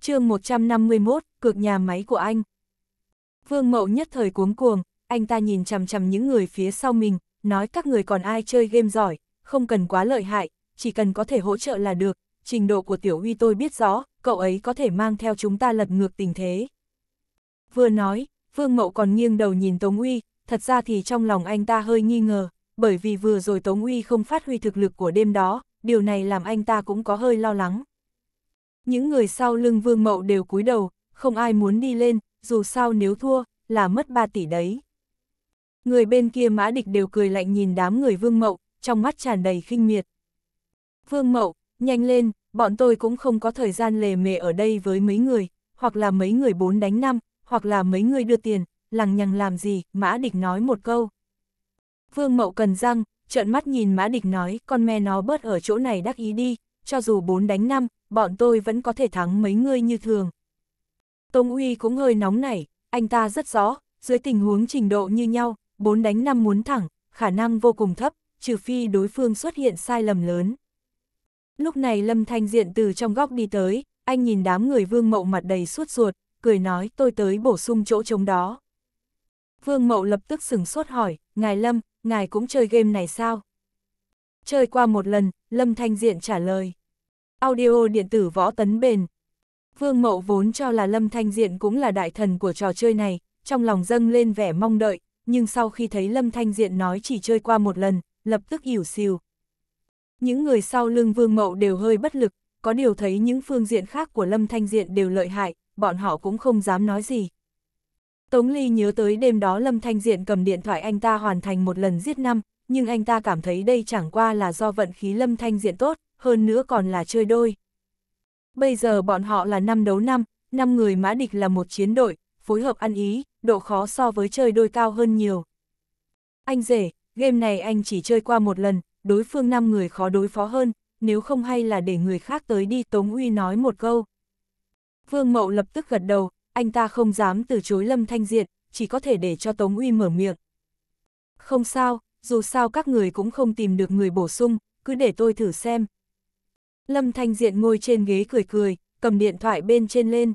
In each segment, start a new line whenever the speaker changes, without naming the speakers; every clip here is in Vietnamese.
chương 151, cược nhà máy của anh. Vương Mậu nhất thời cuống cuồng, anh ta nhìn chằm chằm những người phía sau mình, nói các người còn ai chơi game giỏi, không cần quá lợi hại, chỉ cần có thể hỗ trợ là được, trình độ của Tiểu Huy tôi biết rõ, cậu ấy có thể mang theo chúng ta lật ngược tình thế. Vừa nói, Vương Mậu còn nghiêng đầu nhìn Tống Uy, thật ra thì trong lòng anh ta hơi nghi ngờ, bởi vì vừa rồi Tống Uy không phát huy thực lực của đêm đó, điều này làm anh ta cũng có hơi lo lắng. Những người sau lưng Vương Mậu đều cúi đầu, không ai muốn đi lên, dù sao nếu thua, là mất 3 tỷ đấy. Người bên kia mã địch đều cười lạnh nhìn đám người Vương Mậu, trong mắt tràn đầy khinh miệt. Vương Mậu, nhanh lên, bọn tôi cũng không có thời gian lề mề ở đây với mấy người, hoặc là mấy người bốn đánh năm, hoặc là mấy người đưa tiền, lằng nhằng làm gì, mã địch nói một câu. Vương Mậu cần răng, trợn mắt nhìn mã địch nói, con mẹ nó bớt ở chỗ này đắc ý đi, cho dù bốn đánh năm, bọn tôi vẫn có thể thắng mấy ngươi như thường. Tông Uy cũng hơi nóng nảy, anh ta rất rõ, dưới tình huống trình độ như nhau, bốn đánh năm muốn thẳng, khả năng vô cùng thấp, trừ phi đối phương xuất hiện sai lầm lớn. Lúc này Lâm Thanh Diện từ trong góc đi tới, anh nhìn đám người Vương Mậu mặt đầy suốt ruột, cười nói tôi tới bổ sung chỗ trống đó. Vương Mậu lập tức sửng sốt hỏi, ngài Lâm, ngài cũng chơi game này sao? Chơi qua một lần, Lâm Thanh Diện trả lời. Audio điện tử võ tấn bền. Vương Mậu vốn cho là Lâm Thanh Diện cũng là đại thần của trò chơi này, trong lòng dâng lên vẻ mong đợi, nhưng sau khi thấy Lâm Thanh Diện nói chỉ chơi qua một lần, lập tức hiểu xìu. Những người sau lưng Vương Mậu đều hơi bất lực, có điều thấy những phương diện khác của Lâm Thanh Diện đều lợi hại, bọn họ cũng không dám nói gì. Tống Ly nhớ tới đêm đó Lâm Thanh Diện cầm điện thoại anh ta hoàn thành một lần giết năm, nhưng anh ta cảm thấy đây chẳng qua là do vận khí Lâm Thanh Diện tốt, hơn nữa còn là chơi đôi. Bây giờ bọn họ là năm đấu năm, năm người mã địch là một chiến đội, phối hợp ăn ý, độ khó so với chơi đôi cao hơn nhiều. Anh rể, game này anh chỉ chơi qua một lần, đối phương năm người khó đối phó hơn, nếu không hay là để người khác tới đi Tống Uy nói một câu. Vương Mậu lập tức gật đầu, anh ta không dám từ chối Lâm Thanh Diện, chỉ có thể để cho Tống Uy mở miệng. Không sao, dù sao các người cũng không tìm được người bổ sung, cứ để tôi thử xem, Lâm Thanh Diện ngồi trên ghế cười cười, cầm điện thoại bên trên lên.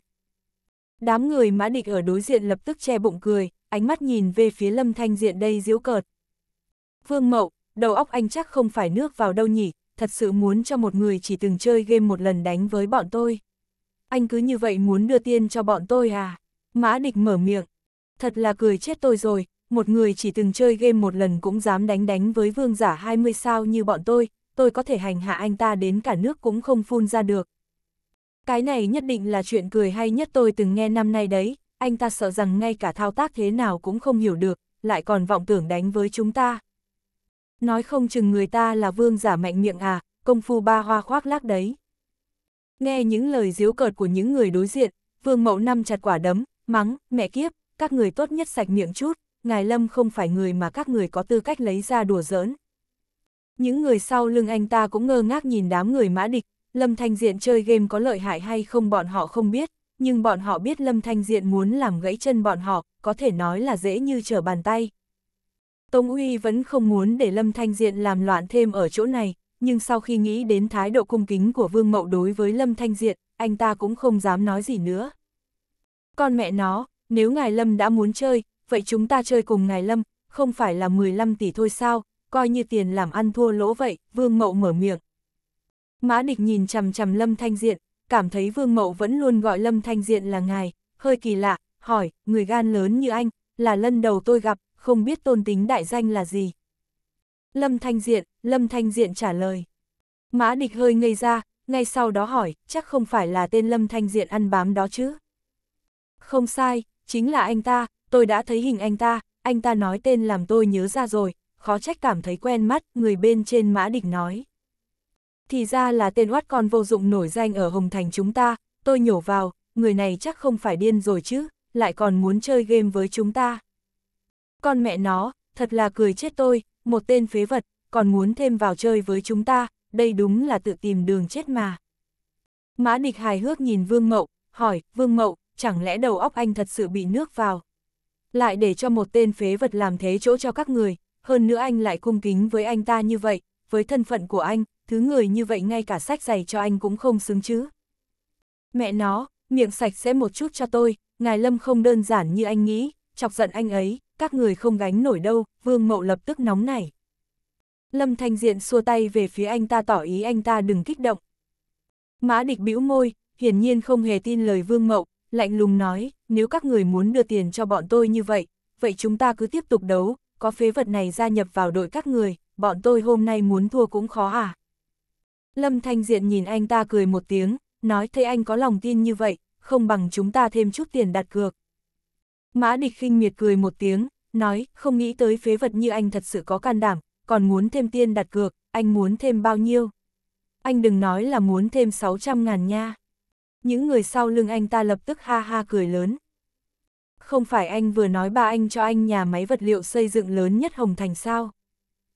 Đám người mã địch ở đối diện lập tức che bụng cười, ánh mắt nhìn về phía Lâm Thanh Diện đây diễu cợt. Vương Mậu, đầu óc anh chắc không phải nước vào đâu nhỉ, thật sự muốn cho một người chỉ từng chơi game một lần đánh với bọn tôi. Anh cứ như vậy muốn đưa tiền cho bọn tôi à? Mã địch mở miệng. Thật là cười chết tôi rồi, một người chỉ từng chơi game một lần cũng dám đánh đánh với vương giả 20 sao như bọn tôi, tôi có thể hành hạ anh ta đến cả nước cũng không phun ra được. Cái này nhất định là chuyện cười hay nhất tôi từng nghe năm nay đấy, anh ta sợ rằng ngay cả thao tác thế nào cũng không hiểu được, lại còn vọng tưởng đánh với chúng ta. Nói không chừng người ta là vương giả mạnh miệng à, công phu ba hoa khoác lác đấy. Nghe những lời diếu cợt của những người đối diện, vương mẫu năm chặt quả đấm, mắng, mẹ kiếp, các người tốt nhất sạch miệng chút, ngài Lâm không phải người mà các người có tư cách lấy ra đùa giỡn. Những người sau lưng anh ta cũng ngơ ngác nhìn đám người mã địch, Lâm Thanh Diện chơi game có lợi hại hay không bọn họ không biết, nhưng bọn họ biết Lâm Thanh Diện muốn làm gãy chân bọn họ, có thể nói là dễ như trở bàn tay. Tông Uy vẫn không muốn để Lâm Thanh Diện làm loạn thêm ở chỗ này, nhưng sau khi nghĩ đến thái độ cung kính của Vương Mậu đối với Lâm Thanh Diện, anh ta cũng không dám nói gì nữa. Con mẹ nó, nếu Ngài Lâm đã muốn chơi, vậy chúng ta chơi cùng Ngài Lâm, không phải là 15 tỷ thôi sao, coi như tiền làm ăn thua lỗ vậy, Vương Mậu mở miệng. Mã địch nhìn chằm chằm Lâm Thanh Diện, cảm thấy Vương Mậu vẫn luôn gọi Lâm Thanh Diện là ngài, hơi kỳ lạ, hỏi, người gan lớn như anh, là lần đầu tôi gặp, không biết tôn tính đại danh là gì. Lâm Thanh Diện, Lâm Thanh Diện trả lời. Mã địch hơi ngây ra, ngay sau đó hỏi, chắc không phải là tên Lâm Thanh Diện ăn bám đó chứ. Không sai, chính là anh ta, tôi đã thấy hình anh ta, anh ta nói tên làm tôi nhớ ra rồi, khó trách cảm thấy quen mắt, người bên trên mã địch nói. Thì ra là tên oát con vô dụng nổi danh ở Hồng Thành chúng ta, tôi nhổ vào, người này chắc không phải điên rồi chứ, lại còn muốn chơi game với chúng ta. Con mẹ nó, thật là cười chết tôi, một tên phế vật, còn muốn thêm vào chơi với chúng ta, đây đúng là tự tìm đường chết mà. Mã địch hài hước nhìn Vương Mậu, hỏi, Vương Mậu, chẳng lẽ đầu óc anh thật sự bị nước vào? Lại để cho một tên phế vật làm thế chỗ cho các người, hơn nữa anh lại cung kính với anh ta như vậy, với thân phận của anh, thứ người như vậy ngay cả sách giày cho anh cũng không xứng chứ. Mẹ nó, miệng sạch sẽ một chút cho tôi, ngài Lâm không đơn giản như anh nghĩ, chọc giận anh ấy, các người không gánh nổi đâu, Vương Mậu lập tức nóng nảy. Lâm Thanh Diện xua tay về phía anh ta tỏ ý anh ta đừng kích động. Mã địch bĩu môi, hiển nhiên không hề tin lời Vương Mậu, lạnh lùng nói, nếu các người muốn đưa tiền cho bọn tôi như vậy, vậy chúng ta cứ tiếp tục đấu, có phế vật này gia nhập vào đội các người, bọn tôi hôm nay muốn thua cũng khó à. Lâm Thanh Diện nhìn anh ta cười một tiếng, nói thế anh có lòng tin như vậy, không bằng chúng ta thêm chút tiền đặt cược. Mã địch khinh miệt cười một tiếng, nói, không nghĩ tới phế vật như anh thật sự có can đảm, còn muốn thêm tiền đặt cược, anh muốn thêm bao nhiêu? Anh đừng nói là muốn thêm 600 ngàn nha. Những người sau lưng anh ta lập tức ha ha cười lớn không phải anh vừa nói ba anh cho anh nhà máy vật liệu xây dựng lớn nhất Hồng Thành sao?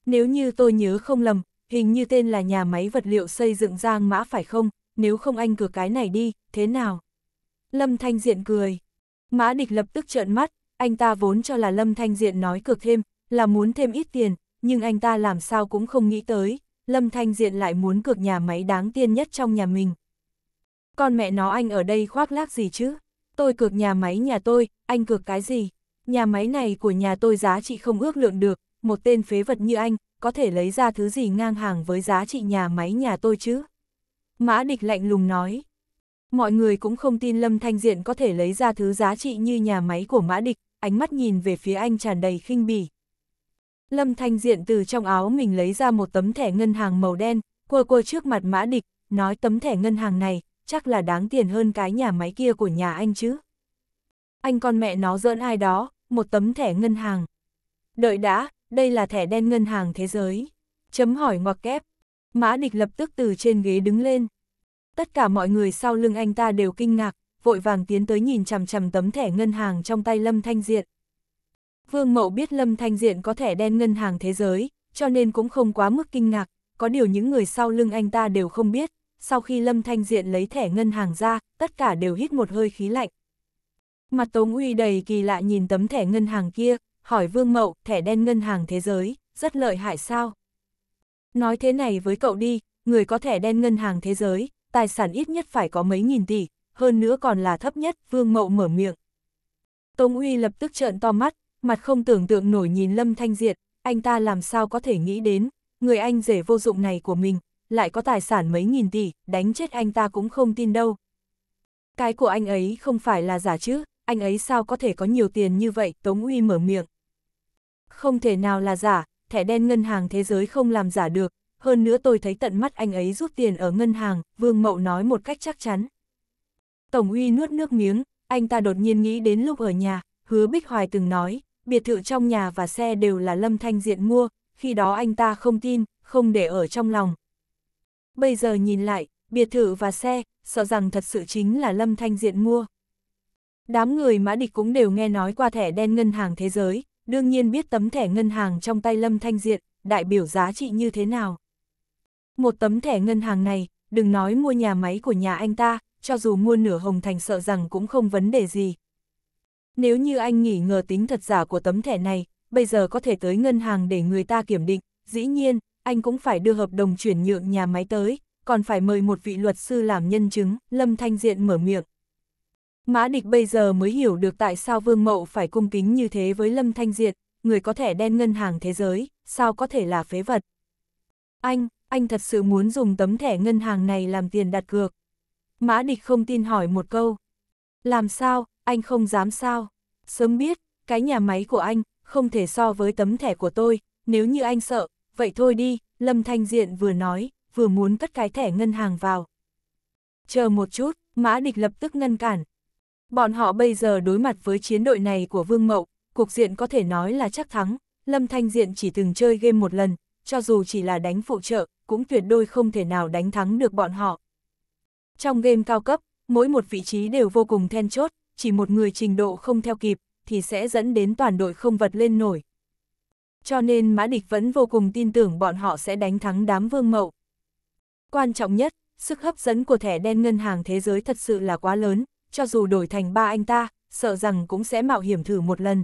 Nếu như tôi nhớ không lầm, hình như tên là nhà máy vật liệu xây dựng Giang Mã phải không? Nếu không anh cửa cái này đi, thế nào? Lâm Thanh Diện cười. Mã địch lập tức trợn mắt, anh ta vốn cho là Lâm Thanh Diện nói cược thêm, là muốn thêm ít tiền, nhưng anh ta làm sao cũng không nghĩ tới, Lâm Thanh Diện lại muốn cược nhà máy đáng tiên nhất trong nhà mình. Con mẹ nó anh ở đây khoác lác gì chứ? tôi cược nhà máy nhà tôi, anh cược cái gì? Nhà máy này của nhà tôi giá trị không ước lượng được, một tên phế vật như anh, có thể lấy ra thứ gì ngang hàng với giá trị nhà máy nhà tôi chứ? Mã địch lạnh lùng nói. Mọi người cũng không tin Lâm Thanh Diện có thể lấy ra thứ giá trị như nhà máy của mã địch, ánh mắt nhìn về phía anh tràn đầy khinh bỉ. Lâm Thanh Diện từ trong áo mình lấy ra một tấm thẻ ngân hàng màu đen, quơ quơ trước mặt mã địch, nói tấm thẻ ngân hàng này, chắc là đáng tiền hơn cái nhà máy kia của nhà anh chứ. Anh con mẹ nó dỡn ai đó, một tấm thẻ ngân hàng. Đợi đã, đây là thẻ đen ngân hàng thế giới. Chấm hỏi ngoặc kép. Mã địch lập tức từ trên ghế đứng lên. Tất cả mọi người sau lưng anh ta đều kinh ngạc, vội vàng tiến tới nhìn chằm chằm tấm thẻ ngân hàng trong tay Lâm Thanh Diện. Vương Mậu biết Lâm Thanh Diện có thẻ đen ngân hàng thế giới, cho nên cũng không quá mức kinh ngạc, có điều những người sau lưng anh ta đều không biết, sau khi Lâm Thanh Diện lấy thẻ ngân hàng ra, tất cả đều hít một hơi khí lạnh. Mặt Tống Uy đầy kỳ lạ nhìn tấm thẻ ngân hàng kia, hỏi Vương Mậu, thẻ đen ngân hàng thế giới, rất lợi hại sao? Nói thế này với cậu đi, người có thẻ đen ngân hàng thế giới, tài sản ít nhất phải có mấy nghìn tỷ, hơn nữa còn là thấp nhất, Vương Mậu mở miệng. Tống Uy lập tức trợn to mắt, mặt không tưởng tượng nổi nhìn Lâm Thanh Diệt, anh ta làm sao có thể nghĩ đến, người anh rể vô dụng này của mình, lại có tài sản mấy nghìn tỷ, đánh chết anh ta cũng không tin đâu. Cái của anh ấy không phải là giả chứ, anh ấy sao có thể có nhiều tiền như vậy, Tống Uy mở miệng. Không thể nào là giả, thẻ đen ngân hàng thế giới không làm giả được, hơn nữa tôi thấy tận mắt anh ấy rút tiền ở ngân hàng, Vương Mậu nói một cách chắc chắn. Tổng Uy nuốt nước miếng, anh ta đột nhiên nghĩ đến lúc ở nhà, hứa Bích Hoài từng nói, biệt thự trong nhà và xe đều là Lâm Thanh Diện mua, khi đó anh ta không tin, không để ở trong lòng, bây giờ nhìn lại, biệt thự và xe, sợ rằng thật sự chính là Lâm Thanh Diện mua. Đám người mã địch cũng đều nghe nói qua thẻ đen ngân hàng thế giới, đương nhiên biết tấm thẻ ngân hàng trong tay Lâm Thanh Diện, đại biểu giá trị như thế nào. Một tấm thẻ ngân hàng này, đừng nói mua nhà máy của nhà anh ta, cho dù mua nửa hồng thành sợ rằng cũng không vấn đề gì. Nếu như anh nghỉ ngờ tính thật giả của tấm thẻ này, bây giờ có thể tới ngân hàng để người ta kiểm định, dĩ nhiên, anh cũng phải đưa hợp đồng chuyển nhượng nhà máy tới, còn phải mời một vị luật sư làm nhân chứng, Lâm Thanh Diện mở miệng. Mã Địch bây giờ mới hiểu được tại sao Vương Mậu phải cung kính như thế với Lâm Thanh Diện, người có thẻ đen ngân hàng thế giới, sao có thể là phế vật. Anh, anh thật sự muốn dùng tấm thẻ ngân hàng này làm tiền đặt cược. Mã Địch không tin hỏi một câu. Làm sao, anh không dám sao? Sớm biết, cái nhà máy của anh không thể so với tấm thẻ của tôi, nếu như anh sợ, vậy thôi đi, Lâm Thanh Diện vừa nói, vừa muốn cất cái thẻ ngân hàng vào. Chờ một chút, Mã Địch lập tức ngăn cản. Bọn họ bây giờ đối mặt với chiến đội này của Vương Mậu, cuộc diện có thể nói là chắc thắng, Lâm Thanh Diện chỉ từng chơi game một lần, cho dù chỉ là đánh phụ trợ, cũng tuyệt đôi không thể nào đánh thắng được bọn họ. Trong game cao cấp, mỗi một vị trí đều vô cùng then chốt, chỉ một người trình độ không theo kịp, thì sẽ dẫn đến toàn đội không vật lên nổi, cho nên Mã Địch vẫn vô cùng tin tưởng bọn họ sẽ đánh thắng đám vương mậu. Quan trọng nhất, sức hấp dẫn của thẻ đen ngân hàng thế giới thật sự là quá lớn, cho dù đổi thành ba anh ta, sợ rằng cũng sẽ mạo hiểm thử một lần.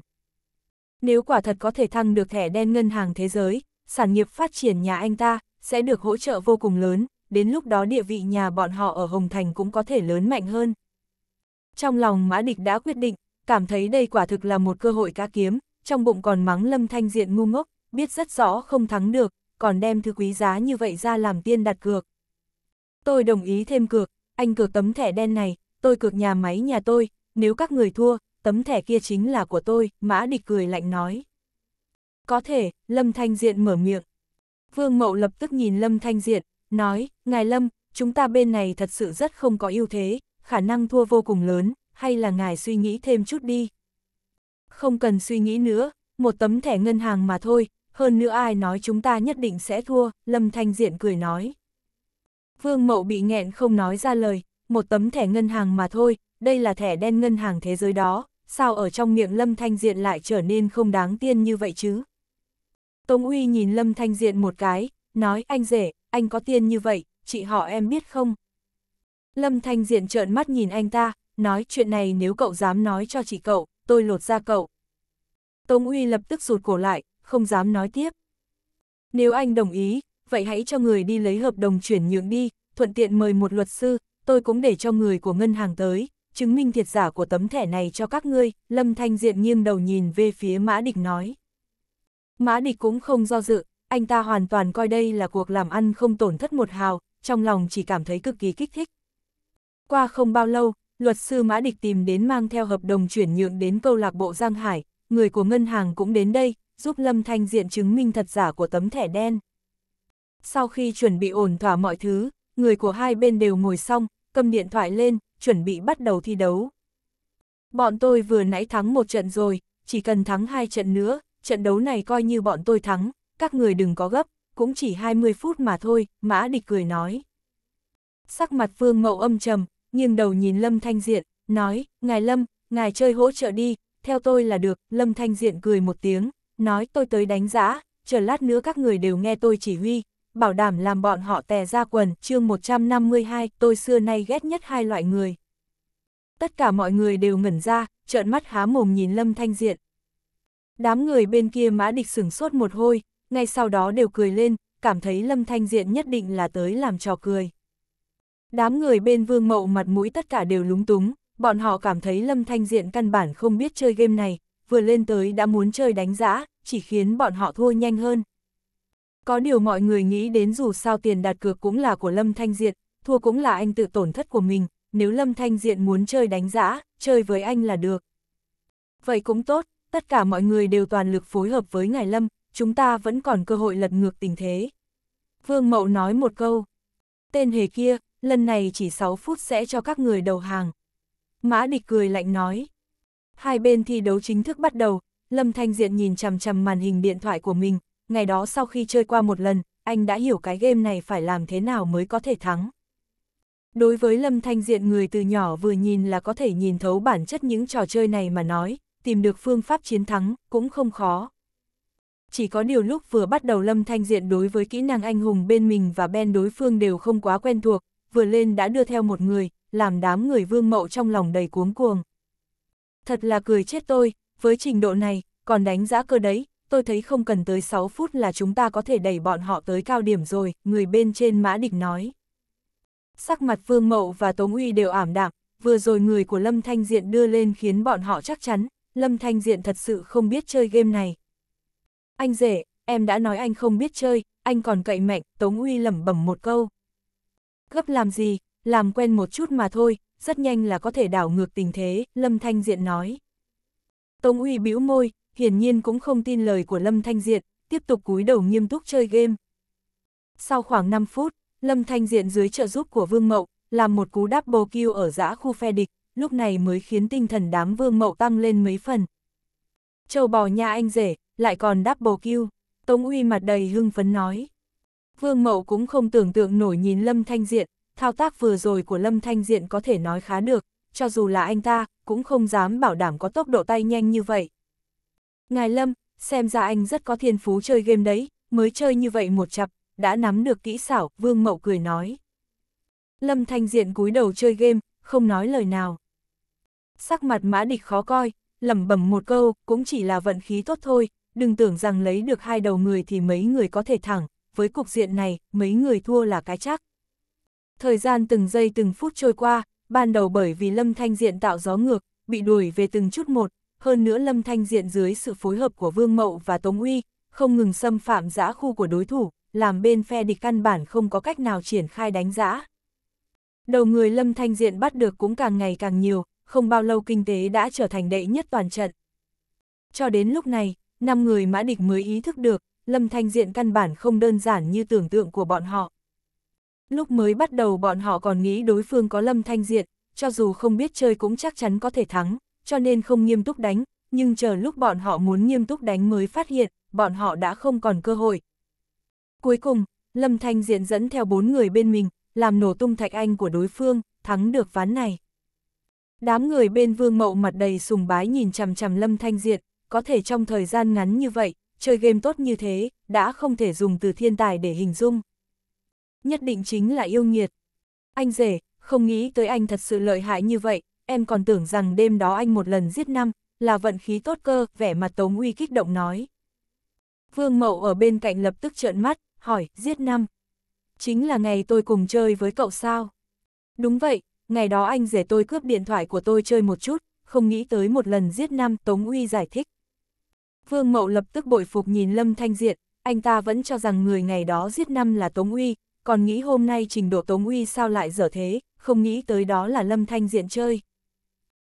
Nếu quả thật có thể thăng được thẻ đen ngân hàng thế giới, sản nghiệp phát triển nhà anh ta sẽ được hỗ trợ vô cùng lớn, đến lúc đó địa vị nhà bọn họ ở Hồng Thành cũng có thể lớn mạnh hơn. Trong lòng Mã Địch đã quyết định, cảm thấy đây quả thực là một cơ hội cá kiếm, trong bụng còn mắng Lâm Thanh Diện ngu ngốc, biết rất rõ không thắng được, còn đem thứ quý giá như vậy ra làm tiên đặt cược. Tôi đồng ý thêm cược, anh cược tấm thẻ đen này, tôi cược nhà máy nhà tôi, nếu các người thua, tấm thẻ kia chính là của tôi, Mã Địch cười lạnh nói. Có thể, Lâm Thanh Diện mở miệng. Vương Mậu lập tức nhìn Lâm Thanh Diện, nói, Ngài Lâm, chúng ta bên này thật sự rất không có ưu thế, khả năng thua vô cùng lớn, hay là ngài suy nghĩ thêm chút đi, không cần suy nghĩ nữa, một tấm thẻ ngân hàng mà thôi, hơn nữa ai nói chúng ta nhất định sẽ thua, Lâm Thanh Diện cười nói. Vương Mậu bị nghẹn không nói ra lời, một tấm thẻ ngân hàng mà thôi, đây là thẻ đen ngân hàng thế giới đó, sao ở trong miệng Lâm Thanh Diện lại trở nên không đáng tiên như vậy chứ? Tống Uy nhìn Lâm Thanh Diện một cái, nói anh rể, anh có tiên như vậy, chị họ em biết không? Lâm Thanh Diện trợn mắt nhìn anh ta, nói chuyện này nếu cậu dám nói cho chị cậu, tôi lột ra cậu. Tống Uy lập tức rụt cổ lại, không dám nói tiếp. Nếu anh đồng ý, vậy hãy cho người đi lấy hợp đồng chuyển nhượng đi, thuận tiện mời một luật sư, tôi cũng để cho người của ngân hàng tới, chứng minh thiệt giả của tấm thẻ này cho các ngươi, Lâm Thanh Diện nghiêng đầu nhìn về phía Mã Địch nói. Mã Địch cũng không do dự, anh ta hoàn toàn coi đây là cuộc làm ăn không tổn thất một hào, trong lòng chỉ cảm thấy cực kỳ kích thích. Qua không bao lâu, luật sư Mã Địch tìm đến mang theo hợp đồng chuyển nhượng đến câu lạc bộ Giang Hải, người của ngân hàng cũng đến đây, giúp Lâm Thanh Diện chứng minh thật giả của tấm thẻ đen. Sau khi chuẩn bị ổn thỏa mọi thứ, người của hai bên đều ngồi xong, cầm điện thoại lên, chuẩn bị bắt đầu thi đấu. Bọn tôi vừa nãy thắng một trận rồi, chỉ cần thắng hai trận nữa, trận đấu này coi như bọn tôi thắng, các người đừng có gấp, cũng chỉ 20 phút mà thôi, Mã Địch cười nói. Sắc mặt Phương Mậu âm trầm, nghiêng đầu nhìn Lâm Thanh Diện, nói, ngài Lâm, ngài chơi hỗ trợ đi, theo tôi là được, Lâm Thanh Diện cười một tiếng, nói tôi tới đánh giá chờ lát nữa các người đều nghe tôi chỉ huy, bảo đảm làm bọn họ tè ra quần, chương 152, tôi xưa nay ghét nhất hai loại người. Tất cả mọi người đều ngẩn ra, trợn mắt há mồm nhìn Lâm Thanh Diện. Đám người bên kia mã địch sửng sốt một hôi, ngay sau đó đều cười lên, cảm thấy Lâm Thanh Diện nhất định là tới làm trò cười. Đám người bên vương mậu mặt mũi tất cả đều lúng túng, bọn họ cảm thấy Lâm Thanh Diện căn bản không biết chơi game này, vừa lên tới đã muốn chơi đánh giã, chỉ khiến bọn họ thua nhanh hơn. Có điều mọi người nghĩ đến dù sao tiền đặt cược cũng là của Lâm Thanh Diện, thua cũng là anh tự tổn thất của mình, nếu Lâm Thanh Diện muốn chơi đánh giã, chơi với anh là được. Vậy cũng tốt, tất cả mọi người đều toàn lực phối hợp với Ngài Lâm, chúng ta vẫn còn cơ hội lật ngược tình thế. Vương Mậu nói một câu, tên hề kia, lần này chỉ 6 phút sẽ cho các người đầu hàng. Mã địch cười lạnh nói. Hai bên thi đấu chính thức bắt đầu, Lâm Thanh Diện nhìn chằm chằm màn hình điện thoại của mình, ngày đó sau khi chơi qua một lần, anh đã hiểu cái game này phải làm thế nào mới có thể thắng. Đối với Lâm Thanh Diện người từ nhỏ vừa nhìn là có thể nhìn thấu bản chất những trò chơi này mà nói, tìm được phương pháp chiến thắng cũng không khó. Chỉ có điều lúc vừa bắt đầu Lâm Thanh Diện đối với kỹ năng anh hùng bên mình và Ben đối phương đều không quá quen thuộc, vừa lên đã đưa theo một người, làm đám người vương mậu trong lòng đầy cuống cuồng. Thật là cười chết tôi, với trình độ này, còn đánh giá cơ đấy, tôi thấy không cần tới 6 phút là chúng ta có thể đẩy bọn họ tới cao điểm rồi, người bên trên mã địch nói. Sắc mặt Vương Mậu và Tống Uy đều ảm đạm, vừa rồi người của Lâm Thanh Diện đưa lên khiến bọn họ chắc chắn, Lâm Thanh Diện thật sự không biết chơi game này. Anh rể, em đã nói anh không biết chơi, anh còn cậy mạnh, Tống Uy lẩm bẩm một câu. Gấp làm gì, làm quen một chút mà thôi, rất nhanh là có thể đảo ngược tình thế, Lâm Thanh Diện nói. Tống uy bĩu môi, hiển nhiên cũng không tin lời của Lâm Thanh Diện, tiếp tục cúi đầu nghiêm túc chơi game. Sau khoảng 5 phút, Lâm Thanh Diện dưới trợ giúp của Vương Mậu, làm một cú đáp bồ kiêu ở giã khu phe địch, lúc này mới khiến tinh thần đám Vương Mậu tăng lên mấy phần. Châu bò nhà anh rể, lại còn đáp bồ kiêu, Tống uy mặt đầy hưng phấn nói. Vương Mậu cũng không tưởng tượng nổi nhìn Lâm Thanh Diện, thao tác vừa rồi của Lâm Thanh Diện có thể nói khá được, cho dù là anh ta, cũng không dám bảo đảm có tốc độ tay nhanh như vậy. Ngài Lâm, xem ra anh rất có thiên phú chơi game đấy, mới chơi như vậy một chập đã nắm được kỹ xảo, Vương Mậu cười nói. Lâm Thanh Diện cúi đầu chơi game, không nói lời nào. Sắc mặt mã địch khó coi, lẩm bẩm một câu, cũng chỉ là vận khí tốt thôi, đừng tưởng rằng lấy được hai đầu người thì mấy người có thể thẳng, với cục diện này, mấy người thua là cái chắc. Thời gian từng giây từng phút trôi qua, ban đầu bởi vì Lâm Thanh Diện tạo gió ngược, bị đuổi về từng chút một, hơn nữa Lâm Thanh Diện dưới sự phối hợp của Vương Mậu và Tống Uy, không ngừng xâm phạm giã khu của đối thủ, làm bên phe địch căn bản không có cách nào triển khai đánh giã. Đầu người Lâm Thanh Diện bắt được cũng càng ngày càng nhiều, không bao lâu kinh tế đã trở thành đệ nhất toàn trận. Cho đến lúc này, năm người mã địch mới ý thức được, Lâm Thanh Diện căn bản không đơn giản như tưởng tượng của bọn họ. Lúc mới bắt đầu bọn họ còn nghĩ đối phương có Lâm Thanh Diện, cho dù không biết chơi cũng chắc chắn có thể thắng, cho nên không nghiêm túc đánh, nhưng chờ lúc bọn họ muốn nghiêm túc đánh mới phát hiện, bọn họ đã không còn cơ hội. Cuối cùng, Lâm Thanh Diện dẫn theo bốn người bên mình, làm nổ tung thạch anh của đối phương, thắng được ván này. Đám người bên Vương Mậu mặt đầy sùng bái nhìn chằm chằm Lâm Thanh Diện, có thể trong thời gian ngắn như vậy, chơi game tốt như thế, đã không thể dùng từ thiên tài để hình dung. Nhất định chính là yêu nghiệt. Anh rể, không nghĩ tới anh thật sự lợi hại như vậy, em còn tưởng rằng đêm đó anh một lần giết năm, là vận khí tốt cơ, vẻ mặt Tống Uy kích động nói. Vương Mậu ở bên cạnh lập tức trợn mắt, hỏi, giết năm. Chính là ngày tôi cùng chơi với cậu sao? Đúng vậy, ngày đó anh rể tôi cướp điện thoại của tôi chơi một chút, không nghĩ tới một lần giết năm Tống Uy giải thích. Vương Mậu lập tức bội phục nhìn Lâm Thanh Diện, anh ta vẫn cho rằng người ngày đó giết năm là Tống Uy, còn nghĩ hôm nay trình độ Tống Uy sao lại dở thế, không nghĩ tới đó là Lâm Thanh Diện chơi.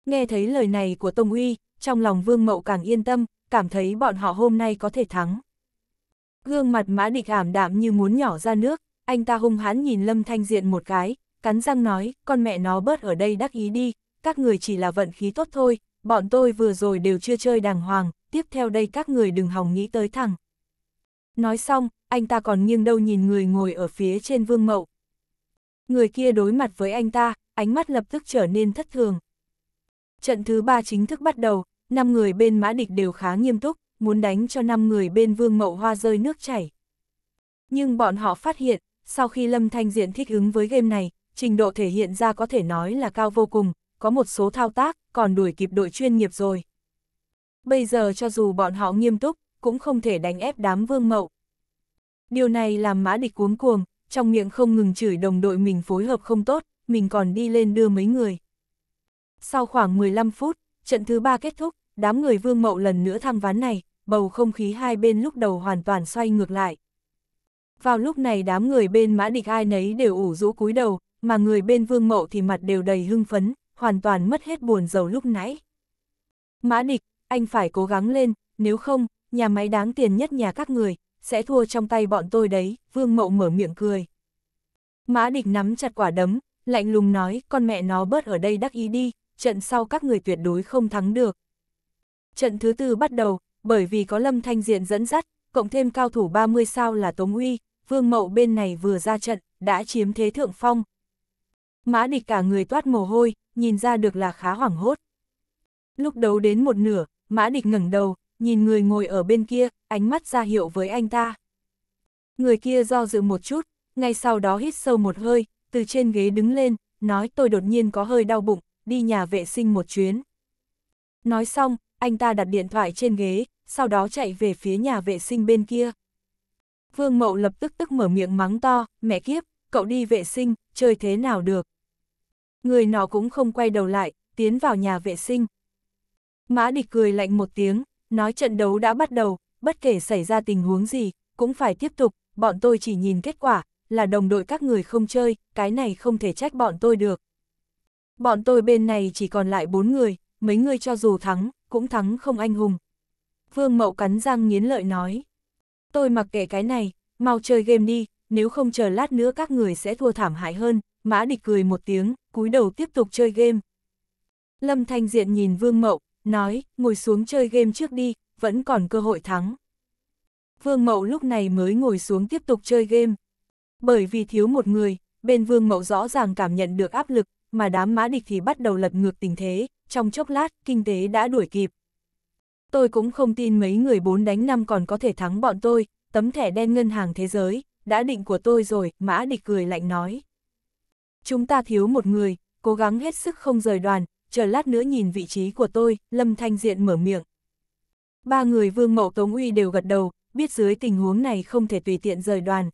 Nghe thấy lời này của Tống Uy, trong lòng Vương Mậu càng yên tâm, cảm thấy bọn họ hôm nay có thể thắng. Gương mặt mã địch ảm đạm như muốn nhỏ ra nước, anh ta hung hán nhìn Lâm Thanh Diện một cái, cắn răng nói, con mẹ nó bớt ở đây đắc ý đi, các người chỉ là vận khí tốt thôi, bọn tôi vừa rồi đều chưa chơi đàng hoàng, tiếp theo đây các người đừng hòng nghĩ tới thẳng Nói xong, anh ta còn nghiêng đâu nhìn người ngồi ở phía trên vương mậu. Người kia đối mặt với anh ta, ánh mắt lập tức trở nên thất thường. Trận thứ ba chính thức bắt đầu, năm người bên mã địch đều khá nghiêm túc, muốn đánh cho năm người bên vương mậu hoa rơi nước chảy. Nhưng bọn họ phát hiện, sau khi Lâm Thanh Diện thích ứng với game này, trình độ thể hiện ra có thể nói là cao vô cùng, có một số thao tác còn đuổi kịp đội chuyên nghiệp rồi bây giờ cho dù bọn họ nghiêm túc, cũng không thể đánh ép đám vương mậu. Điều này làm mã địch cuống cuồng, trong miệng không ngừng chửi đồng đội mình phối hợp không tốt, mình còn đi lên đưa mấy người. Sau khoảng 15 phút, trận thứ ba kết thúc, đám người vương mậu lần nữa thăng ván này, bầu không khí hai bên lúc đầu hoàn toàn xoay ngược lại. Vào lúc này đám người bên mã địch ai nấy đều ủ rũ cúi đầu, mà người bên vương mậu thì mặt đều đầy hưng phấn, hoàn toàn mất hết buồn giàu lúc nãy. Mã địch, anh phải cố gắng lên, nếu không, nhà máy đáng tiền nhất nhà các người, sẽ thua trong tay bọn tôi đấy, Vương Mậu mở miệng cười. Mã địch nắm chặt quả đấm, lạnh lùng nói, con mẹ nó bớt ở đây đắc ý đi, trận sau các người tuyệt đối không thắng được. Trận thứ tư bắt đầu, bởi vì có Lâm Thanh Diện dẫn dắt, cộng thêm cao thủ 30 sao là Tống Uy, Vương Mậu bên này vừa ra trận, đã chiếm thế thượng phong. Mã địch cả người toát mồ hôi, nhìn ra được là khá hoảng hốt. Lúc đấu đến một nửa, Mã địch ngẩng đầu, nhìn người ngồi ở bên kia, ánh mắt ra hiệu với anh ta. Người kia do dự một chút, ngay sau đó hít sâu một hơi, từ trên ghế đứng lên, nói tôi đột nhiên có hơi đau bụng, đi nhà vệ sinh một chuyến. Nói xong, anh ta đặt điện thoại trên ghế, sau đó chạy về phía nhà vệ sinh bên kia. Vương Mậu lập tức tức mở miệng mắng to, mẹ kiếp, cậu đi vệ sinh, chơi thế nào được. Người nọ cũng không quay đầu lại, tiến vào nhà vệ sinh. Mã địch cười lạnh một tiếng, nói trận đấu đã bắt đầu, bất kể xảy ra tình huống gì, cũng phải tiếp tục, bọn tôi chỉ nhìn kết quả, là đồng đội các người không chơi, cái này không thể trách bọn tôi được. Bọn tôi bên này chỉ còn lại bốn người, mấy người cho dù thắng, cũng thắng không anh hùng. Vương Mậu cắn răng nghiến lợi nói. Tôi mặc kệ cái này, mau chơi game đi, nếu không chờ lát nữa các người sẽ thua thảm hại hơn. Mã địch cười một tiếng, cúi đầu tiếp tục chơi game. Lâm Thanh Diện nhìn Vương Mậu, nói, ngồi xuống chơi game trước đi, vẫn còn cơ hội thắng. Vương Mậu lúc này mới ngồi xuống tiếp tục chơi game. Bởi vì thiếu một người, bên Vương Mậu rõ ràng cảm nhận được áp lực, mà đám mã địch thì bắt đầu lật ngược tình thế, trong chốc lát, kinh tế đã đuổi kịp. Tôi cũng không tin mấy người 4 đánh 5 còn có thể thắng bọn tôi, tấm thẻ đen ngân hàng thế giới, đã định của tôi rồi, mã địch cười lạnh nói. Chúng ta thiếu một người, cố gắng hết sức không rời đoàn, chờ lát nữa nhìn vị trí của tôi, Lâm Thanh Diện mở miệng. Ba người Vương Mậu Tống Uy đều gật đầu, biết dưới tình huống này không thể tùy tiện rời đoàn.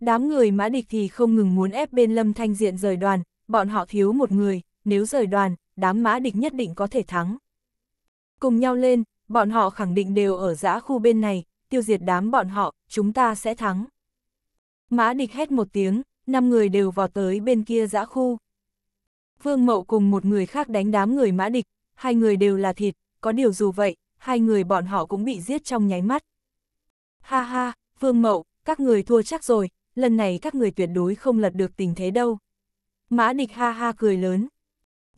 Đám người mã địch thì không ngừng muốn ép bên Lâm Thanh Diện rời đoàn, bọn họ thiếu một người, nếu rời đoàn, đám mã địch nhất định có thể thắng. Cùng nhau lên, bọn họ khẳng định đều ở giã khu bên này, tiêu diệt đám bọn họ, chúng ta sẽ thắng. Mã địch hét một tiếng, năm người đều vào tới bên kia giã khu. Vương Mậu cùng một người khác đánh đám người mã địch, hai người đều là thịt, có điều dù vậy, hai người bọn họ cũng bị giết trong nháy mắt. Ha ha, Vương Mậu, các người thua chắc rồi, lần này các người tuyệt đối không lật được tình thế đâu. Mã địch ha ha cười lớn.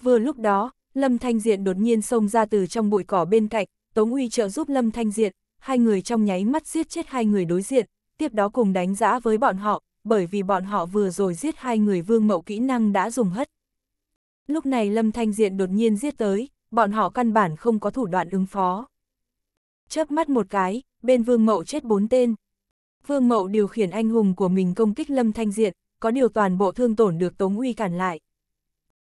Vừa lúc đó, Lâm Thanh Diện đột nhiên xông ra từ trong bụi cỏ bên cạnh, Tống Uy trợ giúp Lâm Thanh Diện, hai người trong nháy mắt giết chết hai người đối diện, tiếp đó cùng đánh giá với bọn họ, bởi vì bọn họ vừa rồi giết hai người Vương Mậu kỹ năng đã dùng hất. Lúc này Lâm Thanh Diện đột nhiên giết tới, bọn họ căn bản không có thủ đoạn ứng phó. Chớp mắt một cái, bên Vương Mậu chết bốn tên. Vương Mậu điều khiển anh hùng của mình công kích Lâm Thanh Diện, có điều toàn bộ thương tổn được Tống Uy cản lại.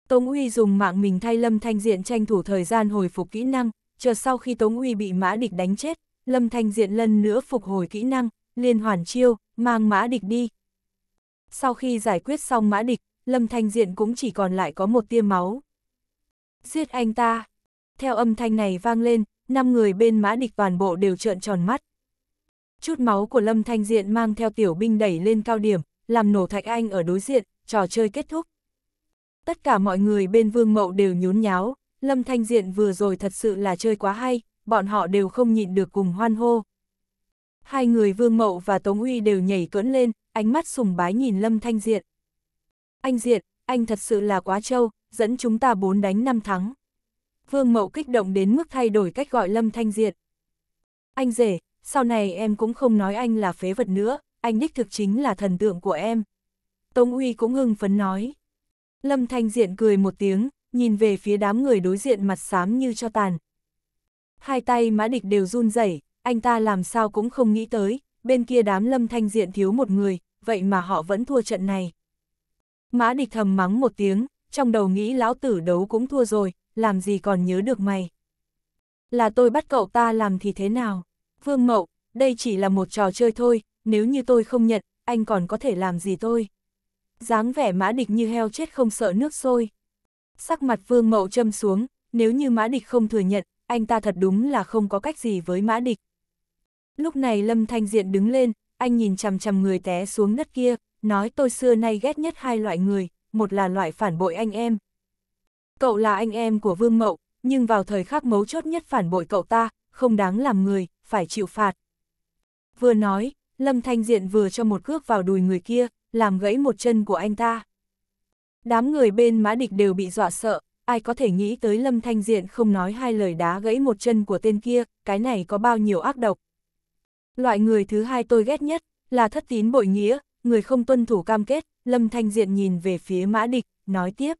Tống Uy dùng mạng mình thay Lâm Thanh Diện tranh thủ thời gian hồi phục kỹ năng, chờ sau khi Tống Uy bị mã địch đánh chết, Lâm Thanh Diện lần nữa phục hồi kỹ năng, liên hoàn chiêu, mang mã địch đi. Sau khi giải quyết xong mã địch, Lâm Thanh Diện cũng chỉ còn lại có một tia máu. Giết anh ta! Theo âm thanh này vang lên, năm người bên mã địch toàn bộ đều trợn tròn mắt. Chút máu của Lâm Thanh Diện mang theo tiểu binh đẩy lên cao điểm, làm nổ thạch anh ở đối diện, trò chơi kết thúc. Tất cả mọi người bên Vương Mậu đều nhún nháo, Lâm Thanh Diện vừa rồi thật sự là chơi quá hay, bọn họ đều không nhịn được cùng hoan hô. Hai người Vương Mậu và Tống Huy đều nhảy cưỡn lên, ánh mắt sùng bái nhìn Lâm Thanh Diện anh Diệt, anh thật sự là quá trâu, dẫn chúng ta bốn đánh năm thắng. Vương Mậu kích động đến mức thay đổi cách gọi Lâm Thanh Diệt. Anh rể, sau này em cũng không nói anh là phế vật nữa, anh đích thực chính là thần tượng của em. Tống Uy cũng hưng phấn nói. Lâm Thanh Diện cười một tiếng, nhìn về phía đám người đối diện mặt xám như cho tàn. Hai tay mã địch đều run rẩy, anh ta làm sao cũng không nghĩ tới, bên kia đám Lâm Thanh Diện thiếu một người, vậy mà họ vẫn thua trận này. Mã địch thầm mắng một tiếng, trong đầu nghĩ lão tử đấu cũng thua rồi, làm gì còn nhớ được mày. Là tôi bắt cậu ta làm thì thế nào? Vương Mậu, đây chỉ là một trò chơi thôi, nếu như tôi không nhận, anh còn có thể làm gì tôi? dáng vẻ mã địch như heo chết không sợ nước sôi. Sắc mặt vương mậu châm xuống, nếu như mã địch không thừa nhận, anh ta thật đúng là không có cách gì với mã địch. Lúc này Lâm Thanh Diện đứng lên, anh nhìn chằm chằm người té xuống đất kia, nói tôi xưa nay ghét nhất hai loại người, một là loại phản bội anh em. Cậu là anh em của Vương Mậu, nhưng vào thời khắc mấu chốt nhất phản bội cậu ta, không đáng làm người, phải chịu phạt. Vừa nói, Lâm Thanh Diện vừa cho một cước vào đùi người kia, làm gãy một chân của anh ta. Đám người bên mã địch đều bị dọa sợ, ai có thể nghĩ tới Lâm Thanh Diện không nói hai lời đá gãy một chân của tên kia, cái này có bao nhiêu ác độc. Loại người thứ hai tôi ghét nhất, là thất tín bội nghĩa, người không tuân thủ cam kết, Lâm Thanh Diện nhìn về phía mã địch, nói tiếp.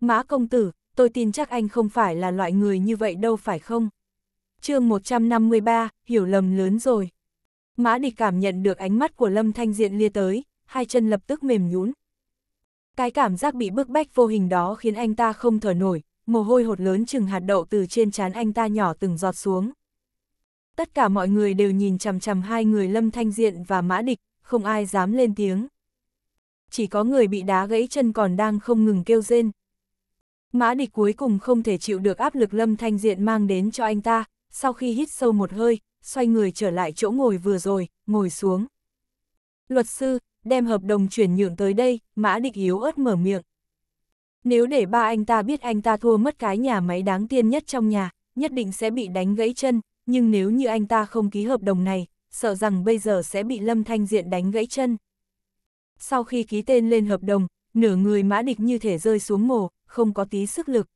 Mã công tử, tôi tin chắc anh không phải là loại người như vậy đâu phải không? chương 153, hiểu lầm lớn rồi. Mã địch cảm nhận được ánh mắt của Lâm Thanh Diện lia tới, hai chân lập tức mềm nhũn. Cái cảm giác bị bức bách vô hình đó khiến anh ta không thở nổi, mồ hôi hột lớn chừng hạt đậu từ trên trán anh ta nhỏ từng giọt xuống. Tất cả mọi người đều nhìn chằm chằm hai người Lâm Thanh Diện và Mã Địch, không ai dám lên tiếng. Chỉ có người bị đá gãy chân còn đang không ngừng kêu rên. Mã địch cuối cùng không thể chịu được áp lực lâm thanh diện mang đến cho anh ta, sau khi hít sâu một hơi, xoay người trở lại chỗ ngồi vừa rồi, ngồi xuống. Luật sư, đem hợp đồng chuyển nhượng tới đây, mã địch yếu ớt mở miệng. Nếu để ba anh ta biết anh ta thua mất cái nhà máy đáng tiên nhất trong nhà, nhất định sẽ bị đánh gãy chân, nhưng nếu như anh ta không ký hợp đồng này, sợ rằng bây giờ sẽ bị Lâm Thanh Diện đánh gãy chân. Sau khi ký tên lên hợp đồng, nửa người mã địch như thể rơi xuống mồ, không có tí sức lực.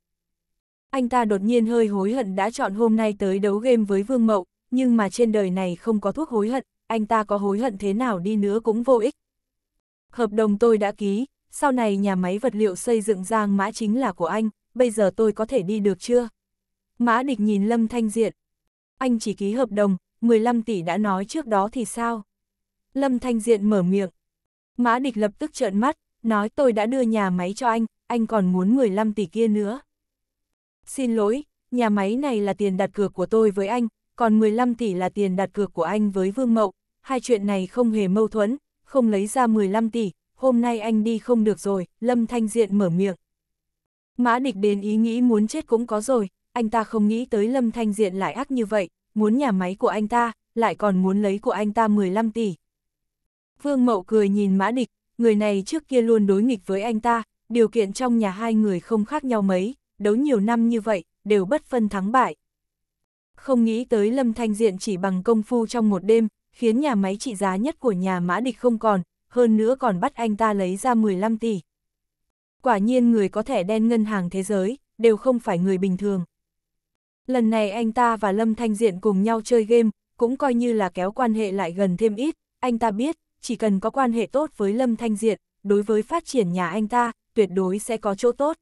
Anh ta đột nhiên hơi hối hận đã chọn hôm nay tới đấu game với Vương Mậu, nhưng mà trên đời này không có thuốc hối hận, anh ta có hối hận thế nào đi nữa cũng vô ích. Hợp đồng tôi đã ký, sau này nhà máy vật liệu xây dựng giang mã chính là của anh, bây giờ tôi có thể đi được chưa? Mã địch nhìn Lâm Thanh Diện. Anh chỉ ký hợp đồng, 15 tỷ đã nói trước đó thì sao? Lâm Thanh Diện mở miệng. Mã địch lập tức trợn mắt, nói tôi đã đưa nhà máy cho anh, anh còn muốn 15 tỷ kia nữa. Xin lỗi, nhà máy này là tiền đặt cược của tôi với anh, còn 15 tỷ là tiền đặt cược của anh với Vương Mậu, hai chuyện này không hề mâu thuẫn, không lấy ra 15 tỷ, hôm nay anh đi không được rồi, Lâm Thanh Diện mở miệng. Mã địch đến ý nghĩ muốn chết cũng có rồi, anh ta không nghĩ tới Lâm Thanh Diện lại ác như vậy, muốn nhà máy của anh ta, lại còn muốn lấy của anh ta 15 tỷ. Vương Mậu cười nhìn Mã Địch, người này trước kia luôn đối nghịch với anh ta, điều kiện trong nhà hai người không khác nhau mấy, đấu nhiều năm như vậy, đều bất phân thắng bại. Không nghĩ tới Lâm Thanh Diện chỉ bằng công phu trong một đêm, khiến nhà máy trị giá nhất của nhà Mã Địch không còn, hơn nữa còn bắt anh ta lấy ra 15 tỷ. Quả nhiên người có thẻ đen ngân hàng thế giới, đều không phải người bình thường. Lần này anh ta và Lâm Thanh Diện cùng nhau chơi game, cũng coi như là kéo quan hệ lại gần thêm ít, anh ta biết, chỉ cần có quan hệ tốt với Lâm Thanh Diện, đối với phát triển nhà anh ta, tuyệt đối sẽ có chỗ tốt.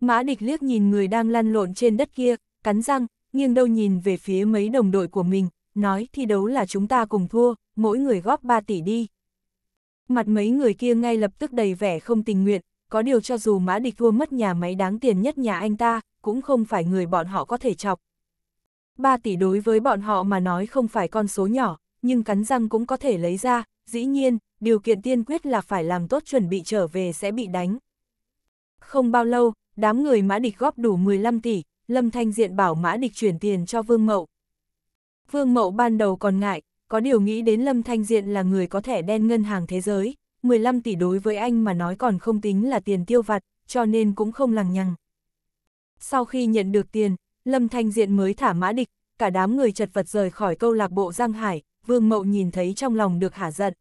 Mã địch liếc nhìn người đang lăn lộn trên đất kia, cắn răng, nghiêng đầu nhìn về phía mấy đồng đội của mình, nói thi đấu là chúng ta cùng thua, mỗi người góp 3 tỷ đi. Mặt mấy người kia ngay lập tức đầy vẻ không tình nguyện, có điều cho dù mã địch thua mất nhà máy đáng tiền nhất nhà anh ta, cũng không phải người bọn họ có thể chọc. 3 tỷ đối với bọn họ mà nói không phải con số nhỏ, nhưng cắn răng cũng có thể lấy ra, dĩ nhiên, điều kiện tiên quyết là phải làm tốt chuẩn bị trở về sẽ bị đánh. Không bao lâu, đám người mã địch góp đủ 15 tỷ, Lâm Thanh Diện bảo mã địch chuyển tiền cho Vương Mậu. Vương Mậu ban đầu còn ngại, có điều nghĩ đến Lâm Thanh Diện là người có thẻ đen ngân hàng thế giới, 15 tỷ đối với anh mà nói còn không tính là tiền tiêu vặt, cho nên cũng không lằng nhằng. Sau khi nhận được tiền, Lâm Thanh Diện mới thả mã địch, cả đám người chật vật rời khỏi câu lạc bộ Giang Hải, Vương Mậu nhìn thấy trong lòng được hả giận.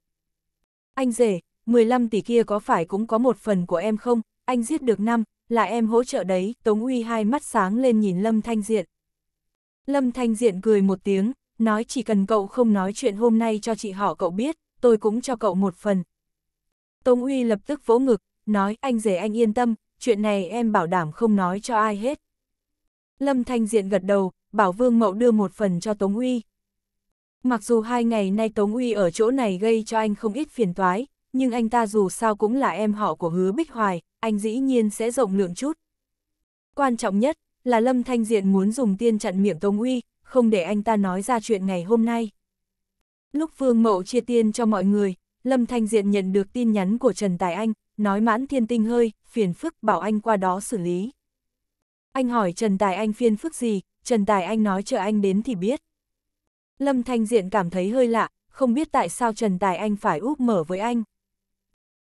Anh rể, 15 tỷ kia có phải cũng có một phần của em không, anh giết được năm, là em hỗ trợ đấy, Tống Uy hai mắt sáng lên nhìn Lâm Thanh Diện. Lâm Thanh Diện cười một tiếng, nói chỉ cần cậu không nói chuyện hôm nay cho chị họ cậu biết, tôi cũng cho cậu một phần, Tống Uy lập tức vỗ ngực, nói anh rể anh yên tâm, chuyện này em bảo đảm không nói cho ai hết. Lâm Thanh Diện gật đầu, bảo Vương Mậu đưa một phần cho Tống Uy. Mặc dù hai ngày nay Tống Uy ở chỗ này gây cho anh không ít phiền toái, nhưng anh ta dù sao cũng là em họ của hứa Bích Hoài, anh dĩ nhiên sẽ rộng lượng chút. Quan trọng nhất là Lâm Thanh Diện muốn dùng tiên chặn miệng Tống Uy, không để anh ta nói ra chuyện ngày hôm nay. Lúc Vương Mậu chia tiên cho mọi người, Lâm Thanh Diện nhận được tin nhắn của Trần Tài Anh, nói mãn thiên tinh hơi, phiền phức bảo anh qua đó xử lý. Anh hỏi Trần Tài Anh phiền phức gì, Trần Tài Anh nói chờ anh đến thì biết. Lâm Thanh Diện cảm thấy hơi lạ, không biết tại sao Trần Tài Anh phải úp mở với anh.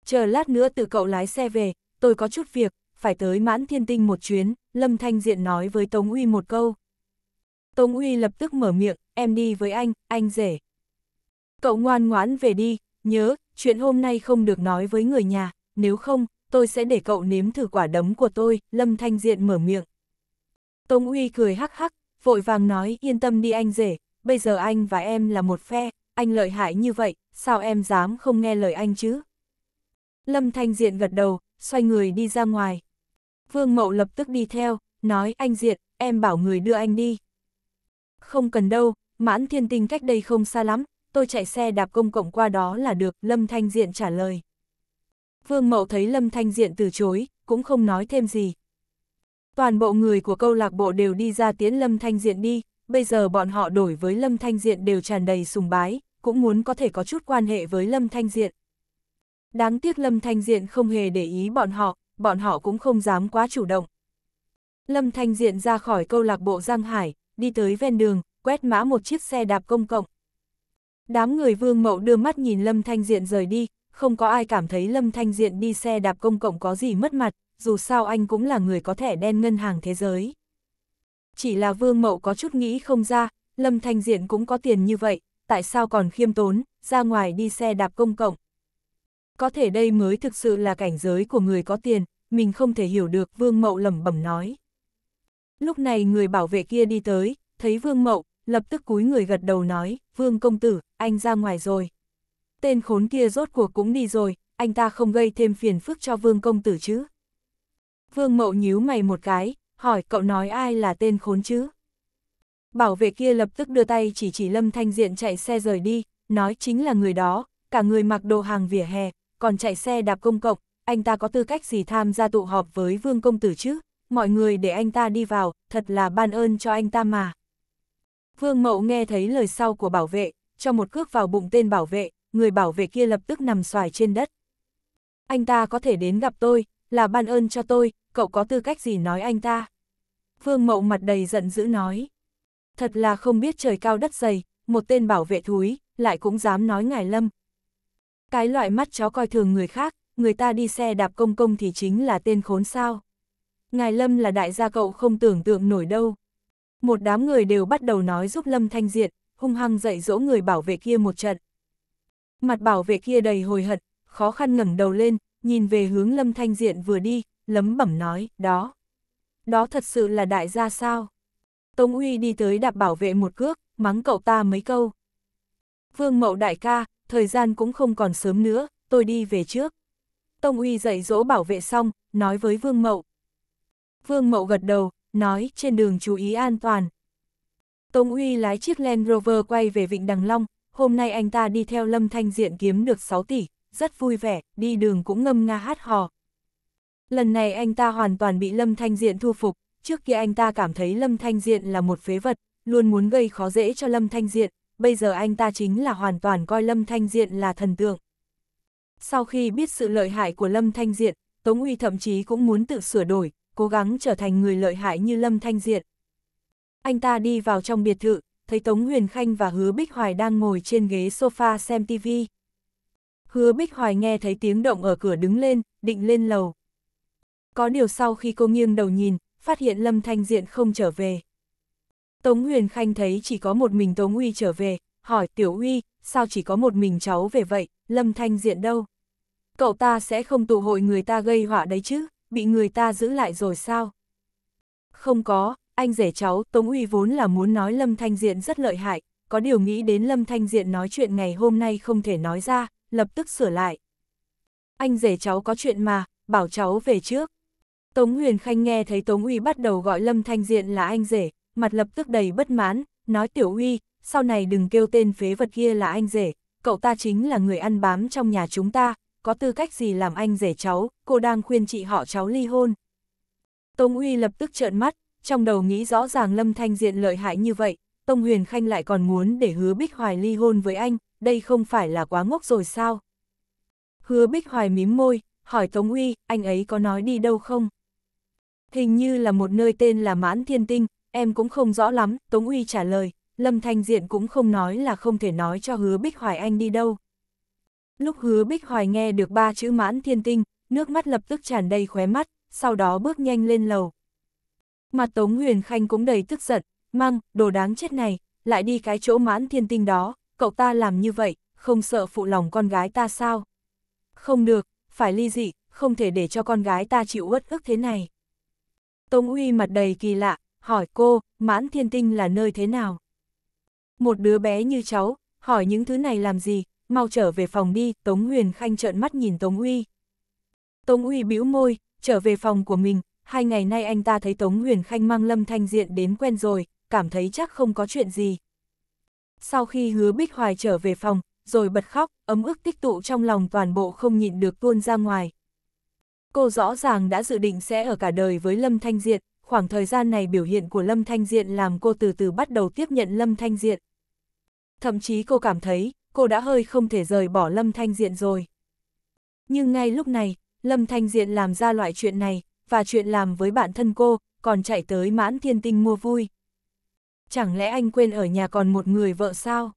Chờ lát nữa tự cậu lái xe về, tôi có chút việc, phải tới mãn thiên tinh một chuyến, Lâm Thanh Diện nói với Tống Uy một câu. Tống Uy lập tức mở miệng, em đi với anh, anh rể. Cậu ngoan ngoãn về đi, Nhớ, chuyện hôm nay không được nói với người nhà, nếu không, tôi sẽ để cậu nếm thử quả đấm của tôi, Lâm Thanh Diện mở miệng. Tống Uy cười hắc hắc, vội vàng nói yên tâm đi anh rể, bây giờ anh và em là một phe, anh lợi hại như vậy, sao em dám không nghe lời anh chứ? Lâm Thanh Diện gật đầu, xoay người đi ra ngoài. Vương Mậu lập tức đi theo, nói anh Diện, em bảo người đưa anh đi. Không cần đâu, mãn thiên tinh cách đây không xa lắm, tôi chạy xe đạp công cộng qua đó là được, Lâm Thanh Diện trả lời. Vương Mậu thấy Lâm Thanh Diện từ chối, cũng không nói thêm gì. Toàn bộ người của câu lạc bộ đều đi ra tiến Lâm Thanh Diện đi, bây giờ bọn họ đổi với Lâm Thanh Diện đều tràn đầy sùng bái, cũng muốn có thể có chút quan hệ với Lâm Thanh Diện. Đáng tiếc Lâm Thanh Diện không hề để ý bọn họ, bọn họ cũng không dám quá chủ động. Lâm Thanh Diện ra khỏi câu lạc bộ Giang Hải, đi tới ven đường, quét mã một chiếc xe đạp công cộng. Đám người vương mậu đưa mắt nhìn Lâm Thanh Diện rời đi, không có ai cảm thấy Lâm Thanh Diện đi xe đạp công cộng có gì mất mặt, dù sao anh cũng là người có thẻ đen ngân hàng thế giới. Chỉ là vương mậu có chút nghĩ không ra, Lâm Thanh Diện cũng có tiền như vậy, tại sao còn khiêm tốn, ra ngoài đi xe đạp công cộng. Có thể đây mới thực sự là cảnh giới của người có tiền, mình không thể hiểu được Vương Mậu lẩm bẩm nói. Lúc này người bảo vệ kia đi tới, thấy Vương Mậu, lập tức cúi người gật đầu nói, vương công tử, anh ra ngoài rồi. Tên khốn kia rốt cuộc cũng đi rồi, anh ta không gây thêm phiền phức cho vương công tử chứ. Vương mậu nhíu mày một cái, hỏi cậu nói ai là tên khốn chứ. Bảo vệ kia lập tức đưa tay chỉ chỉ Lâm Thanh Diện chạy xe rời đi, nói chính là người đó, cả người mặc đồ hàng vỉa hè, còn chạy xe đạp công cộng, anh ta có tư cách gì tham gia tụ họp với vương công tử chứ, mọi người để anh ta đi vào, thật là ban ơn cho anh ta mà. Vương Mậu nghe thấy lời sau của bảo vệ, cho một cước vào bụng tên bảo vệ, người bảo vệ kia lập tức nằm xoài trên đất. Anh ta có thể đến gặp tôi, là ban ơn cho tôi, cậu có tư cách gì nói anh ta? Vương Mậu mặt đầy giận dữ nói. Thật là không biết trời cao đất dày, một tên bảo vệ thúi, lại cũng dám nói ngài lâm. Cái loại mắt chó coi thường người khác, người ta đi xe đạp công công thì chính là tên khốn sao. Ngài lâm là đại gia cậu không tưởng tượng nổi đâu một đám người đều bắt đầu nói giúp Lâm Thanh Diện, hung hăng dạy dỗ người bảo vệ kia một trận. Mặt bảo vệ kia đầy hồi hận, khó khăn ngẩng đầu lên, nhìn về hướng Lâm Thanh Diện vừa đi, lấm bẩm nói, đó. Đó thật sự là đại gia sao? Tống Uy đi tới đạp bảo vệ một cước, mắng cậu ta mấy câu. Vương Mậu đại ca, thời gian cũng không còn sớm nữa, tôi đi về trước. Tông Uy dạy dỗ bảo vệ xong, nói với Vương Mậu. Vương Mậu gật đầu, nói trên đường chú ý an toàn. Tống Uy lái chiếc Land Rover quay về Vịnh Đằng Long, hôm nay anh ta đi theo Lâm Thanh Diện kiếm được 6 tỷ, rất vui vẻ, đi đường cũng ngâm nga hát hò. Lần này anh ta hoàn toàn bị Lâm Thanh Diện thu phục, trước kia anh ta cảm thấy Lâm Thanh Diện là một phế vật, luôn muốn gây khó dễ cho Lâm Thanh Diện, bây giờ anh ta chính là hoàn toàn coi Lâm Thanh Diện là thần tượng. Sau khi biết sự lợi hại của Lâm Thanh Diện, Tống Uy thậm chí cũng muốn tự sửa đổi, cố gắng trở thành người lợi hại như Lâm Thanh Diện. Anh ta đi vào trong biệt thự, thấy Tống Huyền Khanh và Hứa Bích Hoài đang ngồi trên ghế sofa xem TV. Hứa Bích Hoài nghe thấy tiếng động ở cửa đứng lên, định lên lầu. Có điều sau khi cô nghiêng đầu nhìn, phát hiện Lâm Thanh Diện không trở về. Tống Huyền Khanh thấy chỉ có một mình Tống Uy trở về, hỏi Tiểu Uy, sao chỉ có một mình cháu về vậy, Lâm Thanh Diện đâu? Cậu ta sẽ không tụ hội người ta gây họa đấy chứ? bị người ta giữ lại rồi sao? Không có, anh rể cháu, Tống Uy vốn là muốn nói Lâm Thanh Diện rất lợi hại, có điều nghĩ đến Lâm Thanh Diện nói chuyện ngày hôm nay không thể nói ra, lập tức sửa lại. Anh rể cháu có chuyện mà, bảo cháu về trước. Tống Huyền Khanh nghe thấy Tống Uy bắt đầu gọi Lâm Thanh Diện là anh rể, mặt lập tức đầy bất mãn, nói Tiểu Uy, sau này đừng kêu tên phế vật kia là anh rể, cậu ta chính là người ăn bám trong nhà chúng ta, có tư cách gì làm anh rể cháu, cô đang khuyên chị họ cháu ly hôn. Tông Uy lập tức trợn mắt, trong đầu nghĩ rõ ràng Lâm Thanh Diện lợi hại như vậy, Tông Huyền Khanh lại còn muốn để hứa Bích Hoài ly hôn với anh, đây không phải là quá ngốc rồi sao? Hứa Bích Hoài mím môi, hỏi Tống Uy, anh ấy có nói đi đâu không? Hình như là một nơi tên là Mãn Thiên Tinh, em cũng không rõ lắm, Tống Uy trả lời, Lâm Thanh Diện cũng không nói là không thể nói cho hứa Bích Hoài anh đi đâu. Lúc hứa bích hoài nghe được ba chữ mãn thiên tinh, nước mắt lập tức tràn đầy khóe mắt, sau đó bước nhanh lên lầu. Mặt Tống Huyền Khanh cũng đầy tức giận, măng, đồ đáng chết này, lại đi cái chỗ mãn thiên tinh đó, cậu ta làm như vậy, không sợ phụ lòng con gái ta sao? Không được, phải ly dị, không thể để cho con gái ta chịu uất ức thế này. Tống Uy mặt đầy kỳ lạ, hỏi cô, mãn thiên tinh là nơi thế nào? Một đứa bé như cháu, hỏi những thứ này làm gì, mau trở về phòng đi, Tống Huyền Khanh trợn mắt nhìn Tống Uy. Tống Uy bĩu môi, trở về phòng của mình, hai ngày nay anh ta thấy Tống Huyền Khanh mang Lâm Thanh Diện đến quen rồi, cảm thấy chắc không có chuyện gì. Sau khi hứa Bích Hoài trở về phòng, rồi bật khóc, ấm ức tích tụ trong lòng toàn bộ không nhịn được tuôn ra ngoài. Cô rõ ràng đã dự định sẽ ở cả đời với Lâm Thanh Diện, khoảng thời gian này biểu hiện của Lâm Thanh Diện làm cô từ từ bắt đầu tiếp nhận Lâm Thanh Diện. Thậm chí cô cảm thấy, cô đã hơi không thể rời bỏ Lâm Thanh Diện rồi. Nhưng ngay lúc này, Lâm Thanh Diện làm ra loại chuyện này, và chuyện làm với bản thân cô, còn chạy tới mãn thiên tinh mua vui. Chẳng lẽ anh quên ở nhà còn một người vợ sao?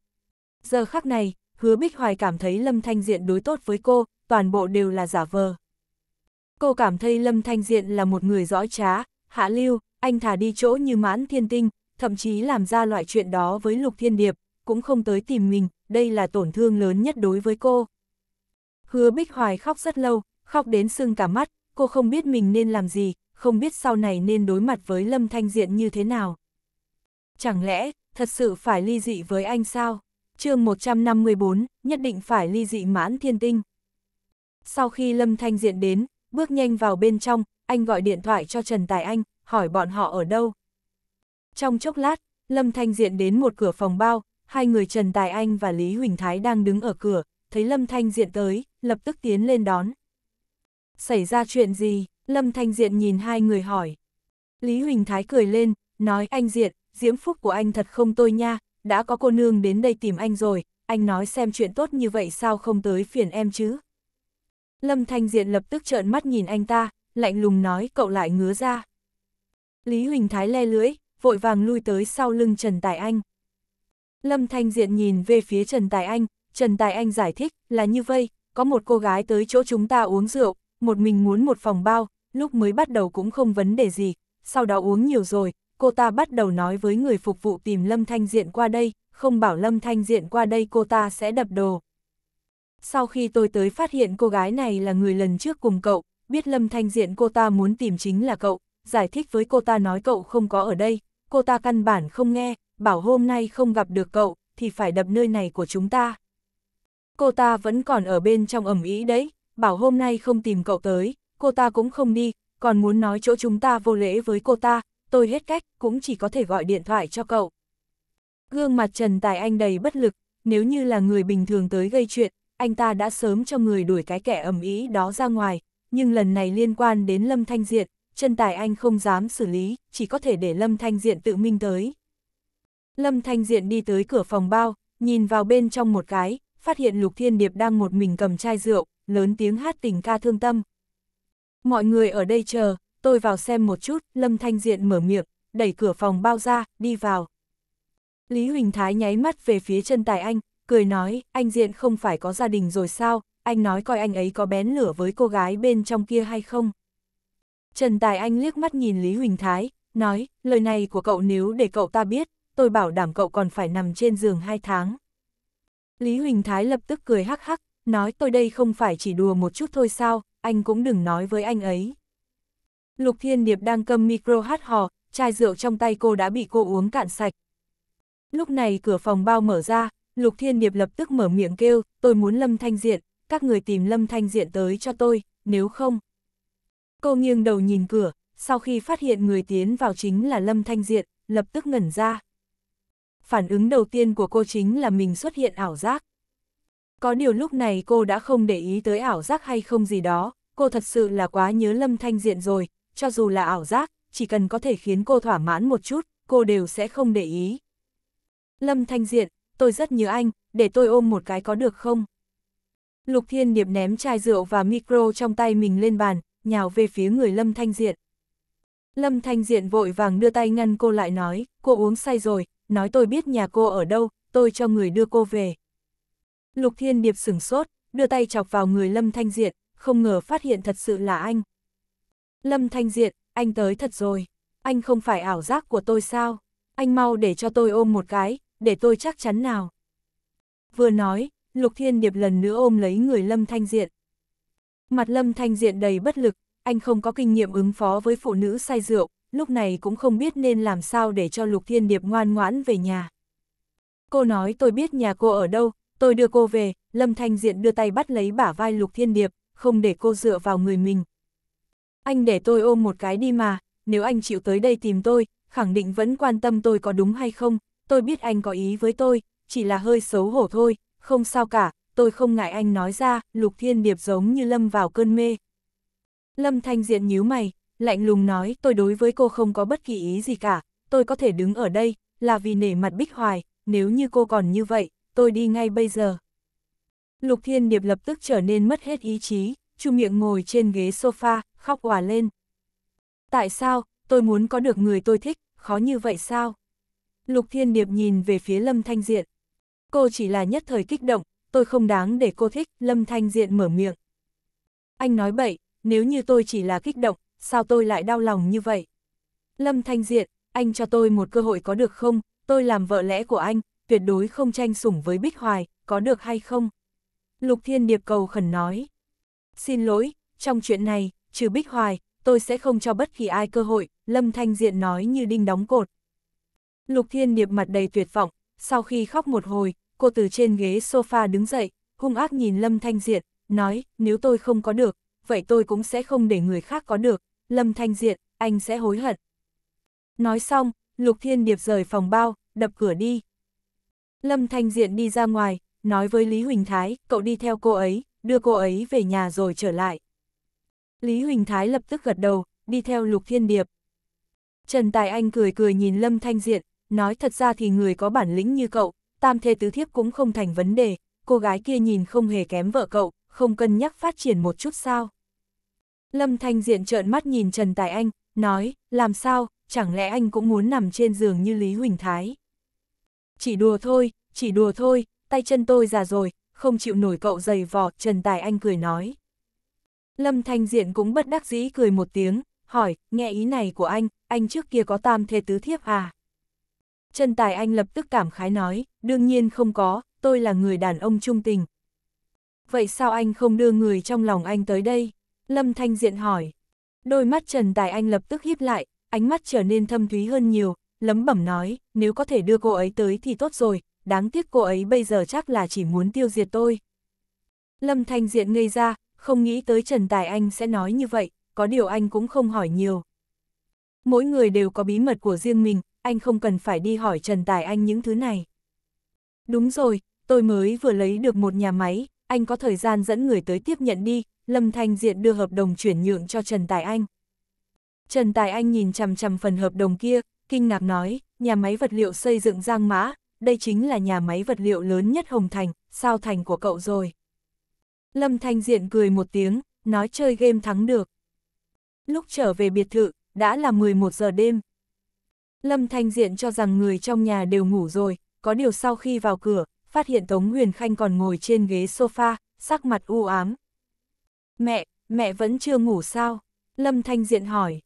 Giờ khắc này, hứa Bích Hoài cảm thấy Lâm Thanh Diện đối tốt với cô, toàn bộ đều là giả vờ. Cô cảm thấy Lâm Thanh Diện là một người dõi trá, hạ lưu, anh thả đi chỗ như mãn thiên tinh, thậm chí làm ra loại chuyện đó với Lục Thiên Điệp, cũng không tới tìm mình, đây là tổn thương lớn nhất đối với cô. Hứa Bích Hoài khóc rất lâu, khóc đến sưng cả mắt, cô không biết mình nên làm gì, không biết sau này nên đối mặt với Lâm Thanh Diện như thế nào. Chẳng lẽ, thật sự phải ly dị với anh sao? chương 154, nhất định phải ly dị mãn thiên tinh. Sau khi Lâm Thanh Diện đến, bước nhanh vào bên trong, anh gọi điện thoại cho Trần Tài Anh, hỏi bọn họ ở đâu. Trong chốc lát, Lâm Thanh Diện đến một cửa phòng bao, hai người Trần Tài Anh và Lý Huỳnh Thái đang đứng ở cửa, thấy Lâm Thanh Diện tới, lập tức tiến lên đón. Xảy ra chuyện gì? Lâm Thanh Diện nhìn hai người hỏi. Lý Huỳnh Thái cười lên, nói anh Diện, diễm phúc của anh thật không tôi nha, đã có cô nương đến đây tìm anh rồi, anh nói xem chuyện tốt như vậy sao không tới phiền em chứ. Lâm Thanh Diện lập tức trợn mắt nhìn anh ta, lạnh lùng nói cậu lại ngứa ra. Lý Huỳnh Thái le lưỡi, vội vàng lui tới sau lưng Trần Tài Anh. Lâm Thanh Diện nhìn về phía Trần Tài Anh, Trần Tài Anh giải thích là như vậy, có một cô gái tới chỗ chúng ta uống rượu, một mình muốn một phòng bao, lúc mới bắt đầu cũng không vấn đề gì, sau đó uống nhiều rồi, cô ta bắt đầu nói với người phục vụ tìm Lâm Thanh Diện qua đây, không bảo Lâm Thanh Diện qua đây cô ta sẽ đập đồ. Sau khi tôi tới phát hiện cô gái này là người lần trước cùng cậu, biết Lâm Thanh Diện cô ta muốn tìm chính là cậu, giải thích với cô ta nói cậu không có ở đây, cô ta căn bản không nghe, bảo hôm nay không gặp được cậu, thì phải đập nơi này của chúng ta. Cô ta vẫn còn ở bên trong ẩm ý đấy, bảo hôm nay không tìm cậu tới, cô ta cũng không đi, còn muốn nói chỗ chúng ta vô lễ với cô ta, tôi hết cách, cũng chỉ có thể gọi điện thoại cho cậu. Gương mặt Trần Tài Anh đầy bất lực, nếu như là người bình thường tới gây chuyện, anh ta đã sớm cho người đuổi cái kẻ ẩm ý đó ra ngoài, nhưng lần này liên quan đến Lâm Thanh Diện, Trần Tài Anh không dám xử lý, chỉ có thể để Lâm Thanh Diện tự minh tới. Lâm Thanh Diện đi tới cửa phòng bao, nhìn vào bên trong một cái, phát hiện Lục Thiên Điệp đang một mình cầm chai rượu, lớn tiếng hát tình ca thương tâm. Mọi người ở đây chờ, tôi vào xem một chút, Lâm Thanh Diện mở miệng, đẩy cửa phòng bao ra, đi vào. Lý Huỳnh Thái nháy mắt về phía chân tài anh, cười nói, anh Diện không phải có gia đình rồi sao, anh nói coi anh ấy có bén lửa với cô gái bên trong kia hay không. Trần Tài Anh liếc mắt nhìn Lý Huỳnh Thái, nói, lời này của cậu nếu để cậu ta biết, tôi bảo đảm cậu còn phải nằm trên giường hai tháng. Lý Huỳnh Thái lập tức cười hắc hắc, nói tôi đây không phải chỉ đùa một chút thôi sao, anh cũng đừng nói với anh ấy. Lục Thiên Điệp đang cầm micro hát hò, chai rượu trong tay cô đã bị cô uống cạn sạch. Lúc này cửa phòng bao mở ra, Lục Thiên Điệp lập tức mở miệng kêu, tôi muốn Lâm Thanh Diện, các người tìm Lâm Thanh Diện tới cho tôi, nếu không. Cô nghiêng đầu nhìn cửa, sau khi phát hiện người tiến vào chính là Lâm Thanh Diện, lập tức ngẩn ra phản ứng đầu tiên của cô chính là mình xuất hiện ảo giác. Có điều lúc này cô đã không để ý tới ảo giác hay không gì đó, cô thật sự là quá nhớ Lâm Thanh Diện rồi, cho dù là ảo giác, chỉ cần có thể khiến cô thỏa mãn một chút, cô đều sẽ không để ý. Lâm Thanh Diện, tôi rất nhớ anh, để tôi ôm một cái có được không? Lục Thiên Điệp ném chai rượu và micro trong tay mình lên bàn, nhào về phía người Lâm Thanh Diện. Lâm Thanh Diện vội vàng đưa tay ngăn cô lại nói, cô uống say rồi, nói tôi biết nhà cô ở đâu, tôi cho người đưa cô về. Lục Thiên Điệp sửng sốt, đưa tay chọc vào người Lâm Thanh Diện, không ngờ phát hiện thật sự là anh. Lâm Thanh Diện, anh tới thật rồi, anh không phải ảo giác của tôi sao, anh mau để cho tôi ôm một cái, để tôi chắc chắn nào. Vừa nói, Lục Thiên Điệp lần nữa ôm lấy người Lâm Thanh Diện. Mặt Lâm Thanh Diện đầy bất lực, anh không có kinh nghiệm ứng phó với phụ nữ say rượu, lúc này cũng không biết nên làm sao để cho Lục Thiên Điệp ngoan ngoãn về nhà. Cô nói tôi biết nhà cô ở đâu, tôi đưa cô về, Lâm Thanh Diện đưa tay bắt lấy bả vai Lục Thiên Điệp, không để cô dựa vào người mình. Anh để tôi ôm một cái đi mà, nếu anh chịu tới đây tìm tôi, khẳng định vẫn quan tâm tôi có đúng hay không, tôi biết anh có ý với tôi, chỉ là hơi xấu hổ thôi, không sao cả, tôi không ngại anh nói ra, Lục Thiên Điệp giống như lâm vào cơn mê. Lâm Thanh Diện nhíu mày, lạnh lùng nói tôi đối với cô không có bất kỳ ý gì cả, tôi có thể đứng ở đây, là vì nể mặt Bích Hoài, nếu như cô còn như vậy, tôi đi ngay bây giờ. Lục Thiên Điệp lập tức trở nên mất hết ý chí, chu miệng ngồi trên ghế sofa, khóc hòa lên. Tại sao, tôi muốn có được người tôi thích, khó như vậy sao? Lục Thiên Điệp nhìn về phía Lâm Thanh Diện. Cô chỉ là nhất thời kích động, tôi không đáng để cô thích, Lâm Thanh Diện mở miệng. Anh nói bậy, nếu như tôi chỉ là kích động, sao tôi lại đau lòng như vậy? Lâm Thanh Diện, anh cho tôi một cơ hội có được không? Tôi làm vợ lẽ của anh, tuyệt đối không tranh sủng với Bích Hoài, có được hay không? Lục Thiên Điệp cầu khẩn nói. Xin lỗi, trong chuyện này, trừ Bích Hoài, tôi sẽ không cho bất kỳ ai cơ hội, Lâm Thanh Diện nói như đinh đóng cột. Lục Thiên Điệp mặt đầy tuyệt vọng, sau khi khóc một hồi, cô từ trên ghế sofa đứng dậy, hung ác nhìn Lâm Thanh Diện, nói, nếu tôi không có được, vậy tôi cũng sẽ không để người khác có được, Lâm Thanh Diện, anh sẽ hối hận. Nói xong, Lục Thiên Điệp rời phòng bao, đập cửa đi. Lâm Thanh Diện đi ra ngoài, nói với Lý Huỳnh Thái, cậu đi theo cô ấy, đưa cô ấy về nhà rồi trở lại. Lý Huỳnh Thái lập tức gật đầu, đi theo Lục Thiên Điệp. Trần Tài Anh cười cười nhìn Lâm Thanh Diện, nói thật ra thì người có bản lĩnh như cậu, tam thê tứ thiếp cũng không thành vấn đề, cô gái kia nhìn không hề kém vợ cậu, không cân nhắc phát triển một chút sao. Lâm Thanh Diện trợn mắt nhìn Trần Tài Anh, nói, làm sao, chẳng lẽ anh cũng muốn nằm trên giường như Lý Huỳnh Thái? Chỉ đùa thôi, chỉ đùa thôi, tay chân tôi già rồi, không chịu nổi cậu dày vò, Trần Tài Anh cười nói. Lâm Thanh Diện cũng bất đắc dĩ cười một tiếng, hỏi, nghe ý này của anh, anh trước kia có tam thê tứ thiếp à? Trần Tài Anh lập tức cảm khái nói, đương nhiên không có, tôi là người đàn ông trung tình. Vậy sao anh không đưa người trong lòng anh tới đây? Lâm Thanh Diện hỏi. Đôi mắt Trần Tài Anh lập tức híp lại, ánh mắt trở nên thâm thúy hơn nhiều, lấm bẩm nói, nếu có thể đưa cô ấy tới thì tốt rồi, đáng tiếc cô ấy bây giờ chắc là chỉ muốn tiêu diệt tôi. Lâm Thanh Diện ngây ra, không nghĩ tới Trần Tài Anh sẽ nói như vậy, có điều anh cũng không hỏi nhiều. Mỗi người đều có bí mật của riêng mình, anh không cần phải đi hỏi Trần Tài Anh những thứ này. Đúng rồi, tôi mới vừa lấy được một nhà máy, anh có thời gian dẫn người tới tiếp nhận đi, Lâm Thanh Diện đưa hợp đồng chuyển nhượng cho Trần Tài Anh. Trần Tài Anh nhìn chằm chằm phần hợp đồng kia, kinh ngạc nói, nhà máy vật liệu xây dựng Giang Mã, đây chính là nhà máy vật liệu lớn nhất Hồng Thành, sao thành của cậu rồi. Lâm Thanh Diện cười một tiếng, nói chơi game thắng được. Lúc trở về biệt thự, đã là 11 giờ đêm. Lâm Thanh Diện cho rằng người trong nhà đều ngủ rồi, có điều sau khi vào cửa, phát hiện Tống Huyền Khanh còn ngồi trên ghế sofa, sắc mặt u ám, Mẹ, mẹ vẫn chưa ngủ sao? Lâm Thanh Diện hỏi.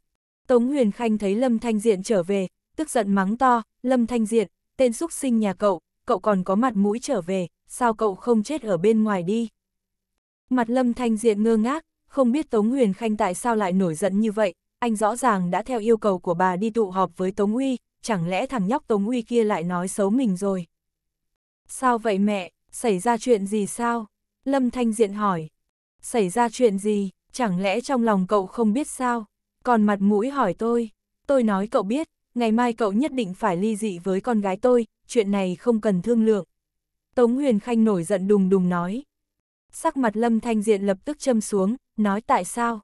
Tống Huyền Khanh thấy Lâm Thanh Diện trở về, tức giận mắng to, Lâm Thanh Diện, tên xúc sinh nhà cậu, cậu còn có mặt mũi trở về, sao cậu không chết ở bên ngoài đi? Mặt Lâm Thanh Diện ngơ ngác, không biết Tống Huyền Khanh tại sao lại nổi giận như vậy, anh rõ ràng đã theo yêu cầu của bà đi tụ họp với Tống Uy, chẳng lẽ thằng nhóc Tống Uy kia lại nói xấu mình rồi? Sao vậy mẹ, xảy ra chuyện gì sao? Lâm Thanh Diện hỏi xảy ra chuyện gì, chẳng lẽ trong lòng cậu không biết sao? Còn mặt mũi hỏi tôi, tôi nói cậu biết, ngày mai cậu nhất định phải ly dị với con gái tôi, chuyện này không cần thương lượng. Tống Huyền Khanh nổi giận đùng đùng nói. Sắc mặt Lâm Thanh Diện lập tức châm xuống, nói tại sao?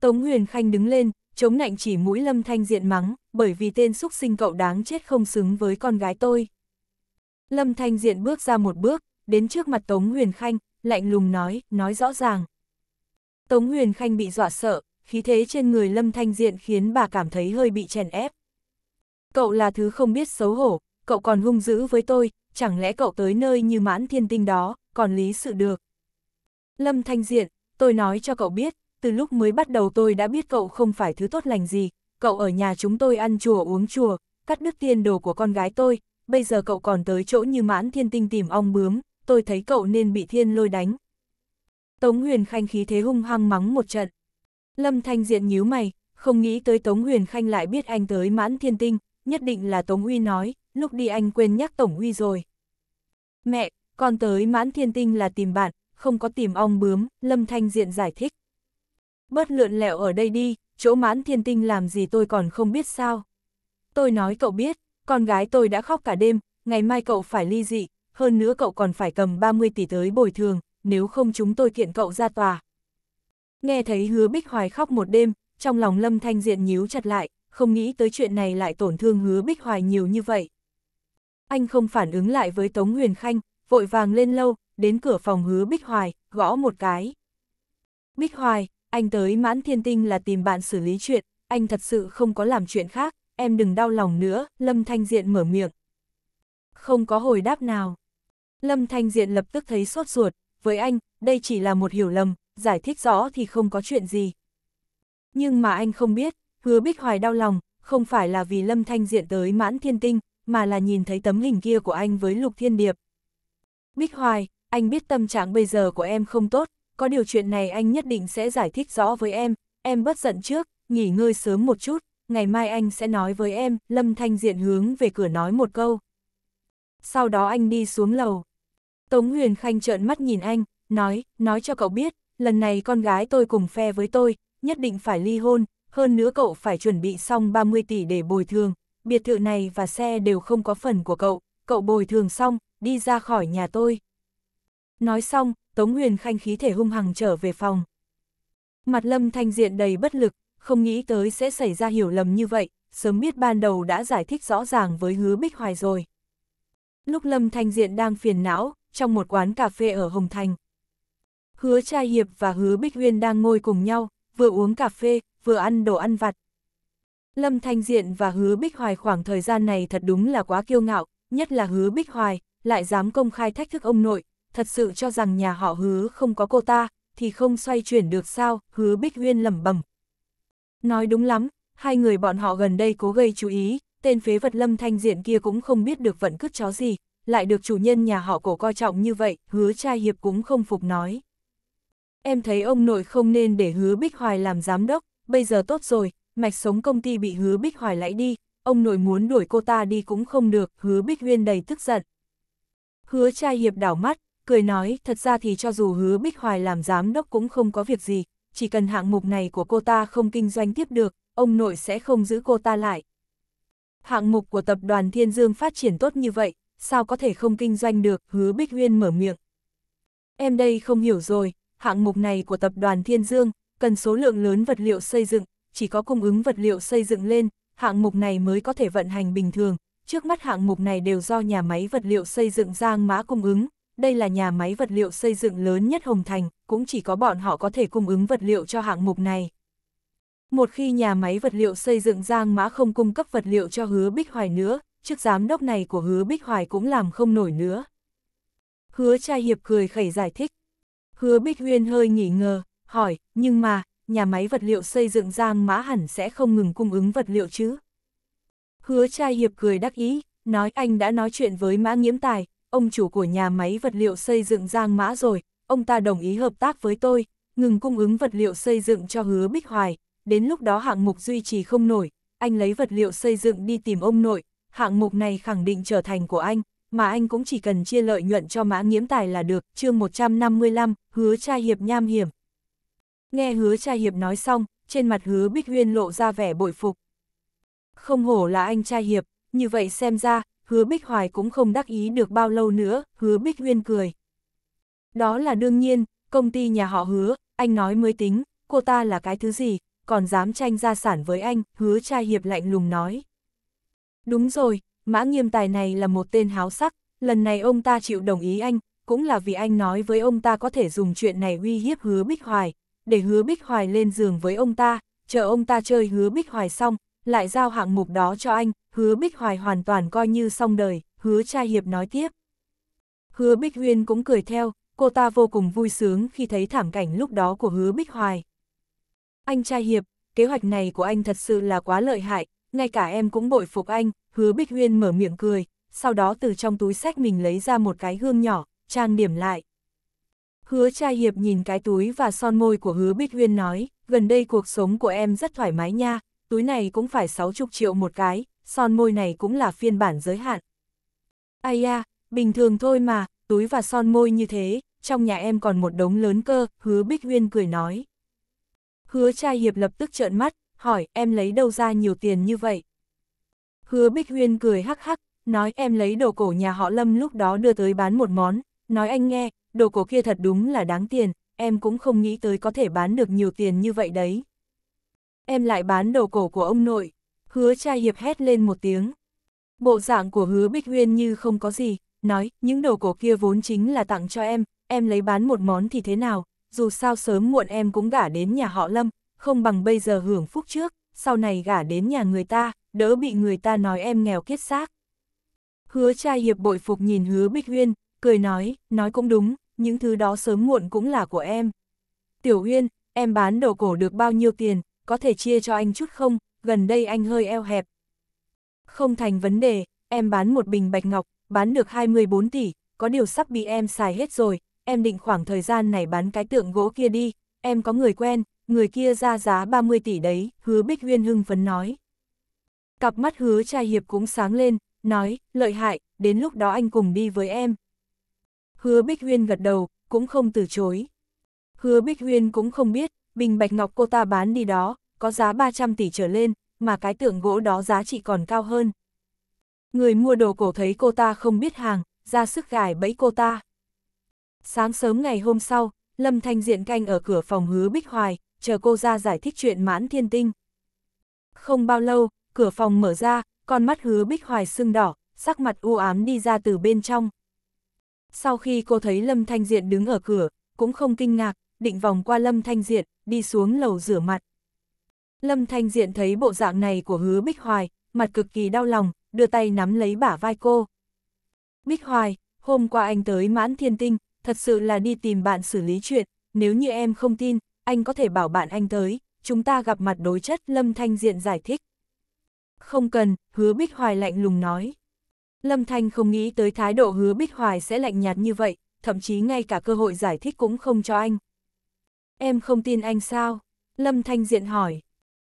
Tống Huyền Khanh đứng lên, chống nạnh chỉ mũi Lâm Thanh Diện mắng, bởi vì tên xúc sinh cậu đáng chết không xứng với con gái tôi. Lâm Thanh Diện bước ra một bước, đến trước mặt Tống Huyền Khanh, lạnh lùng nói, nói rõ ràng. Tống Huyền Khanh bị dọa sợ, khí thế trên người Lâm Thanh Diện khiến bà cảm thấy hơi bị chèn ép. Cậu là thứ không biết xấu hổ, cậu còn hung dữ với tôi, chẳng lẽ cậu tới nơi như mãn thiên tinh đó, còn lý sự được. Lâm Thanh Diện, tôi nói cho cậu biết, từ lúc mới bắt đầu tôi đã biết cậu không phải thứ tốt lành gì, cậu ở nhà chúng tôi ăn chùa uống chùa, cắt đứt tiền đồ của con gái tôi, bây giờ cậu còn tới chỗ như mãn thiên tinh tìm ong bướm, tôi thấy cậu nên bị thiên lôi đánh. Tống Huyền Khanh khí thế hung hăng mắng một trận. Lâm Thanh Diện nhíu mày, không nghĩ tới Tống Huyền Khanh lại biết anh tới mãn thiên tinh, nhất định là Tống huy nói, lúc đi anh quên nhắc Tổng huy rồi. Mẹ, con tới mãn thiên tinh là tìm bạn, không có tìm ong bướm, Lâm Thanh Diện giải thích. Bớt lượn lẹo ở đây đi, chỗ mãn thiên tinh làm gì tôi còn không biết sao. Tôi nói cậu biết, con gái tôi đã khóc cả đêm, ngày mai cậu phải ly dị, hơn nữa cậu còn phải cầm 30 tỷ tới bồi thường, nếu không chúng tôi kiện cậu ra tòa. Nghe thấy hứa Bích Hoài khóc một đêm, trong lòng Lâm Thanh Diện nhíu chặt lại, không nghĩ tới chuyện này lại tổn thương hứa Bích Hoài nhiều như vậy. Anh không phản ứng lại với Tống Huyền Khanh, vội vàng lên lâu, đến cửa phòng hứa Bích Hoài, gõ một cái. Bích Hoài, anh tới mãn thiên tinh là tìm bạn xử lý chuyện, anh thật sự không có làm chuyện khác, em đừng đau lòng nữa, Lâm Thanh Diện mở miệng. Không có hồi đáp nào. Lâm Thanh Diện lập tức thấy sốt ruột, với anh, đây chỉ là một hiểu lầm, giải thích rõ thì không có chuyện gì. Nhưng mà anh không biết, hứa Bích Hoài đau lòng, không phải là vì Lâm Thanh Diện tới mãn thiên tinh, mà là nhìn thấy tấm hình kia của anh với Lục Thiên Điệp. Bích Hoài, anh biết tâm trạng bây giờ của em không tốt, có điều chuyện này anh nhất định sẽ giải thích rõ với em, em bất giận trước, nghỉ ngơi sớm một chút, ngày mai anh sẽ nói với em, Lâm Thanh Diện hướng về cửa nói một câu. Sau đó anh đi xuống lầu, Tống Huyền Khanh trợn mắt nhìn anh, nói, nói cho cậu biết, lần này con gái tôi cùng phe với tôi, nhất định phải ly hôn, hơn nữa cậu phải chuẩn bị xong 30 tỷ để bồi thường, biệt thự này và xe đều không có phần của cậu, cậu bồi thường xong, đi ra khỏi nhà tôi. Nói xong, Tống Huyền Khanh khí thể hung hằng trở về phòng. Mặt Lâm Thanh Diện đầy bất lực, không nghĩ tới sẽ xảy ra hiểu lầm như vậy, sớm biết ban đầu đã giải thích rõ ràng với hứa Bích Hoài rồi. Lúc Lâm Thanh Diện đang phiền não, trong một quán cà phê ở Hồng Thành. Hứa Trai Hiệp và Hứa Bích Huyên đang ngồi cùng nhau, vừa uống cà phê, vừa ăn đồ ăn vặt. Lâm Thanh Diện và Hứa Bích Hoài khoảng thời gian này thật đúng là quá kiêu ngạo, nhất là Hứa Bích Hoài, lại dám công khai thách thức ông nội, thật sự cho rằng nhà họ Hứa không có cô ta, thì không xoay chuyển được sao, Hứa Bích Huyên lẩm bẩm. Nói đúng lắm, hai người bọn họ gần đây cố gây chú ý, tên phế vật Lâm Thanh Diện kia cũng không biết được vận cứt chó gì, lại được chủ nhân nhà họ cổ coi trọng như vậy, hứa trai hiệp cũng không phục nói. Em thấy ông nội không nên để hứa Bích Hoài làm giám đốc, bây giờ tốt rồi, mạch sống công ty bị hứa Bích Hoài lãi đi, ông nội muốn đuổi cô ta đi cũng không được, hứa Bích Huyên đầy tức giận. Hứa trai hiệp đảo mắt, cười nói, thật ra thì cho dù hứa Bích Hoài làm giám đốc cũng không có việc gì, chỉ cần hạng mục này của cô ta không kinh doanh tiếp được, ông nội sẽ không giữ cô ta lại. Hạng mục của tập đoàn Thiên Dương phát triển tốt như vậy, sao có thể không kinh doanh được, hứa Bích Huyên mở miệng. Em đây không hiểu rồi, hạng mục này của tập đoàn Thiên Dương, cần số lượng lớn vật liệu xây dựng, chỉ có cung ứng vật liệu xây dựng lên, hạng mục này mới có thể vận hành bình thường. Trước mắt hạng mục này đều do nhà máy vật liệu xây dựng Giang Mã cung ứng, đây là nhà máy vật liệu xây dựng lớn nhất Hồng Thành, cũng chỉ có bọn họ có thể cung ứng vật liệu cho hạng mục này. Một khi nhà máy vật liệu xây dựng Giang Mã không cung cấp vật liệu cho hứa Bích Hoài nữa, trước giám đốc này của hứa Bích Hoài cũng làm không nổi nữa. Hứa trai hiệp cười khẩy giải thích. Hứa Bích Huyên hơi nghỉ ngờ, hỏi, nhưng mà, nhà máy vật liệu xây dựng giang mã hẳn sẽ không ngừng cung ứng vật liệu chứ. Hứa trai hiệp cười đắc ý, nói anh đã nói chuyện với mã nghiễm tài, ông chủ của nhà máy vật liệu xây dựng giang mã rồi, ông ta đồng ý hợp tác với tôi, ngừng cung ứng vật liệu xây dựng cho hứa Bích Hoài, đến lúc đó hạng mục duy trì không nổi, anh lấy vật liệu xây dựng đi tìm ông nội, hạng mục này khẳng định trở thành của anh, mà anh cũng chỉ cần chia lợi nhuận cho mã nghiễm tài là được, chương 155, hứa tra hiệp nham hiểm. Nghe hứa tra hiệp nói xong, trên mặt hứa Bích huyên lộ ra vẻ bội phục. Không hổ là anh trai hiệp, như vậy xem ra, hứa Bích Hoài cũng không đắc ý được bao lâu nữa, hứa Bích huyên cười. Đó là đương nhiên, công ty nhà họ hứa, anh nói mới tính, cô ta là cái thứ gì, còn dám tranh gia sản với anh, hứa trai hiệp lạnh lùng nói. Đúng rồi, Mã Nghiêm Tài này là một tên háo sắc, lần này ông ta chịu đồng ý anh, cũng là vì anh nói với ông ta có thể dùng chuyện này uy hiếp hứa Bích Hoài, để hứa Bích Hoài lên giường với ông ta, chờ ông ta chơi hứa Bích Hoài xong, lại giao hạng mục đó cho anh, hứa Bích Hoài hoàn toàn coi như xong đời, hứa trai hiệp nói tiếp. Hứa Bích Huyên cũng cười theo, cô ta vô cùng vui sướng khi thấy thảm cảnh lúc đó của hứa Bích Hoài. Anh trai hiệp, kế hoạch này của anh thật sự là quá lợi hại, ngay cả em cũng bội phục anh, hứa Bích Huyên mở miệng cười, sau đó từ trong túi sách mình lấy ra một cái gương nhỏ, trang điểm lại. Hứa trai hiệp nhìn cái túi và son môi của hứa Bích Huyên nói, gần đây cuộc sống của em rất thoải mái nha, túi này cũng phải 60 triệu một cái, son môi này cũng là phiên bản giới hạn. Ai à, bình thường thôi mà, túi và son môi như thế, trong nhà em còn một đống lớn cơ, hứa Bích Huyên cười nói. Hứa trai hiệp lập tức trợn mắt, hỏi em lấy đâu ra nhiều tiền như vậy. Hứa Bích Huyên cười hắc hắc, nói em lấy đồ cổ nhà họ Lâm lúc đó đưa tới bán một món, nói anh nghe, đồ cổ kia thật đúng là đáng tiền, em cũng không nghĩ tới có thể bán được nhiều tiền như vậy đấy. Em lại bán đồ cổ của ông nội, hứa cha hiệp hét lên một tiếng. Bộ dạng của hứa Bích Huyên như không có gì, nói, những đồ cổ kia vốn chính là tặng cho em, em lấy bán một món thì thế nào, dù sao sớm muộn em cũng gả đến nhà họ Lâm, không bằng bây giờ hưởng phúc trước, sau này gả đến nhà người ta, đỡ bị người ta nói em nghèo kiết xác. Hứa trai hiệp bội phục nhìn hứa Bích uyên cười nói, nói cũng đúng, những thứ đó sớm muộn cũng là của em. Tiểu uyên em bán đồ cổ được bao nhiêu tiền, có thể chia cho anh chút không, gần đây anh hơi eo hẹp. Không thành vấn đề, em bán một bình bạch ngọc, bán được 24 tỷ, có điều sắp bị em xài hết rồi, em định khoảng thời gian này bán cái tượng gỗ kia đi, em có người quen, người kia ra giá 30 tỷ đấy, hứa Bích Huyên hưng phấn nói. Cặp mắt hứa trai hiệp cũng sáng lên, nói, lợi hại, đến lúc đó anh cùng đi với em. Hứa Bích Huyên gật đầu, cũng không từ chối. Hứa Bích Huyên cũng không biết, bình bạch ngọc cô ta bán đi đó, có giá 300 tỷ trở lên, mà cái tượng gỗ đó giá trị còn cao hơn. Người mua đồ cổ thấy cô ta không biết hàng, ra sức gài bẫy cô ta. Sáng sớm ngày hôm sau, Lâm Thanh Diện canh ở cửa phòng hứa Bích Hoài, chờ cô ra giải thích chuyện mãn thiên tinh. Không bao lâu, cửa phòng mở ra, con mắt hứa bích hoài sưng đỏ, sắc mặt u ám đi ra từ bên trong. Sau khi cô thấy Lâm Thanh Diện đứng ở cửa, cũng không kinh ngạc, định vòng qua Lâm Thanh Diện, đi xuống lầu rửa mặt. Lâm Thanh Diện thấy bộ dạng này của hứa Bích Hoài, mặt cực kỳ đau lòng, đưa tay nắm lấy bả vai cô. Bích Hoài, hôm qua anh tới mãn thiên tinh, thật sự là đi tìm bạn xử lý chuyện, nếu như em không tin, anh có thể bảo bạn anh tới, chúng ta gặp mặt đối chất, Lâm Thanh Diện giải thích. Không cần, hứa Bích Hoài lạnh lùng nói. Lâm Thanh không nghĩ tới thái độ hứa Bích Hoài sẽ lạnh nhạt như vậy, thậm chí ngay cả cơ hội giải thích cũng không cho anh. Em không tin anh sao? Lâm Thanh Diện hỏi.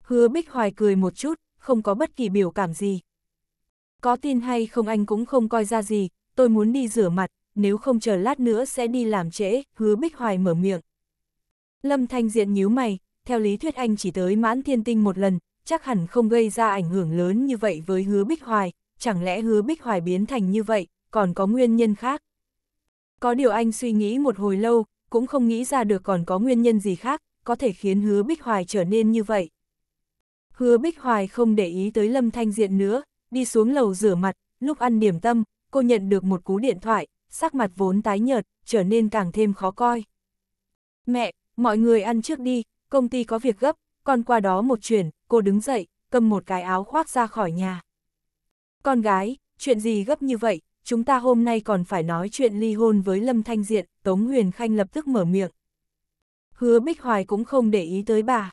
Hứa Bích Hoài cười một chút, không có bất kỳ biểu cảm gì. Có tin hay không anh cũng không coi ra gì, tôi muốn đi rửa mặt, nếu không chờ lát nữa sẽ đi làm trễ, hứa Bích Hoài mở miệng. Lâm Thanh Diện nhíu mày, theo lý thuyết anh chỉ tới mãn thiên tinh một lần, chắc hẳn không gây ra ảnh hưởng lớn như vậy với hứa Bích Hoài, chẳng lẽ hứa Bích Hoài biến thành như vậy, còn có nguyên nhân khác. Có điều anh suy nghĩ một hồi lâu, cũng không nghĩ ra được còn có nguyên nhân gì khác, có thể khiến hứa Bích Hoài trở nên như vậy. Hứa Bích Hoài không để ý tới Lâm Thanh Diện nữa, đi xuống lầu rửa mặt, lúc ăn điểm tâm, cô nhận được một cú điện thoại, sắc mặt vốn tái nhợt, trở nên càng thêm khó coi. Mẹ, mọi người ăn trước đi, công ty có việc gấp, còn qua đó một chuyển, cô đứng dậy, cầm một cái áo khoác ra khỏi nhà. Con gái, chuyện gì gấp như vậy, chúng ta hôm nay còn phải nói chuyện ly hôn với Lâm Thanh Diện, Tống Huyền Khanh lập tức mở miệng. Hứa Bích Hoài cũng không để ý tới bà.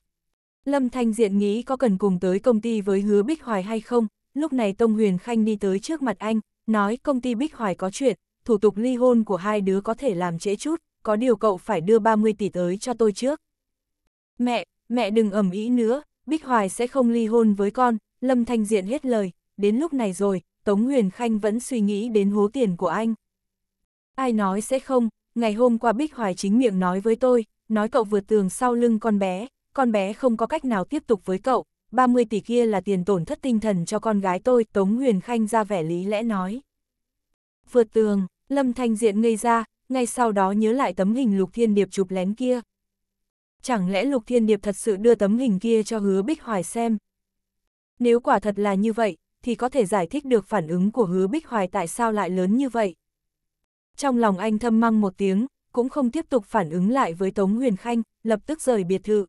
Lâm Thanh Diện nghĩ có cần cùng tới công ty với Hứa Bích Hoài hay không, lúc này Tông Huyền Khanh đi tới trước mặt anh, nói công ty Bích Hoài có chuyện, thủ tục ly hôn của hai đứa có thể làm trễ chút, có điều cậu phải đưa 30 tỷ tới cho tôi trước. Mẹ, mẹ đừng ầm ý nữa, Bích Hoài sẽ không ly hôn với con, Lâm Thanh Diện hết lời, đến lúc này rồi, Tống Huyền Khanh vẫn suy nghĩ đến hố tiền của anh. Ai nói sẽ không, ngày hôm qua Bích Hoài chính miệng nói với tôi, nói cậu vượt tường sau lưng con bé, con bé không có cách nào tiếp tục với cậu, 30 tỷ kia là tiền tổn thất tinh thần cho con gái tôi, Tống Huyền Khanh ra vẻ lý lẽ nói. Vượt tường, Lâm Thanh Diện ngây ra, ngay sau đó nhớ lại tấm hình Lục Thiên Điệp chụp lén kia. Chẳng lẽ Lục Thiên Điệp thật sự đưa tấm hình kia cho hứa Bích Hoài xem? Nếu quả thật là như vậy, thì có thể giải thích được phản ứng của hứa Bích Hoài tại sao lại lớn như vậy. Trong lòng anh thâm măng một tiếng, cũng không tiếp tục phản ứng lại với Tống Huyền Khanh, lập tức rời biệt thự.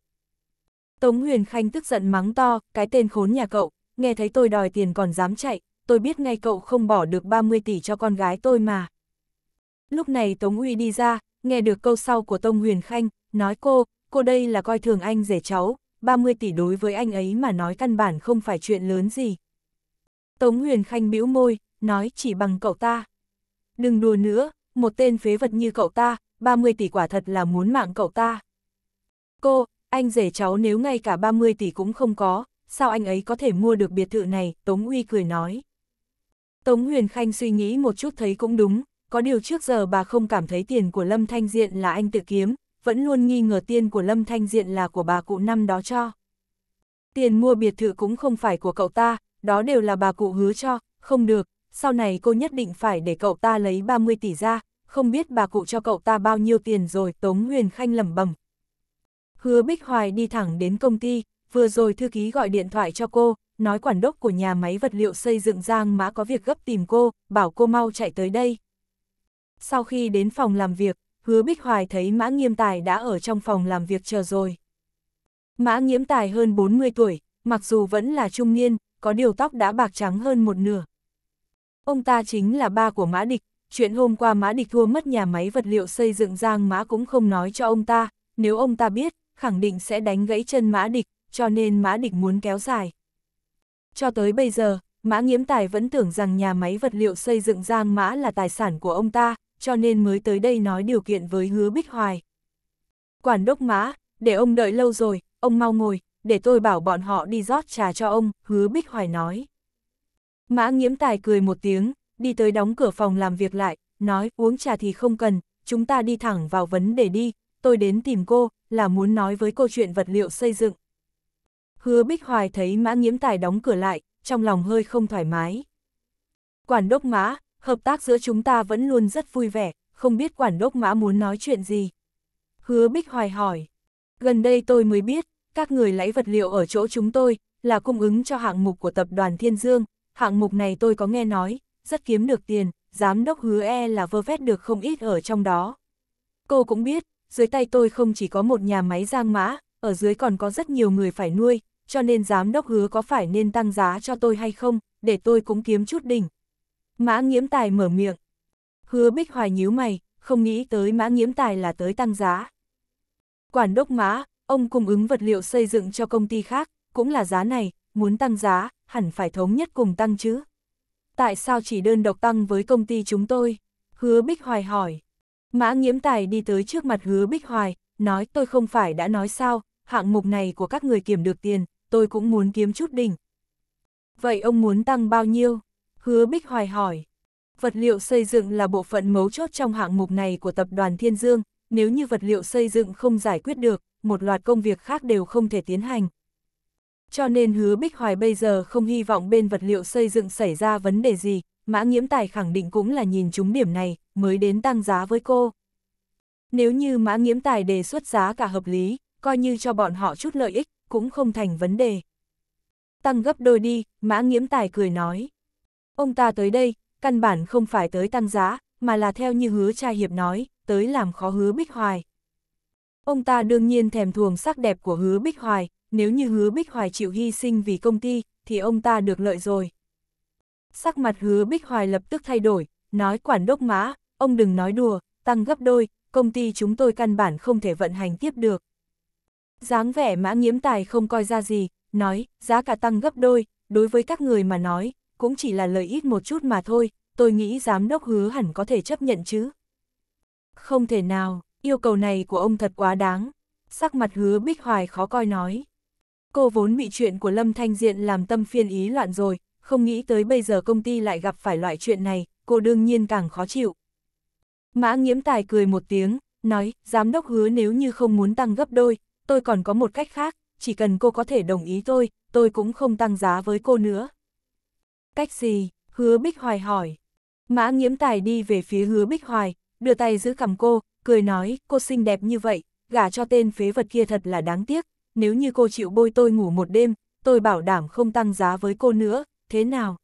Tống Huyền Khanh tức giận mắng to, cái tên khốn nhà cậu, nghe thấy tôi đòi tiền còn dám chạy, tôi biết ngay cậu không bỏ được 30 tỷ cho con gái tôi mà. Lúc này Tống Uy đi ra, nghe được câu sau của Tông Huyền Khanh, nói cô, cô đây là coi thường anh rể cháu, 30 tỷ đối với anh ấy mà nói căn bản không phải chuyện lớn gì. Tống Huyền Khanh bĩu môi, nói chỉ bằng cậu ta. Đừng đùa nữa, một tên phế vật như cậu ta, 30 tỷ quả thật là muốn mạng cậu ta. Cô, anh rể cháu nếu ngay cả 30 tỷ cũng không có, sao anh ấy có thể mua được biệt thự này, Tống Uy cười nói. Tống Huyền Khanh suy nghĩ một chút thấy cũng đúng, có điều trước giờ bà không cảm thấy tiền của Lâm Thanh Diện là anh tự kiếm, vẫn luôn nghi ngờ tiền của Lâm Thanh Diện là của bà cụ năm đó cho. Tiền mua biệt thự cũng không phải của cậu ta, đó đều là bà cụ hứa cho, không được, sau này cô nhất định phải để cậu ta lấy 30 tỷ ra, không biết bà cụ cho cậu ta bao nhiêu tiền rồi, Tống Huyền Khanh lẩm bẩm. Hứa Bích Hoài đi thẳng đến công ty, vừa rồi thư ký gọi điện thoại cho cô, nói quản đốc của nhà máy vật liệu xây dựng Giang Mã có việc gấp tìm cô, bảo cô mau chạy tới đây. Sau khi đến phòng làm việc, hứa Bích Hoài thấy Mã Nghiêm Tài đã ở trong phòng làm việc chờ rồi. Mã Nghiễm Tài hơn 40 tuổi, mặc dù vẫn là trung niên, có điều tóc đã bạc trắng hơn một nửa. Ông ta chính là ba của Mã Địch, chuyện hôm qua Mã Địch thua mất nhà máy vật liệu xây dựng Giang Mã cũng không nói cho ông ta, nếu ông ta biết, khẳng định sẽ đánh gãy chân Mã Địch, cho nên Mã Địch muốn kéo dài. Cho tới bây giờ, Mã Nghiễm Tài vẫn tưởng rằng nhà máy vật liệu xây dựng Giang Mã là tài sản của ông ta, cho nên mới tới đây nói điều kiện với hứa Bích Hoài. Quản đốc mã, để ông đợi lâu rồi, ông mau ngồi, để tôi bảo bọn họ đi rót trà cho ông, hứa Bích Hoài nói. Mã nghiễm tài cười một tiếng, đi tới đóng cửa phòng làm việc lại, nói uống trà thì không cần, chúng ta đi thẳng vào vấn đề đi, tôi đến tìm cô, là muốn nói với cô chuyện vật liệu xây dựng. Hứa Bích Hoài thấy Mã Nghiễm Tài đóng cửa lại, trong lòng hơi không thoải mái. Quản đốc Mã, Hợp tác giữa chúng ta vẫn luôn rất vui vẻ, không biết quản đốc mã muốn nói chuyện gì. Hứa Bích Hoài hỏi. Gần đây tôi mới biết, các người lấy vật liệu ở chỗ chúng tôi, là cung ứng cho hạng mục của tập đoàn Thiên Dương. Hạng mục này tôi có nghe nói, rất kiếm được tiền, giám đốc hứa e là vơ vét được không ít ở trong đó. Cô cũng biết, dưới tay tôi không chỉ có một nhà máy giang mã, ở dưới còn có rất nhiều người phải nuôi, cho nên giám đốc hứa có phải nên tăng giá cho tôi hay không, để tôi cũng kiếm chút đỉnh, Mã nghiễm tài mở miệng. Hứa bích hoài nhíu mày, không nghĩ tới mã nghiễm tài là tới tăng giá. Quản đốc mã, ông cung ứng vật liệu xây dựng cho công ty khác, cũng là giá này, muốn tăng giá, hẳn phải thống nhất cùng tăng chứ. Tại sao chỉ đơn độc tăng với công ty chúng tôi? Hứa Bích Hoài hỏi. Mã nghiễm tài đi tới trước mặt hứa Bích Hoài, nói tôi không phải đã nói sao, hạng mục này của các người kiểm được tiền, tôi cũng muốn kiếm chút đỉnh. Vậy ông muốn tăng bao nhiêu? Hứa Bích Hoài hỏi. Vật liệu xây dựng là bộ phận mấu chốt trong hạng mục này của tập đoàn Thiên Dương, nếu như vật liệu xây dựng không giải quyết được, một loạt công việc khác đều không thể tiến hành. Cho nên hứa Bích Hoài bây giờ không hy vọng bên vật liệu xây dựng xảy ra vấn đề gì, Mã Nghiễm Tài khẳng định cũng là nhìn chúng điểm này, mới đến tăng giá với cô. Nếu như Mã Nghiễm Tài đề xuất giá cả hợp lý, coi như cho bọn họ chút lợi ích, cũng không thành vấn đề. Tăng gấp đôi đi, Mã Nghiễm Tài cười nói. Ông ta tới đây, căn bản không phải tới tăng giá, mà là theo như hứa trai hiệp nói, tới làm khó hứa Bích Hoài. Ông ta đương nhiên thèm thuồng sắc đẹp của hứa Bích Hoài, nếu như hứa Bích Hoài chịu hy sinh vì công ty, thì ông ta được lợi rồi. Sắc mặt hứa Bích Hoài lập tức thay đổi, nói quản đốc mã, ông đừng nói đùa, tăng gấp đôi, công ty chúng tôi căn bản không thể vận hành tiếp được. dáng vẻ mã nghiễm tài không coi ra gì, nói, giá cả tăng gấp đôi, đối với các người mà nói, cũng chỉ là lợi ít một chút mà thôi, tôi nghĩ giám đốc hứa hẳn có thể chấp nhận chứ. Không thể nào, yêu cầu này của ông thật quá đáng. Sắc mặt hứa Bích Hoài khó coi nói. Cô vốn bị chuyện của Lâm Thanh Diện làm tâm phiên ý loạn rồi, không nghĩ tới bây giờ công ty lại gặp phải loại chuyện này, cô đương nhiên càng khó chịu. Mã nghiễm tài cười một tiếng, nói, giám đốc hứa nếu như không muốn tăng gấp đôi, tôi còn có một cách khác, chỉ cần cô có thể đồng ý tôi, tôi cũng không tăng giá với cô nữa cách gì? Hứa Bích Hoài hỏi. Mã nghiễm tài đi về phía hứa Bích Hoài, đưa tay giữ cầm cô, cười nói, cô xinh đẹp như vậy, gả cho tên phế vật kia thật là đáng tiếc, nếu như cô chịu bôi tôi ngủ một đêm, tôi bảo đảm không tăng giá với cô nữa, thế nào?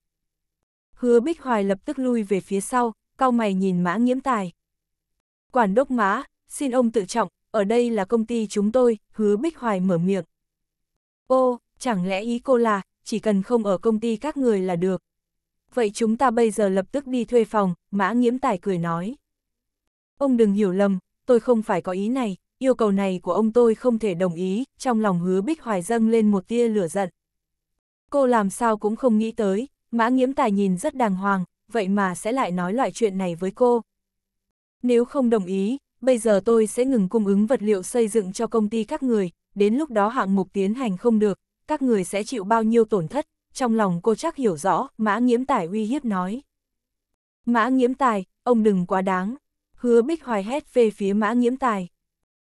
Hứa Bích Hoài lập tức lui về phía sau, cau mày nhìn mã nghiễm tài. Quản đốc mã, xin ông tự trọng, ở đây là công ty chúng tôi, hứa Bích Hoài mở miệng. Ô, chẳng lẽ ý cô là, chỉ cần không ở công ty các người là được. Vậy chúng ta bây giờ lập tức đi thuê phòng, mã nghiễm tài cười nói. Ông đừng hiểu lầm, tôi không phải có ý này, yêu cầu này của ông tôi không thể đồng ý, trong lòng hứa bích hoài dâng lên một tia lửa giận. Cô làm sao cũng không nghĩ tới, mã nghiễm tài nhìn rất đàng hoàng, vậy mà sẽ lại nói loại chuyện này với cô. Nếu không đồng ý, bây giờ tôi sẽ ngừng cung ứng vật liệu xây dựng cho công ty các người, đến lúc đó hạng mục tiến hành không được, các người sẽ chịu bao nhiêu tổn thất, trong lòng cô chắc hiểu rõ, Mã Nghiễm Tài uy hiếp nói. Mã Nghiễm Tài, ông đừng quá đáng. Hứa Bích Hoài hét về phía Mã Nghiễm Tài.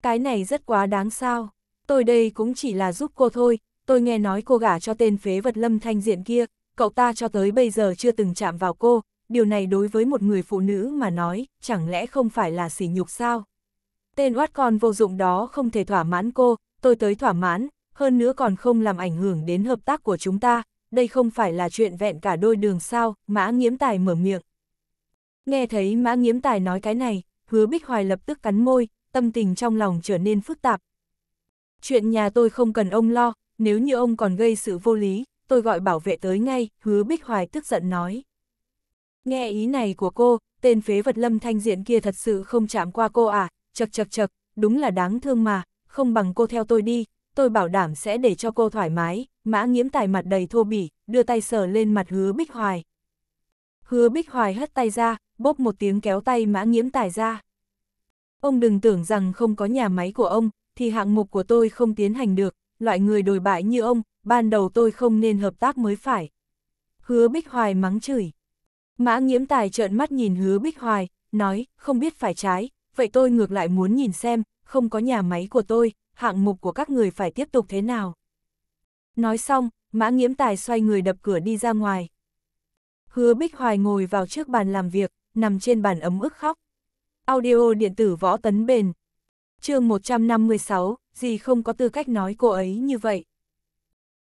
Cái này rất quá đáng sao, tôi đây cũng chỉ là giúp cô thôi, tôi nghe nói cô gả cho tên phế vật lâm thanh diện kia, cậu ta cho tới bây giờ chưa từng chạm vào cô, điều này đối với một người phụ nữ mà nói, chẳng lẽ không phải là sỉ nhục sao? Tên oát con vô dụng đó không thể thỏa mãn cô, tôi tới thỏa mãn, hơn nữa còn không làm ảnh hưởng đến hợp tác của chúng ta, đây không phải là chuyện vẹn cả đôi đường sao, mã nghiễm tài mở miệng. Nghe thấy mã nghiễm tài nói cái này, hứa bích hoài lập tức cắn môi, tâm tình trong lòng trở nên phức tạp. Chuyện nhà tôi không cần ông lo, nếu như ông còn gây sự vô lý, tôi gọi bảo vệ tới ngay, hứa bích hoài tức giận nói. Nghe ý này của cô, tên phế vật lâm thanh diện kia thật sự không chạm qua cô à, chật chật chật, đúng là đáng thương mà, không bằng cô theo tôi đi, tôi bảo đảm sẽ để cho cô thoải mái, mã nghiễm tài mặt đầy thô bỉ, đưa tay sờ lên mặt hứa bích hoài. Hứa bích hoài hất tay ra, bóp một tiếng kéo tay mã nghiễm tài ra. Ông đừng tưởng rằng không có nhà máy của ông, thì hạng mục của tôi không tiến hành được, loại người đồi bại như ông, ban đầu tôi không nên hợp tác mới phải. Hứa bích hoài mắng chửi. Mã nghiễm tài trợn mắt nhìn hứa bích hoài, nói, không biết phải trái, vậy tôi ngược lại muốn nhìn xem, không có nhà máy của tôi, hạng mục của các người phải tiếp tục thế nào. Nói xong, mã nghiễm tài xoay người đập cửa đi ra ngoài. Hứa Bích Hoài ngồi vào trước bàn làm việc, nằm trên bàn ấm ức khóc. Audio điện tử võ tấn bền. chương 156, gì không có tư cách nói cô ấy như vậy.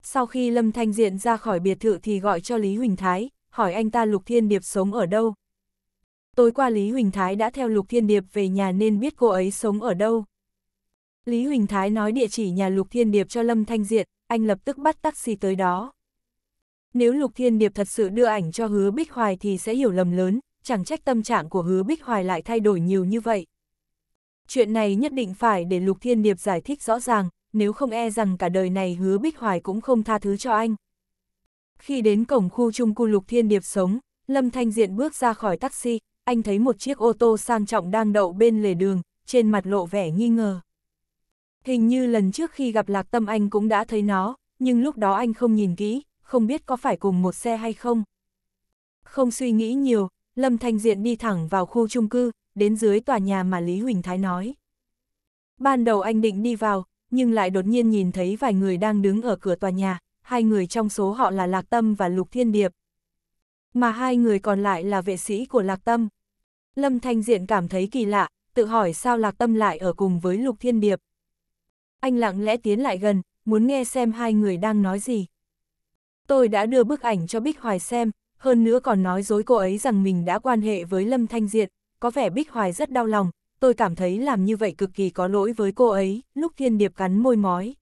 Sau khi Lâm Thanh Diện ra khỏi biệt thự thì gọi cho Lý Huỳnh Thái, hỏi anh ta Lục Thiên Điệp sống ở đâu. Tối qua Lý Huỳnh Thái đã theo Lục Thiên Điệp về nhà nên biết cô ấy sống ở đâu. Lý Huỳnh Thái nói địa chỉ nhà Lục Thiên Điệp cho Lâm Thanh Diện, anh lập tức bắt taxi tới đó. Nếu Lục Thiên Điệp thật sự đưa ảnh cho Hứa Bích Hoài thì sẽ hiểu lầm lớn, chẳng trách tâm trạng của Hứa Bích Hoài lại thay đổi nhiều như vậy. Chuyện này nhất định phải để Lục Thiên Điệp giải thích rõ ràng, nếu không e rằng cả đời này Hứa Bích Hoài cũng không tha thứ cho anh. Khi đến cổng khu chung cư Lục Thiên Điệp sống, Lâm Thanh Diện bước ra khỏi taxi, anh thấy một chiếc ô tô sang trọng đang đậu bên lề đường, trên mặt lộ vẻ nghi ngờ. Hình như lần trước khi gặp Lạc Tâm anh cũng đã thấy nó, nhưng lúc đó anh không nhìn kỹ, không biết có phải cùng một xe hay không. Không suy nghĩ nhiều, Lâm Thanh Diện đi thẳng vào khu chung cư, đến dưới tòa nhà mà Lý Huỳnh Thái nói. Ban đầu anh định đi vào, nhưng lại đột nhiên nhìn thấy vài người đang đứng ở cửa tòa nhà, hai người trong số họ là Lạc Tâm và Lục Thiên Điệp. Mà hai người còn lại là vệ sĩ của Lạc Tâm. Lâm Thanh Diện cảm thấy kỳ lạ, tự hỏi sao Lạc Tâm lại ở cùng với Lục Thiên Điệp. Anh lặng lẽ tiến lại gần, muốn nghe xem hai người đang nói gì. Tôi đã đưa bức ảnh cho Bích Hoài xem, hơn nữa còn nói dối cô ấy rằng mình đã quan hệ với Lâm Thanh Diện. có vẻ Bích Hoài rất đau lòng, tôi cảm thấy làm như vậy cực kỳ có lỗi với cô ấy, lúc Thiên Điệp cắn môi mói.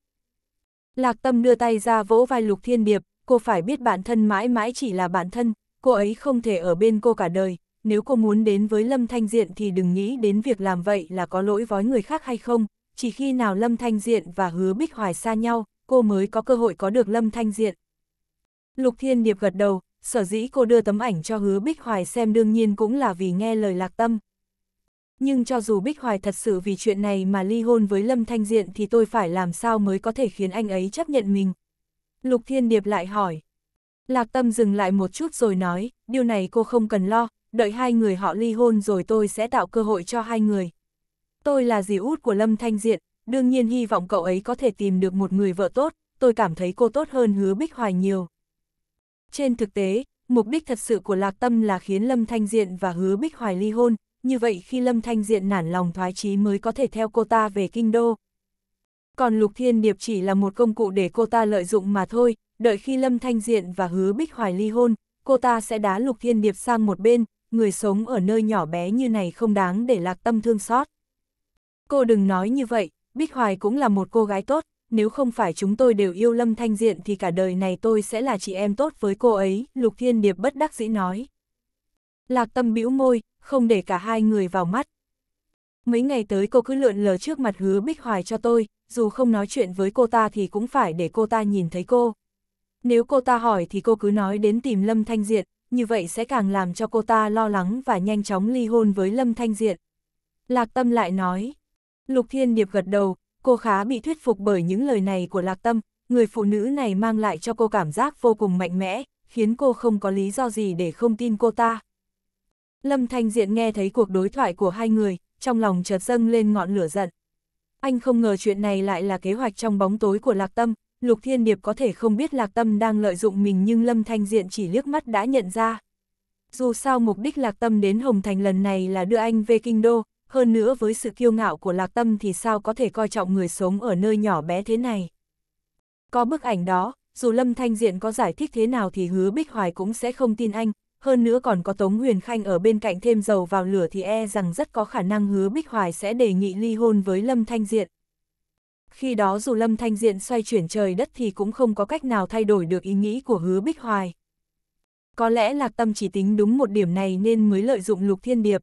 Lạc Tâm đưa tay ra vỗ vai Lục Thiên Điệp, cô phải biết bản thân mãi mãi chỉ là bản thân, cô ấy không thể ở bên cô cả đời, nếu cô muốn đến với Lâm Thanh Diện thì đừng nghĩ đến việc làm vậy là có lỗi với người khác hay không, chỉ khi nào Lâm Thanh Diện và Hứa Bích Hoài xa nhau, cô mới có cơ hội có được Lâm Thanh Diện. Lục Thiên Điệp gật đầu, sở dĩ cô đưa tấm ảnh cho Hứa Bích Hoài xem đương nhiên cũng là vì nghe lời lạc tâm. Nhưng cho dù Bích Hoài thật sự vì chuyện này mà ly hôn với Lâm Thanh Diện thì tôi phải làm sao mới có thể khiến anh ấy chấp nhận mình. Lục Thiên Điệp lại hỏi. Lạc Tâm dừng lại một chút rồi nói, điều này cô không cần lo, đợi hai người họ ly hôn rồi tôi sẽ tạo cơ hội cho hai người. Tôi là dì út của Lâm Thanh Diện, đương nhiên hy vọng cậu ấy có thể tìm được một người vợ tốt, tôi cảm thấy cô tốt hơn hứa Bích Hoài nhiều. Trên thực tế, mục đích thật sự của Lạc Tâm là khiến Lâm Thanh Diện và hứa Bích Hoài ly hôn, như vậy khi Lâm Thanh Diện nản lòng thoái chí mới có thể theo cô ta về kinh đô. Còn Lục Thiên Điệp chỉ là một công cụ để cô ta lợi dụng mà thôi, đợi khi Lâm Thanh Diện và hứa Bích Hoài ly hôn, cô ta sẽ đá Lục Thiên Điệp sang một bên, người sống ở nơi nhỏ bé như này không đáng để Lạc Tâm thương xót. Cô đừng nói như vậy, Bích Hoài cũng là một cô gái tốt, nếu không phải chúng tôi đều yêu Lâm Thanh Diện thì cả đời này tôi sẽ là chị em tốt với cô ấy, Lục Thiên Điệp bất đắc dĩ nói. Lạc tâm bĩu môi, không để cả hai người vào mắt. Mấy ngày tới cô cứ lượn lờ trước mặt hứa Bích Hoài cho tôi, dù không nói chuyện với cô ta thì cũng phải để cô ta nhìn thấy cô. Nếu cô ta hỏi thì cô cứ nói đến tìm Lâm Thanh Diện, như vậy sẽ càng làm cho cô ta lo lắng và nhanh chóng ly hôn với Lâm Thanh Diện. Lạc Tâm lại nói, Lục Thiên Điệp gật đầu, cô khá bị thuyết phục bởi những lời này của Lạc Tâm, người phụ nữ này mang lại cho cô cảm giác vô cùng mạnh mẽ, khiến cô không có lý do gì để không tin cô ta. Lâm Thanh Diện nghe thấy cuộc đối thoại của hai người, trong lòng chợt dâng lên ngọn lửa giận. Anh không ngờ chuyện này lại là kế hoạch trong bóng tối của Lạc Tâm, Lục Thiên Điệp có thể không biết Lạc Tâm đang lợi dụng mình nhưng Lâm Thanh Diện chỉ liếc mắt đã nhận ra. Dù sao mục đích Lạc Tâm đến Hồng Thành lần này là đưa anh về Kinh Đô, hơn nữa với sự kiêu ngạo của Lạc Tâm thì sao có thể coi trọng người sống ở nơi nhỏ bé thế này. Có bức ảnh đó, dù Lâm Thanh Diện có giải thích thế nào thì hứa Bích Hoài cũng sẽ không tin anh, hơn nữa còn có Tống Huyền Khanh ở bên cạnh thêm dầu vào lửa thì e rằng rất có khả năng hứa Bích Hoài sẽ đề nghị ly hôn với Lâm Thanh Diện. Khi đó dù Lâm Thanh Diện xoay chuyển trời đất thì cũng không có cách nào thay đổi được ý nghĩ của hứa Bích Hoài. Có lẽ Lạc Tâm chỉ tính đúng một điểm này nên mới lợi dụng Lục Thiên Điệp.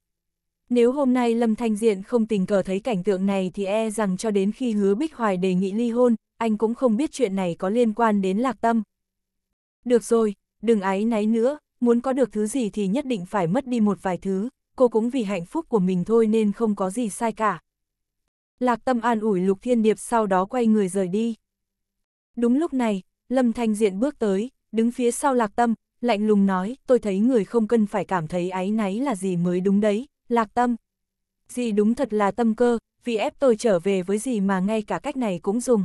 Nếu hôm nay Lâm Thanh Diện không tình cờ thấy cảnh tượng này thì e rằng cho đến khi hứa Bích Hoài đề nghị ly hôn, anh cũng không biết chuyện này có liên quan đến lạc tâm. Được rồi, đừng ái náy nữa, muốn có được thứ gì thì nhất định phải mất đi một vài thứ, cô cũng vì hạnh phúc của mình thôi nên không có gì sai cả. Lạc tâm an ủi Lục Thiên Điệp sau đó quay người rời đi. Đúng lúc này, Lâm Thanh Diện bước tới, đứng phía sau lạc tâm, lạnh lùng nói, tôi thấy người không cần phải cảm thấy ái náy là gì mới đúng đấy, lạc tâm. Dì đúng thật là tâm cơ, vì ép tôi trở về với dì mà ngay cả cách này cũng dùng.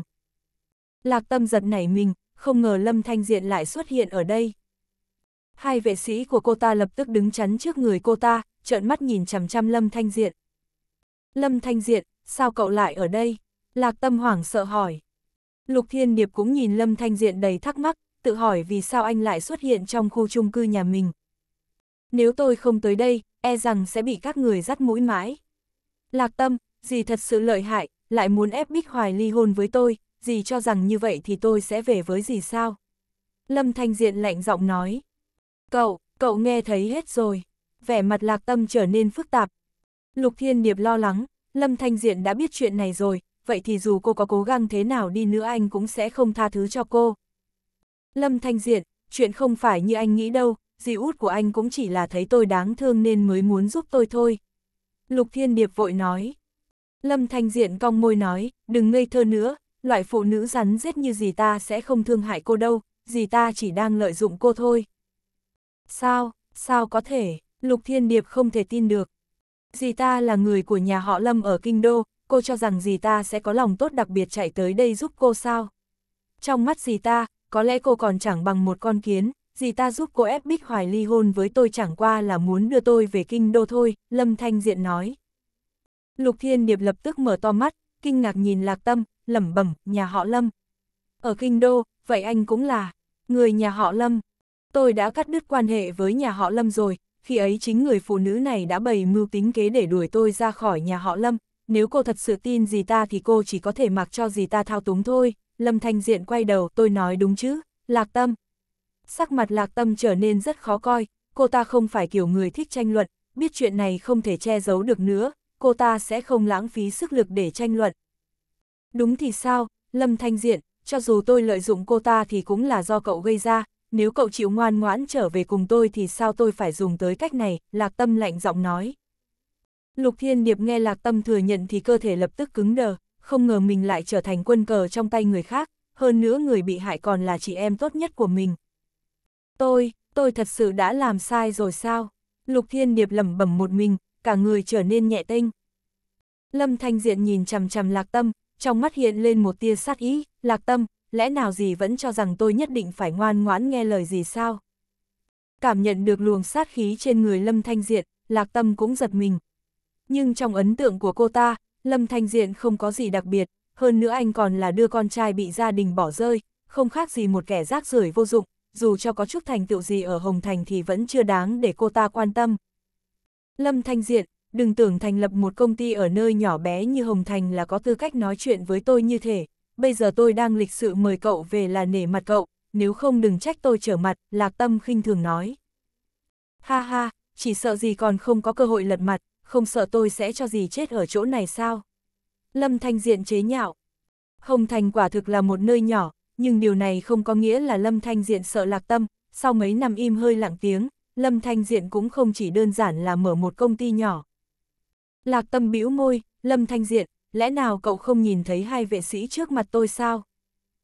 Lạc tâm giật nảy mình, không ngờ Lâm Thanh Diện lại xuất hiện ở đây. Hai vệ sĩ của cô ta lập tức đứng chắn trước người cô ta, trợn mắt nhìn chằm chằm Lâm Thanh Diện. Lâm Thanh Diện, sao cậu lại ở đây? Lạc tâm hoảng sợ hỏi. Lục Thiên Điệp cũng nhìn Lâm Thanh Diện đầy thắc mắc, tự hỏi vì sao anh lại xuất hiện trong khu chung cư nhà mình nếu tôi không tới đây, e rằng sẽ bị các người dắt mũi mãi. Lạc tâm, dì thật sự lợi hại, lại muốn ép Bích Hoài ly hôn với tôi, dì cho rằng như vậy thì tôi sẽ về với dì sao? Lâm Thanh Diện lạnh giọng nói. Cậu, cậu nghe thấy hết rồi. Vẻ mặt lạc tâm trở nên phức tạp. Lục Thiên Điệp lo lắng, Lâm Thanh Diện đã biết chuyện này rồi, vậy thì dù cô có cố gắng thế nào đi nữa anh cũng sẽ không tha thứ cho cô. Lâm Thanh Diện, chuyện không phải như anh nghĩ đâu, Dì út của anh cũng chỉ là thấy tôi đáng thương nên mới muốn giúp tôi thôi. Lục Thiên Điệp vội nói. Lâm Thanh Diện cong môi nói, đừng ngây thơ nữa, loại phụ nữ rắn giết như dì ta sẽ không thương hại cô đâu, Dì ta chỉ đang lợi dụng cô thôi. Sao, sao có thể, Lục Thiên Điệp không thể tin được. Dì ta là người của nhà họ Lâm ở Kinh Đô, cô cho rằng dì ta sẽ có lòng tốt đặc biệt chạy tới đây giúp cô sao? Trong mắt dì ta, có lẽ cô còn chẳng bằng một con kiến, dì ta giúp cô ép Bích Hoài ly hôn với tôi chẳng qua là muốn đưa tôi về kinh đô thôi, Lâm Thanh Diện nói. Lục Thiên Điệp lập tức mở to mắt, kinh ngạc nhìn Lạc Tâm, lẩm bẩm, nhà họ Lâm. Ở kinh đô, vậy anh cũng là, người nhà họ Lâm. Tôi đã cắt đứt quan hệ với nhà họ Lâm rồi, khi ấy chính người phụ nữ này đã bày mưu tính kế để đuổi tôi ra khỏi nhà họ Lâm. Nếu cô thật sự tin gì ta thì cô chỉ có thể mặc cho gì ta thao túng thôi. Lâm Thanh Diện quay đầu, tôi nói đúng chứ, Lạc Tâm, sắc mặt lạc tâm trở nên rất khó coi, cô ta không phải kiểu người thích tranh luận, biết chuyện này không thể che giấu được nữa, cô ta sẽ không lãng phí sức lực để tranh luận. Đúng thì sao, Lâm Thanh Diện, cho dù tôi lợi dụng cô ta thì cũng là do cậu gây ra, nếu cậu chịu ngoan ngoãn trở về cùng tôi thì sao tôi phải dùng tới cách này, Lạc Tâm lạnh giọng nói. Lục Thiên Điệp nghe Lạc Tâm thừa nhận thì cơ thể lập tức cứng đờ, không ngờ mình lại trở thành quân cờ trong tay người khác, hơn nữa người bị hại còn là chị em tốt nhất của mình. Tôi, tôi thật sự đã làm sai rồi sao? Lục Thiên Điệp lẩm bẩm một mình, cả người trở nên nhẹ tinh Lâm Thanh Diện nhìn chằm chằm Lạc Tâm, trong mắt hiện lên một tia sát ý, Lạc Tâm, lẽ nào gì vẫn cho rằng tôi nhất định phải ngoan ngoãn nghe lời gì sao? Cảm nhận được luồng sát khí trên người Lâm Thanh Diện, Lạc Tâm cũng giật mình. Nhưng trong ấn tượng của cô ta, Lâm Thanh Diện không có gì đặc biệt, hơn nữa anh còn là đưa con trai bị gia đình bỏ rơi, không khác gì một kẻ rác rưởi vô dụng, dù cho có chút thành tựu gì ở Hồng Thành thì vẫn chưa đáng để cô ta quan tâm. Lâm Thanh Diện, đừng tưởng thành lập một công ty ở nơi nhỏ bé như Hồng Thành là có tư cách nói chuyện với tôi như thế, bây giờ tôi đang lịch sự mời cậu về là nể mặt cậu, nếu không đừng trách tôi trở mặt, Lạc Tâm khinh thường nói. Ha ha, chỉ sợ gì còn không có cơ hội lật mặt, không sợ tôi sẽ cho gì chết ở chỗ này sao? Lâm Thanh Diện chế nhạo. Hồng Thành quả thực là một nơi nhỏ, nhưng điều này không có nghĩa là Lâm Thanh Diện sợ lạc tâm, sau mấy năm im hơi lặng tiếng, Lâm Thanh Diện cũng không chỉ đơn giản là mở một công ty nhỏ. Lạc tâm bĩu môi, Lâm Thanh Diện, lẽ nào cậu không nhìn thấy hai vệ sĩ trước mặt tôi sao?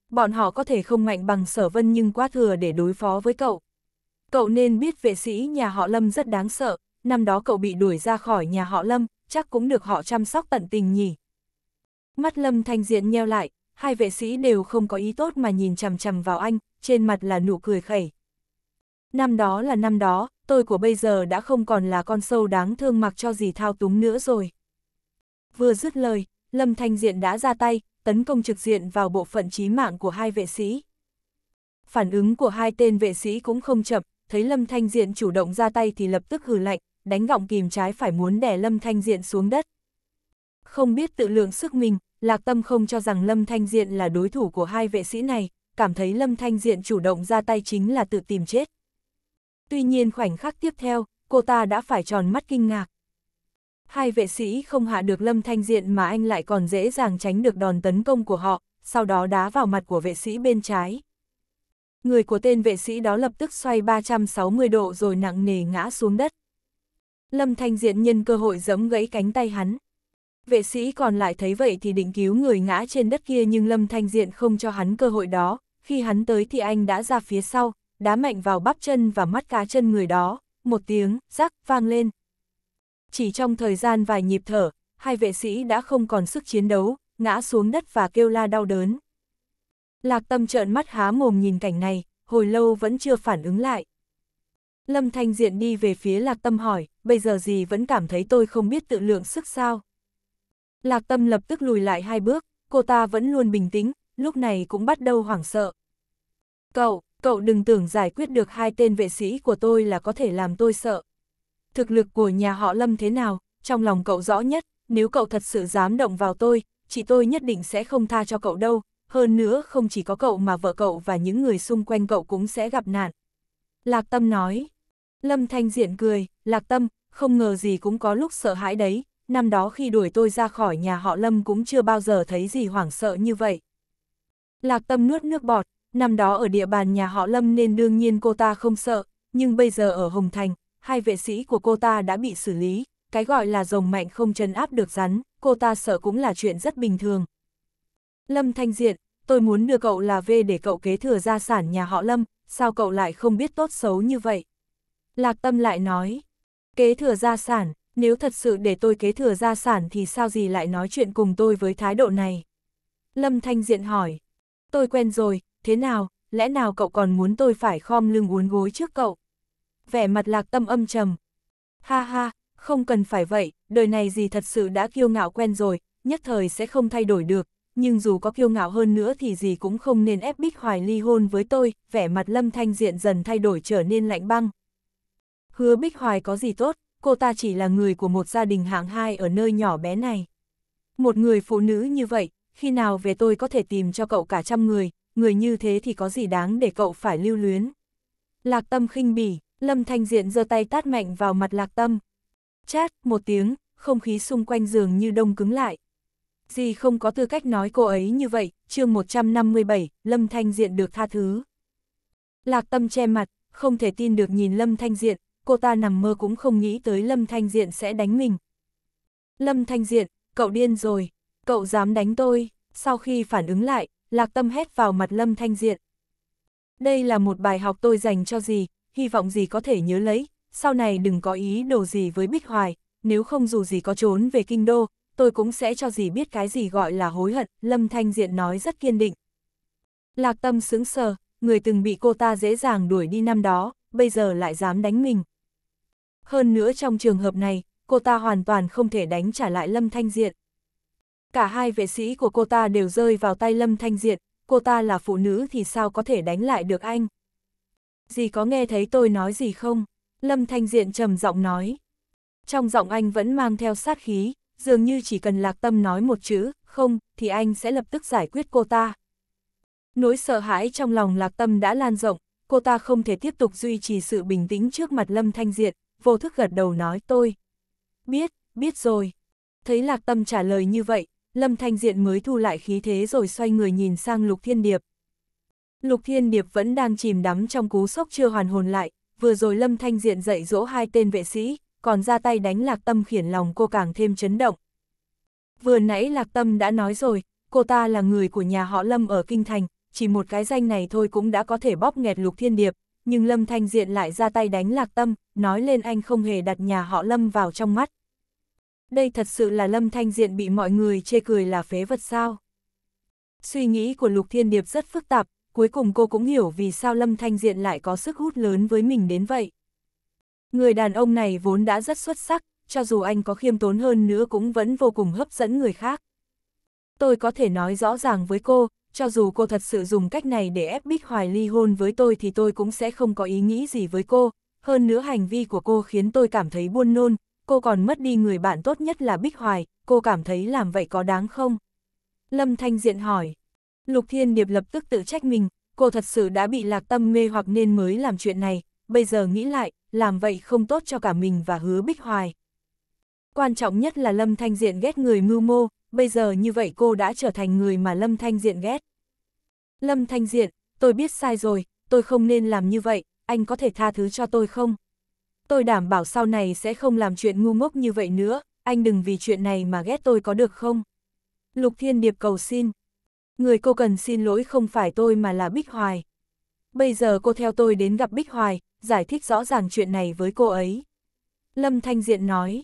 Bọn họ có thể không mạnh bằng sở vân nhưng quá thừa để đối phó với cậu. Cậu nên biết vệ sĩ nhà họ Lâm rất đáng sợ, năm đó cậu bị đuổi ra khỏi nhà họ Lâm, chắc cũng được họ chăm sóc tận tình nhỉ. Mắt Lâm Thanh Diện nheo lại, hai vệ sĩ đều không có ý tốt mà nhìn chằm chằm vào anh, trên mặt là nụ cười khẩy. Năm đó là năm đó, tôi của bây giờ đã không còn là con sâu đáng thương mặc cho gì thao túng nữa rồi. Vừa dứt lời, Lâm Thanh Diện đã ra tay, tấn công trực diện vào bộ phận trí mạng của hai vệ sĩ. Phản ứng của hai tên vệ sĩ cũng không chậm, thấy Lâm Thanh Diện chủ động ra tay thì lập tức hừ lạnh, đánh gọng kìm trái phải muốn đè Lâm Thanh Diện xuống đất. Không biết tự lượng sức mình, Lạc Tâm không cho rằng Lâm Thanh Diện là đối thủ của hai vệ sĩ này, cảm thấy Lâm Thanh Diện chủ động ra tay chính là tự tìm chết. Tuy nhiên khoảnh khắc tiếp theo, cô ta đã phải tròn mắt kinh ngạc. Hai vệ sĩ không hạ được Lâm Thanh Diện mà anh lại còn dễ dàng tránh được đòn tấn công của họ, sau đó đá vào mặt của vệ sĩ bên trái. Người của tên vệ sĩ đó lập tức xoay 360 độ rồi nặng nề ngã xuống đất. Lâm Thanh Diện nhân cơ hội giẫm gãy cánh tay hắn. Vệ sĩ còn lại thấy vậy thì định cứu người ngã trên đất kia nhưng Lâm Thanh Diện không cho hắn cơ hội đó, khi hắn tới thì anh đã ra phía sau, đá mạnh vào bắp chân và mắt cá chân người đó, một tiếng, rắc, vang lên. Chỉ trong thời gian vài nhịp thở, hai vệ sĩ đã không còn sức chiến đấu, ngã xuống đất và kêu la đau đớn. Lạc tâm trợn mắt há mồm nhìn cảnh này, hồi lâu vẫn chưa phản ứng lại. Lâm Thanh Diện đi về phía Lạc Tâm hỏi, bây giờ gì vẫn cảm thấy tôi không biết tự lượng sức sao? Lạc Tâm lập tức lùi lại hai bước, cô ta vẫn luôn bình tĩnh, lúc này cũng bắt đầu hoảng sợ. Cậu, cậu đừng tưởng giải quyết được hai tên vệ sĩ của tôi là có thể làm tôi sợ. Thực lực của nhà họ Lâm thế nào, trong lòng cậu rõ nhất, nếu cậu thật sự dám động vào tôi, chị tôi nhất định sẽ không tha cho cậu đâu, hơn nữa không chỉ có cậu mà vợ cậu và những người xung quanh cậu cũng sẽ gặp nạn. Lạc Tâm nói, Lâm Thanh Diện cười, Lạc Tâm, không ngờ gì cũng có lúc sợ hãi đấy, năm đó khi đuổi tôi ra khỏi nhà họ Lâm cũng chưa bao giờ thấy gì hoảng sợ như vậy. Lạc tâm nuốt nước bọt, năm đó ở địa bàn nhà họ Lâm nên đương nhiên cô ta không sợ, nhưng bây giờ ở Hồng Thành, hai vệ sĩ của cô ta đã bị xử lý, cái gọi là rồng mạnh không chân áp được rắn, cô ta sợ cũng là chuyện rất bình thường. Lâm Thanh Diện, tôi muốn đưa cậu là về để cậu kế thừa gia sản nhà họ Lâm, sao cậu lại không biết tốt xấu như vậy? Lạc Tâm lại nói, kế thừa gia sản, nếu thật sự để tôi kế thừa gia sản thì sao gì lại nói chuyện cùng tôi với thái độ này? Lâm Thanh Diện hỏi, tôi quen rồi, thế nào, lẽ nào cậu còn muốn tôi phải khom lưng uốn gối trước cậu? Vẻ mặt lạc tâm âm trầm. Ha ha, không cần phải vậy, đời này gì thật sự đã kiêu ngạo quen rồi, nhất thời sẽ không thay đổi được, nhưng dù có kiêu ngạo hơn nữa thì gì cũng không nên ép Bích Hoài ly hôn với tôi, vẻ mặt Lâm Thanh Diện dần thay đổi trở nên lạnh băng. Hứa Bích Hoài có gì tốt, cô ta chỉ là người của một gia đình hạng hai ở nơi nhỏ bé này. Một người phụ nữ như vậy, khi nào về tôi có thể tìm cho cậu cả trăm người, người như thế thì có gì đáng để cậu phải lưu luyến. Lạc tâm khinh bỉ, Lâm Thanh Diện giơ tay tát mạnh vào mặt lạc tâm. Chát, một tiếng, không khí xung quanh giường như đông cứng lại. Gì không có tư cách nói cô ấy như vậy, chương 157, Lâm Thanh Diện được tha thứ. Lạc tâm che mặt, không thể tin được nhìn Lâm Thanh Diện, cô ta nằm mơ cũng không nghĩ tới Lâm Thanh Diện sẽ đánh mình. Lâm Thanh Diện, cậu điên rồi, cậu dám đánh tôi, sau khi phản ứng lại, Lạc Tâm hét vào mặt Lâm Thanh Diện. Đây là một bài học tôi dành cho gì, hy vọng gì có thể nhớ lấy, sau này đừng có ý đồ gì với Bích Hoài, nếu không dù gì có trốn về kinh đô, tôi cũng sẽ cho gì biết cái gì gọi là hối hận, Lâm Thanh Diện nói rất kiên định. Lạc Tâm sững sờ, người từng bị cô ta dễ dàng đuổi đi năm đó, bây giờ lại dám đánh mình. Hơn nữa trong trường hợp này, cô ta hoàn toàn không thể đánh trả lại Lâm Thanh Diện. Cả hai vệ sĩ của cô ta đều rơi vào tay Lâm Thanh Diện, cô ta là phụ nữ thì sao có thể đánh lại được anh? Dì có nghe thấy tôi nói gì không? Lâm Thanh Diện trầm giọng nói. Trong giọng anh vẫn mang theo sát khí, dường như chỉ cần lạc tâm nói một chữ, không, thì anh sẽ lập tức giải quyết cô ta. Nỗi sợ hãi trong lòng lạc tâm đã lan rộng, cô ta không thể tiếp tục duy trì sự bình tĩnh trước mặt Lâm Thanh Diệt, vô thức gật đầu nói tôi. Biết, biết rồi. Thấy lạc tâm trả lời như vậy, Lâm Thanh Diện mới thu lại khí thế rồi xoay người nhìn sang Lục Thiên Điệp. Lục Thiên Điệp vẫn đang chìm đắm trong cú sốc chưa hoàn hồn lại, vừa rồi Lâm Thanh Diện dạy dỗ hai tên vệ sĩ, còn ra tay đánh lạc tâm khiển lòng cô càng thêm chấn động. Vừa nãy lạc tâm đã nói rồi, cô ta là người của nhà họ Lâm ở Kinh Thành, chỉ một cái danh này thôi cũng đã có thể bóp nghẹt Lục Thiên Điệp, nhưng Lâm Thanh Diện lại ra tay đánh lạc tâm, nói lên anh không hề đặt nhà họ Lâm vào trong mắt. Đây thật sự là Lâm Thanh Diện bị mọi người chê cười là phế vật sao. Suy nghĩ của Lục Thiên Điệp rất phức tạp, cuối cùng cô cũng hiểu vì sao Lâm Thanh Diện lại có sức hút lớn với mình đến vậy. Người đàn ông này vốn đã rất xuất sắc, cho dù anh có khiêm tốn hơn nữa cũng vẫn vô cùng hấp dẫn người khác. Tôi có thể nói rõ ràng với cô, cho dù cô thật sự dùng cách này để ép Bích Hoài ly hôn với tôi thì tôi cũng sẽ không có ý nghĩ gì với cô, hơn nữa hành vi của cô khiến tôi cảm thấy buôn nôn, cô còn mất đi người bạn tốt nhất là Bích Hoài, cô cảm thấy làm vậy có đáng không? Lâm Thanh Diện hỏi. Lục Thiên Điệp lập tức tự trách mình, cô thật sự đã bị lạc tâm mê hoặc nên mới làm chuyện này, bây giờ nghĩ lại, làm vậy không tốt cho cả mình và hứa Bích Hoài. Quan trọng nhất là Lâm Thanh Diện ghét người mưu mô, bây giờ như vậy cô đã trở thành người mà Lâm Thanh Diện ghét. Lâm Thanh Diện, tôi biết sai rồi, tôi không nên làm như vậy, anh có thể tha thứ cho tôi không? Tôi đảm bảo sau này sẽ không làm chuyện ngu ngốc như vậy nữa, anh đừng vì chuyện này mà ghét tôi có được không? Lục Thiên Điệp cầu xin. Người cô cần xin lỗi không phải tôi mà là Bích Hoài. Bây giờ cô theo tôi đến gặp Bích Hoài, giải thích rõ ràng chuyện này với cô ấy. Lâm Thanh Diện nói.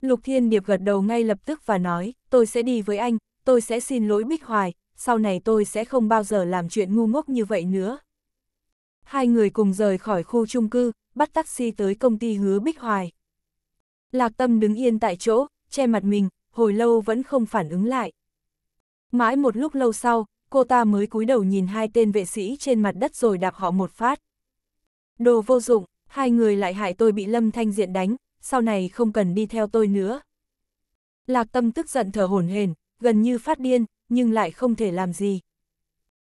Lục Thiên Điệp gật đầu ngay lập tức và nói, tôi sẽ đi với anh, tôi sẽ xin lỗi Bích Hoài, sau này tôi sẽ không bao giờ làm chuyện ngu ngốc như vậy nữa. Hai người cùng rời khỏi khu chung cư, bắt taxi tới công ty hứa Bích Hoài. Lạc Tâm đứng yên tại chỗ, che mặt mình, hồi lâu vẫn không phản ứng lại. Mãi một lúc lâu sau, cô ta mới cúi đầu nhìn hai tên vệ sĩ trên mặt đất rồi đạp họ một phát. Đồ vô dụng, hai người lại hại tôi bị Lâm Thanh Diện đánh, sau này không cần đi theo tôi nữa. Lạc tâm tức giận thở hổn hển, gần như phát điên, nhưng lại không thể làm gì.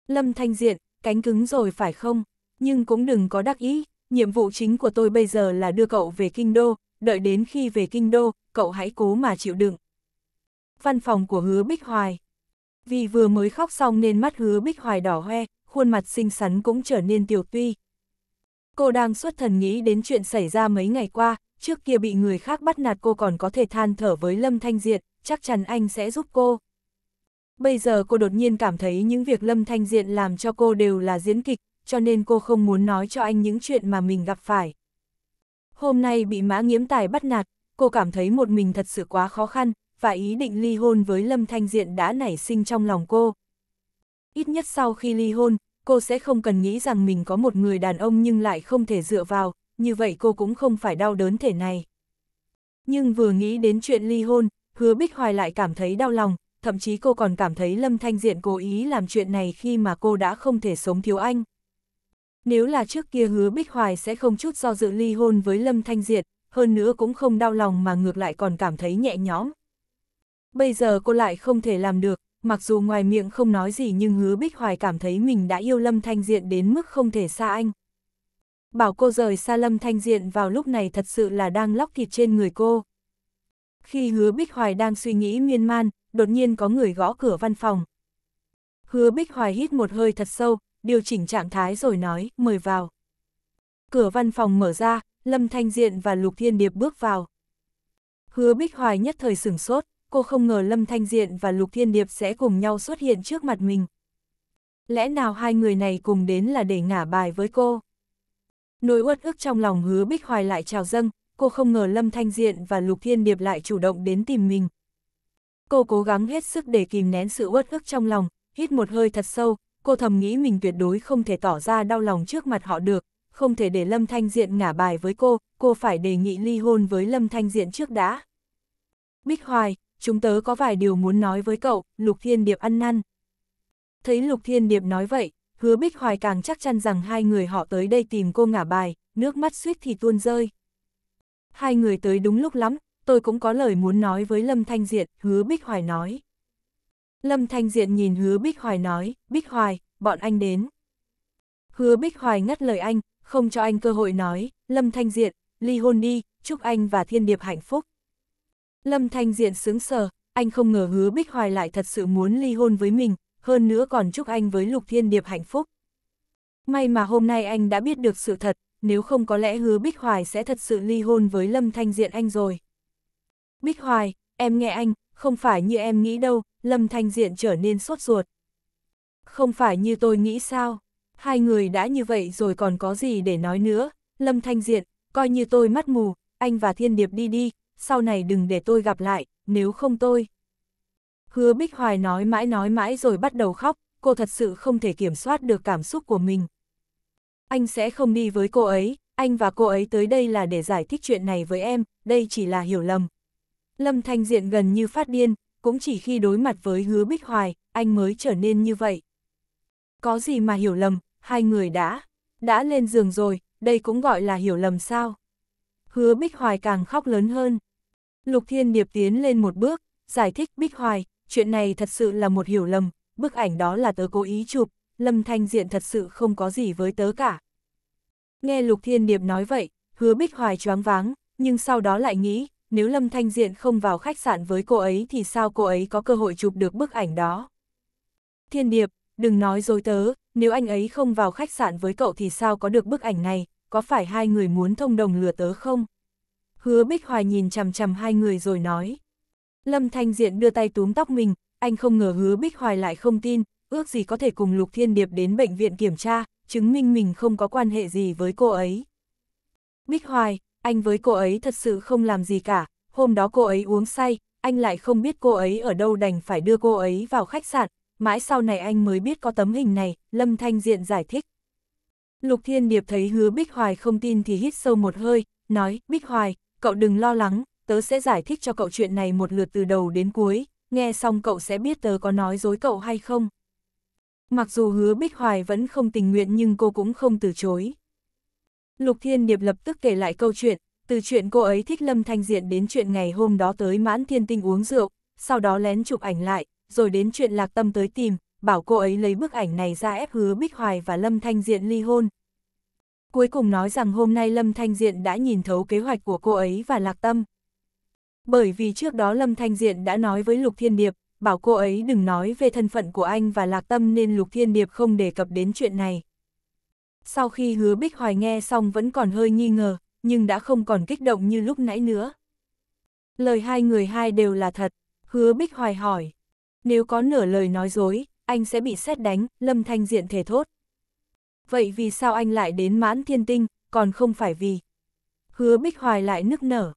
Lâm Thanh Diện, cánh cứng rồi phải không? Nhưng cũng đừng có đắc ý, nhiệm vụ chính của tôi bây giờ là đưa cậu về Kinh Đô, đợi đến khi về Kinh Đô, cậu hãy cố mà chịu đựng. Văn phòng của hứa Bích Hoài Vì vừa mới khóc xong nên mắt hứa Bích Hoài đỏ hoe, khuôn mặt xinh xắn cũng trở nên tiểu tuy, Cô đang xuất thần nghĩ đến chuyện xảy ra mấy ngày qua, trước kia bị người khác bắt nạt cô còn có thể than thở với Lâm Thanh Diệt, chắc chắn anh sẽ giúp cô. Bây giờ cô đột nhiên cảm thấy những việc Lâm Thanh Diệt làm cho cô đều là diễn kịch, cho nên cô không muốn nói cho anh những chuyện mà mình gặp phải. Hôm nay bị mã nghiễm tài bắt nạt, cô cảm thấy một mình thật sự quá khó khăn, và ý định ly hôn với Lâm Thanh Diện đã nảy sinh trong lòng cô. Ít nhất sau khi ly hôn, cô sẽ không cần nghĩ rằng mình có một người đàn ông nhưng lại không thể dựa vào, như vậy cô cũng không phải đau đớn thể này. Nhưng vừa nghĩ đến chuyện ly hôn, hứa Bích Hoài lại cảm thấy đau lòng, thậm chí cô còn cảm thấy Lâm Thanh Diện cố ý làm chuyện này khi mà cô đã không thể sống thiếu anh. Nếu là trước kia hứa Bích Hoài sẽ không chút do dự ly hôn với Lâm Thanh Diệt, hơn nữa cũng không đau lòng mà ngược lại còn cảm thấy nhẹ nhõm. Bây giờ cô lại không thể làm được, mặc dù ngoài miệng không nói gì nhưng hứa Bích Hoài cảm thấy mình đã yêu Lâm Thanh Diện đến mức không thể xa anh. Bảo cô rời xa Lâm Thanh Diện vào lúc này thật sự là đang lóc thịt trên người cô. Khi hứa Bích Hoài đang suy nghĩ miên man, đột nhiên có người gõ cửa văn phòng. Hứa Bích Hoài hít một hơi thật sâu, điều chỉnh trạng thái rồi nói, mời vào. Cửa văn phòng mở ra, Lâm Thanh Diện và Lục Thiên Điệp bước vào. Hứa Bích Hoài nhất thời sửng sốt, cô không ngờ Lâm Thanh Diện và Lục Thiên Điệp sẽ cùng nhau xuất hiện trước mặt mình. Lẽ nào hai người này cùng đến là để ngả bài với cô? Nỗi uất ức trong lòng hứa bích hoài lại trào dâng, cô không ngờ Lâm Thanh Diện và Lục Thiên Điệp lại chủ động đến tìm mình. Cô cố gắng hết sức để kìm nén sự uất ức trong lòng, hít một hơi thật sâu, cô thầm nghĩ mình tuyệt đối không thể tỏ ra đau lòng trước mặt họ được, không thể để Lâm Thanh Diện ngả bài với cô, cô phải đề nghị ly hôn với Lâm Thanh Diện trước đã. Bích Hoài, chúng tớ có vài điều muốn nói với cậu, Lục Thiên Điệp ăn năn. Thấy Lục Thiên Điệp nói vậy, hứa Bích Hoài càng chắc chắn rằng hai người họ tới đây tìm cô ngả bài, nước mắt suýt thì tuôn rơi. Hai người tới đúng lúc lắm, tôi cũng có lời muốn nói với Lâm Thanh Diện, hứa Bích Hoài nói. Lâm Thanh Diện nhìn hứa Bích Hoài nói, Bích Hoài, bọn anh đến. Hứa Bích Hoài ngắt lời anh, không cho anh cơ hội nói, Lâm Thanh Diện, ly hôn đi, chúc anh và Thiên Điệp hạnh phúc. Lâm Thanh Diện sướng sờ, anh không ngờ hứa Bích Hoài lại thật sự muốn ly hôn với mình, hơn nữa còn chúc anh với Lục Thiên Điệp hạnh phúc. May mà hôm nay anh đã biết được sự thật, nếu không có lẽ hứa Bích Hoài sẽ thật sự ly hôn với Lâm Thanh Diện anh rồi. Bích Hoài, em nghe anh, không phải như em nghĩ đâu, Lâm Thanh Diện trở nên sốt ruột. Không phải như tôi nghĩ sao, hai người đã như vậy rồi còn có gì để nói nữa, Lâm Thanh Diện, coi như tôi mắt mù, anh và Thiên Điệp đi đi, sau này đừng để tôi gặp lại, nếu không tôi. Hứa Bích Hoài nói mãi nói mãi rồi bắt đầu khóc, cô thật sự không thể kiểm soát được cảm xúc của mình. Anh sẽ không đi với cô ấy, anh và cô ấy tới đây là để giải thích chuyện này với em, đây chỉ là hiểu lầm. Lâm Thanh Diện gần như phát điên, cũng chỉ khi đối mặt với Hứa Bích Hoài, anh mới trở nên như vậy. Có gì mà hiểu lầm, hai người đã, đã lên giường rồi, đây cũng gọi là hiểu lầm sao. Hứa Bích Hoài càng khóc lớn hơn, Lục Thiên Điệp tiến lên một bước, giải thích Bích Hoài, chuyện này thật sự là một hiểu lầm, bức ảnh đó là tớ cố ý chụp, Lâm Thanh Diện thật sự không có gì với tớ cả. Nghe Lục Thiên Điệp nói vậy, hứa Bích Hoài choáng váng, nhưng sau đó lại nghĩ, nếu Lâm Thanh Diện không vào khách sạn với cô ấy thì sao cô ấy có cơ hội chụp được bức ảnh đó. Thiên Điệp, đừng nói dối tớ, nếu anh ấy không vào khách sạn với cậu thì sao có được bức ảnh này, có phải hai người muốn thông đồng lừa tớ không? hứa Bích Hoài nhìn chằm chằm hai người rồi nói. Lâm Thanh Diện đưa tay túm tóc mình, anh không ngờ hứa Bích Hoài lại không tin, ước gì có thể cùng Lục Thiên Điệp đến bệnh viện kiểm tra, chứng minh mình không có quan hệ gì với cô ấy. Bích Hoài, anh với cô ấy thật sự không làm gì cả, hôm đó cô ấy uống say, anh lại không biết cô ấy ở đâu đành phải đưa cô ấy vào khách sạn, mãi sau này anh mới biết có tấm hình này, Lâm Thanh Diện giải thích. Lục Thiên Điệp thấy hứa Bích Hoài không tin thì hít sâu một hơi, nói, Bích Hoài, cậu đừng lo lắng, tớ sẽ giải thích cho cậu chuyện này một lượt từ đầu đến cuối, nghe xong cậu sẽ biết tớ có nói dối cậu hay không. Mặc dù hứa Bích Hoài vẫn không tình nguyện nhưng cô cũng không từ chối. Lục Thiên Điệp lập tức kể lại câu chuyện, từ chuyện cô ấy thích Lâm Thanh Diện đến chuyện ngày hôm đó tới mãn thiên tinh uống rượu, sau đó lén chụp ảnh lại, rồi đến chuyện lạc tâm tới tìm, bảo cô ấy lấy bức ảnh này ra ép hứa Bích Hoài và Lâm Thanh Diện ly hôn, cuối cùng nói rằng hôm nay Lâm Thanh Diện đã nhìn thấu kế hoạch của cô ấy và Lạc Tâm. Bởi vì trước đó Lâm Thanh Diện đã nói với Lục Thiên Điệp, bảo cô ấy đừng nói về thân phận của anh và Lạc Tâm nên Lục Thiên Điệp không đề cập đến chuyện này. Sau khi hứa Bích Hoài nghe xong vẫn còn hơi nghi ngờ, nhưng đã không còn kích động như lúc nãy nữa. Lời hai người hai đều là thật, hứa Bích Hoài hỏi. Nếu có nửa lời nói dối, anh sẽ bị xét đánh, Lâm Thanh Diện thề thốt vậy vì sao anh lại đến mãn thiên tinh, còn không phải vì... Hứa Bích Hoài lại nức nở.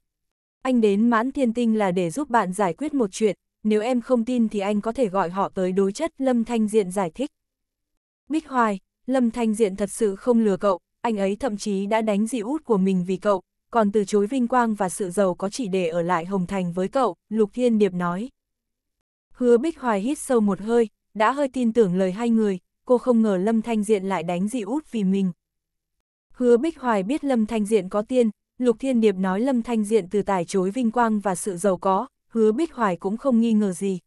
Anh đến mãn thiên tinh là để giúp bạn giải quyết một chuyện, nếu em không tin thì anh có thể gọi họ tới đối chất Lâm Thanh Diện giải thích. Bích Hoài, Lâm Thanh Diện thật sự không lừa cậu, anh ấy thậm chí đã đánh dị út của mình vì cậu, còn từ chối vinh quang và sự giàu có chỉ để ở lại Hồng Thành với cậu, Lục Thiên Điệp nói. Hứa Bích Hoài hít sâu một hơi, đã hơi tin tưởng lời hai người, cô không ngờ Lâm Thanh Diện lại đánh dị út vì mình. Hứa Bích Hoài biết Lâm Thanh Diện có tiên Lục Thiên Điệp nói Lâm Thanh Diện từ tài chối vinh quang và sự giàu có, hứa Bích Hoài cũng không nghi ngờ gì.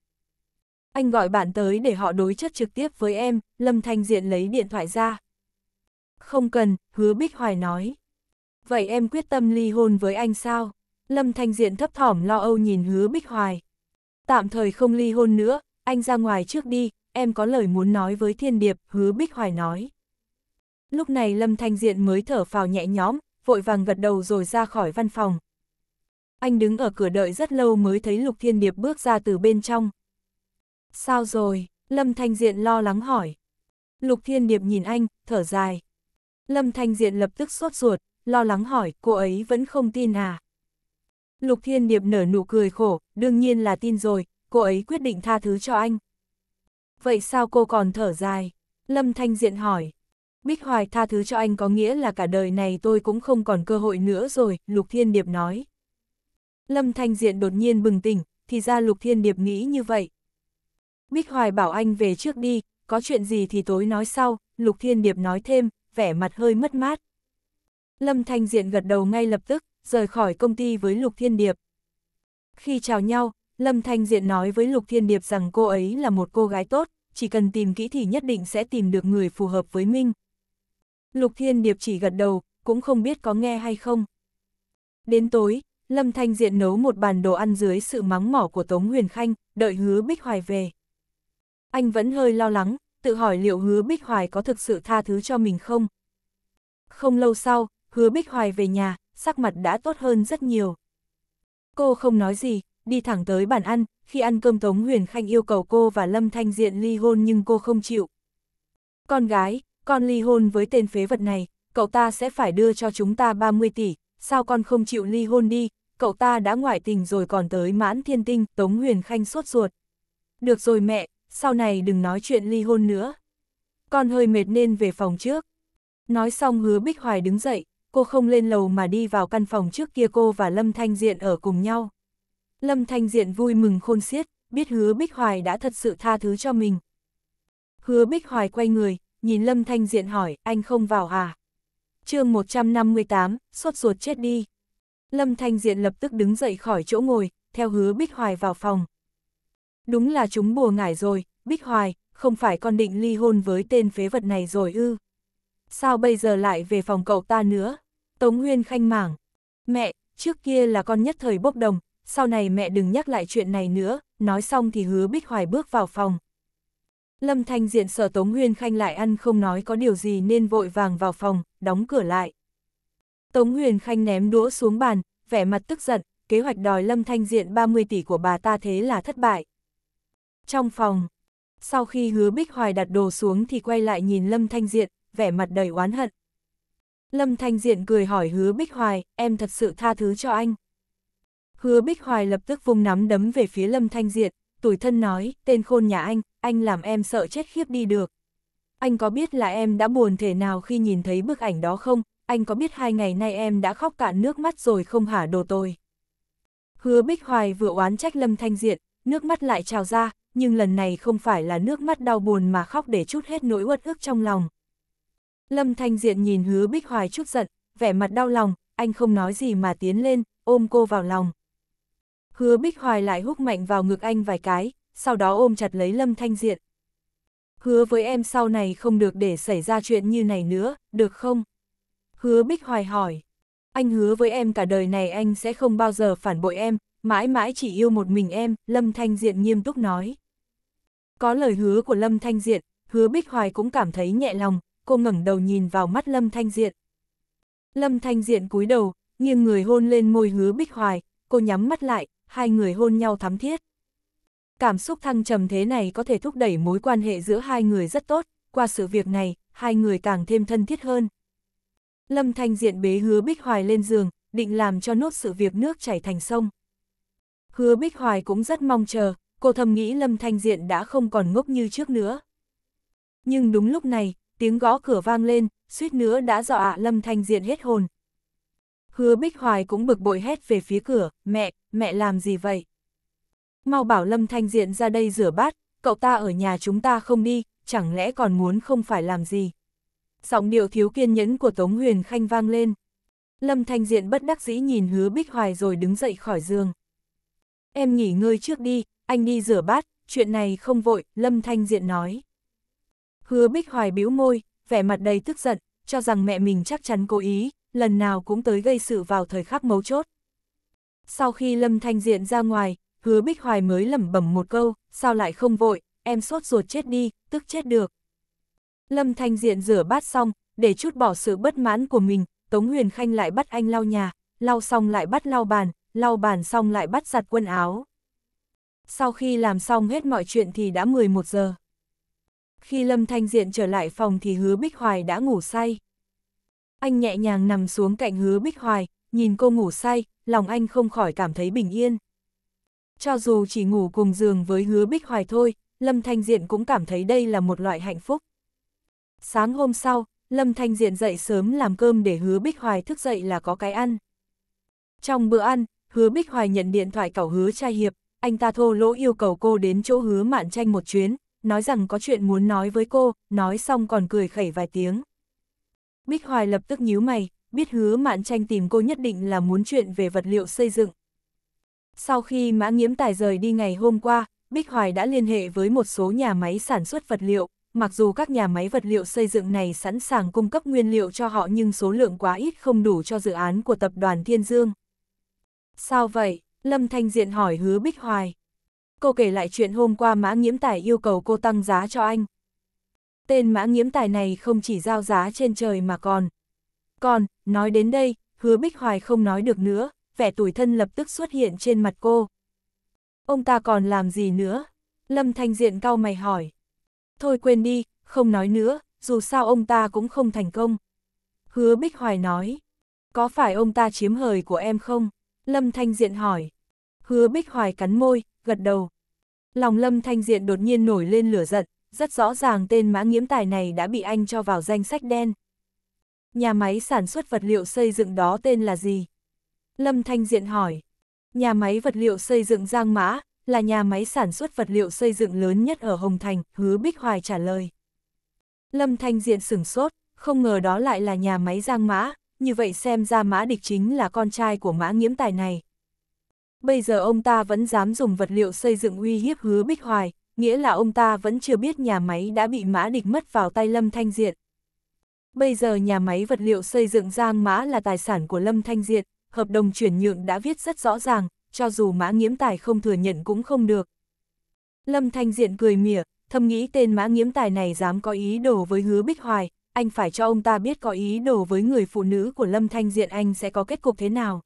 Anh gọi bạn tới để họ đối chất trực tiếp với em, Lâm Thanh Diện lấy điện thoại ra. Không cần, hứa Bích Hoài nói. Vậy em quyết tâm ly hôn với anh sao? Lâm Thanh Diện thấp thỏm lo âu nhìn hứa Bích Hoài. Tạm thời không ly hôn nữa, anh ra ngoài trước đi, em có lời muốn nói với thiên điệp, hứa Bích Hoài nói. Lúc này Lâm Thanh Diện mới thở phào nhẹ nhõm, vội vàng gật đầu rồi ra khỏi văn phòng. Anh đứng ở cửa đợi rất lâu mới thấy Lục Thiên Điệp bước ra từ bên trong. Sao rồi? Lâm Thanh Diện lo lắng hỏi. Lục Thiên Điệp nhìn anh, thở dài. Lâm Thanh Diện lập tức sốt ruột, lo lắng hỏi, cô ấy vẫn không tin à? Lục Thiên Điệp nở nụ cười khổ, đương nhiên là tin rồi, cô ấy quyết định tha thứ cho anh. Vậy sao cô còn thở dài? Lâm Thanh Diện hỏi. Bích Hoài tha thứ cho anh có nghĩa là cả đời này tôi cũng không còn cơ hội nữa rồi, Lục Thiên Điệp nói. Lâm Thanh Diện đột nhiên bừng tỉnh, thì ra Lục Thiên Điệp nghĩ như vậy. Bích Hoài bảo anh về trước đi, có chuyện gì thì tối nói sau, Lục Thiên Điệp nói thêm, vẻ mặt hơi mất mát. Lâm Thanh Diện gật đầu ngay lập tức, rời khỏi công ty với Lục Thiên Điệp. Khi chào nhau, Lâm Thanh Diện nói với Lục Thiên Điệp rằng cô ấy là một cô gái tốt, chỉ cần tìm kỹ thì nhất định sẽ tìm được người phù hợp với Minh. Lục Thiên Điệp chỉ gật đầu, cũng không biết có nghe hay không. Đến tối, Lâm Thanh Diện nấu một bàn đồ ăn dưới sự mắng mỏ của Tống Huyền Khanh, đợi hứa Bích Hoài về. Anh vẫn hơi lo lắng, tự hỏi liệu hứa Bích Hoài có thực sự tha thứ cho mình không? Không lâu sau, hứa Bích Hoài về nhà, sắc mặt đã tốt hơn rất nhiều. Cô không nói gì, đi thẳng tới bàn ăn, khi ăn cơm Tống Huyền Khanh yêu cầu cô và Lâm Thanh Diện ly hôn nhưng cô không chịu. Con gái, con ly hôn với tên phế vật này, cậu ta sẽ phải đưa cho chúng ta 30 tỷ, sao con không chịu ly hôn đi, cậu ta đã ngoại tình rồi còn tới mãn thiên tinh, Tống Huyền Khanh sốt ruột. Được rồi mẹ, sau này đừng nói chuyện ly hôn nữa. Con hơi mệt nên về phòng trước. Nói xong hứa Bích Hoài đứng dậy, cô không lên lầu mà đi vào căn phòng trước kia cô và Lâm Thanh Diện ở cùng nhau. Lâm Thanh Diện vui mừng khôn xiết, biết hứa Bích Hoài đã thật sự tha thứ cho mình. Hứa Bích Hoài quay người, nhìn Lâm Thanh Diện hỏi, anh không vào à? chương 158, sốt ruột chết đi. Lâm Thanh Diện lập tức đứng dậy khỏi chỗ ngồi, theo hứa Bích Hoài vào phòng. Đúng là chúng bùa ngải rồi, Bích Hoài, không phải con định ly hôn với tên phế vật này rồi ư. Sao bây giờ lại về phòng cậu ta nữa? Tống Huyên khanh mảng. Mẹ, trước kia là con nhất thời bốc đồng, sau này mẹ đừng nhắc lại chuyện này nữa, nói xong thì hứa Bích Hoài bước vào phòng. Lâm Thanh diện sợ Tống Huyên Khanh lại ăn không nói có điều gì nên vội vàng vào phòng, đóng cửa lại. Tống Huyền Khanh ném đũa xuống bàn, vẻ mặt tức giận, kế hoạch đòi Lâm Thanh diện 30 tỷ của bà ta thế là thất bại. Trong phòng, sau khi hứa Bích Hoài đặt đồ xuống thì quay lại nhìn Lâm Thanh diện, vẻ mặt đầy oán hận. Lâm Thanh diện cười hỏi hứa Bích Hoài, em thật sự tha thứ cho anh. Hứa Bích Hoài lập tức vung nắm đấm về phía Lâm Thanh Diệt, tuổi thân nói, tên khôn nhà anh, anh làm em sợ chết khiếp đi được. Anh có biết là em đã buồn thể nào khi nhìn thấy bức ảnh đó không? Anh có biết hai ngày nay em đã khóc cạn nước mắt rồi không hả đồ tôi? Hứa Bích Hoài vừa oán trách Lâm Thanh Diệt, nước mắt lại trào ra, nhưng lần này không phải là nước mắt đau buồn mà khóc để chút hết nỗi uất ức trong lòng. Lâm Thanh Diện nhìn hứa Bích Hoài chút giận, vẻ mặt đau lòng, anh không nói gì mà tiến lên, ôm cô vào lòng hứa Bích Hoài lại húc mạnh vào ngực anh vài cái, sau đó ôm chặt lấy Lâm Thanh Diện. Hứa với em sau này không được để xảy ra chuyện như này nữa, được không? Hứa Bích Hoài hỏi. Anh hứa với em cả đời này anh sẽ không bao giờ phản bội em, mãi mãi chỉ yêu một mình em, Lâm Thanh Diện nghiêm túc nói. Có lời hứa của Lâm Thanh Diện, hứa Bích Hoài cũng cảm thấy nhẹ lòng, cô ngẩng đầu nhìn vào mắt Lâm Thanh Diện. Lâm Thanh Diện cúi đầu, nghiêng người hôn lên môi hứa Bích Hoài, cô nhắm mắt lại, hai người hôn nhau thắm thiết. Cảm xúc thăng trầm thế này có thể thúc đẩy mối quan hệ giữa hai người rất tốt, qua sự việc này, hai người càng thêm thân thiết hơn. Lâm Thanh Diện bế hứa Bích Hoài lên giường, định làm cho nốt sự việc nước chảy thành sông. Hứa Bích Hoài cũng rất mong chờ, cô thầm nghĩ Lâm Thanh Diện đã không còn ngốc như trước nữa. Nhưng đúng lúc này, tiếng gõ cửa vang lên, suýt nữa đã dọa Lâm Thanh Diện hết hồn. Hứa Bích Hoài cũng bực bội hét về phía cửa, mẹ, mẹ làm gì vậy? Mau bảo Lâm Thanh Diện ra đây rửa bát, cậu ta ở nhà chúng ta không đi, chẳng lẽ còn muốn không phải làm gì? Giọng điệu thiếu kiên nhẫn của Tống Huyền Khanh vang lên. Lâm Thanh Diện bất đắc dĩ nhìn hứa bích hoài rồi đứng dậy khỏi giường. Em nghỉ ngơi trước đi, anh đi rửa bát, chuyện này không vội, Lâm Thanh Diện nói. Hứa bích hoài bĩu môi, vẻ mặt đầy tức giận, cho rằng mẹ mình chắc chắn cố ý, lần nào cũng tới gây sự vào thời khắc mấu chốt. Sau khi Lâm Thanh Diện ra ngoài, hứa Bích Hoài mới lẩm bẩm một câu, sao lại không vội, em sốt ruột chết đi, tức chết được. Lâm Thanh Diện rửa bát xong, để chút bỏ sự bất mãn của mình, Tống Huyền Khanh lại bắt anh lau nhà, lau xong lại bắt lau bàn, lau bàn xong lại bắt giặt quần áo. Sau khi làm xong hết mọi chuyện thì đã 11 giờ. Khi Lâm Thanh Diện trở lại phòng thì hứa Bích Hoài đã ngủ say. Anh nhẹ nhàng nằm xuống cạnh hứa Bích Hoài, nhìn cô ngủ say, lòng anh không khỏi cảm thấy bình yên. Cho dù chỉ ngủ cùng giường với hứa bích hoài thôi, Lâm Thanh Diện cũng cảm thấy đây là một loại hạnh phúc. Sáng hôm sau, Lâm Thanh Diện dậy sớm làm cơm để hứa bích hoài thức dậy là có cái ăn. Trong bữa ăn, hứa bích hoài nhận điện thoại cảo hứa trai hiệp, anh ta thô lỗ yêu cầu cô đến chỗ hứa mạn tranh một chuyến, nói rằng có chuyện muốn nói với cô, nói xong còn cười khẩy vài tiếng. Bích Hoài lập tức nhíu mày, biết hứa mạn tranh tìm cô nhất định là muốn chuyện về vật liệu xây dựng. Sau khi mã nghiễm tài rời đi ngày hôm qua, Bích Hoài đã liên hệ với một số nhà máy sản xuất vật liệu, mặc dù các nhà máy vật liệu xây dựng này sẵn sàng cung cấp nguyên liệu cho họ nhưng số lượng quá ít không đủ cho dự án của tập đoàn Thiên Dương. Sao vậy? Lâm Thanh Diện hỏi hứa Bích Hoài. Cô kể lại chuyện hôm qua Mã Nghiễm Tài yêu cầu cô tăng giá cho anh. Tên Mã Nghiễm Tài này không chỉ giao giá trên trời mà còn, còn, nói đến đây, hứa Bích Hoài không nói được nữa, vẻ tủi thân lập tức xuất hiện trên mặt cô. Ông ta còn làm gì nữa? Lâm Thanh Diện cau mày hỏi. Thôi quên đi, không nói nữa, dù sao ông ta cũng không thành công. Hứa Bích Hoài nói. Có phải ông ta chiếm hời của em không? Lâm Thanh Diện hỏi. Hứa Bích Hoài cắn môi, gật đầu. Lòng Lâm Thanh Diện đột nhiên nổi lên lửa giận, rất rõ ràng tên mã nghiễm tài này đã bị anh cho vào danh sách đen. Nhà máy sản xuất vật liệu xây dựng đó tên là gì? Lâm Thanh Diện hỏi. Nhà máy vật liệu xây dựng Giang Mã là nhà máy sản xuất vật liệu xây dựng lớn nhất ở Hồng Thành, hứa Bích Hoài trả lời. Lâm Thanh Diện sửng sốt, không ngờ đó lại là nhà máy Giang Mã, như vậy xem ra Mã Địch chính là con trai của Mã Nghiễm Tài này. Bây giờ ông ta vẫn dám dùng vật liệu xây dựng uy hiếp hứa Bích Hoài, nghĩa là ông ta vẫn chưa biết nhà máy đã bị Mã Địch mất vào tay Lâm Thanh Diện. Bây giờ nhà máy vật liệu xây dựng Giang Mã là tài sản của Lâm Thanh Diệt, hợp đồng chuyển nhượng đã viết rất rõ ràng, cho dù Mã Nghiễm Tài không thừa nhận cũng không được. Lâm Thanh Diện cười mỉa, thầm nghĩ tên Mã Nghiễm Tài này dám có ý đồ với Hứa Bích Hoài, anh phải cho ông ta biết có ý đồ với người phụ nữ của Lâm Thanh Diện anh sẽ có kết cục thế nào.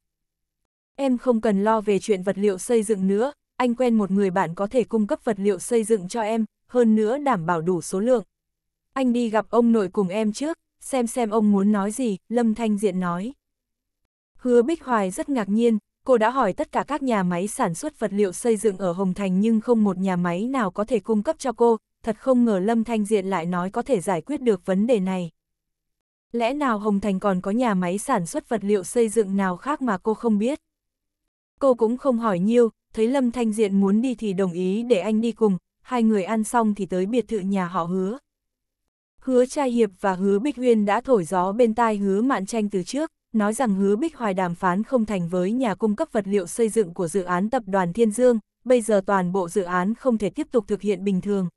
Em không cần lo về chuyện vật liệu xây dựng nữa, anh quen một người bạn có thể cung cấp vật liệu xây dựng cho em, hơn nữa đảm bảo đủ số lượng. Anh đi gặp ông nội cùng em trước xem xem ông muốn nói gì, Lâm Thanh Diện nói. Hứa Bích Hoài rất ngạc nhiên, cô đã hỏi tất cả các nhà máy sản xuất vật liệu xây dựng ở Hồng Thành nhưng không một nhà máy nào có thể cung cấp cho cô, thật không ngờ Lâm Thanh Diện lại nói có thể giải quyết được vấn đề này. Lẽ nào Hồng Thành còn có nhà máy sản xuất vật liệu xây dựng nào khác mà cô không biết? Cô cũng không hỏi nhiều, thấy Lâm Thanh Diện muốn đi thì đồng ý để anh đi cùng, hai người ăn xong thì tới biệt thự nhà họ hứa, Hứa trai hiệp và hứa Bích Huyên đã thổi gió bên tai hứa mạn tranh từ trước, nói rằng hứa Bích Hoài đàm phán không thành với nhà cung cấp vật liệu xây dựng của dự án tập đoàn Thiên Dương, bây giờ toàn bộ dự án không thể tiếp tục thực hiện bình thường.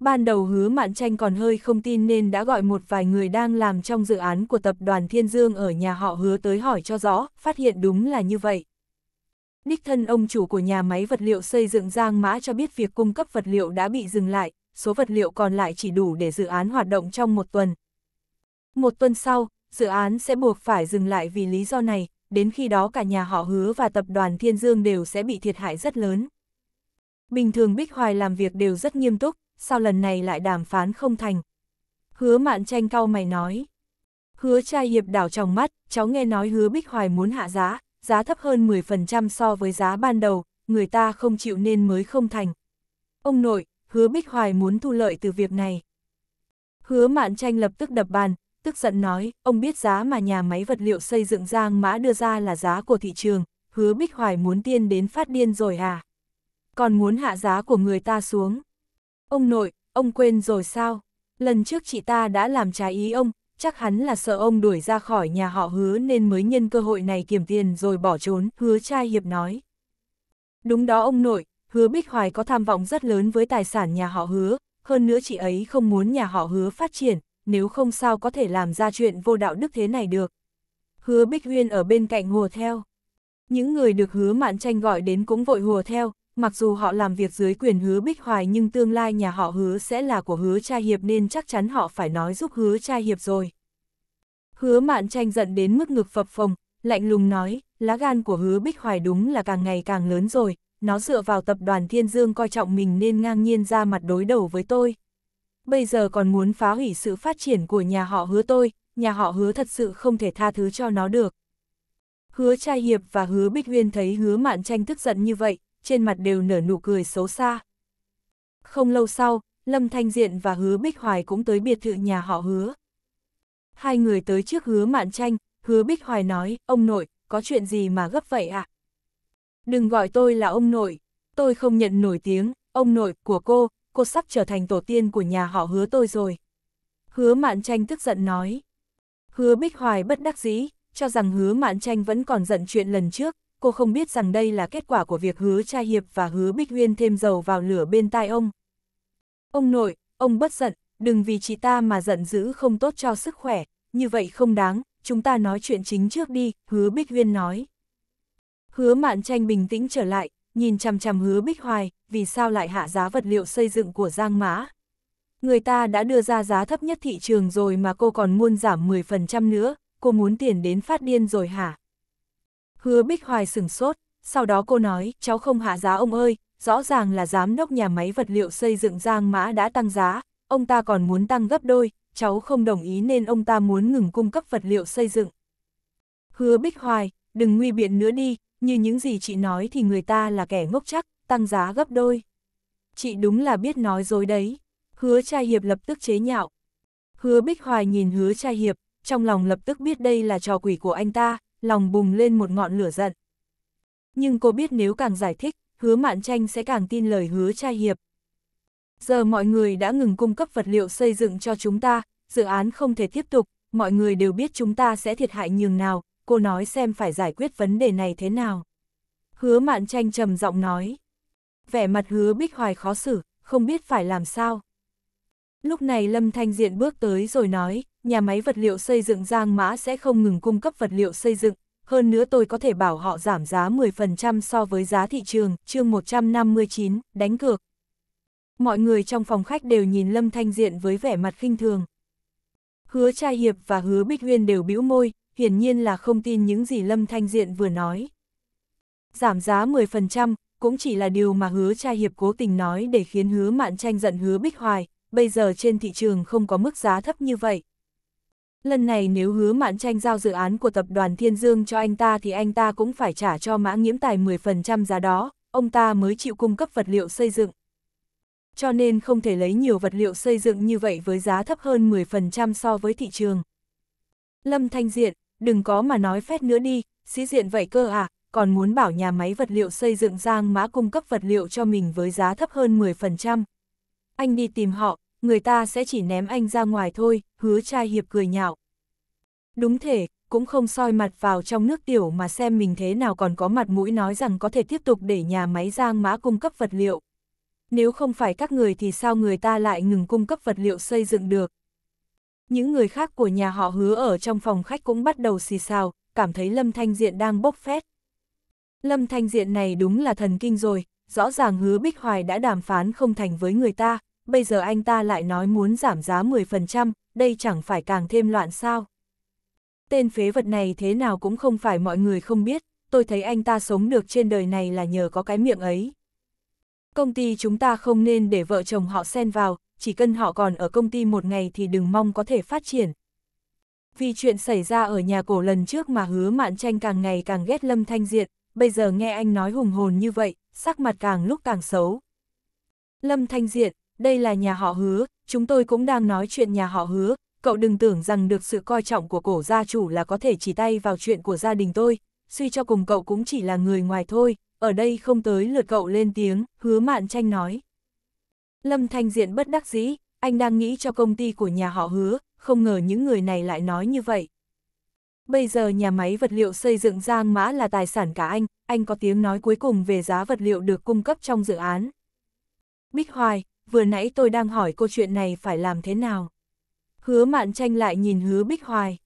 Ban đầu hứa mạn tranh còn hơi không tin nên đã gọi một vài người đang làm trong dự án của tập đoàn Thiên Dương ở nhà họ hứa tới hỏi cho rõ, phát hiện đúng là như vậy. Đích thân ông chủ của nhà máy vật liệu xây dựng Giang Mã cho biết việc cung cấp vật liệu đã bị dừng lại, số vật liệu còn lại chỉ đủ để dự án hoạt động trong một tuần. Một tuần sau, dự án sẽ buộc phải dừng lại vì lý do này, đến khi đó cả nhà họ hứa và tập đoàn Thiên Dương đều sẽ bị thiệt hại rất lớn. Bình thường Bích Hoài làm việc đều rất nghiêm túc, sao lần này lại đàm phán không thành? Hứa mạn tranh cao mày nói. Hứa trai hiệp đảo trong mắt, cháu nghe nói hứa Bích Hoài muốn hạ giá, giá thấp hơn 10% so với giá ban đầu, người ta không chịu nên mới không thành. Ông nội, hứa Bích Hoài muốn thu lợi từ việc này. Hứa Mạn Tranh lập tức đập bàn, tức giận nói, ông biết giá mà nhà máy vật liệu xây dựng Giang Mã đưa ra là giá của thị trường, hứa Bích Hoài muốn tiên đến phát điên rồi à? Còn muốn hạ giá của người ta xuống. Ông nội, ông quên rồi sao? Lần trước chị ta đã làm trái ý ông, chắc hắn là sợ ông đuổi ra khỏi nhà họ hứa nên mới nhân cơ hội này kiểm tiền rồi bỏ trốn, hứa trai hiệp nói. Đúng đó ông nội, hứa Bích Hoài có tham vọng rất lớn với tài sản nhà họ hứa, hơn nữa chị ấy không muốn nhà họ hứa phát triển, nếu không sao có thể làm ra chuyện vô đạo đức thế này được. Hứa Bích Huyên ở bên cạnh hùa theo. Những người được hứa mạn tranh gọi đến cũng vội hùa theo, mặc dù họ làm việc dưới quyền hứa Bích Hoài nhưng tương lai nhà họ hứa sẽ là của hứa cha hiệp nên chắc chắn họ phải nói giúp hứa cha hiệp rồi. Hứa mạn tranh giận đến mức ngực phập phồng, lạnh lùng nói, lá gan của hứa Bích Hoài đúng là càng ngày càng lớn rồi, nó dựa vào tập đoàn Thiên Dương coi trọng mình nên ngang nhiên ra mặt đối đầu với tôi. Bây giờ còn muốn phá hủy sự phát triển của nhà họ hứa tôi, nhà họ hứa thật sự không thể tha thứ cho nó được. Hứa trai hiệp và hứa bích huyên thấy hứa mạn tranh tức giận như vậy, trên mặt đều nở nụ cười xấu xa. Không lâu sau, Lâm Thanh Diện và hứa bích hoài cũng tới biệt thự nhà họ hứa. Hai người tới trước hứa mạn tranh, hứa bích hoài nói, ông nội, có chuyện gì mà gấp vậy ạ? À? Đừng gọi tôi là ông nội, tôi không nhận nổi tiếng, ông nội của cô, cô sắp trở thành tổ tiên của nhà họ hứa tôi rồi. Hứa Mạn Tranh tức giận nói. Hứa Bích Hoài bất đắc dĩ, cho rằng hứa Mạn Tranh vẫn còn giận chuyện lần trước, cô không biết rằng đây là kết quả của việc hứa trai hiệp và hứa Bích Huyên thêm dầu vào lửa bên tai ông. Ông nội, ông bất giận, đừng vì chị ta mà giận dữ không tốt cho sức khỏe, như vậy không đáng, chúng ta nói chuyện chính trước đi, hứa Bích Huyên nói. Hứa mạn tranh bình tĩnh trở lại, nhìn chằm chằm hứa bích hoài, vì sao lại hạ giá vật liệu xây dựng của Giang Mã. Người ta đã đưa ra giá thấp nhất thị trường rồi mà cô còn muốn giảm 10% nữa, cô muốn tiền đến phát điên rồi hả? Hứa bích hoài sửng sốt, sau đó cô nói, cháu không hạ giá ông ơi, rõ ràng là giám đốc nhà máy vật liệu xây dựng Giang Mã đã tăng giá, ông ta còn muốn tăng gấp đôi, cháu không đồng ý nên ông ta muốn ngừng cung cấp vật liệu xây dựng. Hứa Bích Hoài, đừng nguy biện nữa đi, như những gì chị nói thì người ta là kẻ ngốc chắc, tăng giá gấp đôi. Chị đúng là biết nói dối đấy. Hứa trai hiệp lập tức chế nhạo. Hứa bích hoài nhìn hứa trai hiệp, trong lòng lập tức biết đây là trò quỷ của anh ta, lòng bùng lên một ngọn lửa giận. Nhưng cô biết nếu càng giải thích, hứa mạn tranh sẽ càng tin lời hứa trai hiệp. Giờ mọi người đã ngừng cung cấp vật liệu xây dựng cho chúng ta, dự án không thể tiếp tục, mọi người đều biết chúng ta sẽ thiệt hại nhường nào, cô nói xem phải giải quyết vấn đề này thế nào. Hứa mạn tranh trầm giọng nói. Vẻ mặt hứa bích hoài khó xử, không biết phải làm sao. Lúc này Lâm Thanh Diện bước tới rồi nói, nhà máy vật liệu xây dựng Giang Mã sẽ không ngừng cung cấp vật liệu xây dựng, hơn nữa tôi có thể bảo họ giảm giá 10% so với giá thị trường, chương 159, đánh cược. Mọi người trong phòng khách đều nhìn Lâm Thanh Diện với vẻ mặt khinh thường. Hứa Trai Hiệp và Hứa Bích Huyên đều bĩu môi, hiển nhiên là không tin những gì Lâm Thanh Diện vừa nói. Giảm giá 10% cũng chỉ là điều mà hứa trai hiệp cố tình nói để khiến hứa mạn tranh giận hứa bích hoài, bây giờ trên thị trường không có mức giá thấp như vậy. Lần này nếu hứa mạn tranh giao dự án của tập đoàn Thiên Dương cho anh ta thì anh ta cũng phải trả cho mã nghiễm tài 10% giá đó, ông ta mới chịu cung cấp vật liệu xây dựng. Cho nên không thể lấy nhiều vật liệu xây dựng như vậy với giá thấp hơn 10% so với thị trường. Lâm Thanh Diện, đừng có mà nói phét nữa đi, sĩ diện vậy cơ à, còn muốn bảo nhà máy vật liệu xây dựng Giang Mã cung cấp vật liệu cho mình với giá thấp hơn 10%. Anh đi tìm họ, người ta sẽ chỉ ném anh ra ngoài thôi, hứa trai hiệp cười nhạo. Đúng thể, cũng không soi mặt vào trong nước tiểu mà xem mình thế nào còn có mặt mũi nói rằng có thể tiếp tục để nhà máy Giang Mã cung cấp vật liệu. Nếu không phải các người thì sao người ta lại ngừng cung cấp vật liệu xây dựng được? những người khác của nhà họ hứa ở trong phòng khách cũng bắt đầu xì xào, cảm thấy Lâm Thanh Diện đang bốc phét. Lâm Thanh Diện này đúng là thần kinh rồi, rõ ràng hứa Bích Hoài đã đàm phán không thành với người ta, bây giờ anh ta lại nói muốn giảm giá 10%, đây chẳng phải càng thêm loạn sao. Tên phế vật này thế nào cũng không phải mọi người không biết, tôi thấy anh ta sống được trên đời này là nhờ có cái miệng ấy. Công ty chúng ta không nên để vợ chồng họ xen vào, chỉ cần họ còn ở công ty một ngày thì đừng mong có thể phát triển. Vì chuyện xảy ra ở nhà cổ lần trước mà hứa mạn tranh càng ngày càng ghét Lâm Thanh Diện, bây giờ nghe anh nói hùng hồn như vậy, sắc mặt càng lúc càng xấu. Lâm Thanh Diện, đây là nhà họ hứa, chúng tôi cũng đang nói chuyện nhà họ hứa, cậu đừng tưởng rằng được sự coi trọng của cổ gia chủ là có thể chỉ tay vào chuyện của gia đình tôi, suy cho cùng cậu cũng chỉ là người ngoài thôi, ở đây không tới lượt cậu lên tiếng, hứa mạn tranh nói. Lâm Thanh Diện bất đắc dĩ, anh đang nghĩ cho công ty của nhà họ hứa, không ngờ những người này lại nói như vậy. Bây giờ nhà máy vật liệu xây dựng Giang Mã là tài sản cả anh, anh có tiếng nói cuối cùng về giá vật liệu được cung cấp trong dự án. Bích Hoài, vừa nãy tôi đang hỏi cô chuyện này phải làm thế nào. Hứa Mạn Tranh lại nhìn hứa Bích Hoài.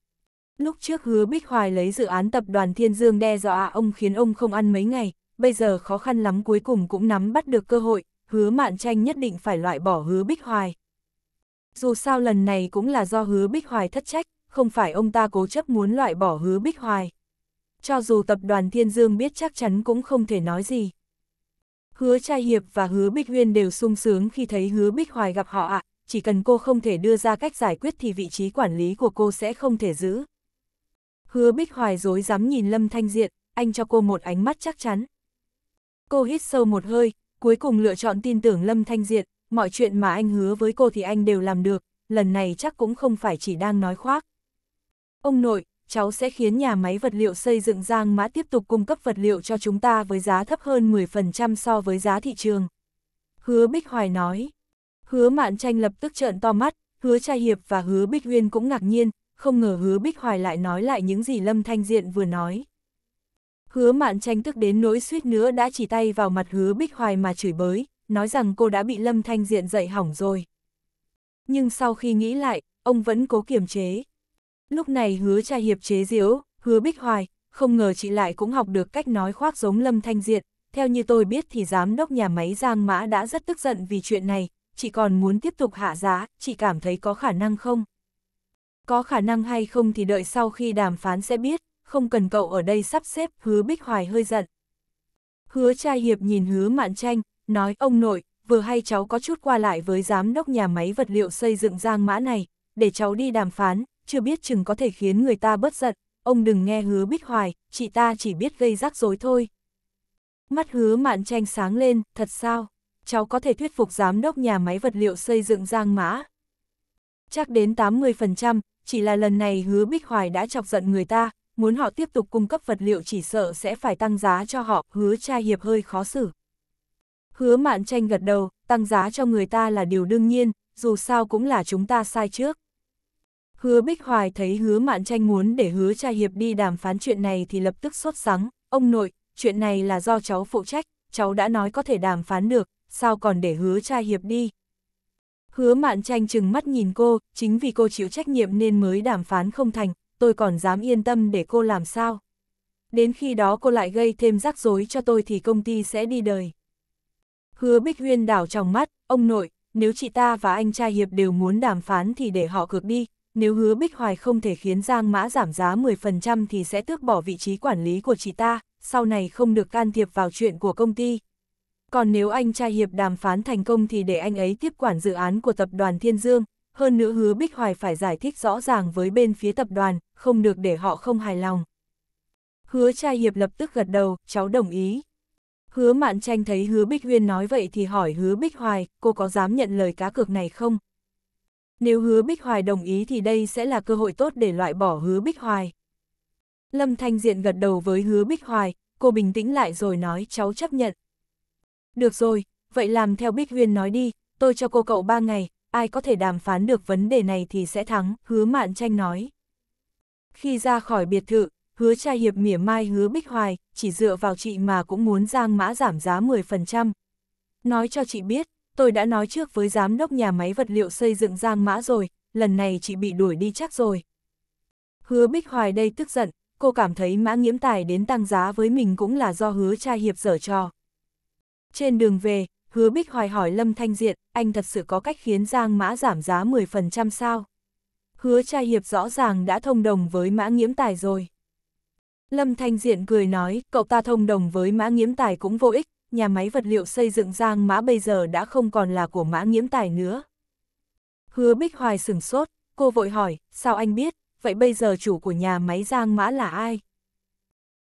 Lúc trước hứa Bích Hoài lấy dự án tập đoàn Thiên Dương đe dọa ông khiến ông không ăn mấy ngày, bây giờ khó khăn lắm cuối cùng cũng nắm bắt được cơ hội, hứa mạn tranh nhất định phải loại bỏ hứa Bích Hoài. Dù sao lần này cũng là do hứa Bích Hoài thất trách, không phải ông ta cố chấp muốn loại bỏ hứa Bích Hoài. Cho dù tập đoàn Thiên Dương biết chắc chắn cũng không thể nói gì. Hứa Trai Hiệp và hứa Bích Huyên đều sung sướng khi thấy hứa Bích Hoài gặp họ ạ, chỉ cần cô không thể đưa ra cách giải quyết thì vị trí quản lý của cô sẽ không thể giữ. Hứa Bích Hoài dối dám nhìn Lâm Thanh Diện, anh cho cô một ánh mắt chắc chắn. Cô hít sâu một hơi, cuối cùng lựa chọn tin tưởng Lâm Thanh Diệt, mọi chuyện mà anh hứa với cô thì anh đều làm được, lần này chắc cũng không phải chỉ đang nói khoác. Ông nội, cháu sẽ khiến nhà máy vật liệu xây dựng Giang Mã tiếp tục cung cấp vật liệu cho chúng ta với giá thấp hơn 10% so với giá thị trường. Hứa Bích Hoài nói. Hứa Mạn Tranh lập tức trợn to mắt, Hứa Trai Hiệp và Hứa Bích Uyên cũng ngạc nhiên, không ngờ Hứa Bích Hoài lại nói lại những gì Lâm Thanh Diện vừa nói. Hứa mạn tranh tức đến nỗi suýt nữa đã chỉ tay vào mặt hứa bích hoài mà chửi bới, nói rằng cô đã bị Lâm Thanh Diện dậy hỏng rồi. Nhưng sau khi nghĩ lại, ông vẫn cố kiềm chế. Lúc này hứa cha hiệp chế diễu, hứa bích hoài, không ngờ chị lại cũng học được cách nói khoác giống Lâm Thanh Diện. Theo như tôi biết thì giám đốc nhà máy Giang Mã đã rất tức giận vì chuyện này, chị còn muốn tiếp tục hạ giá, chị cảm thấy có khả năng không? Có khả năng hay không thì đợi sau khi đàm phán sẽ biết, không cần cậu ở đây sắp xếp, hứa Bích Hoài hơi giận. Hứa trai hiệp nhìn hứa mạn tranh, nói ông nội, vừa hay cháu có chút qua lại với giám đốc nhà máy vật liệu xây dựng giang mã này, để cháu đi đàm phán, chưa biết chừng có thể khiến người ta bớt giận, ông đừng nghe hứa Bích Hoài, chị ta chỉ biết gây rắc rối thôi. Mắt hứa mạn tranh sáng lên, thật sao? Cháu có thể thuyết phục giám đốc nhà máy vật liệu xây dựng giang mã. Chắc đến 80%, chỉ là lần này hứa Bích Hoài đã chọc giận người ta, muốn họ tiếp tục cung cấp vật liệu chỉ sợ sẽ phải tăng giá cho họ, hứa cha hiệp hơi khó xử. Hứa mạn tranh gật đầu, tăng giá cho người ta là điều đương nhiên, dù sao cũng là chúng ta sai trước. Hứa Bích Hoài thấy hứa mạn tranh muốn để hứa cha hiệp đi đàm phán chuyện này thì lập tức sốt sắng, ông nội, chuyện này là do cháu phụ trách, cháu đã nói có thể đàm phán được, sao còn để hứa cha hiệp đi. Hứa mạn tranh chừng mắt nhìn cô, chính vì cô chịu trách nhiệm nên mới đàm phán không thành, tôi còn dám yên tâm để cô làm sao. Đến khi đó cô lại gây thêm rắc rối cho tôi thì công ty sẽ đi đời. Hứa Bích Huyên đảo trong mắt, ông nội, nếu chị ta và anh trai Hiệp đều muốn đàm phán thì để họ cược đi, nếu hứa Bích Hoài không thể khiến Giang Mã giảm giá 10% thì sẽ tước bỏ vị trí quản lý của chị ta, sau này không được can thiệp vào chuyện của công ty. Còn nếu anh trai Hiệp đàm phán thành công thì để anh ấy tiếp quản dự án của tập đoàn Thiên Dương, hơn nữa hứa Bích Hoài phải giải thích rõ ràng với bên phía tập đoàn, không được để họ không hài lòng. Hứa trai hiệp lập tức gật đầu, cháu đồng ý. Hứa Mạn Tranh thấy hứa Bích Huyên nói vậy thì hỏi hứa Bích Hoài, cô có dám nhận lời cá cược này không? Nếu hứa Bích Hoài đồng ý thì đây sẽ là cơ hội tốt để loại bỏ hứa Bích Hoài. Lâm Thanh Diện gật đầu với hứa Bích Hoài, cô bình tĩnh lại rồi nói cháu chấp nhận. Được rồi, vậy làm theo Bích Huyên nói đi, tôi cho cô cậu 3 ngày, ai có thể đàm phán được vấn đề này thì sẽ thắng, hứa mạn tranh nói. Khi ra khỏi biệt thự, hứa trai hiệp mỉa mai hứa bích hoài, chỉ dựa vào chị mà cũng muốn giang mã giảm giá 10%. Nói cho chị biết, tôi đã nói trước với giám đốc nhà máy vật liệu xây dựng giang mã rồi, lần này chị bị đuổi đi chắc rồi. Hứa bích hoài đây tức giận, cô cảm thấy mã nghiễm tài đến tăng giá với mình cũng là do hứa trai hiệp dở trò. Trên đường về, hứa bích hoài hỏi Lâm Thanh Diện, anh thật sự có cách khiến Giang Mã giảm giá 10% sao? Hứa trai hiệp rõ ràng đã thông đồng với Mã Nghiễm Tài rồi. Lâm Thanh Diện cười nói, cậu ta thông đồng với Mã Nghiễm Tài cũng vô ích, nhà máy vật liệu xây dựng Giang Mã bây giờ đã không còn là của Mã Nghiễm Tài nữa. Hứa Bích Hoài sửng sốt, cô vội hỏi, sao anh biết, vậy bây giờ chủ của nhà máy Giang Mã là ai?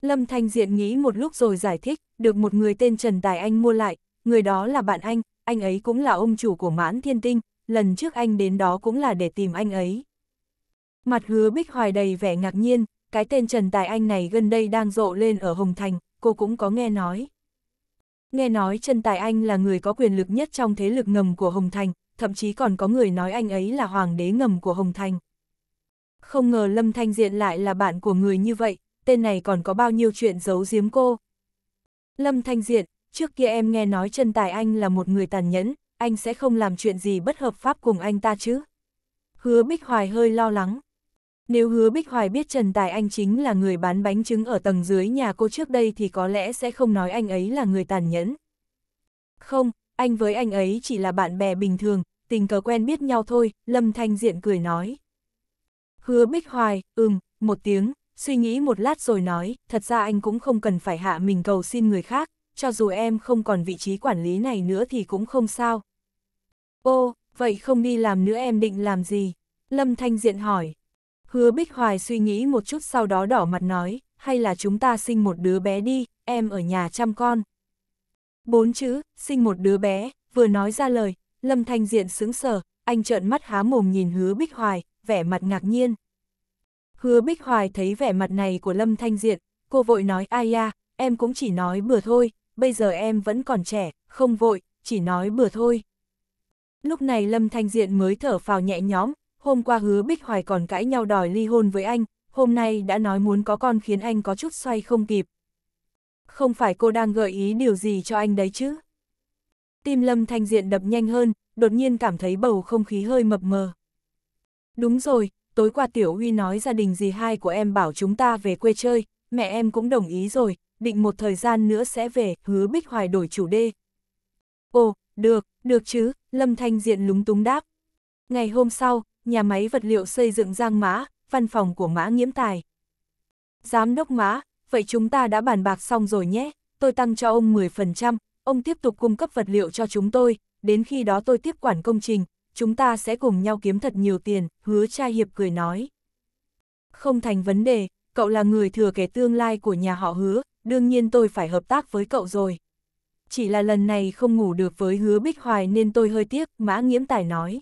Lâm Thanh Diện nghĩ một lúc rồi giải thích, được một người tên Trần Tài Anh mua lại, người đó là bạn anh, anh ấy cũng là ông chủ của mãn thiên tinh, lần trước anh đến đó cũng là để tìm anh ấy. Mặt hứa bích hoài đầy vẻ ngạc nhiên, cái tên Trần Tài Anh này gần đây đang rộ lên ở Hồng Thành, cô cũng có nghe nói. Nghe nói Trần Tài Anh là người có quyền lực nhất trong thế lực ngầm của Hồng Thành, thậm chí còn có người nói anh ấy là hoàng đế ngầm của Hồng Thành. Không ngờ Lâm Thanh Diện lại là bạn của người như vậy, tên này còn có bao nhiêu chuyện giấu giếm cô. Lâm Thanh Diện, trước kia em nghe nói chân tài anh là một người tàn nhẫn, anh sẽ không làm chuyện gì bất hợp pháp cùng anh ta chứ. Hứa Bích Hoài hơi lo lắng. Nếu hứa Bích Hoài biết Trần Tài Anh chính là người bán bánh trứng ở tầng dưới nhà cô trước đây thì có lẽ sẽ không nói anh ấy là người tàn nhẫn. Không, anh với anh ấy chỉ là bạn bè bình thường, tình cờ quen biết nhau thôi, Lâm Thanh Diện cười nói. Hứa Bích Hoài, ừm, một tiếng, suy nghĩ một lát rồi nói, thật ra anh cũng không cần phải hạ mình cầu xin người khác, cho dù em không còn vị trí quản lý này nữa thì cũng không sao. Ô, vậy không đi làm nữa em định làm gì? Lâm Thanh Diện hỏi. Hứa Bích Hoài suy nghĩ một chút sau đó đỏ mặt nói, hay là chúng ta sinh một đứa bé đi, em ở nhà chăm con. Bốn chữ, sinh một đứa bé, vừa nói ra lời, Lâm Thanh Diện sững sờ, anh trợn mắt há mồm nhìn Hứa Bích Hoài, vẻ mặt ngạc nhiên. Hứa Bích Hoài thấy vẻ mặt này của Lâm Thanh Diện, cô vội nói ai ya, em cũng chỉ nói bừa thôi, bây giờ em vẫn còn trẻ, không vội, chỉ nói bừa thôi. Lúc này Lâm Thanh Diện mới thở phào nhẹ nhõm, hôm qua hứa Bích Hoài còn cãi nhau đòi ly hôn với anh, hôm nay đã nói muốn có con khiến anh có chút xoay không kịp. Không phải cô đang gợi ý điều gì cho anh đấy chứ? Tim Lâm Thanh Diện đập nhanh hơn, đột nhiên cảm thấy bầu không khí hơi mập mờ. Đúng rồi, tối qua Tiểu Huy nói gia đình dì hai của em bảo chúng ta về quê chơi, mẹ em cũng đồng ý rồi, định một thời gian nữa sẽ về, hứa Bích Hoài đổi chủ đề. Ồ, được, được chứ, Lâm Thanh Diện lúng túng đáp. Ngày hôm sau, nhà máy vật liệu xây dựng Giang Mã, văn phòng của Mã Nghiễm Tài. Giám đốc Mã, vậy chúng ta đã bàn bạc xong rồi nhé, tôi tăng cho ông 10%, ông tiếp tục cung cấp vật liệu cho chúng tôi, đến khi đó tôi tiếp quản công trình, chúng ta sẽ cùng nhau kiếm thật nhiều tiền, hứa trai hiệp cười nói. Không thành vấn đề, cậu là người thừa kế tương lai của nhà họ hứa, đương nhiên tôi phải hợp tác với cậu rồi. Chỉ là lần này không ngủ được với hứa Bích Hoài nên tôi hơi tiếc, Mã Nghiễm Tài nói.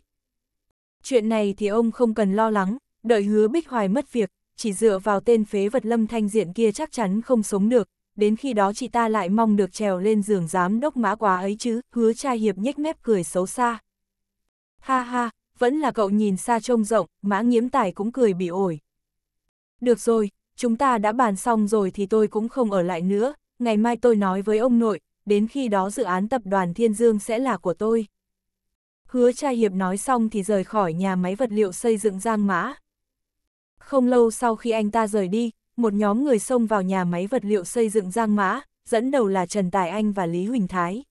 Chuyện này thì ông không cần lo lắng, đợi hứa Bích Hoài mất việc, chỉ dựa vào tên phế vật lâm thanh diện kia chắc chắn không sống được, đến khi đó chị ta lại mong được trèo lên giường giám đốc mã quá ấy chứ, hứa trai hiệp nhếch mép cười xấu xa. Ha ha, vẫn là cậu nhìn xa trông rộng, mã nghiễm tài cũng cười bị ổi. Được rồi, chúng ta đã bàn xong rồi thì tôi cũng không ở lại nữa, ngày mai tôi nói với ông nội, đến khi đó dự án tập đoàn Thiên Dương sẽ là của tôi. Hứa cha hiệp nói xong thì rời khỏi nhà máy vật liệu xây dựng Giang Mã. Không lâu sau khi anh ta rời đi, một nhóm người xông vào nhà máy vật liệu xây dựng Giang Mã, dẫn đầu là Trần Tài Anh và Lý Huỳnh Thái.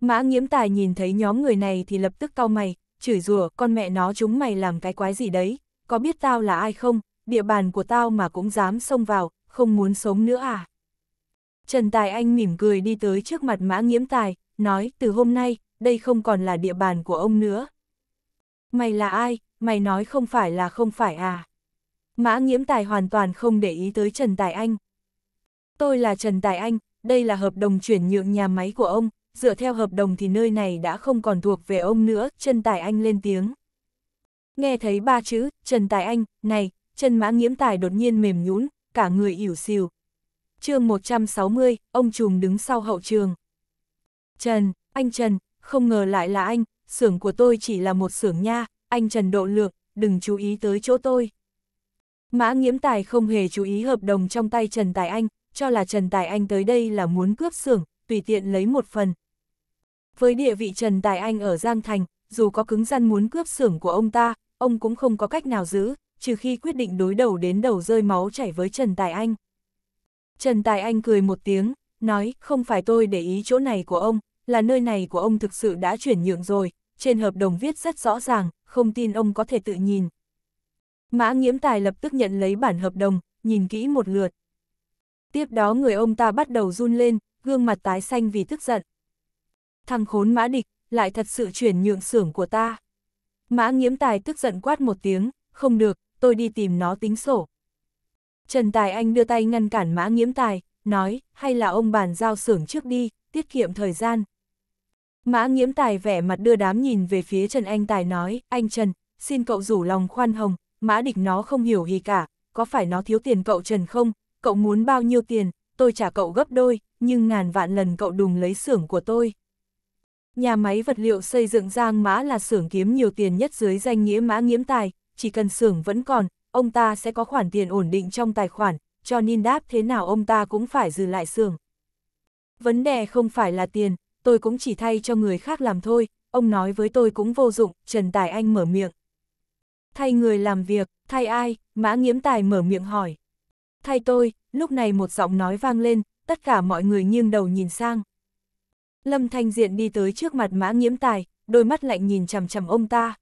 Mã nghiễm tài nhìn thấy nhóm người này thì lập tức cau mày, chửi rủa con mẹ nó chúng mày làm cái quái gì đấy, có biết tao là ai không, địa bàn của tao mà cũng dám xông vào, không muốn sống nữa à? Trần Tài Anh mỉm cười đi tới trước mặt Mã Nghiễm Tài, nói từ hôm nay, đây không còn là địa bàn của ông nữa. Mày là ai, mày nói không phải là không phải à? Mã Nghiễm Tài hoàn toàn không để ý tới Trần Tài Anh. Tôi là Trần Tài Anh, đây là hợp đồng chuyển nhượng nhà máy của ông, dựa theo hợp đồng thì nơi này đã không còn thuộc về ông nữa, Trần Tài Anh lên tiếng. Nghe thấy ba chữ, Trần Tài Anh, này, chân mã nghiễm tài đột nhiên mềm nhũn, cả người ỉu xìu. chương 160, ông trùm đứng sau hậu trường. Trần, anh Trần, không ngờ lại là anh, xưởng của tôi chỉ là một xưởng nha, anh Trần độ lượng, đừng chú ý tới chỗ tôi. Mã nghiễm tài không hề chú ý hợp đồng trong tay Trần Tài Anh, cho là Trần Tài Anh tới đây là muốn cướp xưởng, tùy tiện lấy một phần. Với địa vị Trần Tài Anh ở Giang Thành, dù có cứng răn muốn cướp xưởng của ông ta, ông cũng không có cách nào giữ, trừ khi quyết định đối đầu đến đầu rơi máu chảy với Trần Tài Anh. Trần Tài Anh cười một tiếng, nói, không phải tôi để ý chỗ này của ông, là nơi này của ông thực sự đã chuyển nhượng rồi, trên hợp đồng viết rất rõ ràng, không tin ông có thể tự nhìn. Mã nghiễm tài lập tức nhận lấy bản hợp đồng, nhìn kỹ một lượt. Tiếp đó người ông ta bắt đầu run lên, gương mặt tái xanh vì tức giận. Thằng khốn mã địch, lại thật sự chuyển nhượng xưởng của ta. Mã nghiễm tài tức giận quát một tiếng, không được, tôi đi tìm nó tính sổ. Trần Tài Anh đưa tay ngăn cản mã nghiễm tài, nói, hay là ông bàn giao xưởng trước đi, tiết kiệm thời gian. Mã nghiễm tài vẻ mặt đưa đám nhìn về phía Trần Anh Tài nói, anh Trần, xin cậu rủ lòng khoan hồng, mã địch nó không hiểu gì cả, có phải nó thiếu tiền cậu Trần không, cậu muốn bao nhiêu tiền, tôi trả cậu gấp đôi, nhưng ngàn vạn lần cậu đùng lấy xưởng của tôi. Nhà máy vật liệu xây dựng Giang Mã là xưởng kiếm nhiều tiền nhất dưới danh nghĩa Mã Nghiễm Tài, chỉ cần xưởng vẫn còn, ông ta sẽ có khoản tiền ổn định trong tài khoản, cho nên đáp thế nào ông ta cũng phải giữ lại xưởng. Vấn đề không phải là tiền, tôi cũng chỉ thay cho người khác làm thôi, ông nói với tôi cũng vô dụng, Trần Tài Anh mở miệng. Thay người làm việc, thay ai, Mã Nghiễm Tài mở miệng hỏi. Thay tôi, lúc này một giọng nói vang lên, tất cả mọi người nghiêng đầu nhìn sang. Lâm Thanh Diện đi tới trước mặt Mã Nghiễm Tài, đôi mắt lạnh nhìn chằm chằm ông ta.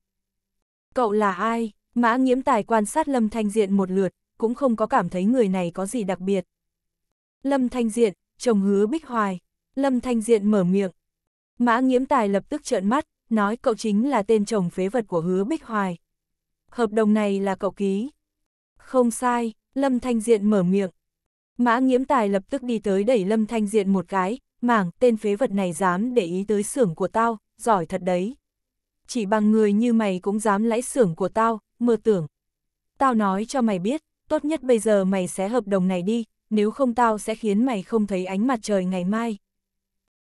Cậu là ai? Mã nghiễm tài quan sát Lâm Thanh Diện một lượt, cũng không có cảm thấy người này có gì đặc biệt. Lâm Thanh Diện, chồng hứa bích hoài. Lâm Thanh Diện mở miệng. Mã nghiễm tài lập tức trợn mắt, nói cậu chính là tên chồng phế vật của hứa bích hoài. Hợp đồng này là cậu ký. Không sai, Lâm Thanh Diện mở miệng. Mã nghiễm tài lập tức đi tới đẩy Lâm Thanh Diện một cái, mảng tên phế vật này dám để ý tới xưởng của tao, giỏi thật đấy. Chỉ bằng người như mày cũng dám lãi xưởng của tao, mơ tưởng. Tao nói cho mày biết, tốt nhất bây giờ mày sẽ hợp đồng này đi, nếu không tao sẽ khiến mày không thấy ánh mặt trời ngày mai.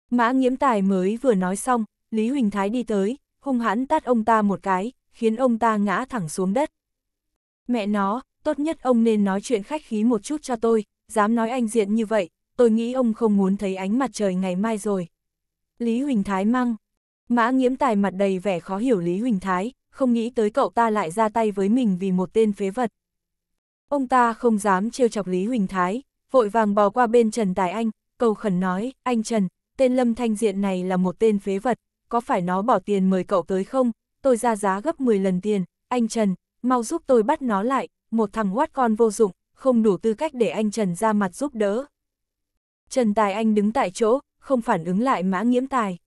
Mã nghiễm tài mới vừa nói xong, Lý Huỳnh Thái đi tới, hung hãn tát ông ta một cái, khiến ông ta ngã thẳng xuống đất. Mẹ nó, tốt nhất ông nên nói chuyện khách khí một chút cho tôi, dám nói anh diện như vậy, tôi nghĩ ông không muốn thấy ánh mặt trời ngày mai rồi. Lý Huỳnh Thái măng. Mã nghiễm tài mặt đầy vẻ khó hiểu Lý Huỳnh Thái, không nghĩ tới cậu ta lại ra tay với mình vì một tên phế vật. Ông ta không dám trêu chọc Lý Huỳnh Thái, vội vàng bò qua bên Trần Tài Anh, cầu khẩn nói, anh Trần, tên Lâm Thanh Diện này là một tên phế vật, có phải nó bỏ tiền mời cậu tới không? Tôi ra giá gấp 10 lần tiền, anh Trần, mau giúp tôi bắt nó lại, một thằng quát con vô dụng, không đủ tư cách để anh Trần ra mặt giúp đỡ. Trần Tài Anh đứng tại chỗ, không phản ứng lại Mã Nghiễm Tài.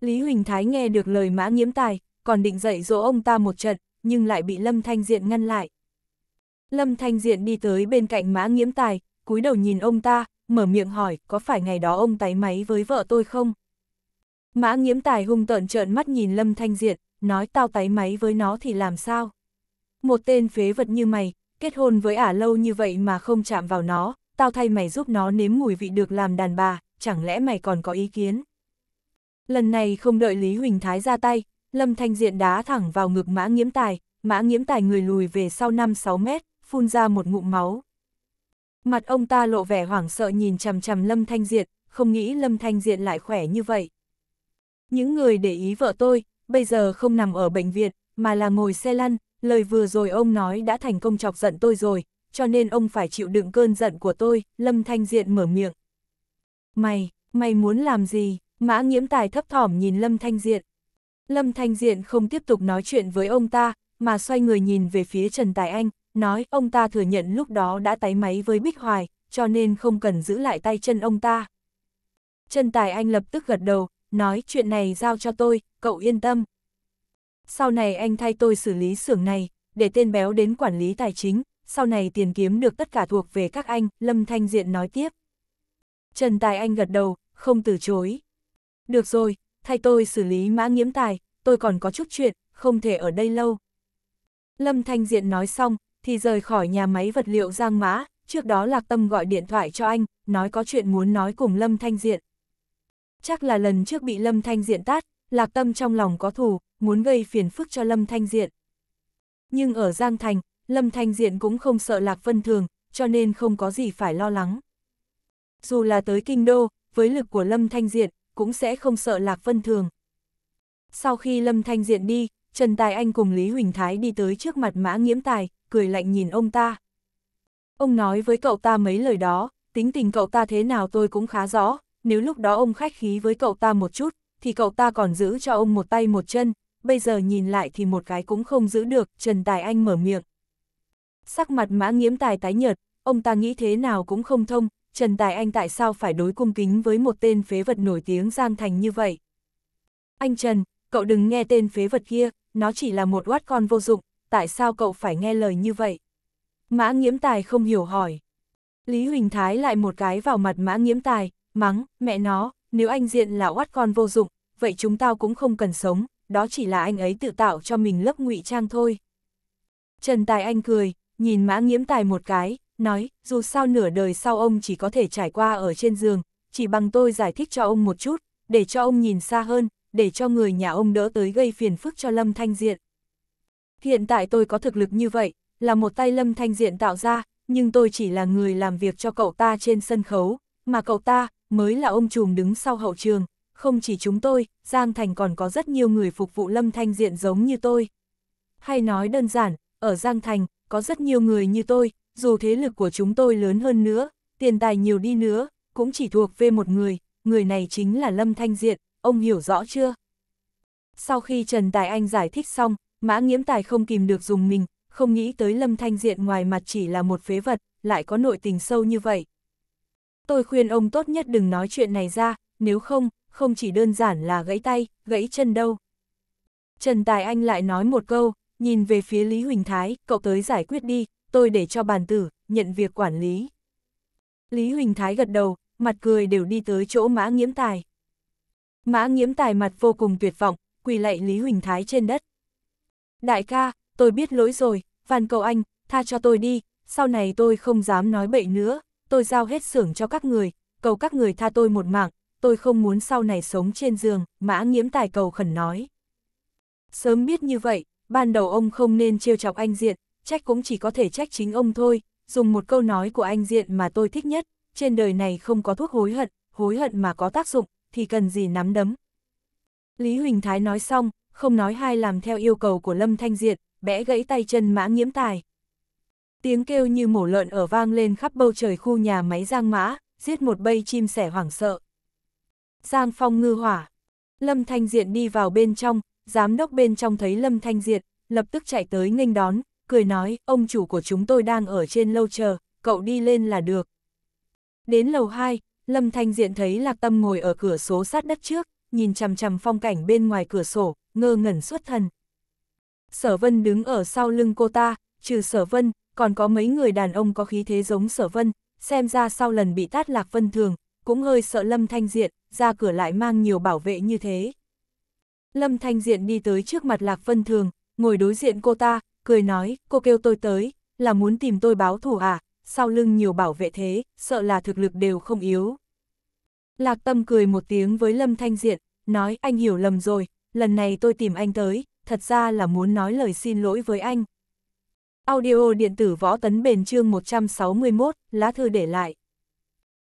Lý Huỳnh Thái nghe được lời Mã Nghiễm Tài, còn định dạy dỗ ông ta một trận, nhưng lại bị Lâm Thanh Diện ngăn lại. Lâm Thanh Diện đi tới bên cạnh mã nghiễm tài, cúi đầu nhìn ông ta, mở miệng hỏi có phải ngày đó ông tái máy với vợ tôi không? Mã nghiễm tài hung tợn trợn mắt nhìn Lâm Thanh Diện, nói tao tái máy với nó thì làm sao? Một tên phế vật như mày, kết hôn với ả lâu như vậy mà không chạm vào nó, tao thay mày giúp nó nếm mùi vị được làm đàn bà, chẳng lẽ mày còn có ý kiến? Lần này không đợi Lý Huỳnh Thái ra tay, Lâm Thanh Diện đá thẳng vào ngực mã nghiễm tài, mã nghiễm tài người lùi về sau 5-6 mét, phun ra một ngụm máu. Mặt ông ta lộ vẻ hoảng sợ nhìn chằm chằm Lâm Thanh Diện, không nghĩ Lâm Thanh Diện lại khỏe như vậy. Những người để ý vợ tôi, bây giờ không nằm ở bệnh viện, mà là ngồi xe lăn, lời vừa rồi ông nói đã thành công chọc giận tôi rồi, cho nên ông phải chịu đựng cơn giận của tôi, Lâm Thanh Diện mở miệng. Mày, mày muốn làm gì? Mã nghiễm tài thấp thỏm nhìn Lâm Thanh Diện. Lâm Thanh Diện không tiếp tục nói chuyện với ông ta, mà xoay người nhìn về phía Trần Tài Anh, nói ông ta thừa nhận lúc đó đã tái máy với Bích Hoài, cho nên không cần giữ lại tay chân ông ta. Trần Tài Anh lập tức gật đầu, nói chuyện này giao cho tôi, cậu yên tâm. Sau này anh thay tôi xử lý xưởng này, để tên béo đến quản lý tài chính, sau này tiền kiếm được tất cả thuộc về các anh, Lâm Thanh Diện nói tiếp. Trần Tài Anh gật đầu, không từ chối. Được rồi, thay tôi xử lý mã nghiễm tài, tôi còn có chút chuyện, không thể ở đây lâu. Lâm Thanh Diện nói xong, thì rời khỏi nhà máy vật liệu giang mã, trước đó Lạc Tâm gọi điện thoại cho anh, nói có chuyện muốn nói cùng Lâm Thanh Diện. Chắc là lần trước bị Lâm Thanh Diện tát, Lạc Tâm trong lòng có thù, muốn gây phiền phức cho Lâm Thanh Diện. Nhưng ở Giang Thành, Lâm Thanh Diện cũng không sợ Lạc Vân Thường, cho nên không có gì phải lo lắng. Dù là tới kinh đô, với lực của Lâm Thanh Diện, cũng sẽ không sợ Lạc Vân Thường. Sau khi Lâm Thanh Diện đi, Trần Tài Anh cùng Lý Huỳnh Thái đi tới trước mặt Mã Nghiễm Tài, cười lạnh nhìn ông ta. Ông nói với cậu ta mấy lời đó, tính tình cậu ta thế nào tôi cũng khá rõ, nếu lúc đó ông khách khí với cậu ta một chút, thì cậu ta còn giữ cho ông một tay một chân, bây giờ nhìn lại thì một cái cũng không giữ được, Trần Tài Anh mở miệng. Sắc mặt Mã Nghiễm Tài tái nhợt, ông ta nghĩ thế nào cũng không thông, Trần Tài Anh tại sao phải đối cung kính với một tên phế vật nổi tiếng Giang Thành như vậy? Anh Trần, cậu đừng nghe tên phế vật kia, nó chỉ là một oát con vô dụng, tại sao cậu phải nghe lời như vậy? Mã Nghiễm Tài không hiểu hỏi. Lý Huỳnh Thái lại một cái vào mặt Mã Nghiễm Tài, mắng, mẹ nó, nếu anh diện là oát con vô dụng, vậy chúng tao cũng không cần sống, đó chỉ là anh ấy tự tạo cho mình lớp ngụy trang thôi. Trần Tài Anh cười, nhìn Mã Nghiễm Tài một cái, nói, dù sao nửa đời sau ông chỉ có thể trải qua ở trên giường, chỉ bằng tôi giải thích cho ông một chút, để cho ông nhìn xa hơn, để cho người nhà ông đỡ tới gây phiền phức cho Lâm Thanh Diện. Hiện tại tôi có thực lực như vậy, là một tay Lâm Thanh Diện tạo ra, nhưng tôi chỉ là người làm việc cho cậu ta trên sân khấu, mà cậu ta mới là ông trùm đứng sau hậu trường, không chỉ chúng tôi, Giang Thành còn có rất nhiều người phục vụ Lâm Thanh Diện giống như tôi. Hay nói đơn giản, ở Giang Thành, có rất nhiều người như tôi, dù thế lực của chúng tôi lớn hơn nữa, tiền tài nhiều đi nữa, cũng chỉ thuộc về một người, người này chính là Lâm Thanh Diện, ông hiểu rõ chưa? Sau khi Trần Tài Anh giải thích xong, mã nghiễm tài không kìm được dùng mình, không nghĩ tới Lâm Thanh Diện ngoài mặt chỉ là một phế vật, lại có nội tình sâu như vậy. Tôi khuyên ông tốt nhất đừng nói chuyện này ra, nếu không, không chỉ đơn giản là gãy tay, gãy chân đâu. Trần Tài Anh lại nói một câu, nhìn về phía Lý Huỳnh Thái, cậu tới giải quyết đi, tôi để cho bàn tử, nhận việc quản lý. Lý Huỳnh Thái gật đầu, mặt cười đều đi tới chỗ mã nghiễm tài. Mã nghiễm tài mặt vô cùng tuyệt vọng, quỳ lạy Lý Huỳnh Thái trên đất. Đại ca, tôi biết lỗi rồi, van cầu anh, tha cho tôi đi, sau này tôi không dám nói bậy nữa, tôi giao hết xưởng cho các người, cầu các người tha tôi một mạng, tôi không muốn sau này sống trên giường, mã nghiễm tài cầu khẩn nói. Sớm biết như vậy, ban đầu ông không nên trêu chọc anh diện, trách cũng chỉ có thể trách chính ông thôi, dùng một câu nói của anh Diện mà tôi thích nhất, trên đời này không có thuốc hối hận, hối hận mà có tác dụng, thì cần gì nắm đấm. Lý Huỳnh Thái nói xong, không nói hai làm theo yêu cầu của Lâm Thanh Diện, bẽ gãy tay chân mã nghiễm tài. Tiếng kêu như mổ lợn ở vang lên khắp bầu trời khu nhà máy Giang Mã, giết một bầy chim sẻ hoảng sợ. Giang Phong ngư hỏa. Lâm Thanh Diện đi vào bên trong, giám đốc bên trong thấy Lâm Thanh Diện, lập tức chạy tới nghênh đón, cười nói, ông chủ của chúng tôi đang ở trên lâu chờ, cậu đi lên là được. Đến lầu 2, Lâm Thanh Diện thấy Lạc Tâm ngồi ở cửa số sát đất trước, nhìn chằm chằm phong cảnh bên ngoài cửa sổ, ngơ ngẩn xuất thần. Sở Vân đứng ở sau lưng cô ta, trừ Sở Vân, còn có mấy người đàn ông có khí thế giống Sở Vân, xem ra sau lần bị tát Lạc Vân Thường, cũng hơi sợ Lâm Thanh Diện, ra cửa lại mang nhiều bảo vệ như thế. Lâm Thanh Diện đi tới trước mặt Lạc Vân Thường, ngồi đối diện cô ta, cười nói, cô kêu tôi tới, là muốn tìm tôi báo thù à, sau lưng nhiều bảo vệ thế, sợ là thực lực đều không yếu. Lạc Tâm cười một tiếng với Lâm Thanh Diện, nói anh hiểu lầm rồi, lần này tôi tìm anh tới, thật ra là muốn nói lời xin lỗi với anh. Audio điện tử võ tấn bền chương 161, lá thư để lại.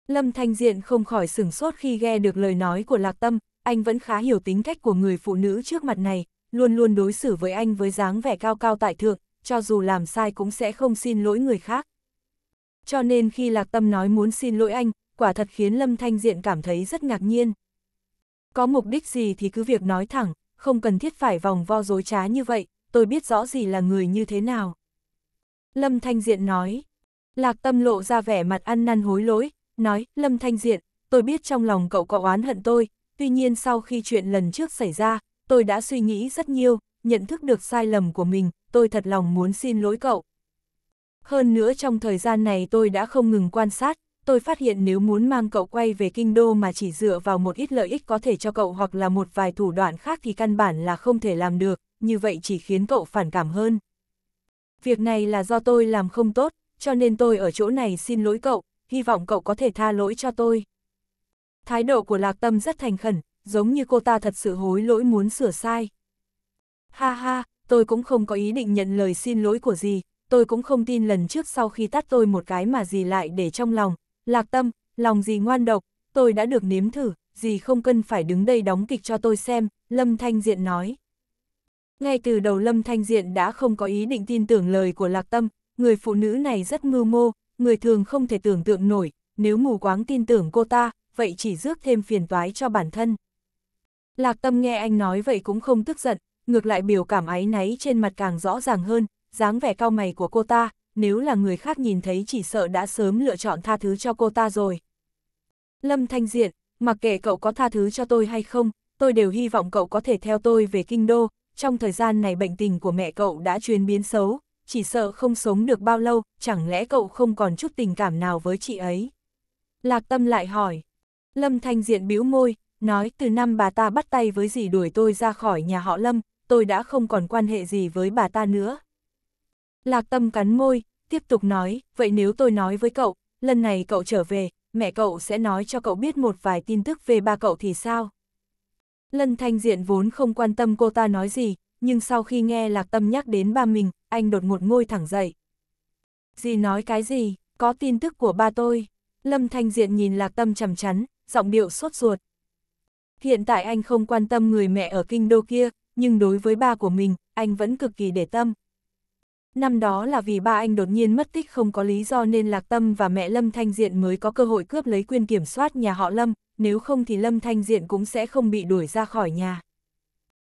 Lâm Thanh Diện không khỏi sửng sốt khi nghe được lời nói của Lạc Tâm, anh vẫn khá hiểu tính cách của người phụ nữ trước mặt này, luôn luôn đối xử với anh với dáng vẻ cao cao tại thượng, cho dù làm sai cũng sẽ không xin lỗi người khác. Cho nên khi Lạc Tâm nói muốn xin lỗi anh, quả thật khiến Lâm Thanh Diện cảm thấy rất ngạc nhiên. Có mục đích gì thì cứ việc nói thẳng, không cần thiết phải vòng vo dối trá như vậy, tôi biết rõ gì là người như thế nào. Lâm Thanh Diện nói, Lạc Tâm lộ ra vẻ mặt ăn năn hối lỗi, nói, Lâm Thanh Diện, tôi biết trong lòng cậu có oán hận tôi, tuy nhiên sau khi chuyện lần trước xảy ra, tôi đã suy nghĩ rất nhiều, nhận thức được sai lầm của mình, tôi thật lòng muốn xin lỗi cậu. Hơn nữa trong thời gian này tôi đã không ngừng quan sát, tôi phát hiện nếu muốn mang cậu quay về kinh đô mà chỉ dựa vào một ít lợi ích có thể cho cậu hoặc là một vài thủ đoạn khác thì căn bản là không thể làm được, như vậy chỉ khiến cậu phản cảm hơn. Việc này là do tôi làm không tốt, cho nên tôi ở chỗ này xin lỗi cậu, hy vọng cậu có thể tha lỗi cho tôi. Thái độ của Lạc Tâm rất thành khẩn, giống như cô ta thật sự hối lỗi muốn sửa sai. Ha ha, tôi cũng không có ý định nhận lời xin lỗi của gì, tôi cũng không tin lần trước sau khi tắt tôi một cái mà gì lại để trong lòng, lạc tâm, lòng gì ngoan độc, tôi đã được nếm thử, gì không cần phải đứng đây đóng kịch cho tôi xem, Lâm Thanh Diện nói. Ngay từ đầu Lâm Thanh Diện đã không có ý định tin tưởng lời của lạc tâm, người phụ nữ này rất mưu mô, người thường không thể tưởng tượng nổi, nếu mù quáng tin tưởng cô ta, vậy chỉ rước thêm phiền toái cho bản thân. Lạc tâm nghe anh nói vậy cũng không tức giận, ngược lại biểu cảm áy náy trên mặt càng rõ ràng hơn, dáng vẻ cao mày của cô ta, nếu là người khác nhìn thấy chỉ sợ đã sớm lựa chọn tha thứ cho cô ta rồi. Lâm Thanh Diện, mặc kệ cậu có tha thứ cho tôi hay không, tôi đều hy vọng cậu có thể theo tôi về kinh đô, trong thời gian này bệnh tình của mẹ cậu đã chuyển biến xấu, chỉ sợ không sống được bao lâu, chẳng lẽ cậu không còn chút tình cảm nào với chị ấy? Lạc Tâm lại hỏi. Lâm Thanh Diện bĩu môi, nói từ năm bà ta bắt tay với dì đuổi tôi ra khỏi nhà họ Lâm, tôi đã không còn quan hệ gì với bà ta nữa. Lạc Tâm cắn môi, tiếp tục nói, vậy nếu tôi nói với cậu, lần này cậu trở về, mẹ cậu sẽ nói cho cậu biết một vài tin tức về ba cậu thì sao? Lân Thanh Diện vốn không quan tâm cô ta nói gì, nhưng sau khi nghe Lạc Tâm nhắc đến ba mình, anh đột ngột ngồi thẳng dậy. Dì nói cái gì, có tin tức của ba tôi. Lâm Thanh Diện nhìn Lạc Tâm chầm chắn, giọng điệu sốt ruột. Hiện tại anh không quan tâm người mẹ ở kinh đô kia, nhưng đối với ba của mình, anh vẫn cực kỳ để tâm. Năm đó là vì ba anh đột nhiên mất tích không có lý do nên Lạc Tâm và mẹ Lâm Thanh Diện mới có cơ hội cướp lấy quyền kiểm soát nhà họ Lâm, nếu không thì Lâm Thanh Diện cũng sẽ không bị đuổi ra khỏi nhà.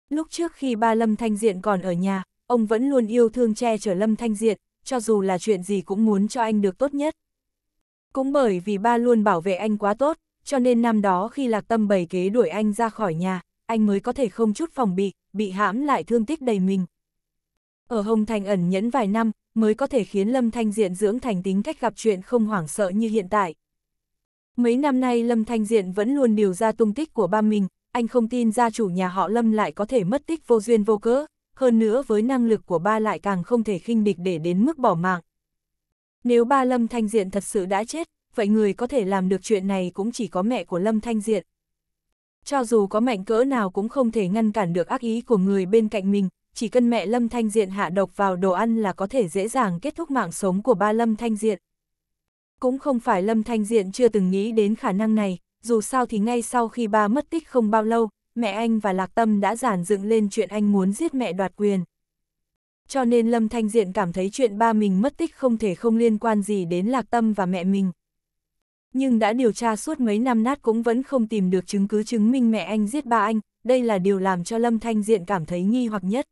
Lúc trước khi ba Lâm Thanh Diện còn ở nhà, ông vẫn luôn yêu thương che chở Lâm Thanh Diện, cho dù là chuyện gì cũng muốn cho anh được tốt nhất. Cũng bởi vì ba luôn bảo vệ anh quá tốt, cho nên năm đó khi lạc tâm bày kế đuổi anh ra khỏi nhà, anh mới có thể không chút phòng bị, bị hãm lại thương tích đầy mình. Ở Hồng Thành ẩn nhẫn vài năm, mới có thể khiến Lâm Thanh Diện dưỡng thành tính cách gặp chuyện không hoảng sợ như hiện tại. Mấy năm nay Lâm Thanh Diện vẫn luôn điều ra tung tích của ba mình, anh không tin gia chủ nhà họ Lâm lại có thể mất tích vô duyên vô cớ, hơn nữa với năng lực của ba lại càng không thể khinh địch để đến mức bỏ mạng. Nếu ba Lâm Thanh Diện thật sự đã chết, vậy người có thể làm được chuyện này cũng chỉ có mẹ của Lâm Thanh Diện. Cho dù có mạnh cỡ nào cũng không thể ngăn cản được ác ý của người bên cạnh mình, chỉ cần mẹ Lâm Thanh Diện hạ độc vào đồ ăn là có thể dễ dàng kết thúc mạng sống của ba Lâm Thanh Diện. Cũng không phải Lâm Thanh Diện chưa từng nghĩ đến khả năng này, dù sao thì ngay sau khi ba mất tích không bao lâu, mẹ anh và Lạc Tâm đã giản dựng lên chuyện anh muốn giết mẹ đoạt quyền. Cho nên Lâm Thanh Diện cảm thấy chuyện ba mình mất tích không thể không liên quan gì đến Lạc Tâm và mẹ mình. Nhưng đã điều tra suốt mấy năm nát cũng vẫn không tìm được chứng cứ chứng minh mẹ anh giết ba anh, đây là điều làm cho Lâm Thanh Diện cảm thấy nghi hoặc nhất.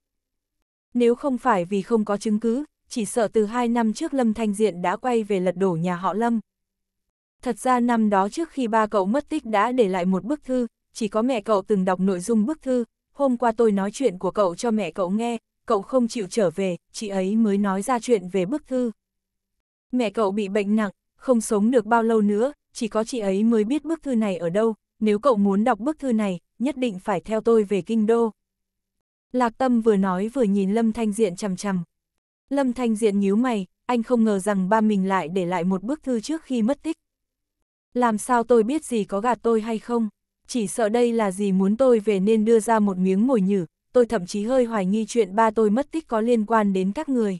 Nếu không phải vì không có chứng cứ, chỉ sợ từ hai năm trước Lâm Thanh Diện đã quay về lật đổ nhà họ Lâm. Thật ra năm đó trước khi ba cậu mất tích đã để lại một bức thư, chỉ có mẹ cậu từng đọc nội dung bức thư, hôm qua tôi nói chuyện của cậu cho mẹ cậu nghe, cậu không chịu trở về, chị ấy mới nói ra chuyện về bức thư. Mẹ cậu bị bệnh nặng, không sống được bao lâu nữa, chỉ có chị ấy mới biết bức thư này ở đâu, nếu cậu muốn đọc bức thư này, nhất định phải theo tôi về kinh đô. Lạc Tâm vừa nói vừa nhìn Lâm Thanh Diện chằm chằm. Lâm Thanh Diện nhíu mày, anh không ngờ rằng ba mình lại để lại một bức thư trước khi mất tích. Làm sao tôi biết gì có gạt tôi hay không? Chỉ sợ đây là gì muốn tôi về nên đưa ra một miếng mồi nhử, tôi thậm chí hơi hoài nghi chuyện ba tôi mất tích có liên quan đến các người.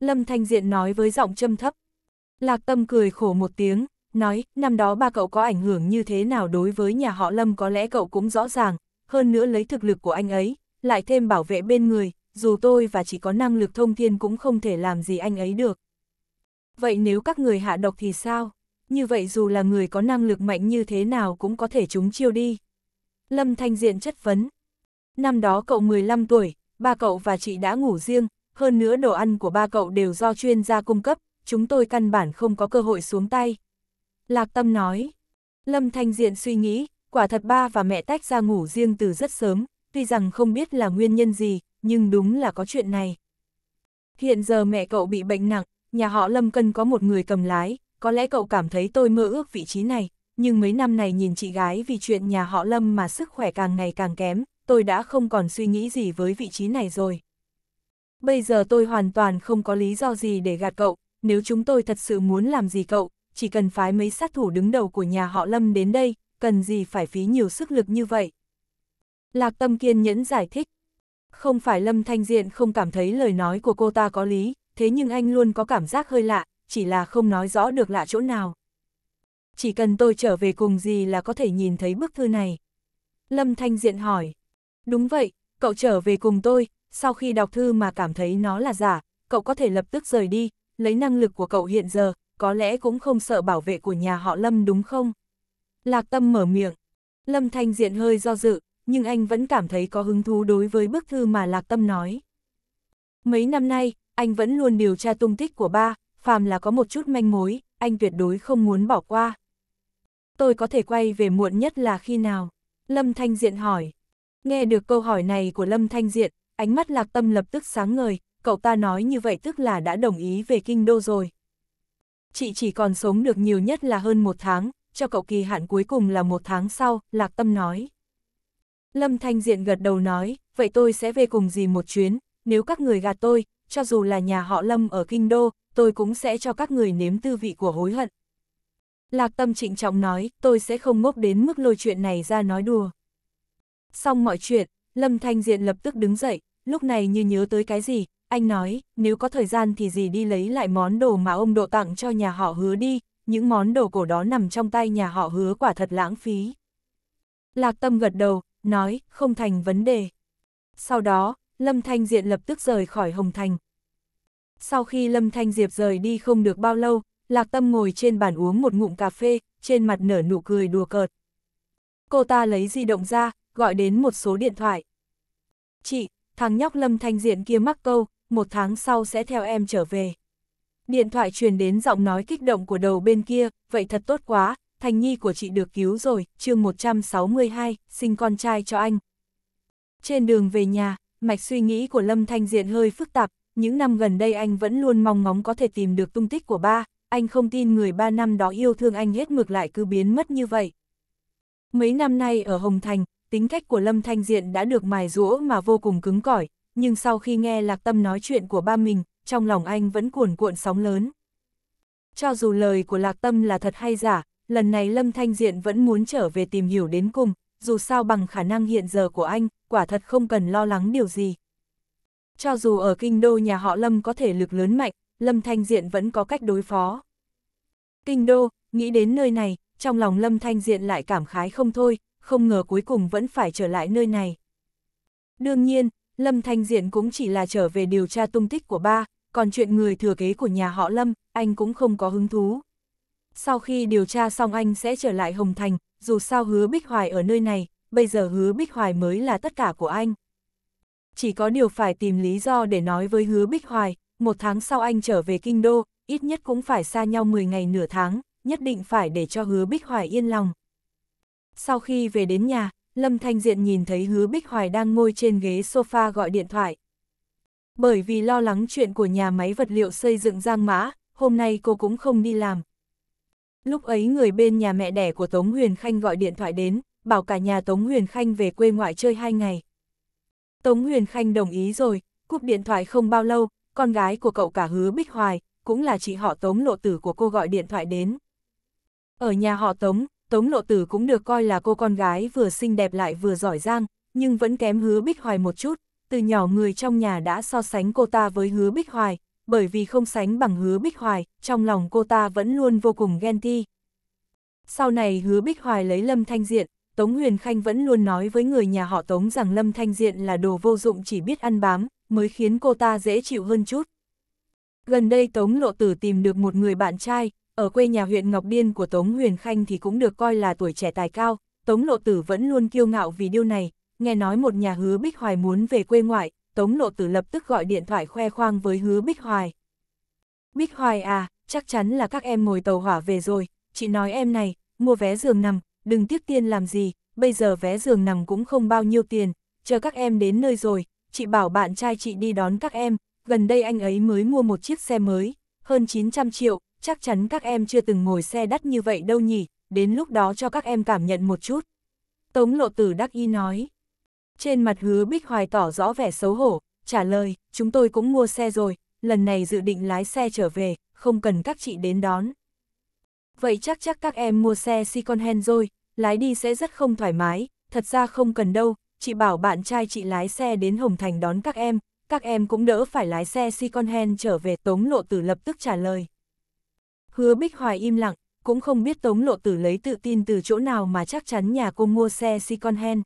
Lâm Thanh Diện nói với giọng châm thấp. Lạc Tâm cười khổ một tiếng, nói, năm đó ba cậu có ảnh hưởng như thế nào đối với nhà họ Lâm có lẽ cậu cũng rõ ràng, hơn nữa lấy thực lực của anh ấy, lại thêm bảo vệ bên người, dù tôi và chỉ có năng lực thông thiên cũng không thể làm gì anh ấy được. Vậy nếu các người hạ độc thì sao? Như vậy dù là người có năng lực mạnh như thế nào cũng có thể chúng chiêu đi. Lâm Thanh Diện chất vấn. Năm đó cậu 15 tuổi, ba cậu và chị đã ngủ riêng, hơn nữa đồ ăn của ba cậu đều do chuyên gia cung cấp, chúng tôi căn bản không có cơ hội xuống tay. Lạc Tâm nói, Lâm Thanh Diện suy nghĩ, quả thật ba và mẹ tách ra ngủ riêng từ rất sớm, tuy rằng không biết là nguyên nhân gì, nhưng đúng là có chuyện này. Hiện giờ mẹ cậu bị bệnh nặng, nhà họ Lâm Cân có một người cầm lái, có lẽ cậu cảm thấy tôi mơ ước vị trí này, nhưng mấy năm này nhìn chị gái vì chuyện nhà họ Lâm mà sức khỏe càng ngày càng kém, tôi đã không còn suy nghĩ gì với vị trí này rồi. Bây giờ tôi hoàn toàn không có lý do gì để gạt cậu, nếu chúng tôi thật sự muốn làm gì cậu, chỉ cần phái mấy sát thủ đứng đầu của nhà họ Lâm đến đây, cần gì phải phí nhiều sức lực như vậy. Lạc Tâm kiên nhẫn giải thích. Không phải Lâm Thanh Diện không cảm thấy lời nói của cô ta có lý, thế nhưng anh luôn có cảm giác hơi lạ, chỉ là không nói rõ được lạ chỗ nào. Chỉ cần tôi trở về cùng gì là có thể nhìn thấy bức thư này. Lâm Thanh Diện hỏi. Đúng vậy, cậu trở về cùng tôi, sau khi đọc thư mà cảm thấy nó là giả, cậu có thể lập tức rời đi, lấy năng lực của cậu hiện giờ, có lẽ cũng không sợ bảo vệ của nhà họ Lâm đúng không? Lạc Tâm mở miệng. Lâm Thanh Diện hơi do dự, nhưng anh vẫn cảm thấy có hứng thú đối với bức thư mà Lạc Tâm nói. Mấy năm nay, anh vẫn luôn điều tra tung tích của ba, phàm là có một chút manh mối, anh tuyệt đối không muốn bỏ qua. Tôi có thể quay về muộn nhất là khi nào? Lâm Thanh Diện hỏi. Nghe được câu hỏi này của Lâm Thanh Diện, ánh mắt Lạc Tâm lập tức sáng ngời, cậu ta nói như vậy tức là đã đồng ý về kinh đô rồi. Chị chỉ còn sống được nhiều nhất là hơn một tháng, cho cậu kỳ hạn cuối cùng là một tháng sau, Lạc Tâm nói. Lâm Thanh Diện gật đầu nói, vậy tôi sẽ về cùng gì một chuyến, nếu các người gạt tôi, cho dù là nhà họ Lâm ở Kinh Đô, tôi cũng sẽ cho các người nếm tư vị của hối hận. Lạc Tâm trịnh trọng nói, tôi sẽ không ngốc đến mức lôi chuyện này ra nói đùa. Xong mọi chuyện, Lâm Thanh Diện lập tức đứng dậy, lúc này như nhớ tới cái gì, anh nói, nếu có thời gian thì gì đi lấy lại món đồ mà ông độ tặng cho nhà họ hứa đi, những món đồ cổ đó nằm trong tay nhà họ hứa quả thật lãng phí. Lạc Tâm gật đầu, nói, không thành vấn đề. Sau đó, Lâm Thanh Diện lập tức rời khỏi Hồng Thành. Sau khi Lâm Thanh Diệp rời đi không được bao lâu, Lạc Tâm ngồi trên bàn uống một ngụm cà phê, trên mặt nở nụ cười đùa cợt. Cô ta lấy di động ra, gọi đến một số điện thoại. Chị, thằng nhóc Lâm Thanh Diện kia mắc câu, một tháng sau sẽ theo em trở về. Điện thoại truyền đến giọng nói kích động của đầu bên kia, vậy thật tốt quá, Thành Nhi của chị được cứu rồi, chương 162, sinh con trai cho anh. Trên đường về nhà, mạch suy nghĩ của Lâm Thanh Diện hơi phức tạp, những năm gần đây anh vẫn luôn mong ngóng có thể tìm được tung tích của ba, anh không tin người ba năm đó yêu thương anh hết mực lại cứ biến mất như vậy. Mấy năm nay ở Hồng Thành, tính cách của Lâm Thanh Diện đã được mài rũa mà vô cùng cứng cỏi, nhưng sau khi nghe Lạc Tâm nói chuyện của ba mình, trong lòng anh vẫn cuồn cuộn sóng lớn. Cho dù lời của Lạc Tâm là thật hay giả, lần này Lâm Thanh Diện vẫn muốn trở về tìm hiểu đến cùng, dù sao bằng khả năng hiện giờ của anh, quả thật không cần lo lắng điều gì. Cho dù ở kinh đô nhà họ Lâm có thể lực lớn mạnh, Lâm Thanh Diện vẫn có cách đối phó. Kinh đô, nghĩ đến nơi này, trong lòng Lâm Thanh Diện lại cảm khái không thôi, không ngờ cuối cùng vẫn phải trở lại nơi này. Đương nhiên, Lâm Thanh Diện cũng chỉ là trở về điều tra tung tích của ba, còn chuyện người thừa kế của nhà họ Lâm, anh cũng không có hứng thú. Sau khi điều tra xong anh sẽ trở lại Hồng Thành, dù sao hứa Bích Hoài ở nơi này, bây giờ hứa Bích Hoài mới là tất cả của anh. Chỉ có điều phải tìm lý do để nói với hứa Bích Hoài, một tháng sau anh trở về Kinh Đô, ít nhất cũng phải xa nhau 10 ngày nửa tháng, nhất định phải để cho hứa Bích Hoài yên lòng. Sau khi về đến nhà, Lâm Thanh Diện nhìn thấy hứa Bích Hoài đang ngồi trên ghế sofa gọi điện thoại. Bởi vì lo lắng chuyện của nhà máy vật liệu xây dựng Giang Mã, hôm nay cô cũng không đi làm. Lúc ấy người bên nhà mẹ đẻ của Tống Huyền Khanh gọi điện thoại đến, bảo cả nhà Tống Huyền Khanh về quê ngoại chơi hai ngày. Tống Huyền Khanh đồng ý rồi, cúp điện thoại không bao lâu, con gái của cậu cả hứa Bích Hoài, cũng là chị họ Tống lộ tử của cô gọi điện thoại đến. Ở nhà họ Tống, Tống Lộ Tử cũng được coi là cô con gái vừa xinh đẹp lại vừa giỏi giang, nhưng vẫn kém hứa Bích Hoài một chút, từ nhỏ người trong nhà đã so sánh cô ta với hứa Bích Hoài, bởi vì không sánh bằng hứa Bích Hoài, trong lòng cô ta vẫn luôn vô cùng ghen ti. Sau này hứa Bích Hoài lấy Lâm Thanh Diện, Tống Huyền Khanh vẫn luôn nói với người nhà họ Tống rằng Lâm Thanh Diện là đồ vô dụng chỉ biết ăn bám, mới khiến cô ta dễ chịu hơn chút. Gần đây Tống Lộ Tử tìm được một người bạn trai, ở quê nhà huyện Ngọc Điên của Tống Huyền Khanh thì cũng được coi là tuổi trẻ tài cao, Tống Lộ Tử vẫn luôn kiêu ngạo vì điều này, nghe nói một nhà hứa Bích Hoài muốn về quê ngoại, Tống Lộ Tử lập tức gọi điện thoại khoe khoang với hứa Bích Hoài. Bích Hoài à, chắc chắn là các em ngồi tàu hỏa về rồi, chị nói em này, mua vé giường nằm, đừng tiếc tiền làm gì, bây giờ vé giường nằm cũng không bao nhiêu tiền, chờ các em đến nơi rồi, chị bảo bạn trai chị đi đón các em, gần đây anh ấy mới mua một chiếc xe mới, hơn 900 triệu, chắc chắn các em chưa từng ngồi xe đắt như vậy đâu nhỉ, đến lúc đó cho các em cảm nhận một chút. Tống lộ tử đắc y nói. Trên mặt hứa Bích Hoài tỏ rõ vẻ xấu hổ, trả lời, chúng tôi cũng mua xe rồi, lần này dự định lái xe trở về, không cần các chị đến đón. Vậy chắc chắc các em mua xe second hand rồi, lái đi sẽ rất không thoải mái, thật ra không cần đâu, chị bảo bạn trai chị lái xe đến Hồng Thành đón các em, các em cũng đỡ phải lái xe second hand trở về tống lộ tử lập tức trả lời. Hứa Bích Hoài im lặng, cũng không biết Tống Lộ Tử lấy tự tin từ chỗ nào mà chắc chắn nhà cô mua xe second hand.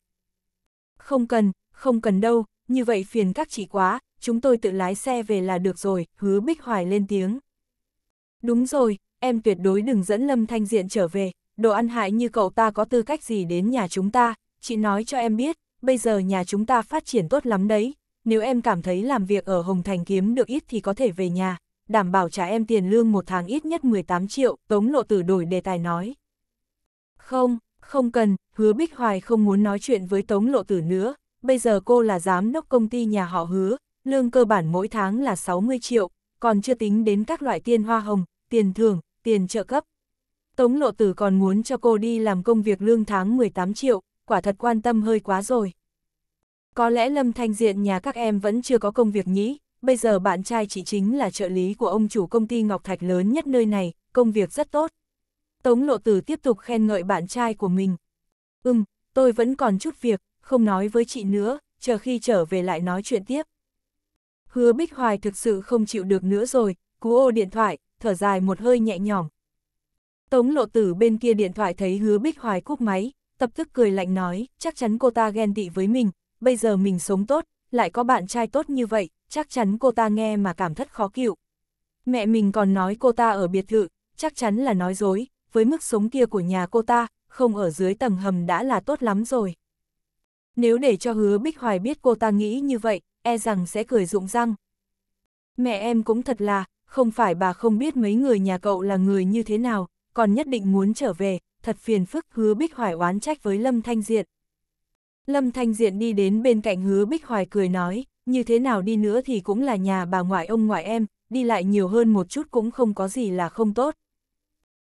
Không cần, không cần đâu, như vậy phiền các chị quá, chúng tôi tự lái xe về là được rồi, hứa Bích Hoài lên tiếng. Đúng rồi, em tuyệt đối đừng dẫn Lâm Thanh Diện trở về, đồ ăn hại như cậu ta có tư cách gì đến nhà chúng ta, chị nói cho em biết, bây giờ nhà chúng ta phát triển tốt lắm đấy, nếu em cảm thấy làm việc ở Hồng Thành kiếm được ít thì có thể về nhà, đảm bảo trả em tiền lương một tháng ít nhất 18 triệu, Tống Lộ Tử đổi đề tài nói. Không, không cần, hứa Bích Hoài không muốn nói chuyện với Tống Lộ Tử nữa, bây giờ cô là giám đốc công ty nhà họ hứa, lương cơ bản mỗi tháng là 60 triệu, còn chưa tính đến các loại tiền hoa hồng, tiền thưởng, tiền trợ cấp. Tống Lộ Tử còn muốn cho cô đi làm công việc lương tháng 18 triệu, quả thật quan tâm hơi quá rồi. Có lẽ Lâm Thanh Diện nhà các em vẫn chưa có công việc nhỉ, bây giờ bạn trai chị chính là trợ lý của ông chủ công ty Ngọc Thạch lớn nhất nơi này, công việc rất tốt. Tống Lộ Tử tiếp tục khen ngợi bạn trai của mình. Ừm, tôi vẫn còn chút việc, không nói với chị nữa, chờ khi trở về lại nói chuyện tiếp. Hứa Bích Hoài thực sự không chịu được nữa rồi, cú ô điện thoại, thở dài một hơi nhẹ nhõm. Tống Lộ Tử bên kia điện thoại thấy Hứa Bích Hoài cúp máy, tập tức cười lạnh nói, chắc chắn cô ta ghen tị với mình, bây giờ mình sống tốt, lại có bạn trai tốt như vậy, chắc chắn cô ta nghe mà cảm thất khó chịu. Mẹ mình còn nói cô ta ở biệt thự, chắc chắn là nói dối, với mức sống kia của nhà cô ta, không ở dưới tầng hầm đã là tốt lắm rồi. Nếu để cho hứa Bích Hoài biết cô ta nghĩ như vậy, e rằng sẽ cười rụng răng. Mẹ em cũng thật là, không phải bà không biết mấy người nhà cậu là người như thế nào, còn nhất định muốn trở về, thật phiền phức hứa Bích Hoài oán trách với Lâm Thanh Diện. Lâm Thanh Diện đi đến bên cạnh hứa Bích Hoài cười nói như thế nào đi nữa thì cũng là nhà bà ngoại ông ngoại em, đi lại nhiều hơn một chút cũng không có gì là không tốt.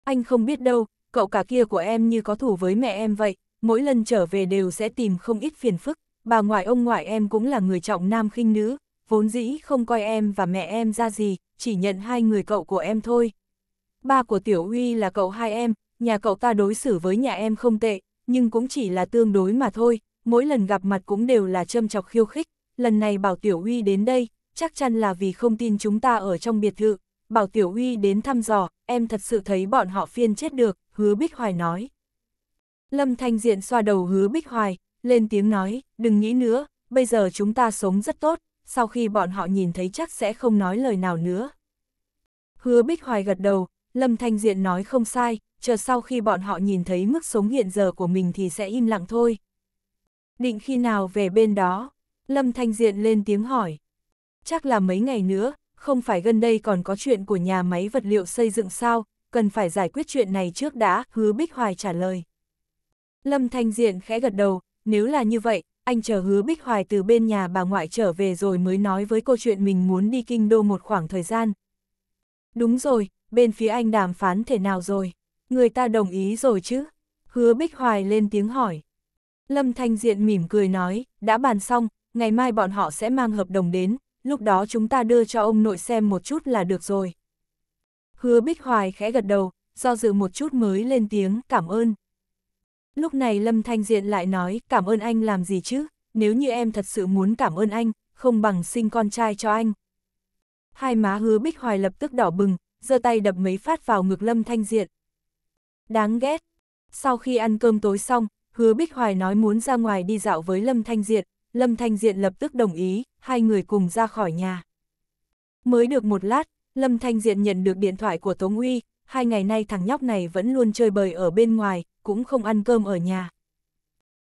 Anh không biết đâu, cậu cả kia của em như có thủ với mẹ em vậy, mỗi lần trở về đều sẽ tìm không ít phiền phức, bà ngoại ông ngoại em cũng là người trọng nam khinh nữ, vốn dĩ không coi em và mẹ em ra gì, chỉ nhận hai người cậu của em thôi. Ba của Tiểu Uy là cậu hai em, nhà cậu ta đối xử với nhà em không tệ, nhưng cũng chỉ là tương đối mà thôi, mỗi lần gặp mặt cũng đều là châm chọc khiêu khích, lần này Bảo Tiểu uy đến đây, chắc chắn là vì không tin chúng ta ở trong biệt thự. Bảo Tiểu uy đến thăm dò, em thật sự thấy bọn họ phiên chết được, hứa Bích Hoài nói. Lâm Thanh Diện xoa đầu hứa Bích Hoài, lên tiếng nói, đừng nghĩ nữa, bây giờ chúng ta sống rất tốt, sau khi bọn họ nhìn thấy chắc sẽ không nói lời nào nữa. Hứa Bích Hoài gật đầu, Lâm Thanh Diện nói không sai, chờ sau khi bọn họ nhìn thấy mức sống hiện giờ của mình thì sẽ im lặng thôi. Định khi nào về bên đó? Lâm Thanh Diện lên tiếng hỏi. Chắc là mấy ngày nữa, không phải gần đây còn có chuyện của nhà máy vật liệu xây dựng sao, cần phải giải quyết chuyện này trước đã, hứa Bích Hoài trả lời. Lâm Thanh Diện khẽ gật đầu, nếu là như vậy, anh chờ hứa Bích Hoài từ bên nhà bà ngoại trở về rồi mới nói với cô chuyện mình muốn đi kinh đô một khoảng thời gian. Đúng rồi, bên phía anh đàm phán thế nào rồi? Người ta đồng ý rồi chứ? Hứa Bích Hoài lên tiếng hỏi. Lâm Thanh Diện mỉm cười nói, đã bàn xong, ngày mai bọn họ sẽ mang hợp đồng đến, lúc đó chúng ta đưa cho ông nội xem một chút là được rồi. Hứa Bích Hoài khẽ gật đầu, do dự một chút mới lên tiếng cảm ơn. Lúc này Lâm Thanh Diện lại nói cảm ơn anh làm gì chứ, nếu như em thật sự muốn cảm ơn anh, không bằng sinh con trai cho anh. Hai má hứa Bích Hoài lập tức đỏ bừng, giơ tay đập mấy phát vào ngực Lâm Thanh Diện. Đáng ghét. Sau khi ăn cơm tối xong, hứa Bích Hoài nói muốn ra ngoài đi dạo với Lâm Thanh Diện, Lâm Thanh Diện lập tức đồng ý, hai người cùng ra khỏi nhà. Mới được một lát, Lâm Thanh Diện nhận được điện thoại của Tống Uy, hai ngày nay thằng nhóc này vẫn luôn chơi bời ở bên ngoài, cũng không ăn cơm ở nhà.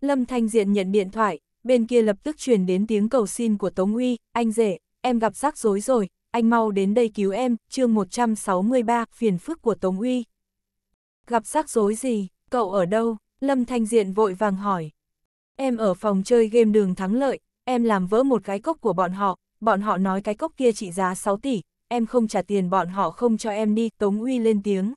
Lâm Thanh Diện nhận điện thoại, bên kia lập tức truyền đến tiếng cầu xin của Tống Uy, anh rể, em gặp rắc rối rồi, anh mau đến đây cứu em, chương 163, phiền phức của Tống Uy. Gặp rắc rối gì, cậu ở đâu? Lâm Thanh Diện vội vàng hỏi. Em ở phòng chơi game đường thắng lợi, em làm vỡ một cái cốc của bọn họ, bọn họ nói cái cốc kia trị giá 6 tỷ, em không trả tiền bọn họ không cho em đi, Tống Uy lên tiếng.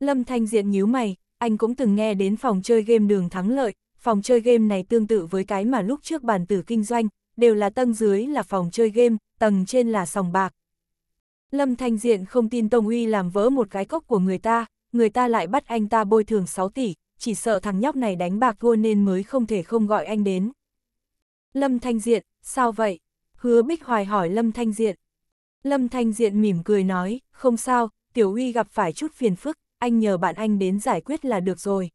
Lâm Thanh Diện nhíu mày, anh cũng từng nghe đến phòng chơi game đường thắng lợi, phòng chơi game này tương tự với cái mà lúc trước bàn tử kinh doanh, đều là tầng dưới là phòng chơi game, tầng trên là sòng bạc. Lâm Thanh Diện không tin tống Uy làm vỡ một cái cốc của người ta, người ta lại bắt anh ta bồi thường 6 tỷ, chỉ sợ thằng nhóc này đánh bạc thua nên mới không thể không gọi anh đến. Lâm Thanh Diện, sao vậy? Hứa Bích Hoài hỏi Lâm Thanh Diện. Lâm Thanh Diện mỉm cười nói, không sao, Tiểu Uy gặp phải chút phiền phức, anh nhờ bạn anh đến giải quyết là được rồi.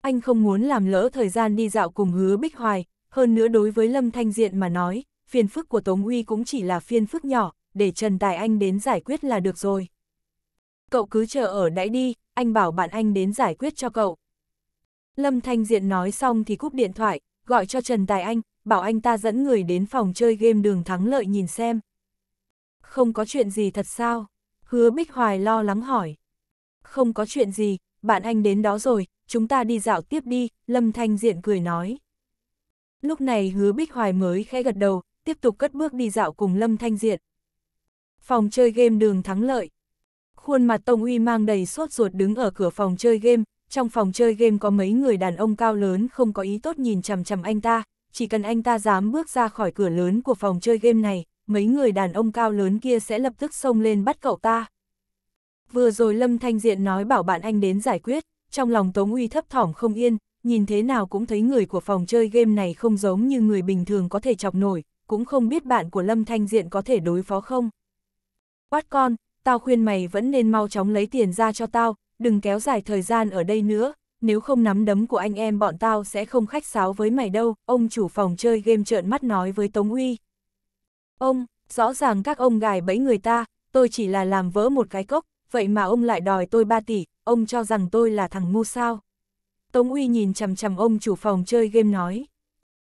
Anh không muốn làm lỡ thời gian đi dạo cùng Hứa Bích Hoài, hơn nữa đối với Lâm Thanh Diện mà nói, phiền phức của Tống Uy cũng chỉ là phiền phức nhỏ, để Trần Tài Anh đến giải quyết là được rồi. Cậu cứ chờ ở đãi đi, anh bảo bạn anh đến giải quyết cho cậu. Lâm Thanh Diện nói xong thì cúp điện thoại, gọi cho Trần Tài Anh, bảo anh ta dẫn người đến phòng chơi game đường thắng lợi nhìn xem. Không có chuyện gì thật sao? Hứa Bích Hoài lo lắng hỏi. Không có chuyện gì, bạn anh đến đó rồi, chúng ta đi dạo tiếp đi, Lâm Thanh Diện cười nói. Lúc này hứa Bích Hoài mới khẽ gật đầu, tiếp tục cất bước đi dạo cùng Lâm Thanh Diện. Phòng chơi game đường thắng lợi. Khuôn mặt Tông Uy mang đầy sốt ruột đứng ở cửa phòng chơi game, trong phòng chơi game có mấy người đàn ông cao lớn không có ý tốt nhìn chằm chằm anh ta, chỉ cần anh ta dám bước ra khỏi cửa lớn của phòng chơi game này, mấy người đàn ông cao lớn kia sẽ lập tức xông lên bắt cậu ta. Vừa rồi Lâm Thanh Diện nói bảo bạn anh đến giải quyết, trong lòng Tống Uy thấp thỏm không yên, nhìn thế nào cũng thấy người của phòng chơi game này không giống như người bình thường có thể chọc nổi, cũng không biết bạn của Lâm Thanh Diện có thể đối phó không. Quát con, tao khuyên mày vẫn nên mau chóng lấy tiền ra cho tao, đừng kéo dài thời gian ở đây nữa, nếu không nắm đấm của anh em bọn tao sẽ không khách sáo với mày đâu, ông chủ phòng chơi game trợn mắt nói với Tống Uy. Ông, rõ ràng các ông gài bẫy người ta, tôi chỉ là làm vỡ một cái cốc, vậy mà ông lại đòi tôi 3 tỷ, ông cho rằng tôi là thằng ngu sao. Tống Uy nhìn chằm chằm ông chủ phòng chơi game nói.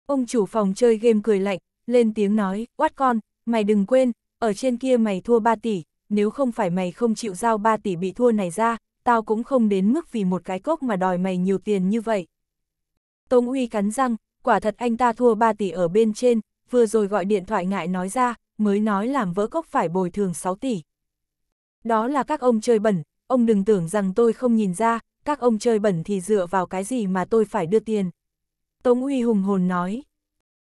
Ông chủ phòng chơi game cười lạnh, lên tiếng nói, quát con, mày đừng quên, ở trên kia mày thua 3 tỷ, nếu không phải mày không chịu giao 3 tỷ bị thua này ra, tao cũng không đến mức vì một cái cốc mà đòi mày nhiều tiền như vậy. Tống Uy cắn răng, quả thật anh ta thua 3 tỷ ở bên trên, vừa rồi gọi điện thoại ngại nói ra, mới nói làm vỡ cốc phải bồi thường 6 tỷ. Đó là các ông chơi bẩn, ông đừng tưởng rằng tôi không nhìn ra, các ông chơi bẩn thì dựa vào cái gì mà tôi phải đưa tiền. Tống Uy hùng hồn nói.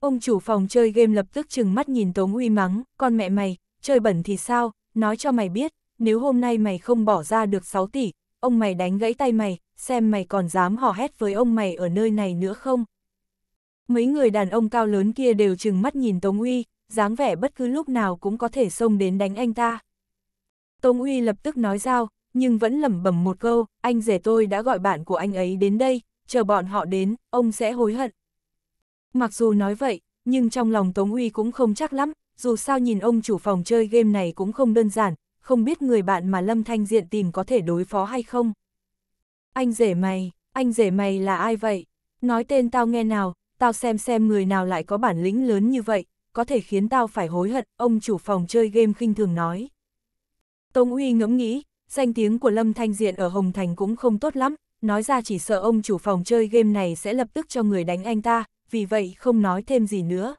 Ông chủ phòng chơi game lập tức chừng mắt nhìn Tống Uy mắng, con mẹ mày, chơi bẩn thì sao, nói cho mày biết, nếu hôm nay mày không bỏ ra được 6 tỷ, ông mày đánh gãy tay mày, xem mày còn dám hò hét với ông mày ở nơi này nữa không. Mấy người đàn ông cao lớn kia đều chừng mắt nhìn Tống Uy, dáng vẻ bất cứ lúc nào cũng có thể xông đến đánh anh ta. Tống Uy lập tức nói giao, nhưng vẫn lẩm bẩm một câu, anh rể tôi đã gọi bạn của anh ấy đến đây, chờ bọn họ đến, ông sẽ hối hận. Mặc dù nói vậy, nhưng trong lòng Tống Uy cũng không chắc lắm, dù sao nhìn ông chủ phòng chơi game này cũng không đơn giản, không biết người bạn mà Lâm Thanh Diện tìm có thể đối phó hay không. Anh rể mày, anh rể mày là ai vậy? Nói tên tao nghe nào, tao xem xem người nào lại có bản lĩnh lớn như vậy, có thể khiến tao phải hối hận, ông chủ phòng chơi game khinh thường nói. Tông Uy ngẫm nghĩ, danh tiếng của Lâm Thanh Diện ở Hồng Thành cũng không tốt lắm, nói ra chỉ sợ ông chủ phòng chơi game này sẽ lập tức cho người đánh anh ta, vì vậy không nói thêm gì nữa.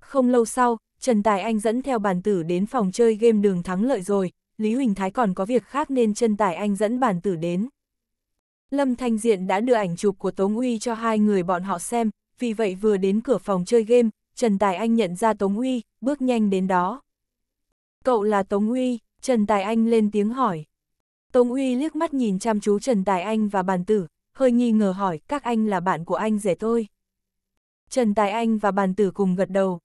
Không lâu sau, Trần Tài Anh dẫn theo bản tử đến phòng chơi game đường thắng lợi rồi, Lý Huỳnh Thái còn có việc khác nên Trần Tài Anh dẫn bản tử đến. Lâm Thanh Diện đã đưa ảnh chụp của Tống Uy cho hai người bọn họ xem, vì vậy vừa đến cửa phòng chơi game, Trần Tài Anh nhận ra Tống Uy, bước nhanh đến đó. Cậu là Tống Uy, Trần Tài Anh lên tiếng hỏi. Tống Uy liếc mắt nhìn chăm chú Trần Tài Anh và bàn tử, hơi nghi ngờ hỏi các anh là bạn của anh rể tôi. Trần Tài Anh và bàn tử cùng gật đầu.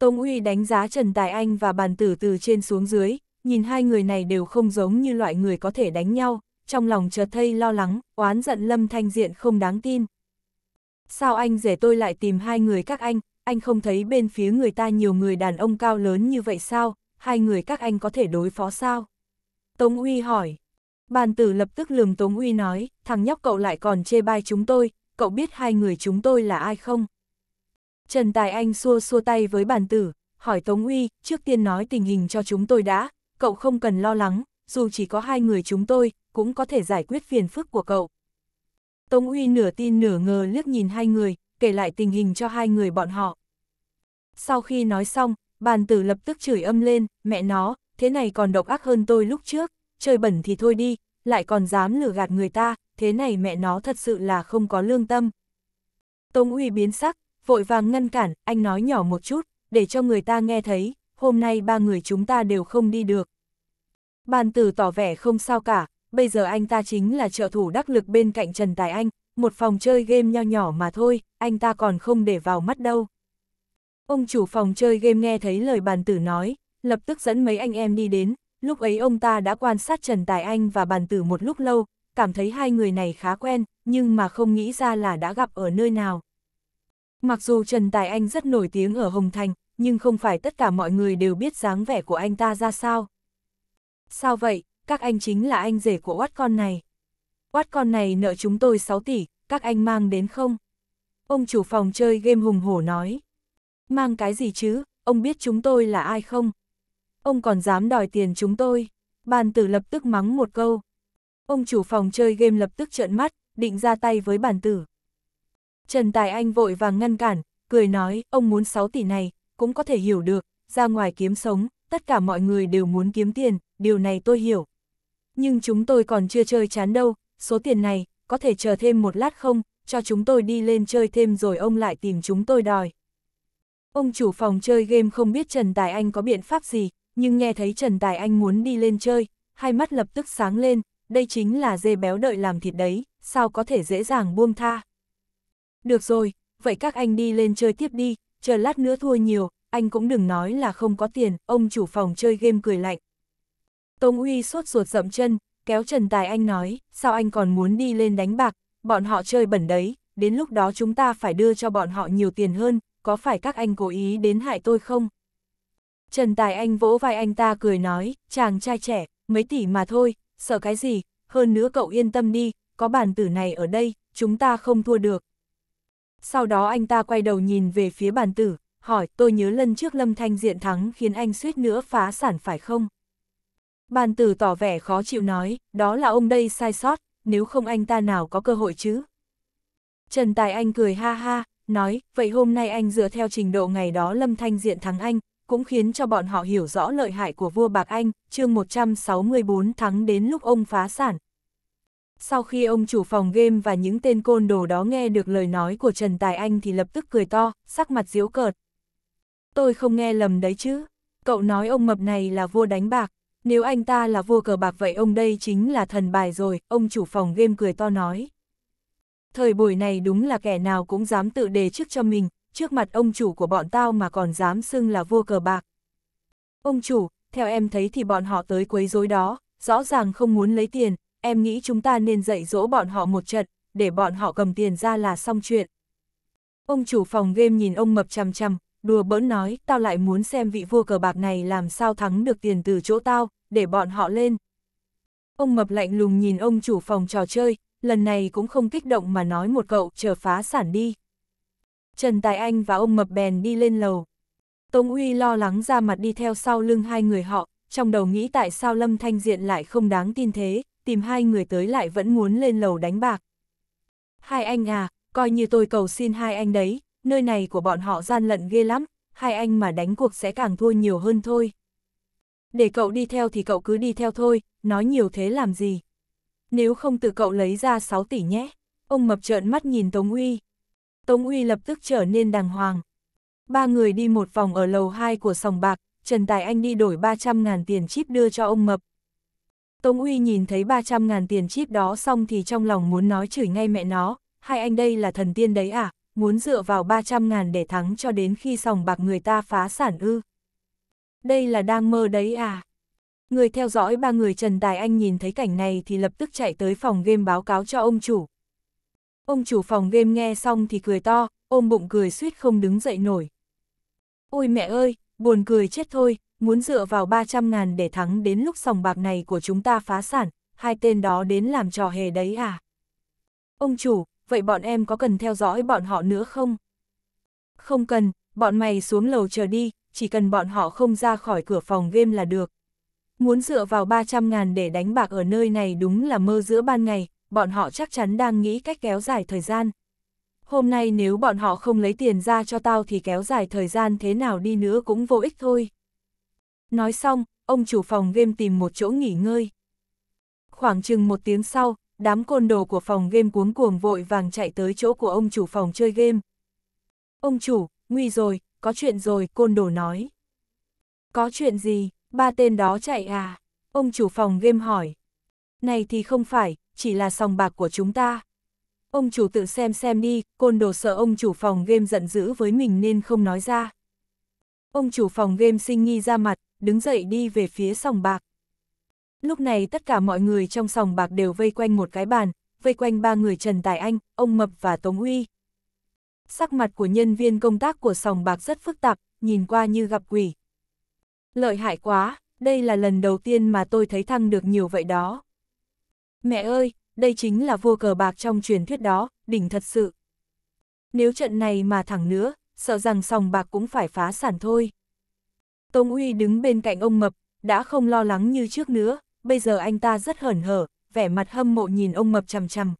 Tông Uy đánh giá Trần Tài Anh và bàn tử từ trên xuống dưới, nhìn hai người này đều không giống như loại người có thể đánh nhau, trong lòng chợt thây lo lắng, oán giận Lâm Thanh Diện không đáng tin. Sao anh rể tôi lại tìm hai người các anh, anh không thấy bên phía người ta nhiều người đàn ông cao lớn như vậy sao, hai người các anh có thể đối phó sao? Tống Uy hỏi. Bàn tử lập tức lườm Tống Uy nói, thằng nhóc cậu lại còn chê bai chúng tôi, cậu biết hai người chúng tôi là ai không? Trần Tài Anh xua xua tay với bản tử, hỏi Tống Uy, trước tiên nói tình hình cho chúng tôi đã, cậu không cần lo lắng, dù chỉ có hai người chúng tôi, cũng có thể giải quyết phiền phức của cậu. Tống Uy nửa tin nửa ngờ liếc nhìn hai người, kể lại tình hình cho hai người bọn họ. Sau khi nói xong, bàn tử lập tức chửi âm lên, mẹ nó, thế này còn độc ác hơn tôi lúc trước, chơi bẩn thì thôi đi, lại còn dám lừa gạt người ta, thế này mẹ nó thật sự là không có lương tâm. Tống Uy biến sắc, vội vàng ngăn cản, anh nói nhỏ một chút, để cho người ta nghe thấy, hôm nay ba người chúng ta đều không đi được. Bàn tử tỏ vẻ không sao cả, bây giờ anh ta chính là trợ thủ đắc lực bên cạnh Trần Tài Anh, một phòng chơi game nho nhỏ mà thôi, anh ta còn không để vào mắt đâu. Ông chủ phòng chơi game nghe thấy lời bàn tử nói, lập tức dẫn mấy anh em đi đến, lúc ấy ông ta đã quan sát Trần Tài Anh và bàn tử một lúc lâu, cảm thấy hai người này khá quen, nhưng mà không nghĩ ra là đã gặp ở nơi nào. Mặc dù Trần Tài Anh rất nổi tiếng ở Hồng Thành, nhưng không phải tất cả mọi người đều biết dáng vẻ của anh ta ra sao. Sao vậy, các anh chính là anh rể của quát con này. quát con này nợ chúng tôi 6 tỷ, các anh mang đến không? Ông chủ phòng chơi game hùng hổ nói. Mang cái gì chứ, ông biết chúng tôi là ai không? Ông còn dám đòi tiền chúng tôi. Bàn tử lập tức mắng một câu. Ông chủ phòng chơi game lập tức trợn mắt, định ra tay với bàn tử. Trần Tài Anh vội vàng ngăn cản, cười nói, ông muốn 6 tỷ này, cũng có thể hiểu được, ra ngoài kiếm sống, tất cả mọi người đều muốn kiếm tiền, điều này tôi hiểu. Nhưng chúng tôi còn chưa chơi chán đâu, số tiền này, có thể chờ thêm một lát không, cho chúng tôi đi lên chơi thêm rồi ông lại tìm chúng tôi đòi. Ông chủ phòng chơi game không biết Trần Tài Anh có biện pháp gì, nhưng nghe thấy Trần Tài Anh muốn đi lên chơi, hai mắt lập tức sáng lên, đây chính là dê béo đợi làm thịt đấy, sao có thể dễ dàng buông tha. Được rồi, vậy các anh đi lên chơi tiếp đi, chờ lát nữa thua nhiều, anh cũng đừng nói là không có tiền, ông chủ phòng chơi game cười lạnh. tông Uy sốt ruột dậm chân, kéo Trần Tài Anh nói, sao anh còn muốn đi lên đánh bạc, bọn họ chơi bẩn đấy, đến lúc đó chúng ta phải đưa cho bọn họ nhiều tiền hơn, có phải các anh cố ý đến hại tôi không? Trần Tài Anh vỗ vai anh ta cười nói, chàng trai trẻ, mấy tỷ mà thôi, sợ cái gì, hơn nữa cậu yên tâm đi, có bàn tử này ở đây, chúng ta không thua được sau đó anh ta quay đầu nhìn về phía bàn tử, hỏi tôi nhớ lần trước Lâm Thanh diện thắng khiến anh suýt nữa phá sản phải không? Bàn tử tỏ vẻ khó chịu nói, đó là ông đây sai sót, nếu không anh ta nào có cơ hội chứ? Trần Tài Anh cười ha ha, nói, vậy hôm nay anh dựa theo trình độ ngày đó Lâm Thanh diện thắng anh, cũng khiến cho bọn họ hiểu rõ lợi hại của vua Bạc Anh, chương 164 thắng đến lúc ông phá sản, sau khi ông chủ phòng game và những tên côn đồ đó nghe được lời nói của Trần Tài Anh thì lập tức cười to, sắc mặt diễu cợt. Tôi không nghe lầm đấy chứ. Cậu nói ông mập này là vua đánh bạc. Nếu anh ta là vua cờ bạc vậy ông đây chính là thần bài rồi, ông chủ phòng game cười to nói. Thời buổi này đúng là kẻ nào cũng dám tự đề trước cho mình, trước mặt ông chủ của bọn tao mà còn dám xưng là vua cờ bạc. Ông chủ, theo em thấy thì bọn họ tới quấy rối đó, rõ ràng không muốn lấy tiền, em nghĩ chúng ta nên dạy dỗ bọn họ một trận, để bọn họ cầm tiền ra là xong chuyện. Ông chủ phòng game nhìn ông mập chằm chằm, đùa bỡn nói, tao lại muốn xem vị vua cờ bạc này làm sao thắng được tiền từ chỗ tao, để bọn họ lên. Ông mập lạnh lùng nhìn ông chủ phòng trò chơi, lần này cũng không kích động mà nói một cậu chờ phá sản đi. Trần Tài Anh và ông mập bèn đi lên lầu. Tống Uy lo lắng ra mặt đi theo sau lưng hai người họ, trong đầu nghĩ tại sao Lâm Thanh Diện lại không đáng tin thế, tìm hai người tới lại vẫn muốn lên lầu đánh bạc. Hai anh à, coi như tôi cầu xin hai anh đấy, nơi này của bọn họ gian lận ghê lắm, hai anh mà đánh cuộc sẽ càng thua nhiều hơn thôi. Để cậu đi theo thì cậu cứ đi theo thôi, nói nhiều thế làm gì. Nếu không tự cậu lấy ra 6 tỷ nhé, ông mập trợn mắt nhìn Tống Uy. Tống Uy lập tức trở nên đàng hoàng. Ba người đi một vòng ở lầu 2 của sòng bạc, Trần Tài Anh đi đổi 300 ngàn tiền chip đưa cho ông mập, Tống Uy nhìn thấy 300 ngàn tiền chip đó xong thì trong lòng muốn nói chửi ngay mẹ nó, hai anh đây là thần tiên đấy à, muốn dựa vào 300 ngàn để thắng cho đến khi sòng bạc người ta phá sản ư. Đây là đang mơ đấy à. Người theo dõi ba người Trần Tài Anh nhìn thấy cảnh này thì lập tức chạy tới phòng game báo cáo cho ông chủ. Ông chủ phòng game nghe xong thì cười to, ôm bụng cười suýt không đứng dậy nổi. Ôi mẹ ơi, buồn cười chết thôi, muốn dựa vào 300 ngàn để thắng đến lúc sòng bạc này của chúng ta phá sản, hai tên đó đến làm trò hề đấy à? Ông chủ, vậy bọn em có cần theo dõi bọn họ nữa không? Không cần, bọn mày xuống lầu chờ đi, chỉ cần bọn họ không ra khỏi cửa phòng game là được. Muốn dựa vào 300 ngàn để đánh bạc ở nơi này đúng là mơ giữa ban ngày, bọn họ chắc chắn đang nghĩ cách kéo dài thời gian. Hôm nay nếu bọn họ không lấy tiền ra cho tao thì kéo dài thời gian thế nào đi nữa cũng vô ích thôi. Nói xong, ông chủ phòng game tìm một chỗ nghỉ ngơi. Khoảng chừng một tiếng sau, đám côn đồ của phòng game cuống cuồng vội vàng chạy tới chỗ của ông chủ phòng chơi game. Ông chủ, nguy rồi, có chuyện rồi, côn đồ nói. Có chuyện gì, ba tên đó chạy à? Ông chủ phòng game hỏi. Này thì không phải, chỉ là sòng bạc của chúng ta. Ông chủ tự xem xem đi, côn đồ sợ ông chủ phòng game giận dữ với mình nên không nói ra. Ông chủ phòng game sinh nghi ra mặt, đứng dậy đi về phía sòng bạc. Lúc này tất cả mọi người trong sòng bạc đều vây quanh một cái bàn, vây quanh ba người Trần Tài Anh, ông Mập và Tống Huy. Sắc mặt của nhân viên công tác của sòng bạc rất phức tạp, nhìn qua như gặp quỷ. Lợi hại quá, đây là lần đầu tiên mà tôi thấy thăng được nhiều vậy đó. Mẹ ơi, đây chính là vua cờ bạc trong truyền thuyết đó, đỉnh thật sự. Nếu trận này mà thẳng nữa, sợ rằng sòng bạc cũng phải phá sản thôi. Tông Uy đứng bên cạnh ông Mập, đã không lo lắng như trước nữa, bây giờ anh ta rất hởn hở, vẻ mặt hâm mộ nhìn ông Mập chằm chằm.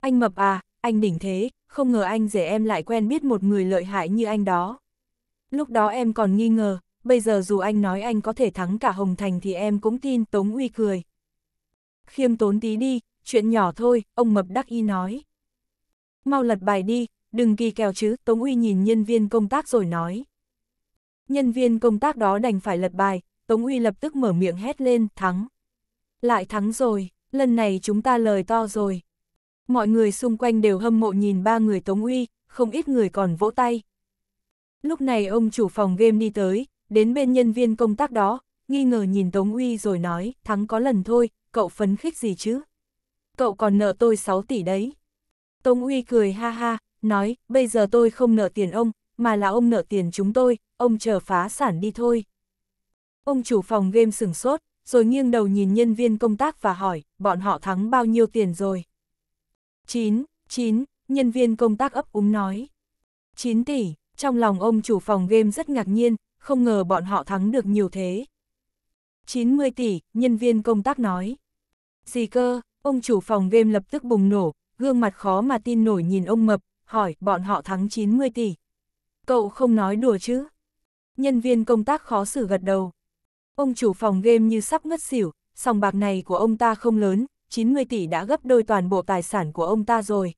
Anh Mập à, anh đỉnh thế, không ngờ anh rể em lại quen biết một người lợi hại như anh đó. Lúc đó em còn nghi ngờ, bây giờ dù anh nói anh có thể thắng cả Hồng Thành thì em cũng tin Tống Uy cười. Khiêm tốn tí đi, chuyện nhỏ thôi, ông Mập đắc y nói. Mau lật bài đi, đừng kỳ kèo chứ, Tống Uy nhìn nhân viên công tác rồi nói. Nhân viên công tác đó đành phải lật bài, Tống Uy lập tức mở miệng hét lên, thắng. Lại thắng rồi, lần này chúng ta lời to rồi. Mọi người xung quanh đều hâm mộ nhìn ba người Tống Uy, không ít người còn vỗ tay. Lúc này ông chủ phòng game đi tới, đến bên nhân viên công tác đó, nghi ngờ nhìn Tống Uy rồi nói, thắng có lần thôi, cậu phấn khích gì chứ? Cậu còn nợ tôi 6 tỷ đấy. Tống Uy cười ha ha, nói, bây giờ tôi không nợ tiền ông, mà là ông nợ tiền chúng tôi, ông chờ phá sản đi thôi. Ông chủ phòng game sửng sốt, rồi nghiêng đầu nhìn nhân viên công tác và hỏi, bọn họ thắng bao nhiêu tiền rồi? 9, 9, nhân viên công tác ấp úng nói. 9 tỷ, trong lòng ông chủ phòng game rất ngạc nhiên, không ngờ bọn họ thắng được nhiều thế. 90 tỷ, nhân viên công tác nói. Gì cơ, ông chủ phòng game lập tức bùng nổ, gương mặt khó mà tin nổi nhìn ông mập, hỏi bọn họ thắng 90 tỷ, Cậu không nói đùa chứ? Nhân viên công tác khó xử gật đầu. Ông chủ phòng game như sắp ngất xỉu, sòng bạc này của ông ta không lớn, 90 tỷ đã gấp đôi toàn bộ tài sản của ông ta rồi.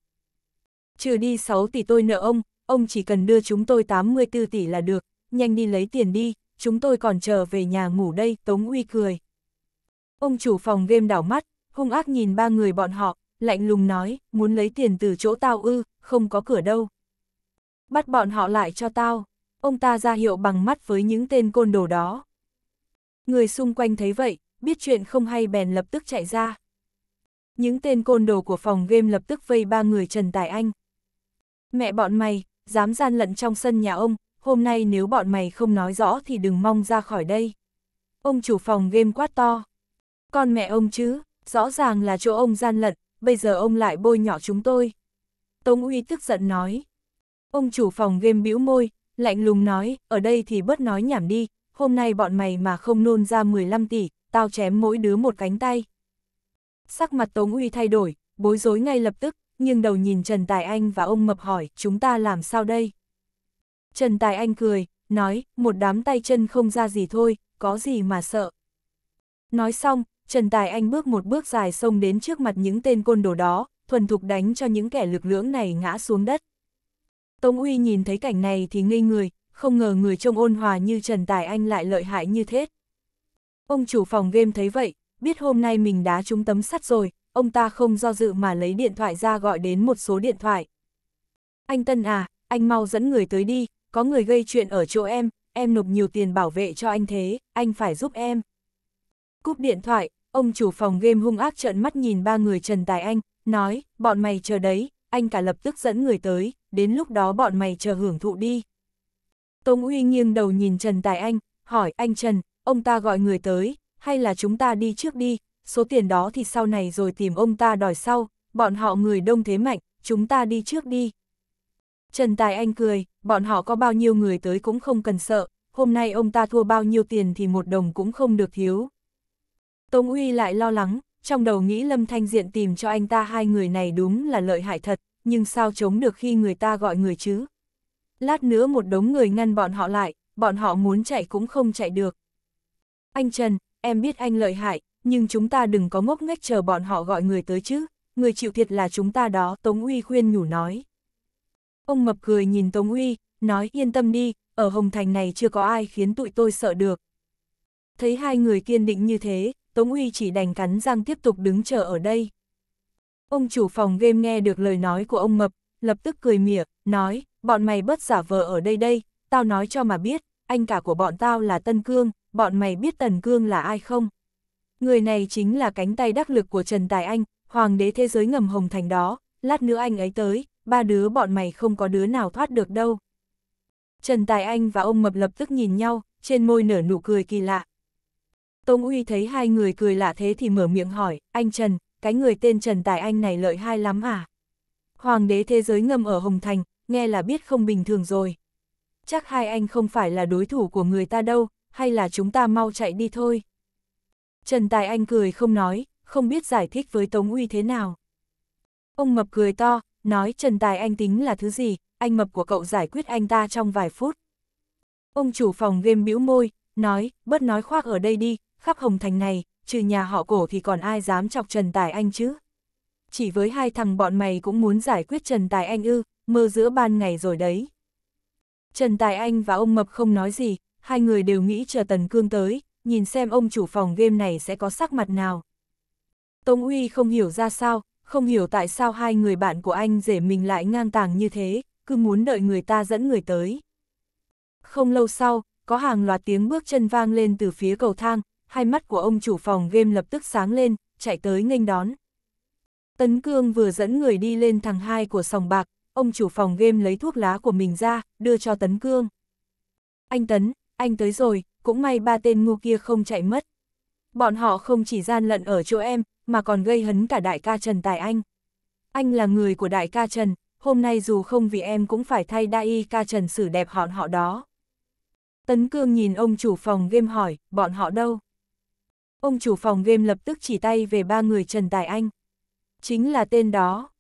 Trừ đi 6 tỷ tôi nợ ông, ông chỉ cần đưa chúng tôi 84 tỷ là được, nhanh đi lấy tiền đi, chúng tôi còn chờ về nhà ngủ đây, Tống Uy cười. Ông chủ phòng game đảo mắt, hung ác nhìn ba người bọn họ, lạnh lùng nói, muốn lấy tiền từ chỗ tao ư, không có cửa đâu. Bắt bọn họ lại cho tao. Ông ta ra hiệu bằng mắt với những tên côn đồ đó. Người xung quanh thấy vậy, biết chuyện không hay bèn lập tức chạy ra. Những tên côn đồ của phòng game lập tức vây ba người Trần Tài Anh. Mẹ bọn mày, dám gian lận trong sân nhà ông, hôm nay nếu bọn mày không nói rõ thì đừng mong ra khỏi đây. Ông chủ phòng game quát to. Con mẹ ông chứ, rõ ràng là chỗ ông gian lận, bây giờ ông lại bôi nhỏ chúng tôi. Tống Uy tức giận nói. Ông chủ phòng game bĩu môi, lạnh lùng nói, ở đây thì bớt nói nhảm đi, hôm nay bọn mày mà không nôn ra 15 tỷ, tao chém mỗi đứa một cánh tay. Sắc mặt Tống Uy thay đổi, bối rối ngay lập tức, nhưng đầu nhìn Trần Tài Anh và ông Mập hỏi, chúng ta làm sao đây? Trần Tài Anh cười, nói, một đám tay chân không ra gì thôi, có gì mà sợ. Nói xong, Trần Tài Anh bước một bước dài sông đến trước mặt những tên côn đồ đó, thuần thục đánh cho những kẻ lực lưỡng này ngã xuống đất. Tống Uy nhìn thấy cảnh này thì ngây người, không ngờ người trông ôn hòa như Trần Tài Anh lại lợi hại như thế. Ông chủ phòng game thấy vậy, biết hôm nay mình đá trúng tấm sắt rồi, ông ta không do dự mà lấy điện thoại ra gọi đến một số điện thoại. Anh Tân à, anh mau dẫn người tới đi, có người gây chuyện ở chỗ em, em nộp nhiều tiền bảo vệ cho anh thế, anh phải giúp em. Cúp điện thoại, ông chủ phòng game hung ác trợn mắt nhìn ba người Trần Tài Anh, nói, bọn mày chờ đấy, anh cả lập tức dẫn người tới, đến lúc đó bọn mày chờ hưởng thụ đi. Tống Uy nghiêng đầu nhìn Trần Tài Anh, hỏi anh Trần, ông ta gọi người tới, hay là chúng ta đi trước đi, số tiền đó thì sau này rồi tìm ông ta đòi sau, bọn họ người đông thế mạnh, chúng ta đi trước đi. Trần Tài Anh cười, bọn họ có bao nhiêu người tới cũng không cần sợ, hôm nay ông ta thua bao nhiêu tiền thì một đồng cũng không được thiếu. Tống Uy lại lo lắng, trong đầu nghĩ Lâm Thanh Diện tìm cho anh ta hai người này đúng là lợi hại thật, nhưng sao chống được khi người ta gọi người chứ? Lát nữa một đống người ngăn bọn họ lại, bọn họ muốn chạy cũng không chạy được. Anh Trần, em biết anh lợi hại, nhưng chúng ta đừng có ngốc nghếch chờ bọn họ gọi người tới chứ, người chịu thiệt là chúng ta đó, Tống Uy khuyên nhủ nói. Ông mập cười nhìn Tống Uy, nói yên tâm đi, ở Hồng Thành này chưa có ai khiến tụi tôi sợ được. Thấy hai người kiên định như thế, Tống Uy chỉ đành cắn răng tiếp tục đứng chờ ở đây. Ông chủ phòng game nghe được lời nói của ông Mập, lập tức cười mỉa, nói, bọn mày bớt giả vờ ở đây đây, tao nói cho mà biết, anh cả của bọn tao là Tân Cương, bọn mày biết Tần Cương là ai không? Người này chính là cánh tay đắc lực của Trần Tài Anh, hoàng đế thế giới ngầm hồng thành đó, lát nữa anh ấy tới, ba đứa bọn mày không có đứa nào thoát được đâu. Trần Tài Anh và ông Mập lập tức nhìn nhau, trên môi nở nụ cười kỳ lạ. Tông Uy thấy hai người cười lạ thế thì mở miệng hỏi, anh Trần, cái người tên Trần Tài Anh này lợi hai lắm à? Hoàng đế thế giới ngâm ở Hồng Thành, nghe là biết không bình thường rồi. Chắc hai anh không phải là đối thủ của người ta đâu, hay là chúng ta mau chạy đi thôi. Trần Tài Anh cười không nói, không biết giải thích với Tống Uy thế nào. Ông Mập cười to, nói Trần Tài Anh tính là thứ gì, anh Mập của cậu giải quyết anh ta trong vài phút. Ông chủ phòng game bĩu môi, nói, bớt nói khoác ở đây đi, khắp Hồng Thành này, trừ nhà họ cổ thì còn ai dám chọc Trần Tài Anh chứ? Chỉ với hai thằng bọn mày cũng muốn giải quyết Trần Tài Anh ư, mơ giữa ban ngày rồi đấy. Trần Tài Anh và ông Mập không nói gì, hai người đều nghĩ chờ Tần Cương tới, nhìn xem ông chủ phòng game này sẽ có sắc mặt nào. Tống Uy không hiểu ra sao, không hiểu tại sao hai người bạn của anh rể mình lại ngang tàng như thế, cứ muốn đợi người ta dẫn người tới. Không lâu sau, có hàng loạt tiếng bước chân vang lên từ phía cầu thang, hai mắt của ông chủ phòng game lập tức sáng lên, chạy tới nghênh đón. Tấn Cương vừa dẫn người đi lên thằng hai của sòng bạc, ông chủ phòng game lấy thuốc lá của mình ra, đưa cho Tấn Cương. Anh Tấn, anh tới rồi, cũng may ba tên ngu kia không chạy mất. Bọn họ không chỉ gian lận ở chỗ em, mà còn gây hấn cả đại ca Trần Tài Anh. Anh là người của đại ca Trần, hôm nay dù không vì em cũng phải thay đại y ca Trần xử đẹp họn họ đó. Tấn Cương nhìn ông chủ phòng game hỏi, bọn họ đâu? Ông chủ phòng game lập tức chỉ tay về ba người Trần Tài Anh. Chính là tên đó.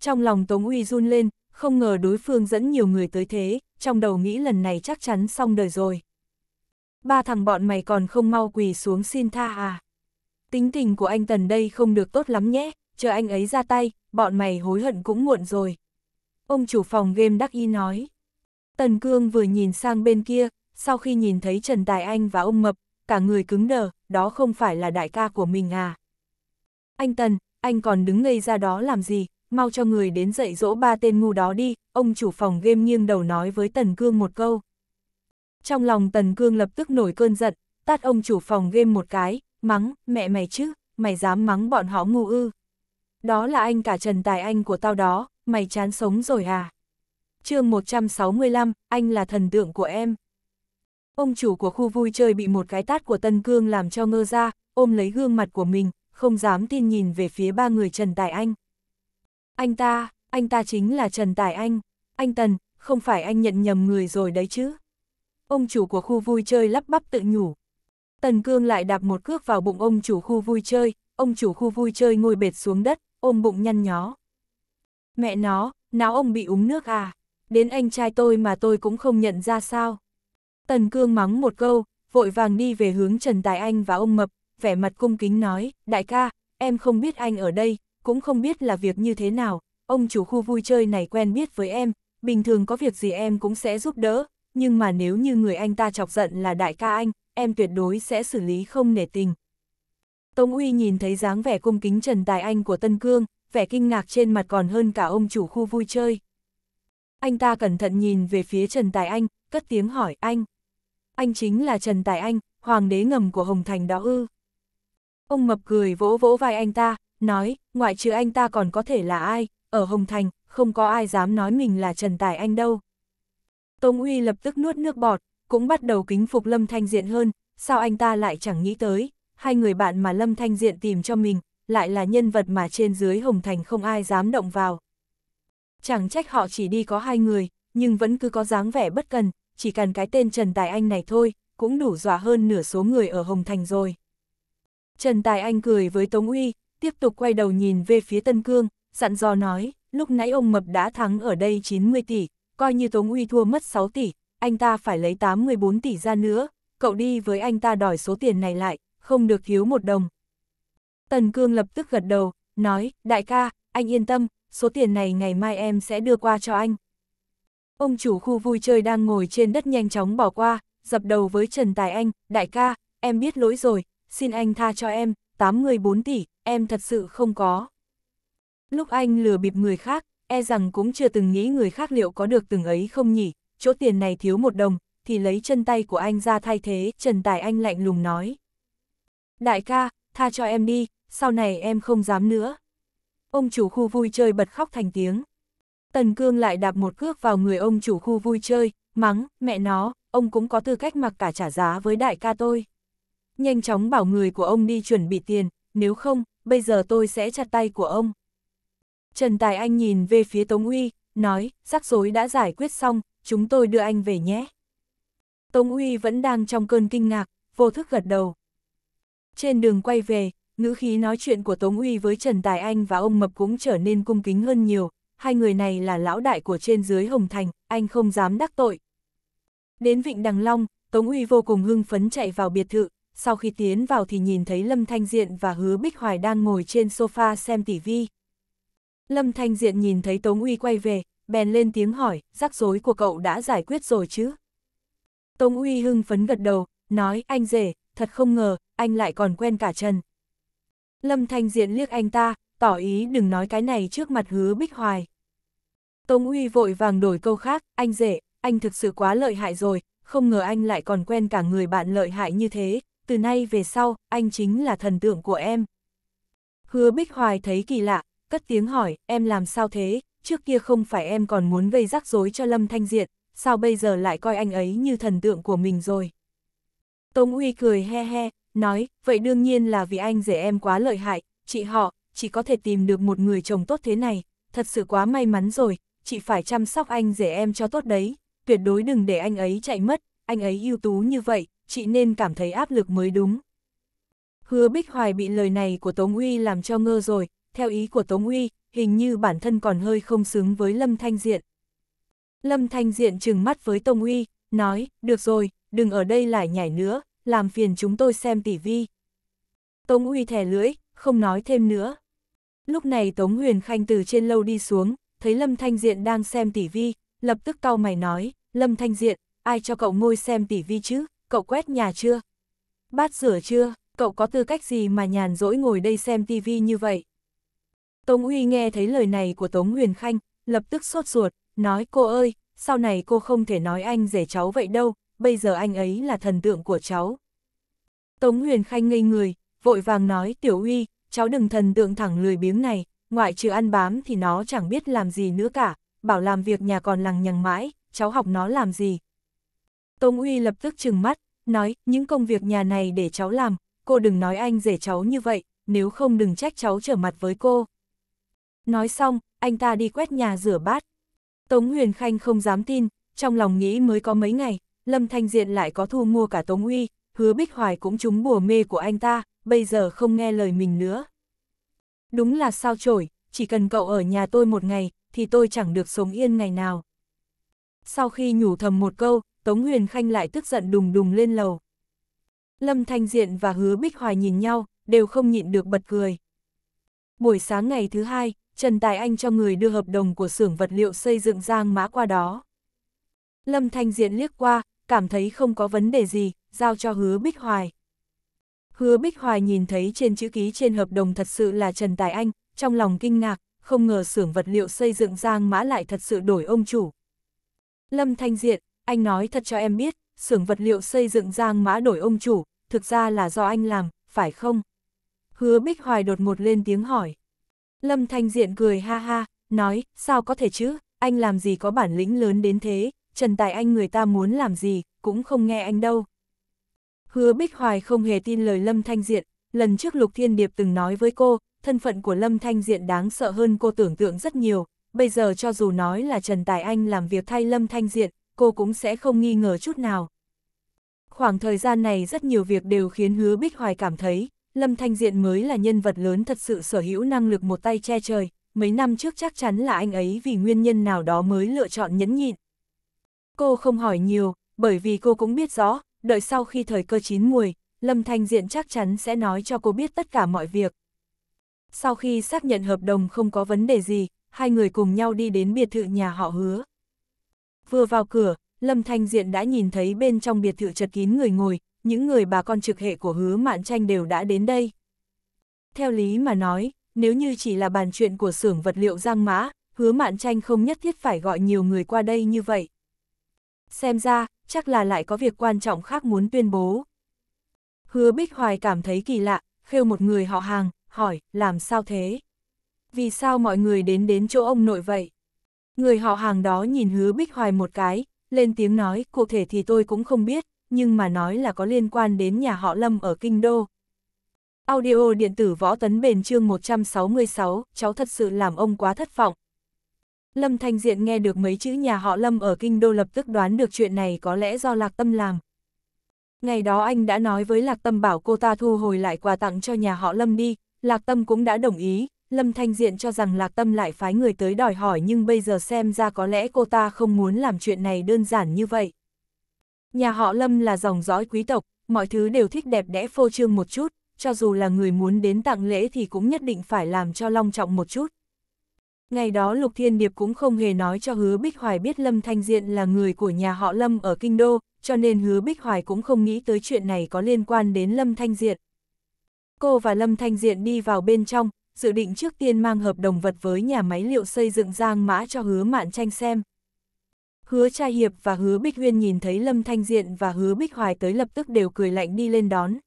Trong lòng Tống Uy run lên, không ngờ đối phương dẫn nhiều người tới thế, trong đầu nghĩ lần này chắc chắn xong đời rồi. Ba thằng bọn mày còn không mau quỳ xuống xin tha à. Tính tình của anh Tần đây không được tốt lắm nhé, chờ anh ấy ra tay, bọn mày hối hận cũng muộn rồi. Ông chủ phòng game đắc y nói. Tần Cương vừa nhìn sang bên kia, sau khi nhìn thấy Trần Tài Anh và ông Mập, cả người cứng đờ, đó không phải là đại ca của mình à. Anh Tần, anh còn đứng ngây ra đó làm gì, mau cho người đến dạy dỗ ba tên ngu đó đi, ông chủ phòng game nghiêng đầu nói với Tần Cương một câu. Trong lòng Tần Cương lập tức nổi cơn giận, tát ông chủ phòng game một cái, mắng, mẹ mày chứ, mày dám mắng bọn họ ngu ư. Đó là anh cả Trần Tài Anh của tao đó, mày chán sống rồi à. chương 165, anh là thần tượng của em. Ông chủ của khu vui chơi bị một cái tát của Tân Cương làm cho ngơ ra, ôm lấy gương mặt của mình, không dám tin nhìn về phía ba người Trần Tài Anh. Anh ta, anh ta chính là Trần Tài Anh. Anh Tần, không phải anh nhận nhầm người rồi đấy chứ. Ông chủ của khu vui chơi lắp bắp tự nhủ. Tần Cương lại đạp một cước vào bụng ông chủ khu vui chơi, ông chủ khu vui chơi ngồi bệt xuống đất, ôm bụng nhăn nhó. Mẹ nó, náo ông bị uống nước à? Đến anh trai tôi mà tôi cũng không nhận ra sao. Tần Cương mắng một câu, vội vàng đi về hướng Trần Tài Anh và ông Mập, vẻ mặt cung kính nói, đại ca, em không biết anh ở đây, cũng không biết là việc như thế nào, ông chủ khu vui chơi này quen biết với em, bình thường có việc gì em cũng sẽ giúp đỡ, nhưng mà nếu như người anh ta chọc giận là đại ca anh, em tuyệt đối sẽ xử lý không nể tình. Tống Uy nhìn thấy dáng vẻ cung kính Trần Tài Anh của Tân Cương, vẻ kinh ngạc trên mặt còn hơn cả ông chủ khu vui chơi. Anh ta cẩn thận nhìn về phía Trần Tài Anh, cất tiếng hỏi anh anh chính là Trần Tài Anh, hoàng đế ngầm của Hồng Thành đó ư. Ông Mập cười vỗ vỗ vai anh ta, nói, ngoại trừ anh ta còn có thể là ai, ở Hồng Thành, không có ai dám nói mình là Trần Tài Anh đâu. Tông Uy lập tức nuốt nước bọt, cũng bắt đầu kính phục Lâm Thanh Diện hơn, sao anh ta lại chẳng nghĩ tới, hai người bạn mà Lâm Thanh Diện tìm cho mình, lại là nhân vật mà trên dưới Hồng Thành không ai dám động vào. Chẳng trách họ chỉ đi có hai người, nhưng vẫn cứ có dáng vẻ bất cần, chỉ cần cái tên Trần Tài Anh này thôi, cũng đủ dọa hơn nửa số người ở Hồng Thành rồi. Trần Tài Anh cười với Tống Uy, tiếp tục quay đầu nhìn về phía Tân Cương, dặn dò nói, lúc nãy ông Mập đã thắng ở đây 90 tỷ, coi như Tống Uy thua mất 6 tỷ, anh ta phải lấy 8-14 tỷ ra nữa, cậu đi với anh ta đòi số tiền này lại, không được thiếu một đồng. Tần Cương lập tức gật đầu, nói, đại ca, anh yên tâm, số tiền này ngày mai em sẽ đưa qua cho anh. Ông chủ khu vui chơi đang ngồi trên đất nhanh chóng bỏ qua, dập đầu với Trần Tài Anh, đại ca, em biết lỗi rồi, xin anh tha cho em, 84 tỷ, em thật sự không có. Lúc anh lừa bịp người khác, e rằng cũng chưa từng nghĩ người khác liệu có được từng ấy không nhỉ, chỗ tiền này thiếu một đồng, thì lấy chân tay của anh ra thay thế, Trần Tài Anh lạnh lùng nói. Đại ca, tha cho em đi, sau này em không dám nữa. Ông chủ khu vui chơi bật khóc thành tiếng. Tần Cương lại đạp một cước vào người ông chủ khu vui chơi, mắng, mẹ nó, ông cũng có tư cách mặc cả trả giá với đại ca tôi. Nhanh chóng bảo người của ông đi chuẩn bị tiền, nếu không, bây giờ tôi sẽ chặt tay của ông. Trần Tài Anh nhìn về phía Tống Uy, nói, rắc rối đã giải quyết xong, chúng tôi đưa anh về nhé. Tống Uy vẫn đang trong cơn kinh ngạc, vô thức gật đầu. Trên đường quay về, ngữ khí nói chuyện của Tống Uy với Trần Tài Anh và ông Mập cũng trở nên cung kính hơn nhiều, hai người này là lão đại của trên dưới Hồng Thành, anh không dám đắc tội. Đến Vịnh Đằng Long, Tống Uy vô cùng hưng phấn chạy vào biệt thự, sau khi tiến vào thì nhìn thấy Lâm Thanh Diện và Hứa Bích Hoài đang ngồi trên sofa xem tivi. Lâm Thanh Diện nhìn thấy Tống Uy quay về, bèn lên tiếng hỏi, rắc rối của cậu đã giải quyết rồi chứ? Tống Uy hưng phấn gật đầu, nói, anh rể, thật không ngờ, anh lại còn quen cả Trần. Lâm Thanh Diện liếc anh ta, tỏ ý đừng nói cái này trước mặt hứa Bích Hoài. Tống Uy vội vàng đổi câu khác, anh rể, anh thực sự quá lợi hại rồi, không ngờ anh lại còn quen cả người bạn lợi hại như thế, từ nay về sau, anh chính là thần tượng của em. Hứa Bích Hoài thấy kỳ lạ, cất tiếng hỏi, em làm sao thế, trước kia không phải em còn muốn gây rắc rối cho Lâm Thanh Diệt, sao bây giờ lại coi anh ấy như thần tượng của mình rồi. Tống Uy cười he he, nói, vậy đương nhiên là vì anh rể em quá lợi hại, chị họ, chỉ có thể tìm được một người chồng tốt thế này, thật sự quá may mắn rồi, chị phải chăm sóc anh rể em cho tốt đấy, tuyệt đối đừng để anh ấy chạy mất, anh ấy ưu tú như vậy, chị nên cảm thấy áp lực mới đúng. Hứa Bích Hoài bị lời này của Tống Uy làm cho ngơ rồi, theo ý của Tống Uy, hình như bản thân còn hơi không xứng với Lâm Thanh Diện. Lâm Thanh Diện trừng mắt với Tống Uy, nói, được rồi, đừng ở đây lại nhảy nữa, làm phiền chúng tôi xem tỷ vi. Tống Uy thẻ lưỡi, không nói thêm nữa. Lúc này Tống Huyền Khanh từ trên lâu đi xuống, thấy Lâm Thanh Diện đang xem tỉ vi, lập tức cau mày nói, Lâm Thanh Diện, ai cho cậu ngồi xem tỉ vi chứ, cậu quét nhà chưa? Bát rửa chưa, cậu có tư cách gì mà nhàn rỗi ngồi đây xem tivi như vậy? Tống Uy nghe thấy lời này của Tống Huyền Khanh, lập tức sốt ruột, nói cô ơi, sau này cô không thể nói anh rể cháu vậy đâu, bây giờ anh ấy là thần tượng của cháu. Tống Huyền Khanh ngây người, vội vàng nói Tiểu Uy, cháu đừng thần tượng thẳng lười biếng này, ngoại trừ ăn bám thì nó chẳng biết làm gì nữa cả, bảo làm việc nhà còn lằng nhằng mãi, cháu học nó làm gì. Tống Uy lập tức trừng mắt, nói, những công việc nhà này để cháu làm, cô đừng nói anh rể cháu như vậy, nếu không đừng trách cháu trở mặt với cô. Nói xong, anh ta đi quét nhà rửa bát. Tống Huyền Khanh không dám tin, trong lòng nghĩ mới có mấy ngày, Lâm Thanh Diện lại có thu mua cả Tống Uy, hứa Bích Hoài cũng trúng bùa mê của anh ta, bây giờ không nghe lời mình nữa. Đúng là sao chổi, chỉ cần cậu ở nhà tôi một ngày, thì tôi chẳng được sống yên ngày nào. Sau khi nhủ thầm một câu, Tống Huyền Khanh lại tức giận đùng đùng lên lầu. Lâm Thanh Diện và Hứa Bích Hoài nhìn nhau, đều không nhịn được bật cười. Buổi sáng ngày thứ hai, Trần Tài Anh cho người đưa hợp đồng của xưởng vật liệu xây dựng Giang Mã qua đó. Lâm Thanh Diện liếc qua, cảm thấy không có vấn đề gì, giao cho Hứa Bích Hoài. Hứa Bích Hoài nhìn thấy trên chữ ký trên hợp đồng thật sự là Trần Tài Anh, trong lòng kinh ngạc, không ngờ xưởng vật liệu xây dựng Giang Mã lại thật sự đổi ông chủ. Lâm Thanh Diện, anh nói thật cho em biết, xưởng vật liệu xây dựng Giang Mã đổi ông chủ, thực ra là do anh làm, phải không? Hứa Bích Hoài đột ngột lên tiếng hỏi. Lâm Thanh Diện cười ha ha, nói, sao có thể chứ, anh làm gì có bản lĩnh lớn đến thế, Trần Tài Anh người ta muốn làm gì, cũng không nghe anh đâu. Hứa Bích Hoài không hề tin lời Lâm Thanh Diện, lần trước Lục Thiên Điệp từng nói với cô, thân phận của Lâm Thanh Diện đáng sợ hơn cô tưởng tượng rất nhiều, bây giờ cho dù nói là Trần Tài Anh làm việc thay Lâm Thanh Diện, cô cũng sẽ không nghi ngờ chút nào. Khoảng thời gian này rất nhiều việc đều khiến Hứa Bích Hoài cảm thấy, Lâm Thanh Diện mới là nhân vật lớn thật sự sở hữu năng lực một tay che trời, mấy năm trước chắc chắn là anh ấy vì nguyên nhân nào đó mới lựa chọn nhẫn nhịn. Cô không hỏi nhiều, bởi vì cô cũng biết rõ, đợi sau khi thời cơ chín muồi, Lâm Thanh Diện chắc chắn sẽ nói cho cô biết tất cả mọi việc. Sau khi xác nhận hợp đồng không có vấn đề gì, hai người cùng nhau đi đến biệt thự nhà họ hứa. Vừa vào cửa, Lâm Thanh Diện đã nhìn thấy bên trong biệt thự chật kín người ngồi, những người bà con trực hệ của hứa mạn tranh đều đã đến đây. Theo lý mà nói, nếu như chỉ là bàn chuyện của xưởng vật liệu giang mã, hứa mạn tranh không nhất thiết phải gọi nhiều người qua đây như vậy xem ra, chắc là lại có việc quan trọng khác muốn tuyên bố. Hứa Bích Hoài cảm thấy kỳ lạ, khêu một người họ hàng, hỏi, làm sao thế? Vì sao mọi người đến đến chỗ ông nội vậy? Người họ hàng đó nhìn hứa Bích Hoài một cái, lên tiếng nói, cụ thể thì tôi cũng không biết, nhưng mà nói là có liên quan đến nhà họ Lâm ở Kinh Đô. Audio điện tử võ tấn bền chương 166, cháu thật sự làm ông quá thất vọng, Lâm Thanh Diện nghe được mấy chữ nhà họ Lâm ở kinh đô lập tức đoán được chuyện này có lẽ do Lạc Tâm làm. Ngày đó anh đã nói với Lạc Tâm bảo cô ta thu hồi lại quà tặng cho nhà họ Lâm đi, Lạc Tâm cũng đã đồng ý, Lâm Thanh Diện cho rằng Lạc Tâm lại phái người tới đòi hỏi nhưng bây giờ xem ra có lẽ cô ta không muốn làm chuyện này đơn giản như vậy. Nhà họ Lâm là dòng dõi quý tộc, mọi thứ đều thích đẹp đẽ phô trương một chút, cho dù là người muốn đến tặng lễ thì cũng nhất định phải làm cho long trọng một chút, Ngày đó Lục Thiên Điệp cũng không hề nói cho Hứa Bích Hoài biết Lâm Thanh Diện là người của nhà họ Lâm ở Kinh Đô, cho nên Hứa Bích Hoài cũng không nghĩ tới chuyện này có liên quan đến Lâm Thanh Diện. Cô và Lâm Thanh Diện đi vào bên trong, dự định trước tiên mang hợp đồng vật với nhà máy liệu xây dựng Giang Mã cho Hứa Mạn Tranh xem. Hứa Trai Hiệp và Hứa Bích Huyên nhìn thấy Lâm Thanh Diện và Hứa Bích Hoài tới lập tức đều cười lạnh đi lên đón.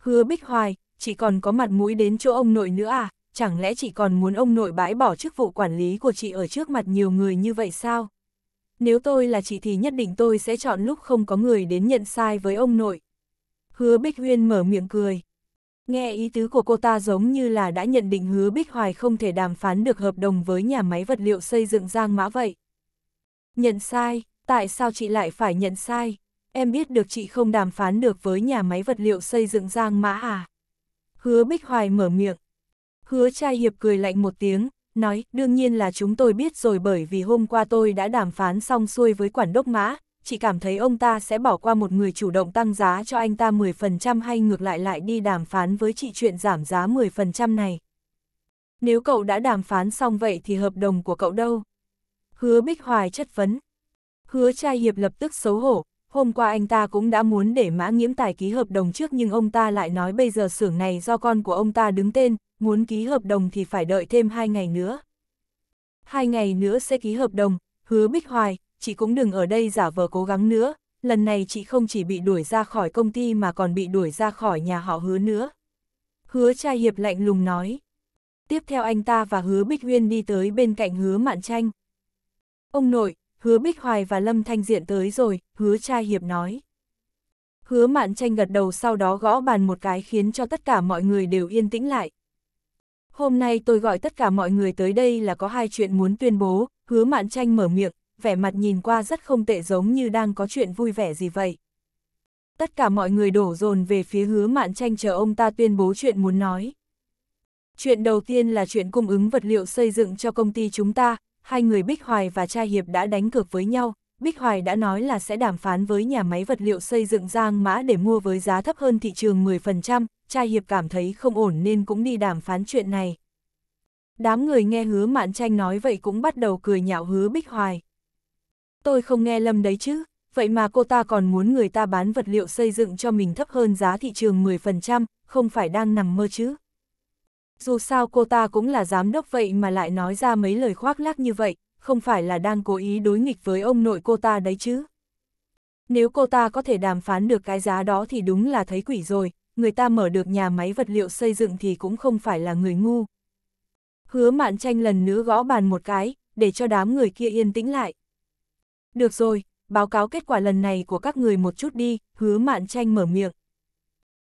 Hứa Bích Hoài, chỉ còn có mặt mũi đến chỗ ông nội nữa à? chẳng lẽ chị còn muốn ông nội bãi bỏ chức vụ quản lý của chị ở trước mặt nhiều người như vậy sao? Nếu tôi là chị thì nhất định tôi sẽ chọn lúc không có người đến nhận sai với ông nội. Hứa Bích huyên mở miệng cười. Nghe ý tứ của cô ta giống như là đã nhận định hứa Bích Hoài không thể đàm phán được hợp đồng với nhà máy vật liệu xây dựng Giang Mã vậy. Nhận sai, tại sao chị lại phải nhận sai? Em biết được chị không đàm phán được với nhà máy vật liệu xây dựng Giang Mã à? Hứa Bích Hoài mở miệng. Hứa trai hiệp cười lạnh một tiếng, nói, đương nhiên là chúng tôi biết rồi bởi vì hôm qua tôi đã đàm phán xong xuôi với quản đốc mã, chỉ cảm thấy ông ta sẽ bỏ qua một người chủ động tăng giá cho anh ta 10% hay ngược lại lại đi đàm phán với chị chuyện giảm giá 10% này. Nếu cậu đã đàm phán xong vậy thì hợp đồng của cậu đâu? Hứa Bích Hoài chất vấn. Hứa trai hiệp lập tức xấu hổ, hôm qua anh ta cũng đã muốn để mã nghiễm tài ký hợp đồng trước nhưng ông ta lại nói bây giờ xưởng này do con của ông ta đứng tên, muốn ký hợp đồng thì phải đợi thêm hai ngày nữa. Hai ngày nữa sẽ ký hợp đồng, hứa Bích Hoài, chị cũng đừng ở đây giả vờ cố gắng nữa, lần này chị không chỉ bị đuổi ra khỏi công ty mà còn bị đuổi ra khỏi nhà họ hứa nữa. Hứa trai hiệp lạnh lùng nói. Tiếp theo anh ta và hứa Bích Huyên đi tới bên cạnh hứa Mạn Tranh. Ông nội, hứa Bích Hoài và Lâm Thanh Diện tới rồi, hứa trai hiệp nói. Hứa Mạn Tranh gật đầu sau đó gõ bàn một cái khiến cho tất cả mọi người đều yên tĩnh lại. Hôm nay tôi gọi tất cả mọi người tới đây là có hai chuyện muốn tuyên bố, hứa mạn tranh mở miệng, vẻ mặt nhìn qua rất không tệ giống như đang có chuyện vui vẻ gì vậy. Tất cả mọi người đổ dồn về phía hứa mạn tranh chờ ông ta tuyên bố chuyện muốn nói. Chuyện đầu tiên là chuyện cung ứng vật liệu xây dựng cho công ty chúng ta, hai người Bích Hoài và Trai Hiệp đã đánh cược với nhau, Bích Hoài đã nói là sẽ đàm phán với nhà máy vật liệu xây dựng Giang Mã để mua với giá thấp hơn thị trường 10%, Trai Hiệp cảm thấy không ổn nên cũng đi đàm phán chuyện này. Đám người nghe hứa mạn tranh nói vậy cũng bắt đầu cười nhạo hứa Bích Hoài. Tôi không nghe lầm đấy chứ, vậy mà cô ta còn muốn người ta bán vật liệu xây dựng cho mình thấp hơn giá thị trường 10%, không phải đang nằm mơ chứ. Dù sao cô ta cũng là giám đốc vậy mà lại nói ra mấy lời khoác lác như vậy, không phải là đang cố ý đối nghịch với ông nội cô ta đấy chứ. Nếu cô ta có thể đàm phán được cái giá đó thì đúng là thấy quỷ rồi, người ta mở được nhà máy vật liệu xây dựng thì cũng không phải là người ngu. Hứa mạn tranh lần nữa gõ bàn một cái, để cho đám người kia yên tĩnh lại. Được rồi, báo cáo kết quả lần này của các người một chút đi, hứa mạn tranh mở miệng.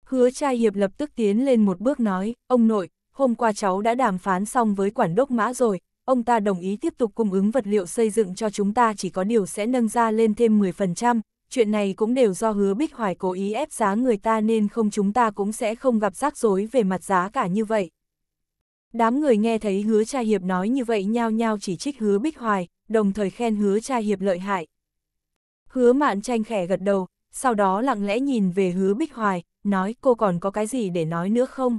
Hứa trai hiệp lập tức tiến lên một bước nói, ông nội, hôm qua cháu đã đàm phán xong với quản đốc mã rồi, ông ta đồng ý tiếp tục cung ứng vật liệu xây dựng cho chúng ta chỉ có điều sẽ nâng ra lên thêm 10%, chuyện này cũng đều do hứa Bích Hoài cố ý ép giá người ta nên không chúng ta cũng sẽ không gặp rắc rối về mặt giá cả như vậy. Đám người nghe thấy hứa trai hiệp nói như vậy nhao nhao chỉ trích hứa Bích Hoài, đồng thời khen hứa trai hiệp lợi hại. Hứa mạn tranh khẽ gật đầu, sau đó lặng lẽ nhìn về hứa Bích Hoài, nói cô còn có cái gì để nói nữa không?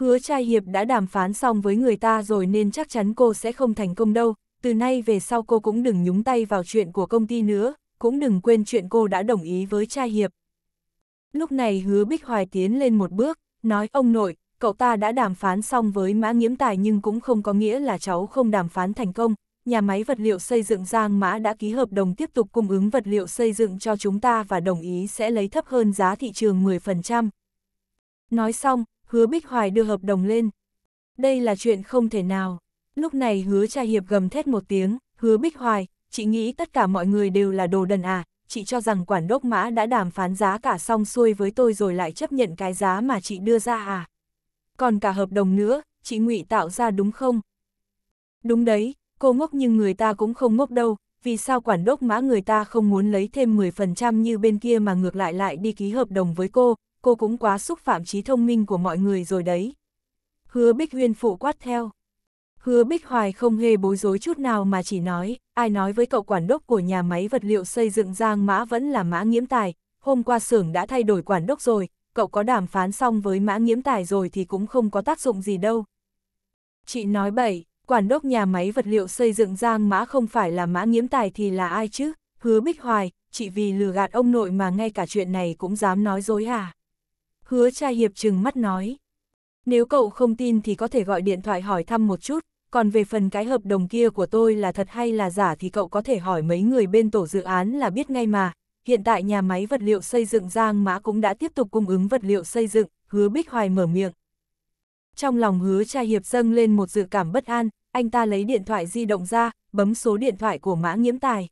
hứa trai hiệp đã đàm phán xong với người ta rồi nên chắc chắn cô sẽ không thành công đâu, từ nay về sau cô cũng đừng nhúng tay vào chuyện của công ty nữa, cũng đừng quên chuyện cô đã đồng ý với trai hiệp. Lúc này hứa Bích Hoài tiến lên một bước, nói ông nội, cậu ta đã đàm phán xong với mã nghiễm tài nhưng cũng không có nghĩa là cháu không đàm phán thành công, nhà máy vật liệu xây dựng Giang Mã đã ký hợp đồng tiếp tục cung ứng vật liệu xây dựng cho chúng ta và đồng ý sẽ lấy thấp hơn giá thị trường 10%. Nói xong, hứa Bích Hoài đưa hợp đồng lên. Đây là chuyện không thể nào. Lúc này hứa trai hiệp gầm thét một tiếng, hứa Bích Hoài, chị nghĩ tất cả mọi người đều là đồ đần à, chị cho rằng quản đốc mã đã đàm phán giá cả xong xuôi với tôi rồi lại chấp nhận cái giá mà chị đưa ra à. Còn cả hợp đồng nữa, chị ngụy tạo ra đúng không? Đúng đấy, cô ngốc nhưng người ta cũng không ngốc đâu, vì sao quản đốc mã người ta không muốn lấy thêm 10% như bên kia mà ngược lại lại đi ký hợp đồng với cô, cô cũng quá xúc phạm trí thông minh của mọi người rồi đấy. Hứa Bích Huyên phụ quát theo. Hứa Bích Hoài không hề bối rối chút nào mà chỉ nói, ai nói với cậu quản đốc của nhà máy vật liệu xây dựng Giang Mã vẫn là Mã Nghiễm Tài, hôm qua xưởng đã thay đổi quản đốc rồi, cậu có đàm phán xong với Mã Nghiễm Tài rồi thì cũng không có tác dụng gì đâu. Chị nói bậy, quản đốc nhà máy vật liệu xây dựng Giang Mã không phải là Mã Nghiễm Tài thì là ai chứ, hứa Bích Hoài, chị vì lừa gạt ông nội mà ngay cả chuyện này cũng dám nói dối hả? À? hứa cha hiệp trừng mắt nói. Nếu cậu không tin thì có thể gọi điện thoại hỏi thăm một chút, còn về phần cái hợp đồng kia của tôi là thật hay là giả thì cậu có thể hỏi mấy người bên tổ dự án là biết ngay mà. Hiện tại nhà máy vật liệu xây dựng Giang Mã cũng đã tiếp tục cung ứng vật liệu xây dựng, hứa Bích Hoài mở miệng. Trong lòng hứa cha hiệp dâng lên một dự cảm bất an, anh ta lấy điện thoại di động ra, bấm số điện thoại của Mã Nghiễm Tài.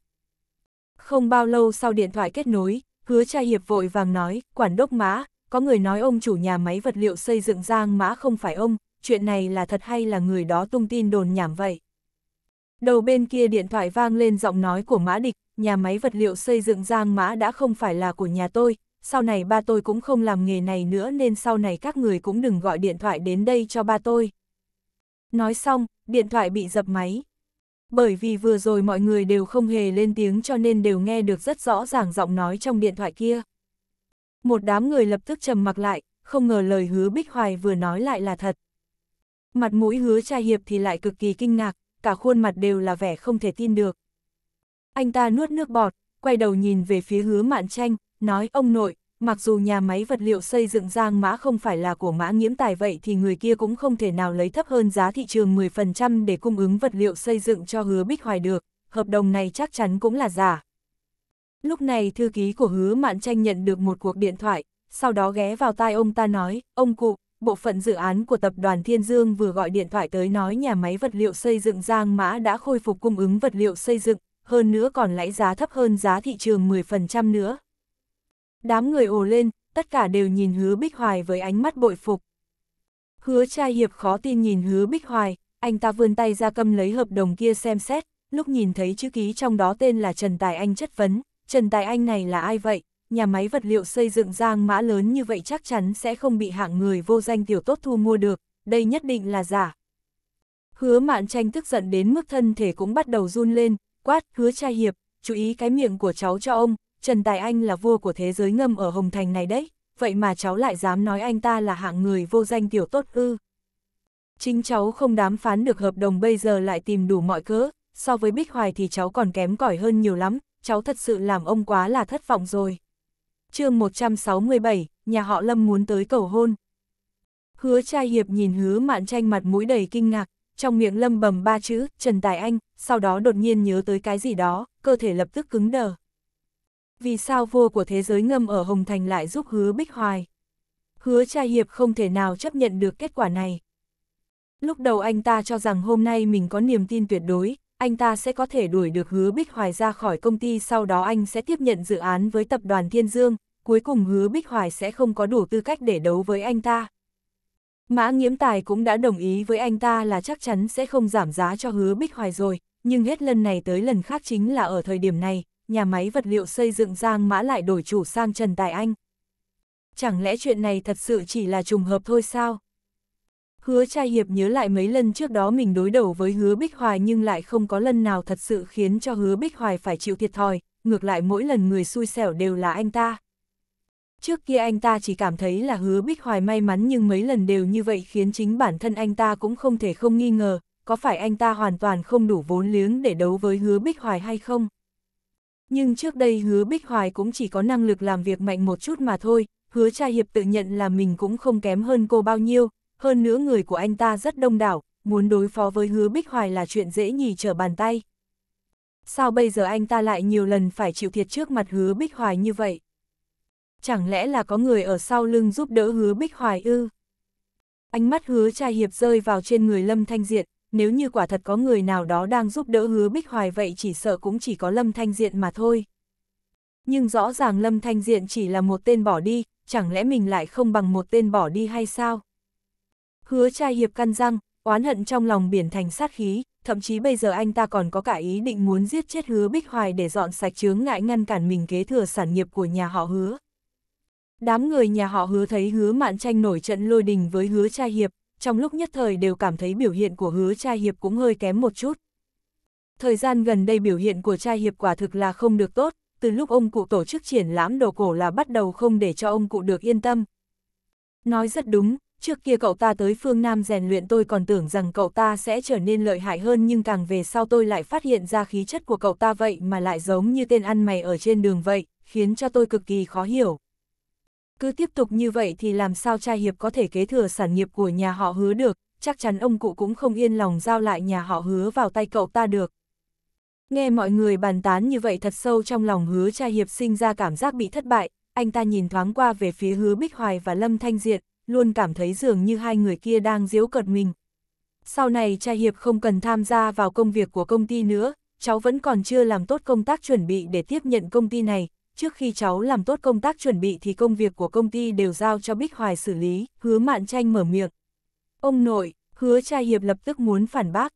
Không bao lâu sau điện thoại kết nối, hứa cha hiệp vội vàng nói, quản đốc Mã, có người nói ông chủ nhà máy vật liệu xây dựng Giang Mã không phải ông, chuyện này là thật hay là người đó tung tin đồn nhảm vậy? Đầu bên kia điện thoại vang lên giọng nói của Mã Địch, nhà máy vật liệu xây dựng Giang Mã đã không phải là của nhà tôi, sau này ba tôi cũng không làm nghề này nữa nên sau này các người cũng đừng gọi điện thoại đến đây cho ba tôi. Nói xong, điện thoại bị dập máy. Bởi vì vừa rồi mọi người đều không hề lên tiếng cho nên đều nghe được rất rõ ràng giọng nói trong điện thoại kia. Một đám người lập tức trầm mặc lại, không ngờ lời hứa Bích Hoài vừa nói lại là thật. Mặt mũi hứa trai hiệp thì lại cực kỳ kinh ngạc, cả khuôn mặt đều là vẻ không thể tin được. Anh ta nuốt nước bọt, quay đầu nhìn về phía hứa mạn tranh, nói ông nội, mặc dù nhà máy vật liệu xây dựng giang mã không phải là của mã nghiễm tài vậy thì người kia cũng không thể nào lấy thấp hơn giá thị trường 10% để cung ứng vật liệu xây dựng cho hứa Bích Hoài được, hợp đồng này chắc chắn cũng là giả. Lúc này thư ký của hứa mạn tranh nhận được một cuộc điện thoại, sau đó ghé vào tai ông ta nói, ông cụ, bộ phận dự án của tập đoàn Thiên Dương vừa gọi điện thoại tới nói nhà máy vật liệu xây dựng Giang Mã đã khôi phục cung ứng vật liệu xây dựng, hơn nữa còn lãi giá thấp hơn giá thị trường 10% nữa. Đám người ồ lên, tất cả đều nhìn hứa Bích Hoài với ánh mắt bội phục. Hứa trai hiệp khó tin nhìn hứa Bích Hoài, anh ta vươn tay ra cầm lấy hợp đồng kia xem xét, lúc nhìn thấy chữ ký trong đó tên là Trần Tài Anh chất vấn, Trần Tài Anh này là ai vậy? Nhà máy vật liệu xây dựng giang mã lớn như vậy chắc chắn sẽ không bị hạng người vô danh tiểu tốt thu mua được, đây nhất định là giả. Hứa mạn tranh tức giận đến mức thân thể cũng bắt đầu run lên, quát, hứa trai hiệp, chú ý cái miệng của cháu cho ông, Trần Tài Anh là vua của thế giới ngâm ở Hồng Thành này đấy, vậy mà cháu lại dám nói anh ta là hạng người vô danh tiểu tốt ư. Chính cháu không đám phán được hợp đồng bây giờ lại tìm đủ mọi cớ, so với Bích Hoài thì cháu còn kém cỏi hơn nhiều lắm, cháu thật sự làm ông quá là thất vọng rồi. chương 167, nhà họ Lâm muốn tới cầu hôn. Hứa trai hiệp nhìn hứa mạn tranh mặt mũi đầy kinh ngạc, trong miệng Lâm bầm ba chữ, Trần Tài Anh, sau đó đột nhiên nhớ tới cái gì đó, cơ thể lập tức cứng đờ. Vì sao vua của thế giới ngâm ở Hồng Thành lại giúp hứa Bích Hoài? Hứa trai hiệp không thể nào chấp nhận được kết quả này. Lúc đầu anh ta cho rằng hôm nay mình có niềm tin tuyệt đối, anh ta sẽ có thể đuổi được hứa Bích Hoài ra khỏi công ty sau đó anh sẽ tiếp nhận dự án với tập đoàn Thiên Dương, cuối cùng hứa Bích Hoài sẽ không có đủ tư cách để đấu với anh ta. Mã Nghiễm Tài cũng đã đồng ý với anh ta là chắc chắn sẽ không giảm giá cho hứa Bích Hoài rồi, nhưng hết lần này tới lần khác chính là ở thời điểm này, nhà máy vật liệu xây dựng Giang Mã lại đổi chủ sang Trần Tài Anh. Chẳng lẽ chuyện này thật sự chỉ là trùng hợp thôi sao? Hứa trai hiệp nhớ lại mấy lần trước đó mình đối đầu với hứa Bích Hoài nhưng lại không có lần nào thật sự khiến cho hứa Bích Hoài phải chịu thiệt thòi, ngược lại mỗi lần người xui xẻo đều là anh ta. Trước kia anh ta chỉ cảm thấy là hứa Bích Hoài may mắn nhưng mấy lần đều như vậy khiến chính bản thân anh ta cũng không thể không nghi ngờ, có phải anh ta hoàn toàn không đủ vốn liếng để đấu với hứa Bích Hoài hay không. Nhưng trước đây hứa Bích Hoài cũng chỉ có năng lực làm việc mạnh một chút mà thôi, hứa trai hiệp tự nhận là mình cũng không kém hơn cô bao nhiêu, hơn nữa người của anh ta rất đông đảo, muốn đối phó với hứa Bích Hoài là chuyện dễ nhì trở bàn tay. Sao bây giờ anh ta lại nhiều lần phải chịu thiệt trước mặt hứa Bích Hoài như vậy? Chẳng lẽ là có người ở sau lưng giúp đỡ hứa Bích Hoài ư? Ánh mắt hứa trai hiệp rơi vào trên người Lâm Thanh Diện, nếu như quả thật có người nào đó đang giúp đỡ hứa Bích Hoài vậy chỉ sợ cũng chỉ có Lâm Thanh Diện mà thôi. Nhưng rõ ràng Lâm Thanh Diện chỉ là một tên bỏ đi, chẳng lẽ mình lại không bằng một tên bỏ đi hay sao? Hứa trai hiệp căn răng, oán hận trong lòng biển thành sát khí, thậm chí bây giờ anh ta còn có cả ý định muốn giết chết hứa Bích Hoài để dọn sạch chướng ngại ngăn cản mình kế thừa sản nghiệp của nhà họ hứa. Đám người nhà họ hứa thấy hứa mạn tranh nổi trận lôi đình với hứa trai hiệp, trong lúc nhất thời đều cảm thấy biểu hiện của hứa trai hiệp cũng hơi kém một chút. Thời gian gần đây biểu hiện của trai hiệp quả thực là không được tốt, từ lúc ông cụ tổ chức triển lãm đồ cổ là bắt đầu không để cho ông cụ được yên tâm. Nói rất đúng, Trước kia cậu ta tới phương Nam rèn luyện tôi còn tưởng rằng cậu ta sẽ trở nên lợi hại hơn nhưng càng về sau tôi lại phát hiện ra khí chất của cậu ta vậy mà lại giống như tên ăn mày ở trên đường vậy, khiến cho tôi cực kỳ khó hiểu. Cứ tiếp tục như vậy thì làm sao trai hiệp có thể kế thừa sản nghiệp của nhà họ hứa được, chắc chắn ông cụ cũng không yên lòng giao lại nhà họ hứa vào tay cậu ta được. Nghe mọi người bàn tán như vậy thật sâu trong lòng hứa trai hiệp sinh ra cảm giác bị thất bại, anh ta nhìn thoáng qua về phía hứa Bích Hoài và Lâm Thanh Diện luôn cảm thấy dường như hai người kia đang giễu cợt mình. Sau này cha Hiệp không cần tham gia vào công việc của công ty nữa, cháu vẫn còn chưa làm tốt công tác chuẩn bị để tiếp nhận công ty này. Trước khi cháu làm tốt công tác chuẩn bị thì công việc của công ty đều giao cho Bích Hoài xử lý, hứa mạn tranh mở miệng. Ông nội, hứa cha Hiệp lập tức muốn phản bác.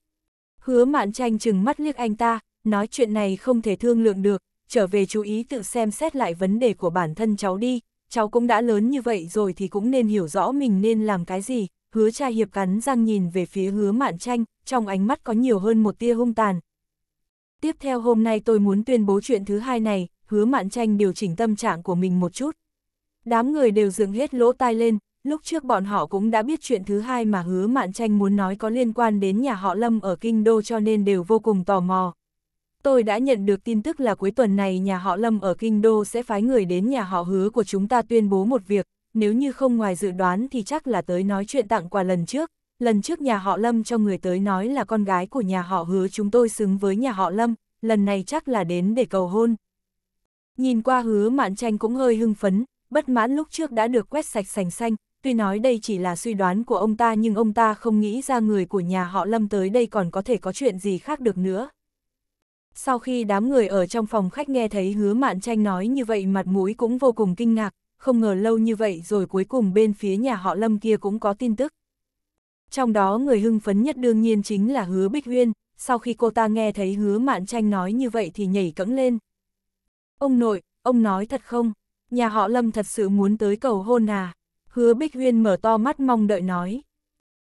Hứa mạn tranh chừng mắt liếc anh ta, nói chuyện này không thể thương lượng được, trở về chú ý tự xem xét lại vấn đề của bản thân cháu đi, cháu cũng đã lớn như vậy rồi thì cũng nên hiểu rõ mình nên làm cái gì, hứa cha hiệp cắn răng nhìn về phía hứa mạn tranh, trong ánh mắt có nhiều hơn một tia hung tàn. Tiếp theo hôm nay tôi muốn tuyên bố chuyện thứ hai này, hứa mạn tranh điều chỉnh tâm trạng của mình một chút. Đám người đều dựng hết lỗ tai lên, lúc trước bọn họ cũng đã biết chuyện thứ hai mà hứa mạn tranh muốn nói có liên quan đến nhà họ Lâm ở Kinh Đô cho nên đều vô cùng tò mò tôi đã nhận được tin tức là cuối tuần này nhà họ Lâm ở Kinh Đô sẽ phái người đến nhà họ hứa của chúng ta tuyên bố một việc, nếu như không ngoài dự đoán thì chắc là tới nói chuyện tặng quà lần trước. Lần trước nhà họ Lâm cho người tới nói là con gái của nhà họ hứa chúng tôi xứng với nhà họ Lâm, lần này chắc là đến để cầu hôn. Nhìn qua hứa mạn tranh cũng hơi hưng phấn, bất mãn lúc trước đã được quét sạch sành xanh, tuy nói đây chỉ là suy đoán của ông ta nhưng ông ta không nghĩ ra người của nhà họ Lâm tới đây còn có thể có chuyện gì khác được nữa. Sau khi đám người ở trong phòng khách nghe thấy hứa mạn tranh nói như vậy mặt mũi cũng vô cùng kinh ngạc, không ngờ lâu như vậy rồi cuối cùng bên phía nhà họ Lâm kia cũng có tin tức. Trong đó người hưng phấn nhất đương nhiên chính là hứa Bích Huyên, sau khi cô ta nghe thấy hứa mạn tranh nói như vậy thì nhảy cẫng lên. Ông nội, ông nói thật không? Nhà họ Lâm thật sự muốn tới cầu hôn à? Hứa Bích Huyên mở to mắt mong đợi nói.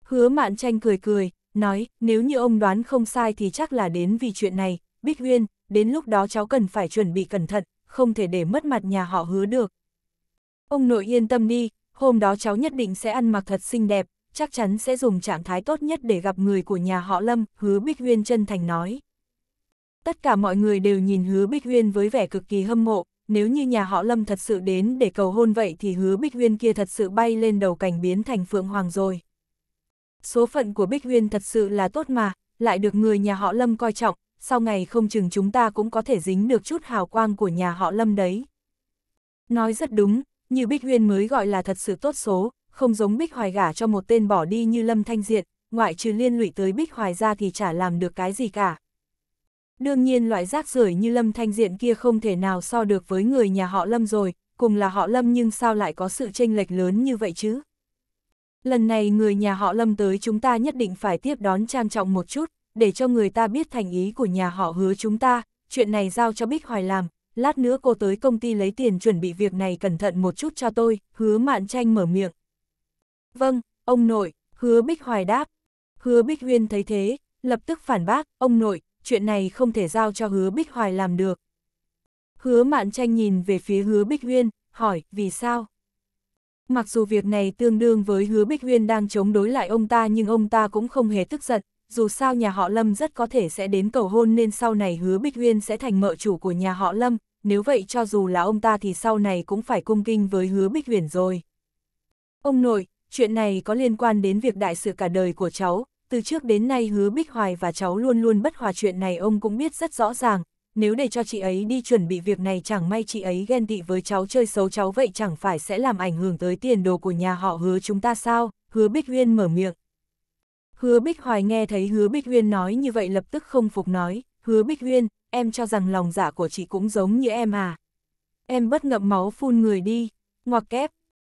Hứa mạn tranh cười cười, nói, nếu như ông đoán không sai thì chắc là đến vì chuyện này, Bích Huyên, đến lúc đó cháu cần phải chuẩn bị cẩn thận, không thể để mất mặt nhà họ hứa được. Ông nội yên tâm đi, hôm đó cháu nhất định sẽ ăn mặc thật xinh đẹp, chắc chắn sẽ dùng trạng thái tốt nhất để gặp người của nhà họ Lâm, hứa Bích Huyên chân thành nói. Tất cả mọi người đều nhìn hứa Bích Huyên với vẻ cực kỳ hâm mộ, nếu như nhà họ Lâm thật sự đến để cầu hôn vậy thì hứa Bích Huyên kia thật sự bay lên đầu cảnh biến thành Phượng Hoàng rồi. Số phận của Bích Huyên thật sự là tốt mà, lại được người nhà họ Lâm coi trọng, sau ngày không chừng chúng ta cũng có thể dính được chút hào quang của nhà họ Lâm đấy. Nói rất đúng, như Bích Huyên mới gọi là thật sự tốt số, không giống Bích Hoài gả cho một tên bỏ đi như Lâm Thanh Diệt, ngoại trừ liên lụy tới Bích Hoài ra thì chả làm được cái gì cả. Đương nhiên loại rác rưởi như Lâm Thanh Diện kia không thể nào so được với người nhà họ Lâm rồi, cùng là họ Lâm nhưng sao lại có sự chênh lệch lớn như vậy chứ? Lần này người nhà họ Lâm tới chúng ta nhất định phải tiếp đón trang trọng một chút, để cho người ta biết thành ý của nhà họ hứa chúng ta, chuyện này giao cho Bích Hoài làm, lát nữa cô tới công ty lấy tiền chuẩn bị việc này cẩn thận một chút cho tôi, hứa mạn tranh mở miệng. Vâng, ông nội, hứa Bích Hoài đáp. Hứa Bích Huyên thấy thế, lập tức phản bác, ông nội, chuyện này không thể giao cho hứa Bích Hoài làm được. Hứa mạn tranh nhìn về phía hứa Bích Huyên, hỏi, vì sao? Mặc dù việc này tương đương với hứa Bích Huyên đang chống đối lại ông ta nhưng ông ta cũng không hề tức giận, dù sao nhà họ Lâm rất có thể sẽ đến cầu hôn nên sau này hứa Bích Huyên sẽ thành mợ chủ của nhà họ Lâm, nếu vậy cho dù là ông ta thì sau này cũng phải cung kinh với hứa Bích Huyền rồi. Ông nội, chuyện này có liên quan đến việc đại sự cả đời của cháu, từ trước đến nay hứa Bích Hoài và cháu luôn luôn bất hòa chuyện này ông cũng biết rất rõ ràng, nếu để cho chị ấy đi chuẩn bị việc này chẳng may chị ấy ghen tị với cháu chơi xấu cháu vậy chẳng phải sẽ làm ảnh hưởng tới tiền đồ của nhà họ hứa chúng ta sao, hứa Bích Huyên mở miệng. Hứa Bích Hoài nghe thấy Hứa Bích Huyên nói như vậy lập tức không phục nói, Hứa Bích Huyên em cho rằng lòng dạ của chị cũng giống như em à. Em bất ngậm máu phun người đi, ngoặc kép.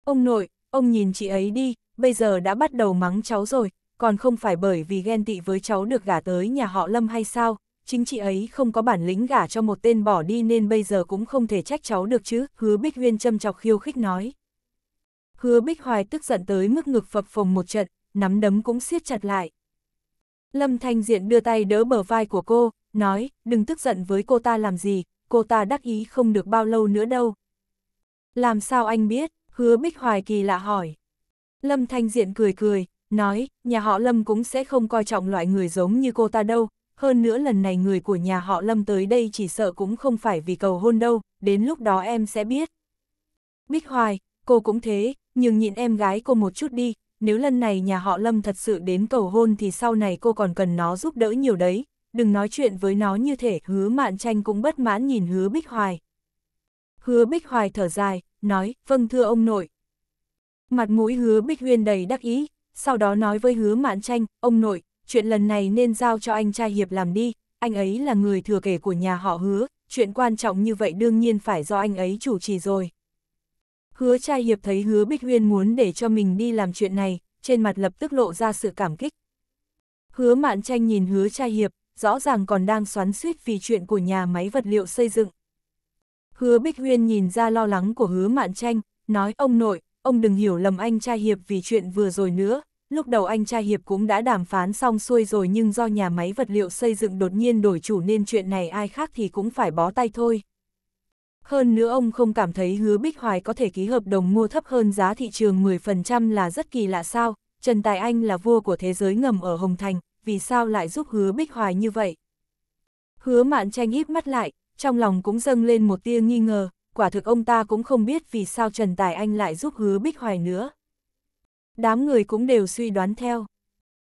Ông nội, ông nhìn chị ấy đi, bây giờ đã bắt đầu mắng cháu rồi, còn không phải bởi vì ghen tị với cháu được gả tới nhà họ Lâm hay sao, chính chị ấy không có bản lĩnh gả cho một tên bỏ đi nên bây giờ cũng không thể trách cháu được chứ, hứa Bích Huyên châm chọc khiêu khích nói. Hứa Bích Hoài tức giận tới mức ngực phập phồng một trận, nắm đấm cũng siết chặt lại. Lâm Thanh Diện đưa tay đỡ bờ vai của cô, nói, đừng tức giận với cô ta làm gì, cô ta đắc ý không được bao lâu nữa đâu. Làm sao anh biết, hứa Bích Hoài kỳ lạ hỏi. Lâm Thanh Diện cười cười, nói, nhà họ Lâm cũng sẽ không coi trọng loại người giống như cô ta đâu, hơn nữa lần này người của nhà họ Lâm tới đây chỉ sợ cũng không phải vì cầu hôn đâu, đến lúc đó em sẽ biết. Bích Hoài, cô cũng thế, nhưng nhịn em gái cô một chút đi, nếu lần này nhà họ Lâm thật sự đến cầu hôn thì sau này cô còn cần nó giúp đỡ nhiều đấy, đừng nói chuyện với nó như thể hứa mạn tranh cũng bất mãn nhìn hứa Bích Hoài. Hứa Bích Hoài thở dài, nói, vâng thưa ông nội. Mặt mũi hứa Bích Huyên đầy đắc ý, sau đó nói với hứa mạn tranh, ông nội, chuyện lần này nên giao cho anh trai Hiệp làm đi, anh ấy là người thừa kể của nhà họ hứa, chuyện quan trọng như vậy đương nhiên phải do anh ấy chủ trì rồi. Hứa trai hiệp thấy hứa Bích Huyên muốn để cho mình đi làm chuyện này, trên mặt lập tức lộ ra sự cảm kích. Hứa mạn tranh nhìn hứa trai hiệp, rõ ràng còn đang xoắn suýt vì chuyện của nhà máy vật liệu xây dựng. Hứa Bích Huyên nhìn ra lo lắng của hứa mạn tranh, nói ông nội, ông đừng hiểu lầm anh trai hiệp vì chuyện vừa rồi nữa. Lúc đầu anh trai Hiệp cũng đã đàm phán xong xuôi rồi nhưng do nhà máy vật liệu xây dựng đột nhiên đổi chủ nên chuyện này ai khác thì cũng phải bó tay thôi. Hơn nữa ông không cảm thấy hứa Bích Hoài có thể ký hợp đồng mua thấp hơn giá thị trường 10% là rất kỳ lạ sao, Trần Tài Anh là vua của thế giới ngầm ở Hồng Thành, vì sao lại giúp hứa Bích Hoài như vậy? Hứa mạn tranh híp mắt lại, trong lòng cũng dâng lên một tia nghi ngờ, quả thực ông ta cũng không biết vì sao Trần Tài Anh lại giúp hứa Bích Hoài nữa. Đám người cũng đều suy đoán theo.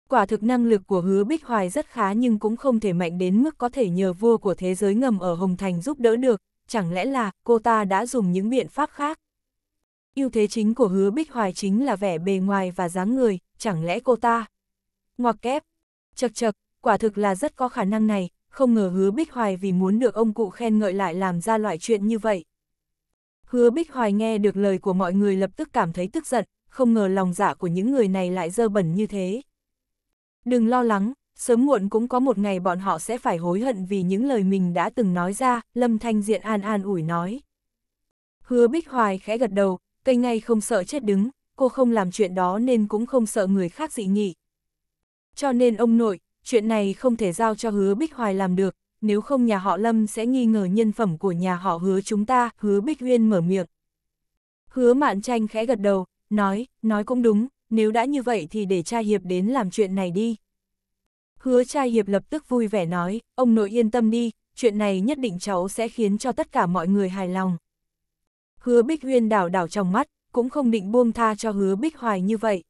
Quả thực năng lực của hứa Bích Hoài rất khá nhưng cũng không thể mạnh đến mức có thể nhờ vua của thế giới ngầm ở Hồng Thành giúp đỡ được, chẳng lẽ là cô ta đã dùng những biện pháp khác? Ưu thế chính của hứa bích hoài chính là vẻ bề ngoài và dáng người, chẳng lẽ cô ta? Ngoặc kép, chật chật, quả thực là rất có khả năng này, không ngờ hứa bích hoài vì muốn được ông cụ khen ngợi lại làm ra loại chuyện như vậy. Hứa bích hoài nghe được lời của mọi người lập tức cảm thấy tức giận, không ngờ lòng dạ của những người này lại dơ bẩn như thế. Đừng lo lắng, sớm muộn cũng có một ngày bọn họ sẽ phải hối hận vì những lời mình đã từng nói ra, Lâm Thanh Diện an an ủi nói. Hứa Bích Hoài khẽ gật đầu, cây ngay không sợ chết đứng, cô không làm chuyện đó nên cũng không sợ người khác dị nghị. Cho nên ông nội, chuyện này không thể giao cho Hứa Bích Hoài làm được, nếu không nhà họ Lâm sẽ nghi ngờ nhân phẩm của nhà họ Hứa chúng ta, Hứa Bích Huyên mở miệng. Hứa Mạn Tranh khẽ gật đầu, nói, nói cũng đúng, nếu đã như vậy thì để cha Hiệp đến làm chuyện này đi. Hứa trai hiệp lập tức vui vẻ nói, ông nội yên tâm đi, chuyện này nhất định cháu sẽ khiến cho tất cả mọi người hài lòng. Hứa Bích Huyên đảo đảo trong mắt, cũng không định buông tha cho hứa Bích Hoài như vậy.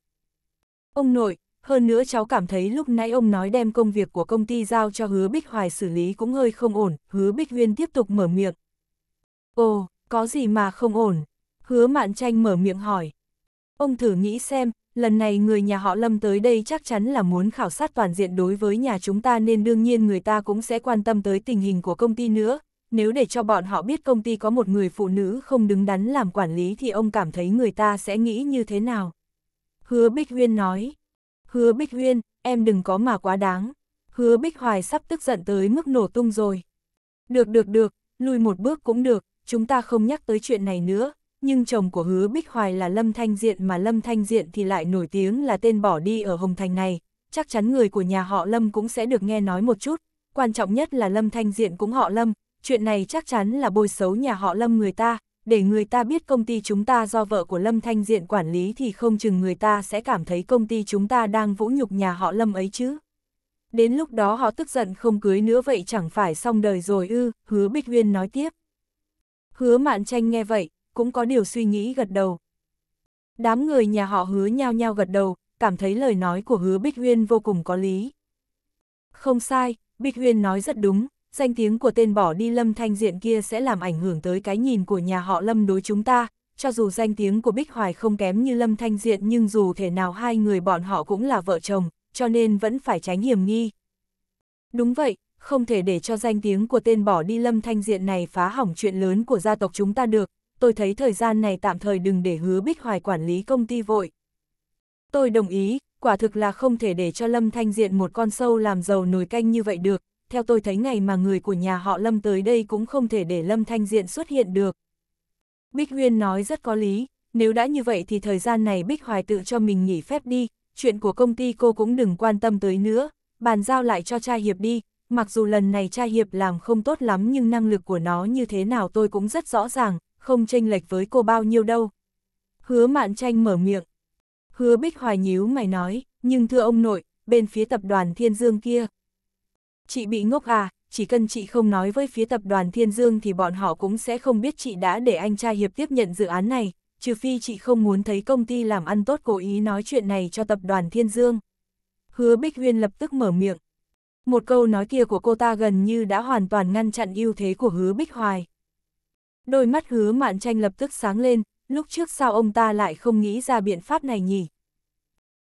Ông nội, hơn nữa cháu cảm thấy lúc nãy ông nói đem công việc của công ty giao cho hứa Bích Hoài xử lý cũng hơi không ổn, hứa Bích Huyên tiếp tục mở miệng. Ồ, có gì mà không ổn? Hứa Mạn Tranh mở miệng hỏi. Ông thử nghĩ xem, lần này người nhà họ Lâm tới đây chắc chắn là muốn khảo sát toàn diện đối với nhà chúng ta nên đương nhiên người ta cũng sẽ quan tâm tới tình hình của công ty nữa. Nếu để cho bọn họ biết công ty có một người phụ nữ không đứng đắn làm quản lý thì ông cảm thấy người ta sẽ nghĩ như thế nào? Hứa Bích Huyên nói. Hứa Bích Huyên, em đừng có mà quá đáng. Hứa Bích Hoài sắp tức giận tới mức nổ tung rồi. Được được được, lùi một bước cũng được, chúng ta không nhắc tới chuyện này nữa, nhưng chồng của hứa Bích Hoài là Lâm Thanh Diện mà Lâm Thanh Diện thì lại nổi tiếng là tên bỏ đi ở Hồng Thành này, chắc chắn người của nhà họ Lâm cũng sẽ được nghe nói một chút, quan trọng nhất là Lâm Thanh Diện cũng họ Lâm, chuyện này chắc chắn là bôi xấu nhà họ Lâm người ta, để người ta biết công ty chúng ta do vợ của Lâm Thanh Diện quản lý thì không chừng người ta sẽ cảm thấy công ty chúng ta đang vũ nhục nhà họ Lâm ấy chứ. Đến lúc đó họ tức giận không cưới nữa vậy chẳng phải xong đời rồi ư, hứa Bích Nguyên nói tiếp. Hứa Mạn Tranh nghe vậy, cũng có điều suy nghĩ gật đầu. Đám người nhà họ hứa nhao nhao gật đầu, cảm thấy lời nói của hứa Bích Huyên vô cùng có lý. Không sai, Bích Huyên nói rất đúng, danh tiếng của tên bỏ đi Lâm Thanh Diện kia sẽ làm ảnh hưởng tới cái nhìn của nhà họ Lâm đối chúng ta, cho dù danh tiếng của Bích Hoài không kém như Lâm Thanh Diện nhưng dù thể nào hai người bọn họ cũng là vợ chồng, cho nên vẫn phải tránh hiểm nghi. Đúng vậy, không thể để cho danh tiếng của tên bỏ đi Lâm Thanh Diện này phá hỏng chuyện lớn của gia tộc chúng ta được, tôi thấy thời gian này tạm thời đừng để hứa Bích Hoài quản lý công ty vội. Tôi đồng ý, quả thực là không thể để cho Lâm Thanh Diện một con sâu làm giàu nồi canh như vậy được, theo tôi thấy ngày mà người của nhà họ Lâm tới đây cũng không thể để Lâm Thanh Diện xuất hiện được. Bích nguyên nói rất có lý, nếu đã như vậy thì thời gian này Bích Hoài tự cho mình nghỉ phép đi, chuyện của công ty cô cũng đừng quan tâm tới nữa, bàn giao lại cho trai hiệp đi, mặc dù lần này trai hiệp làm không tốt lắm nhưng năng lực của nó như thế nào tôi cũng rất rõ ràng, không tranh lệch với cô bao nhiêu đâu. Hứa mạn tranh mở miệng. Hứa bích hoài nhíu mày nói, nhưng thưa ông nội, bên phía tập đoàn Thiên Dương kia. Chị bị ngốc à, chỉ cần chị không nói với phía tập đoàn Thiên Dương thì bọn họ cũng sẽ không biết chị đã để anh trai hiệp tiếp nhận dự án này, trừ phi chị không muốn thấy công ty làm ăn tốt cố ý nói chuyện này cho tập đoàn Thiên Dương. Hứa Bích Huyên lập tức mở miệng. Một câu nói kia của cô ta gần như đã hoàn toàn ngăn chặn ưu thế của hứa Bích Hoài. Đôi mắt hứa mạn tranh lập tức sáng lên, lúc trước sao ông ta lại không nghĩ ra biện pháp này nhỉ?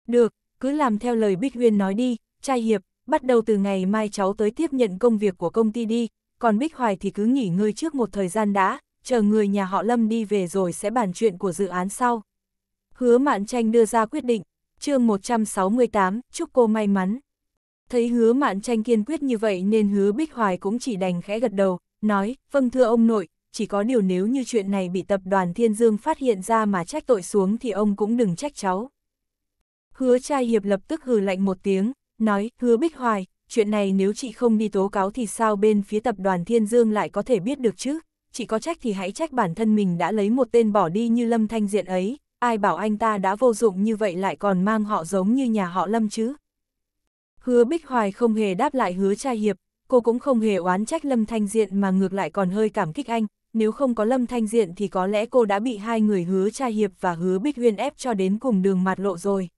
Được, cứ làm theo lời Bích Huyên nói đi, trai hiệp, bắt đầu từ ngày mai cháu tới tiếp nhận công việc của công ty đi, còn Bích Hoài thì cứ nghỉ ngơi trước một thời gian đã, chờ người nhà họ Lâm đi về rồi sẽ bàn chuyện của dự án sau. Hứa Mạn Tranh đưa ra quyết định, chương 168, chúc cô may mắn. Thấy hứa Mạn Tranh kiên quyết như vậy nên hứa Bích Hoài cũng chỉ đành khẽ gật đầu, nói, vâng thưa ông nội, chỉ có điều nếu như chuyện này bị tập đoàn Thiên Dương phát hiện ra mà trách tội xuống thì ông cũng đừng trách cháu. Hứa trai hiệp lập tức hừ lạnh một tiếng, nói, hứa Bích Hoài, chuyện này nếu chị không đi tố cáo thì sao bên phía tập đoàn Thiên Dương lại có thể biết được chứ? Chị có trách thì hãy trách bản thân mình đã lấy một tên bỏ đi như Lâm Thanh Diện ấy, ai bảo anh ta đã vô dụng như vậy lại còn mang họ giống như nhà họ Lâm chứ? Hứa Bích Hoài không hề đáp lại hứa trai hiệp, cô cũng không hề oán trách Lâm Thanh Diện mà ngược lại còn hơi cảm kích anh, nếu không có Lâm Thanh Diện thì có lẽ cô đã bị hai người hứa tra hiệp và hứa bích huyên ép cho đến cùng đường mặt lộ rồi.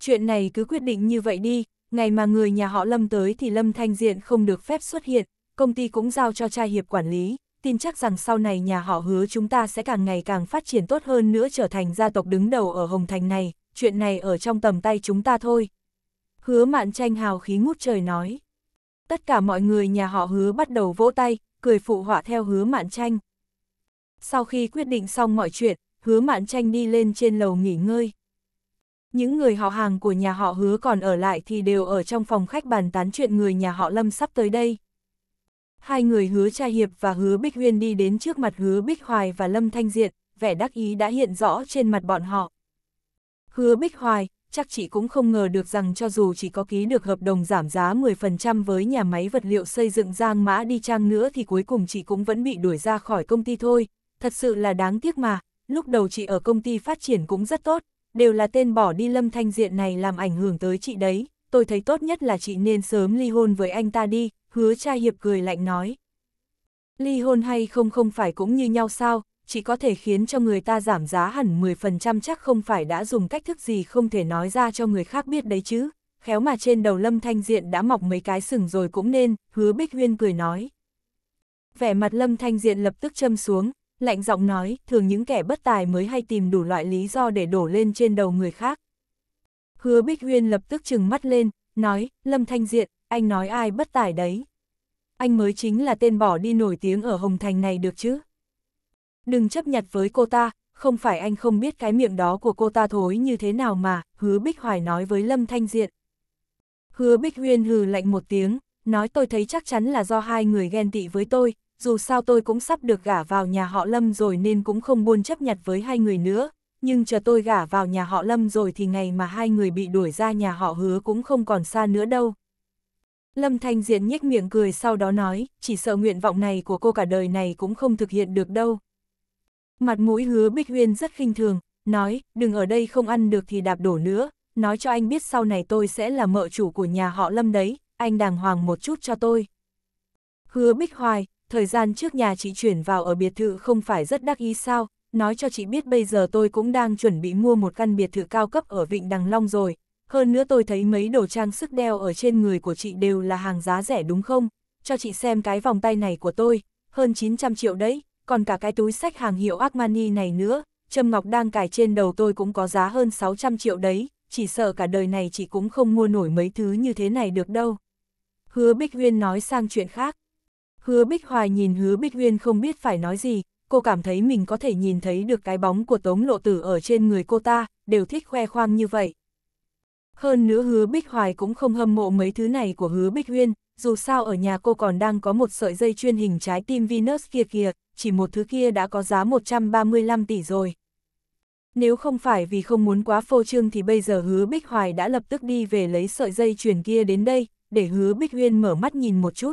Chuyện này cứ quyết định như vậy đi, ngày mà người nhà họ Lâm tới thì Lâm Thanh Diện không được phép xuất hiện, công ty cũng giao cho tra hiệp quản lý, tin chắc rằng sau này nhà họ hứa chúng ta sẽ càng ngày càng phát triển tốt hơn nữa trở thành gia tộc đứng đầu ở Hồng Thành này, chuyện này ở trong tầm tay chúng ta thôi. Hứa mạn tranh hào khí ngút trời nói. Tất cả mọi người nhà họ hứa bắt đầu vỗ tay, cười phụ họa theo hứa mạn tranh. Sau khi quyết định xong mọi chuyện, hứa mạn tranh đi lên trên lầu nghỉ ngơi. Những người họ hàng của nhà họ hứa còn ở lại thì đều ở trong phòng khách bàn tán chuyện người nhà họ Lâm sắp tới đây. Hai người hứa Trai Hiệp và hứa Bích Huyên đi đến trước mặt hứa Bích Hoài và Lâm Thanh Diện, vẻ đắc ý đã hiện rõ trên mặt bọn họ. Hứa Bích Hoài, chắc chị cũng không ngờ được rằng cho dù chỉ có ký được hợp đồng giảm giá 10% với nhà máy vật liệu xây dựng Giang Mã đi chăng nữa thì cuối cùng chị cũng vẫn bị đuổi ra khỏi công ty thôi, thật sự là đáng tiếc mà, lúc đầu chị ở công ty phát triển cũng rất tốt, đều là tên bỏ đi Lâm Thanh Diện này làm ảnh hưởng tới chị đấy, tôi thấy tốt nhất là chị nên sớm ly hôn với anh ta đi, hứa cha hiệp cười lạnh nói. Ly hôn hay không không phải cũng như nhau sao, chỉ có thể khiến cho người ta giảm giá hẳn 10% chắc không phải đã dùng cách thức gì không thể nói ra cho người khác biết đấy chứ. Khéo mà trên đầu Lâm Thanh Diện đã mọc mấy cái sừng rồi cũng nên, hứa Bích Huyên cười nói. Vẻ mặt Lâm Thanh Diện lập tức châm xuống, lạnh giọng nói, thường những kẻ bất tài mới hay tìm đủ loại lý do để đổ lên trên đầu người khác. Hứa Bích Huyên lập tức trừng mắt lên, nói, Lâm Thanh Diện, anh nói ai bất tài đấy. Anh mới chính là tên bỏ đi nổi tiếng ở Hồng Thành này được chứ đừng chấp nhặt với cô ta, không phải anh không biết cái miệng đó của cô ta thối như thế nào mà, hứa Bích Hoài nói với Lâm Thanh Diện. Hứa Bích Huyên hừ lạnh một tiếng, nói tôi thấy chắc chắn là do hai người ghen tị với tôi, dù sao tôi cũng sắp được gả vào nhà họ Lâm rồi nên cũng không buôn chấp nhặt với hai người nữa, nhưng chờ tôi gả vào nhà họ Lâm rồi thì ngày mà hai người bị đuổi ra nhà họ hứa cũng không còn xa nữa đâu. Lâm Thanh Diện nhếch miệng cười sau đó nói, chỉ sợ nguyện vọng này của cô cả đời này cũng không thực hiện được đâu. Mặt mũi hứa Bích huyên rất khinh thường, nói, đừng ở đây không ăn được thì đạp đổ nữa, nói cho anh biết sau này tôi sẽ là mợ chủ của nhà họ Lâm đấy, anh đàng hoàng một chút cho tôi. Hứa Bích Hoài, thời gian trước nhà chị chuyển vào ở biệt thự không phải rất đắc ý sao, nói cho chị biết bây giờ tôi cũng đang chuẩn bị mua một căn biệt thự cao cấp ở Vịnh Đằng Long rồi, hơn nữa tôi thấy mấy đồ trang sức đeo ở trên người của chị đều là hàng giá rẻ đúng không, cho chị xem cái vòng tay này của tôi, hơn 900 triệu đấy, còn cả cái túi sách hàng hiệu Armani này nữa, Trâm Ngọc đang cài trên đầu tôi cũng có giá hơn 600 triệu đấy, chỉ sợ cả đời này chị cũng không mua nổi mấy thứ như thế này được đâu. Hứa Bích Huyên nói sang chuyện khác. Hứa Bích Hoài nhìn Hứa Bích Huyên không biết phải nói gì, cô cảm thấy mình có thể nhìn thấy được cái bóng của Tống Lộ Tử ở trên người cô ta, đều thích khoe khoang như vậy. Hơn nữa Hứa Bích Hoài cũng không hâm mộ mấy thứ này của Hứa Bích Huyên, dù sao ở nhà cô còn đang có một sợi dây chuyên hình trái tim Venus kia kìa, chỉ một thứ kia đã có giá 135 tỷ rồi. Nếu không phải vì không muốn quá phô trương thì bây giờ hứa Bích Hoài đã lập tức đi về lấy sợi dây chuyền kia đến đây, để hứa Bích Huyên mở mắt nhìn một chút.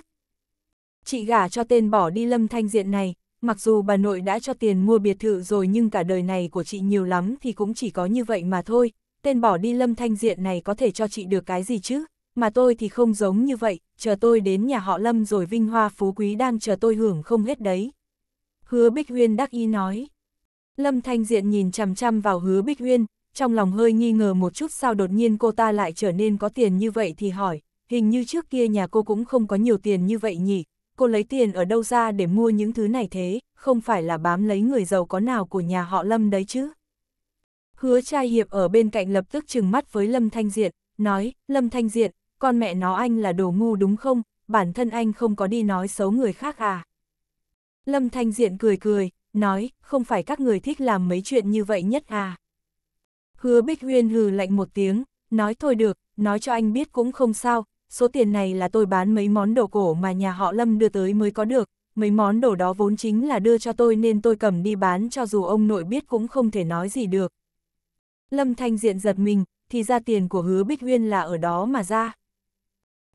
Chị gả cho tên bỏ đi lâm thanh diện này, mặc dù bà nội đã cho tiền mua biệt thự rồi nhưng cả đời này của chị nhiều lắm thì cũng chỉ có như vậy mà thôi, tên bỏ đi lâm thanh diện này có thể cho chị được cái gì chứ, mà tôi thì không giống như vậy, chờ tôi đến nhà họ lâm rồi vinh hoa phú quý đang chờ tôi hưởng không hết đấy hứa Bích Huyên đắc ý nói. Lâm Thanh Diện nhìn chằm chằm vào hứa Bích Huyên, trong lòng hơi nghi ngờ một chút sao đột nhiên cô ta lại trở nên có tiền như vậy thì hỏi, hình như trước kia nhà cô cũng không có nhiều tiền như vậy nhỉ, cô lấy tiền ở đâu ra để mua những thứ này thế, không phải là bám lấy người giàu có nào của nhà họ Lâm đấy chứ. Hứa trai hiệp ở bên cạnh lập tức trừng mắt với Lâm Thanh Diện, nói, Lâm Thanh Diện, con mẹ nó anh là đồ ngu đúng không, bản thân anh không có đi nói xấu người khác à. Lâm Thanh Diện cười cười, nói, không phải các người thích làm mấy chuyện như vậy nhất à. Hứa Bích Huyên hừ lạnh một tiếng, nói thôi được, nói cho anh biết cũng không sao, số tiền này là tôi bán mấy món đồ cổ mà nhà họ Lâm đưa tới mới có được, mấy món đồ đó vốn chính là đưa cho tôi nên tôi cầm đi bán cho dù ông nội biết cũng không thể nói gì được. Lâm Thanh Diện giật mình, thì ra tiền của hứa Bích Huyên là ở đó mà ra.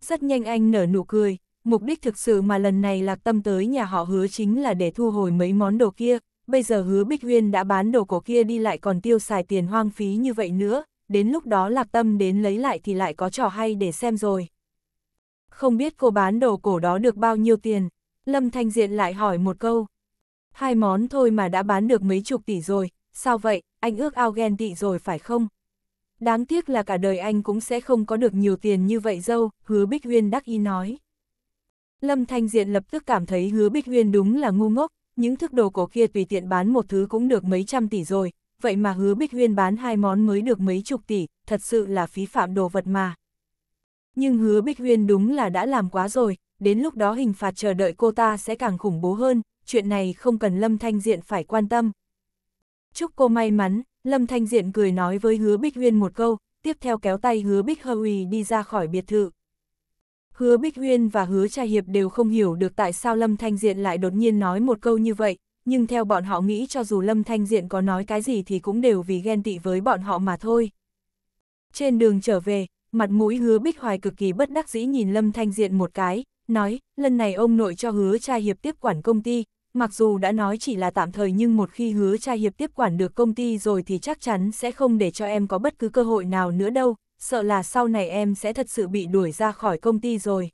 Rất nhanh anh nở nụ cười, mục đích thực sự mà lần này lạc tâm tới nhà họ hứa chính là để thu hồi mấy món đồ kia, bây giờ hứa Bích Huyên đã bán đồ cổ kia đi lại còn tiêu xài tiền hoang phí như vậy nữa, đến lúc đó lạc tâm đến lấy lại thì lại có trò hay để xem rồi. Không biết cô bán đồ cổ đó được bao nhiêu tiền, Lâm Thanh Diện lại hỏi một câu. Hai món thôi mà đã bán được mấy chục tỷ rồi, sao vậy, anh ước ao ghen tị rồi phải không? Đáng tiếc là cả đời anh cũng sẽ không có được nhiều tiền như vậy dâu, hứa Bích Huyên đắc ý nói. Lâm Thanh Diện lập tức cảm thấy hứa Bích Huyên đúng là ngu ngốc, những thức đồ cổ kia tùy tiện bán một thứ cũng được mấy trăm tỷ rồi, vậy mà hứa Bích Huyên bán hai món mới được mấy chục tỷ, thật sự là phí phạm đồ vật mà. Nhưng hứa Bích Huyên đúng là đã làm quá rồi, đến lúc đó hình phạt chờ đợi cô ta sẽ càng khủng bố hơn, chuyện này không cần Lâm Thanh Diện phải quan tâm. Chúc cô may mắn, Lâm Thanh Diện cười nói với hứa Bích Huyên một câu, tiếp theo kéo tay hứa Bích Hơ đi ra khỏi biệt thự. Hứa Bích Huyên và Hứa Trai Hiệp đều không hiểu được tại sao Lâm Thanh Diện lại đột nhiên nói một câu như vậy, nhưng theo bọn họ nghĩ cho dù Lâm Thanh Diện có nói cái gì thì cũng đều vì ghen tị với bọn họ mà thôi. Trên đường trở về, mặt mũi Hứa Bích Hoài cực kỳ bất đắc dĩ nhìn Lâm Thanh Diện một cái, nói, lần này ông nội cho Hứa Trai Hiệp tiếp quản công ty, mặc dù đã nói chỉ là tạm thời nhưng một khi Hứa Trai Hiệp tiếp quản được công ty rồi thì chắc chắn sẽ không để cho em có bất cứ cơ hội nào nữa đâu, sợ là sau này em sẽ thật sự bị đuổi ra khỏi công ty rồi.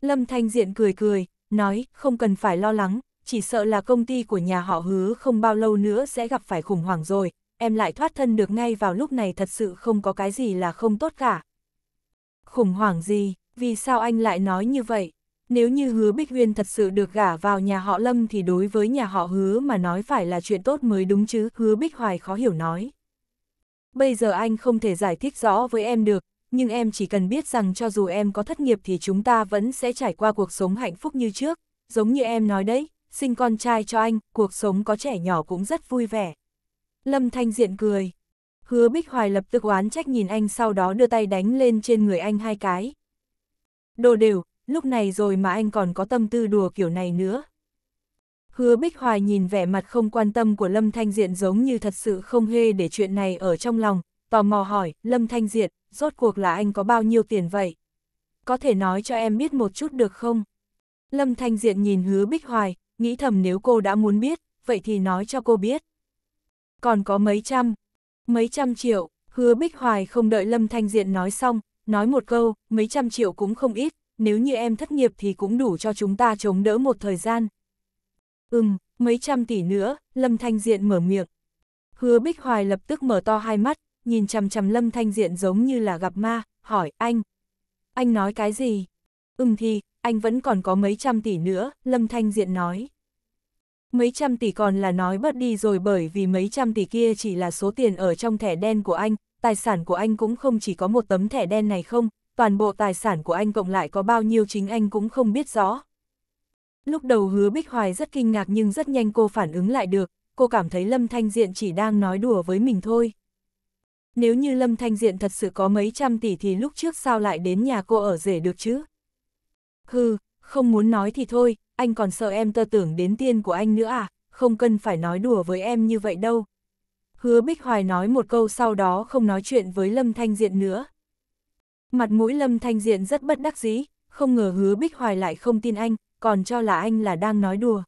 Lâm Thanh Diện cười cười, nói, không cần phải lo lắng, chỉ sợ là công ty của nhà họ hứa không bao lâu nữa sẽ gặp phải khủng hoảng rồi, em lại thoát thân được ngay vào lúc này thật sự không có cái gì là không tốt cả. Khủng hoảng gì, vì sao anh lại nói như vậy? Nếu như hứa Bích Huyên thật sự được gả vào nhà họ Lâm thì đối với nhà họ hứa mà nói phải là chuyện tốt mới đúng chứ, hứa Bích Hoài khó hiểu nói bây giờ anh không thể giải thích rõ với em được, nhưng em chỉ cần biết rằng cho dù em có thất nghiệp thì chúng ta vẫn sẽ trải qua cuộc sống hạnh phúc như trước, giống như em nói đấy, sinh con trai cho anh, cuộc sống có trẻ nhỏ cũng rất vui vẻ. Lâm Thanh Diện cười. Hứa Bích Hoài lập tức oán trách nhìn anh sau đó đưa tay đánh lên trên người anh hai cái. Đồ đều, lúc này rồi mà anh còn có tâm tư đùa kiểu này nữa, Hứa Bích Hoài nhìn vẻ mặt không quan tâm của Lâm Thanh Diện giống như thật sự không hề để chuyện này ở trong lòng, tò mò hỏi, Lâm Thanh Diện, rốt cuộc là anh có bao nhiêu tiền vậy? Có thể nói cho em biết một chút được không? Lâm Thanh Diện nhìn hứa Bích Hoài, nghĩ thầm nếu cô đã muốn biết, vậy thì nói cho cô biết. Còn có mấy trăm, mấy trăm triệu, hứa Bích Hoài không đợi Lâm Thanh Diện nói xong, nói một câu, mấy trăm triệu cũng không ít, nếu như em thất nghiệp thì cũng đủ cho chúng ta chống đỡ một thời gian. Ừm, mấy trăm tỷ nữa, Lâm Thanh Diện mở miệng. Hứa Bích Hoài lập tức mở to hai mắt, nhìn chằm chằm Lâm Thanh Diện giống như là gặp ma, hỏi anh. Anh nói cái gì? Ừm thì, anh vẫn còn có mấy trăm tỷ nữa, Lâm Thanh Diện nói. Mấy trăm tỷ còn là nói bớt đi rồi bởi vì mấy trăm tỷ kia chỉ là số tiền ở trong thẻ đen của anh, tài sản của anh cũng không chỉ có một tấm thẻ đen này không, toàn bộ tài sản của anh cộng lại có bao nhiêu chính anh cũng không biết rõ, Lúc đầu hứa Bích Hoài rất kinh ngạc nhưng rất nhanh cô phản ứng lại được, cô cảm thấy Lâm Thanh Diện chỉ đang nói đùa với mình thôi. Nếu như Lâm Thanh Diện thật sự có mấy trăm tỷ thì lúc trước sao lại đến nhà cô ở rể được chứ? Hừ, không muốn nói thì thôi, anh còn sợ em tơ tưởng đến tiên của anh nữa à, không cần phải nói đùa với em như vậy đâu. Hứa Bích Hoài nói một câu sau đó không nói chuyện với Lâm Thanh Diện nữa. Mặt mũi Lâm Thanh Diện rất bất đắc dĩ, không ngờ hứa Bích Hoài lại không tin anh, còn cho là anh là đang nói đùa.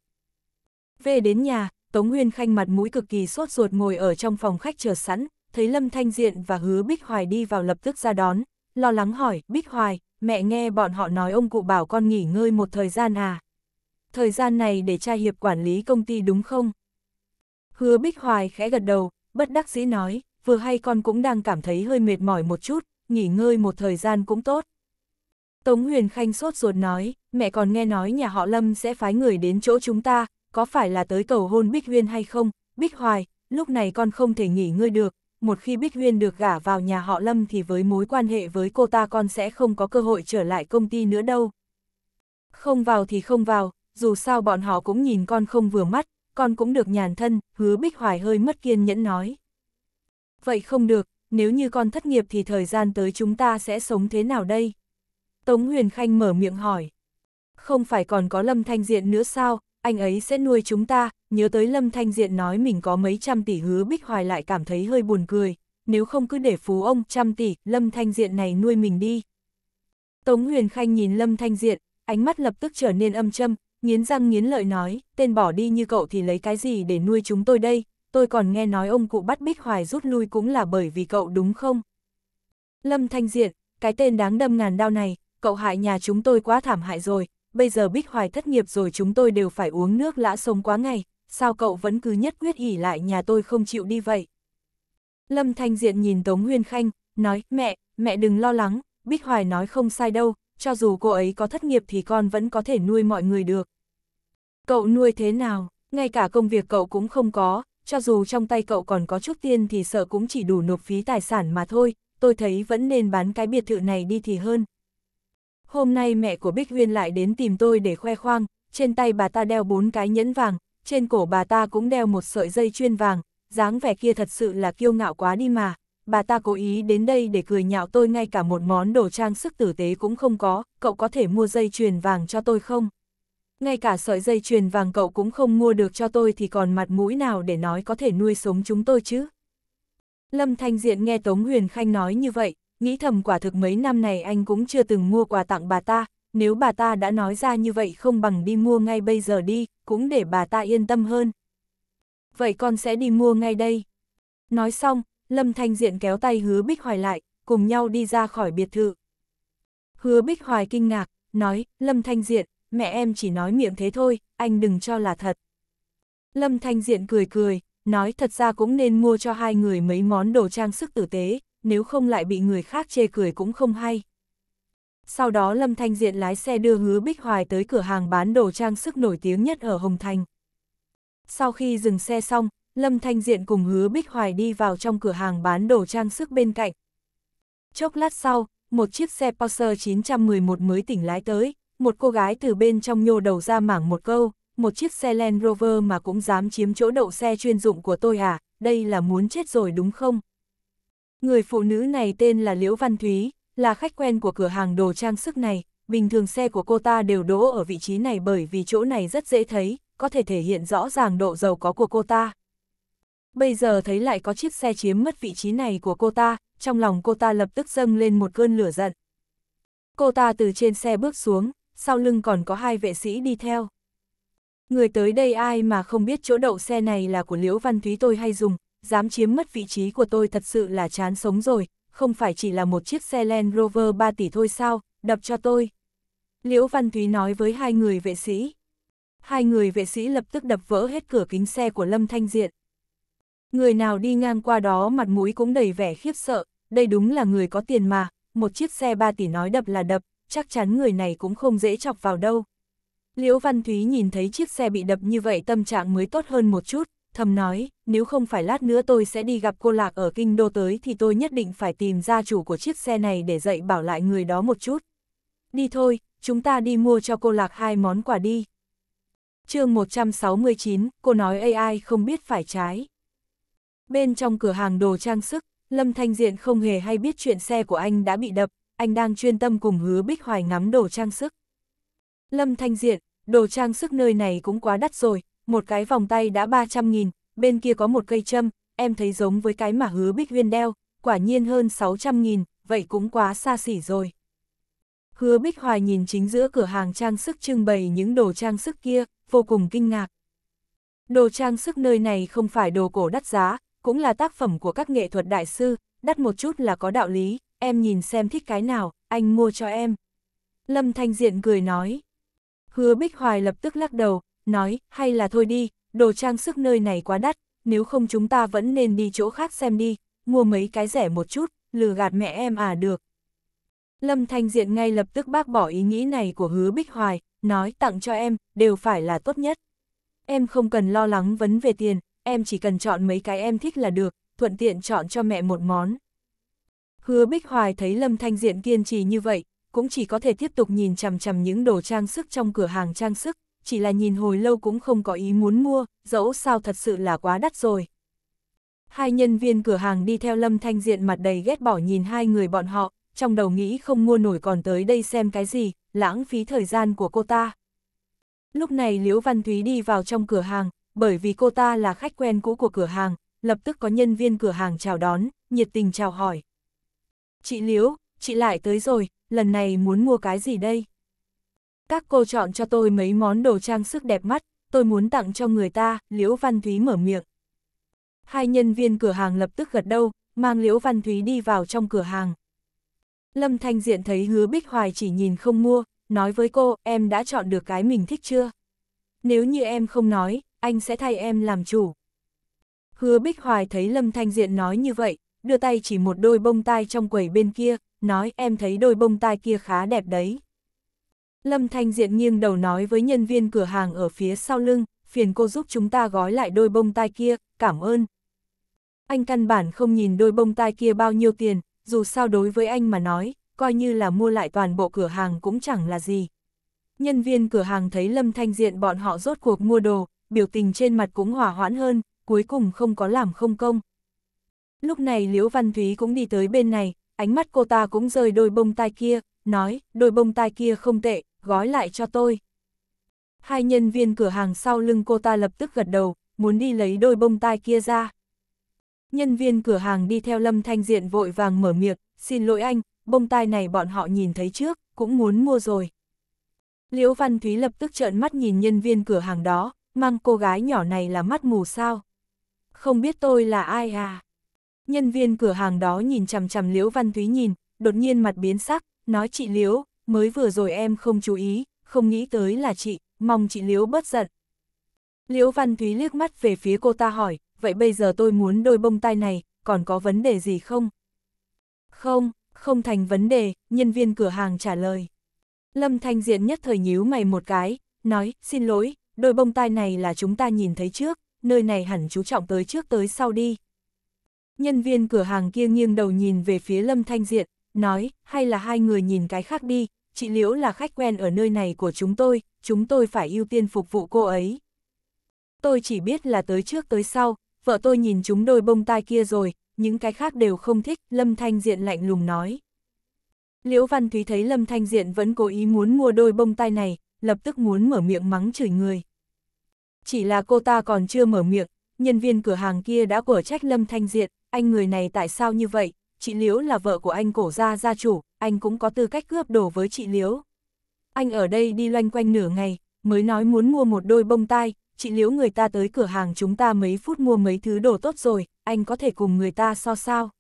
Về đến nhà, Tống nguyên Khanh mặt mũi cực kỳ sốt ruột ngồi ở trong phòng khách chờ sẵn, thấy Lâm Thanh Diện và Hứa Bích Hoài đi vào lập tức ra đón, lo lắng hỏi, Bích Hoài, mẹ nghe bọn họ nói ông cụ bảo con nghỉ ngơi một thời gian à? Thời gian này để trai hiệp quản lý công ty đúng không? Hứa Bích Hoài khẽ gật đầu, bất đắc dĩ nói, vừa hay con cũng đang cảm thấy hơi mệt mỏi một chút, nghỉ ngơi một thời gian cũng tốt. Tống Huyền Khanh sốt ruột nói, mẹ còn nghe nói nhà họ Lâm sẽ phái người đến chỗ chúng ta, có phải là tới cầu hôn Bích Huyên hay không? Bích Hoài, lúc này con không thể nghỉ ngơi được, một khi Bích Huyên được gả vào nhà họ Lâm thì với mối quan hệ với cô ta con sẽ không có cơ hội trở lại công ty nữa đâu. Không vào thì không vào, dù sao bọn họ cũng nhìn con không vừa mắt, con cũng được nhàn thân, hứa Bích Hoài hơi mất kiên nhẫn nói. Vậy không được, nếu như con thất nghiệp thì thời gian tới chúng ta sẽ sống thế nào đây? Tống Huyền Khanh mở miệng hỏi. Không phải còn có Lâm Thanh Diện nữa sao, anh ấy sẽ nuôi chúng ta, nhớ tới Lâm Thanh Diện nói mình có mấy trăm tỷ hứa bích hoài lại cảm thấy hơi buồn cười, nếu không cứ để phú ông trăm tỷ, Lâm Thanh Diện này nuôi mình đi. Tống Huyền Khanh nhìn Lâm Thanh Diện, ánh mắt lập tức trở nên âm châm, nghiến răng nghiến lợi nói, tên bỏ đi như cậu thì lấy cái gì để nuôi chúng tôi đây, tôi còn nghe nói ông cụ bắt Bích Hoài rút lui cũng là bởi vì cậu đúng không? Lâm Thanh Diện, cái tên đáng đâm ngàn đao này, cậu hại nhà chúng tôi quá thảm hại rồi, bây giờ Bích Hoài thất nghiệp rồi chúng tôi đều phải uống nước lã sông quá ngày, sao cậu vẫn cứ nhất quyết ỉ lại nhà tôi không chịu đi vậy? Lâm Thanh Diện nhìn Tống Huyên Khanh, nói, mẹ, mẹ đừng lo lắng, Bích Hoài nói không sai đâu, cho dù cô ấy có thất nghiệp thì con vẫn có thể nuôi mọi người được. Cậu nuôi thế nào, ngay cả công việc cậu cũng không có, cho dù trong tay cậu còn có chút tiền thì sợ cũng chỉ đủ nộp phí tài sản mà thôi, tôi thấy vẫn nên bán cái biệt thự này đi thì hơn. Hôm nay mẹ của Bích Huyên lại đến tìm tôi để khoe khoang, trên tay bà ta đeo bốn cái nhẫn vàng, trên cổ bà ta cũng đeo một sợi dây chuyên vàng, dáng vẻ kia thật sự là kiêu ngạo quá đi mà. Bà ta cố ý đến đây để cười nhạo tôi ngay cả một món đồ trang sức tử tế cũng không có, cậu có thể mua dây chuyền vàng cho tôi không? Ngay cả sợi dây chuyền vàng cậu cũng không mua được cho tôi thì còn mặt mũi nào để nói có thể nuôi sống chúng tôi chứ? Lâm Thanh Diện nghe Tống Huyền Khanh nói như vậy, nghĩ thầm quả thực mấy năm này anh cũng chưa từng mua quà tặng bà ta, nếu bà ta đã nói ra như vậy không bằng đi mua ngay bây giờ đi, cũng để bà ta yên tâm hơn. Vậy con sẽ đi mua ngay đây. Nói xong, Lâm Thanh Diện kéo tay hứa Bích Hoài lại, cùng nhau đi ra khỏi biệt thự. Hứa Bích Hoài kinh ngạc, nói, Lâm Thanh Diện, mẹ em chỉ nói miệng thế thôi, anh đừng cho là thật. Lâm Thanh Diện cười cười, nói thật ra cũng nên mua cho hai người mấy món đồ trang sức tử tế, nếu không lại bị người khác chê cười cũng không hay. Sau đó Lâm Thanh Diện lái xe đưa hứa Bích Hoài tới cửa hàng bán đồ trang sức nổi tiếng nhất ở Hồng Thành. Sau khi dừng xe xong, Lâm Thanh Diện cùng hứa Bích Hoài đi vào trong cửa hàng bán đồ trang sức bên cạnh. Chốc lát sau, một chiếc xe Porsche 911 mới tỉnh lái tới, một cô gái từ bên trong nhô đầu ra mảng một câu, một chiếc xe Land Rover mà cũng dám chiếm chỗ đậu xe chuyên dụng của tôi à, đây là muốn chết rồi đúng không? Người phụ nữ này tên là Liễu Văn Thúy, là khách quen của cửa hàng đồ trang sức này, bình thường xe của cô ta đều đỗ ở vị trí này bởi vì chỗ này rất dễ thấy, có thể thể hiện rõ ràng độ giàu có của cô ta. Bây giờ thấy lại có chiếc xe chiếm mất vị trí này của cô ta, trong lòng cô ta lập tức dâng lên một cơn lửa giận. Cô ta từ trên xe bước xuống, sau lưng còn có hai vệ sĩ đi theo. Người tới đây ai mà không biết chỗ đậu xe này là của Liễu Văn Thúy tôi hay dùng, dám chiếm mất vị trí của tôi thật sự là chán sống rồi, không phải chỉ là một chiếc xe Land Rover 3 tỷ thôi sao, đập cho tôi. Liễu Văn Thúy nói với hai người vệ sĩ. Hai người vệ sĩ lập tức đập vỡ hết cửa kính xe của Lâm Thanh Diện. Người nào đi ngang qua đó mặt mũi cũng đầy vẻ khiếp sợ, đây đúng là người có tiền mà, một chiếc xe 3 tỷ nói đập là đập, chắc chắn người này cũng không dễ chọc vào đâu. Liễu Văn Thúy nhìn thấy chiếc xe bị đập như vậy tâm trạng mới tốt hơn một chút, thầm nói, nếu không phải lát nữa tôi sẽ đi gặp cô Lạc ở Kinh Đô tới thì tôi nhất định phải tìm ra chủ của chiếc xe này để dạy bảo lại người đó một chút. Đi thôi, chúng ta đi mua cho cô Lạc hai món quà đi. chương 169, cô nói AI không biết phải trái. Bên trong cửa hàng đồ trang sức, Lâm Thanh Diện không hề hay biết chuyện xe của anh đã bị đập, anh đang chuyên tâm cùng hứa Bích Hoài ngắm đồ trang sức. Lâm Thanh Diện, đồ trang sức nơi này cũng quá đắt rồi, một cái vòng tay đã 300.000, bên kia có một cây châm, em thấy giống với cái mà hứa Bích Huyên đeo, quả nhiên hơn 600.000, vậy cũng quá xa xỉ rồi. Hứa Bích Hoài nhìn chính giữa cửa hàng trang sức trưng bày những đồ trang sức kia, vô cùng kinh ngạc. Đồ trang sức nơi này không phải đồ cổ đắt giá, cũng là tác phẩm của các nghệ thuật đại sư, đắt một chút là có đạo lý, em nhìn xem thích cái nào, anh mua cho em. Lâm Thanh Diện cười nói. Hứa Bích Hoài lập tức lắc đầu, nói, hay là thôi đi, đồ trang sức nơi này quá đắt, nếu không chúng ta vẫn nên đi chỗ khác xem đi, mua mấy cái rẻ một chút, lừa gạt mẹ em à được. Lâm Thanh Diện ngay lập tức bác bỏ ý nghĩ này của hứa Bích Hoài, nói tặng cho em, đều phải là tốt nhất. Em không cần lo lắng vấn về tiền, em chỉ cần chọn mấy cái em thích là được, thuận tiện chọn cho mẹ một món. Hứa Bích Hoài thấy Lâm Thanh Diện kiên trì như vậy, cũng chỉ có thể tiếp tục nhìn chằm chằm những đồ trang sức trong cửa hàng trang sức, chỉ là nhìn hồi lâu cũng không có ý muốn mua, dẫu sao thật sự là quá đắt rồi. Hai nhân viên cửa hàng đi theo Lâm Thanh Diện mặt đầy ghét bỏ nhìn hai người bọn họ, trong đầu nghĩ không mua nổi còn tới đây xem cái gì, lãng phí thời gian của cô ta. Lúc này Liễu Văn Thúy đi vào trong cửa hàng, bởi vì cô ta là khách quen cũ của cửa hàng, lập tức có nhân viên cửa hàng chào đón, nhiệt tình chào hỏi. Chị Liễu, chị lại tới rồi, lần này muốn mua cái gì đây? các cô chọn cho tôi mấy món đồ trang sức đẹp mắt, tôi muốn tặng cho người ta, Liễu Văn Thúy mở miệng. Hai nhân viên cửa hàng lập tức gật đầu, mang Liễu Văn Thúy đi vào trong cửa hàng. Lâm Thanh Diện thấy hứa Bích Hoài chỉ nhìn không mua, nói với cô, em đã chọn được cái mình thích chưa? Nếu như em không nói, anh sẽ thay em làm chủ. Hứa Bích Hoài thấy Lâm Thanh Diện nói như vậy, đưa tay chỉ một đôi bông tai trong quầy bên kia, nói em thấy đôi bông tai kia khá đẹp đấy. Lâm Thanh Diện nghiêng đầu nói với nhân viên cửa hàng ở phía sau lưng, phiền cô giúp chúng ta gói lại đôi bông tai kia, cảm ơn. Anh căn bản không nhìn đôi bông tai kia bao nhiêu tiền, dù sao đối với anh mà nói, coi như là mua lại toàn bộ cửa hàng cũng chẳng là gì. Nhân viên cửa hàng thấy Lâm Thanh Diện bọn họ rốt cuộc mua đồ, biểu tình trên mặt cũng hòa hoãn hơn, cuối cùng không có làm không công. Lúc này Liễu Văn Thúy cũng đi tới bên này, ánh mắt cô ta cũng rơi đôi bông tai kia, nói, đôi bông tai kia không tệ, gói lại cho tôi. Hai nhân viên cửa hàng sau lưng cô ta lập tức gật đầu, muốn đi lấy đôi bông tai kia ra. Nhân viên cửa hàng đi theo Lâm Thanh Diện vội vàng mở miệng, xin lỗi anh, bông tai này bọn họ nhìn thấy trước, cũng muốn mua rồi. Liễu Văn Thúy lập tức trợn mắt nhìn nhân viên cửa hàng đó, mang cô gái nhỏ này là mắt mù sao. Không biết tôi là ai à? Nhân viên cửa hàng đó nhìn chằm chằm Liễu Văn Thúy nhìn, đột nhiên mặt biến sắc, nói chị Liễu, mới vừa rồi em không chú ý, không nghĩ tới là chị, mong chị Liễu bất giận. Liễu Văn Thúy liếc mắt về phía cô ta hỏi, vậy bây giờ tôi muốn đôi bông tai này, còn có vấn đề gì không? Không, không thành vấn đề, nhân viên cửa hàng trả lời. Lâm Thanh Diện nhất thời nhíu mày một cái, nói, xin lỗi, đôi bông tai này là chúng ta nhìn thấy trước, nơi này hẳn chú trọng tới trước tới sau đi. Nhân viên cửa hàng kia nghiêng đầu nhìn về phía Lâm Thanh Diện, nói, hay là hai người nhìn cái khác đi, chị Liễu là khách quen ở nơi này của chúng tôi, chúng tôi phải ưu tiên phục vụ cô ấy. Tôi chỉ biết là tới trước tới sau, vợ tôi nhìn chúng đôi bông tai kia rồi, những cái khác đều không thích, Lâm Thanh Diện lạnh lùng nói. Liễu Văn Thúy thấy Lâm Thanh Diện vẫn cố ý muốn mua đôi bông tai này, lập tức muốn mở miệng mắng chửi người. Chỉ là cô ta còn chưa mở miệng, nhân viên cửa hàng kia đã của trách Lâm Thanh Diện, anh người này tại sao như vậy, chị Liễu là vợ của anh cổ gia gia chủ, anh cũng có tư cách cướp đổ với chị Liễu. Anh ở đây đi loanh quanh nửa ngày, mới nói muốn mua một đôi bông tai, chị Liễu người ta tới cửa hàng chúng ta mấy phút mua mấy thứ đồ tốt rồi, anh có thể cùng người ta so sao.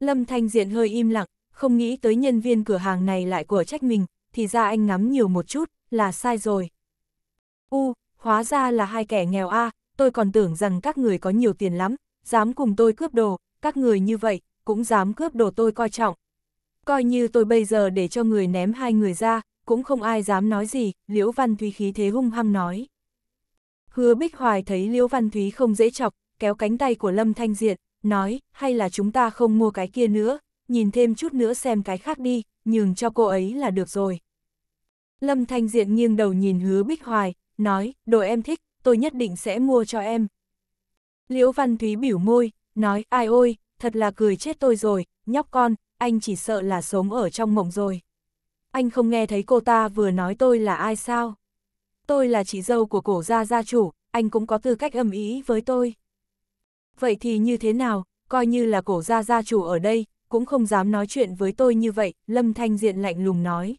Lâm Thanh Diện hơi im lặng, không nghĩ tới nhân viên cửa hàng này lại của trách mình, thì ra anh ngắm nhiều một chút, là sai rồi. U, hóa ra là hai kẻ nghèo a tôi còn tưởng rằng các người có nhiều tiền lắm, dám cùng tôi cướp đồ, các người như vậy, cũng dám cướp đồ tôi coi trọng, Coi như tôi bây giờ để cho người ném hai người ra, cũng không ai dám nói gì, Liễu Văn Thúy khí thế hung hăng nói. Hứa Bích Hoài thấy Liễu Văn Thúy không dễ chọc, kéo cánh tay của Lâm Thanh Diện nói, hay là chúng ta không mua cái kia nữa, nhìn thêm chút nữa xem cái khác đi, nhường cho cô ấy là được rồi. Lâm Thanh Diện nghiêng đầu nhìn hứa Bích Hoài, nói, đồ em thích, tôi nhất định sẽ mua cho em. Liễu Văn Thúy biểu môi, nói, ai ôi, thật là cười chết tôi rồi, nhóc con, anh chỉ sợ là sống ở trong mộng rồi. Anh không nghe thấy cô ta vừa nói tôi là ai sao? Tôi là chị dâu của cổ gia gia chủ, anh cũng có tư cách âm ý với tôi. Vậy thì như thế nào, coi như là cổ gia gia chủ ở đây, cũng không dám nói chuyện với tôi như vậy, Lâm Thanh Diện lạnh lùng nói.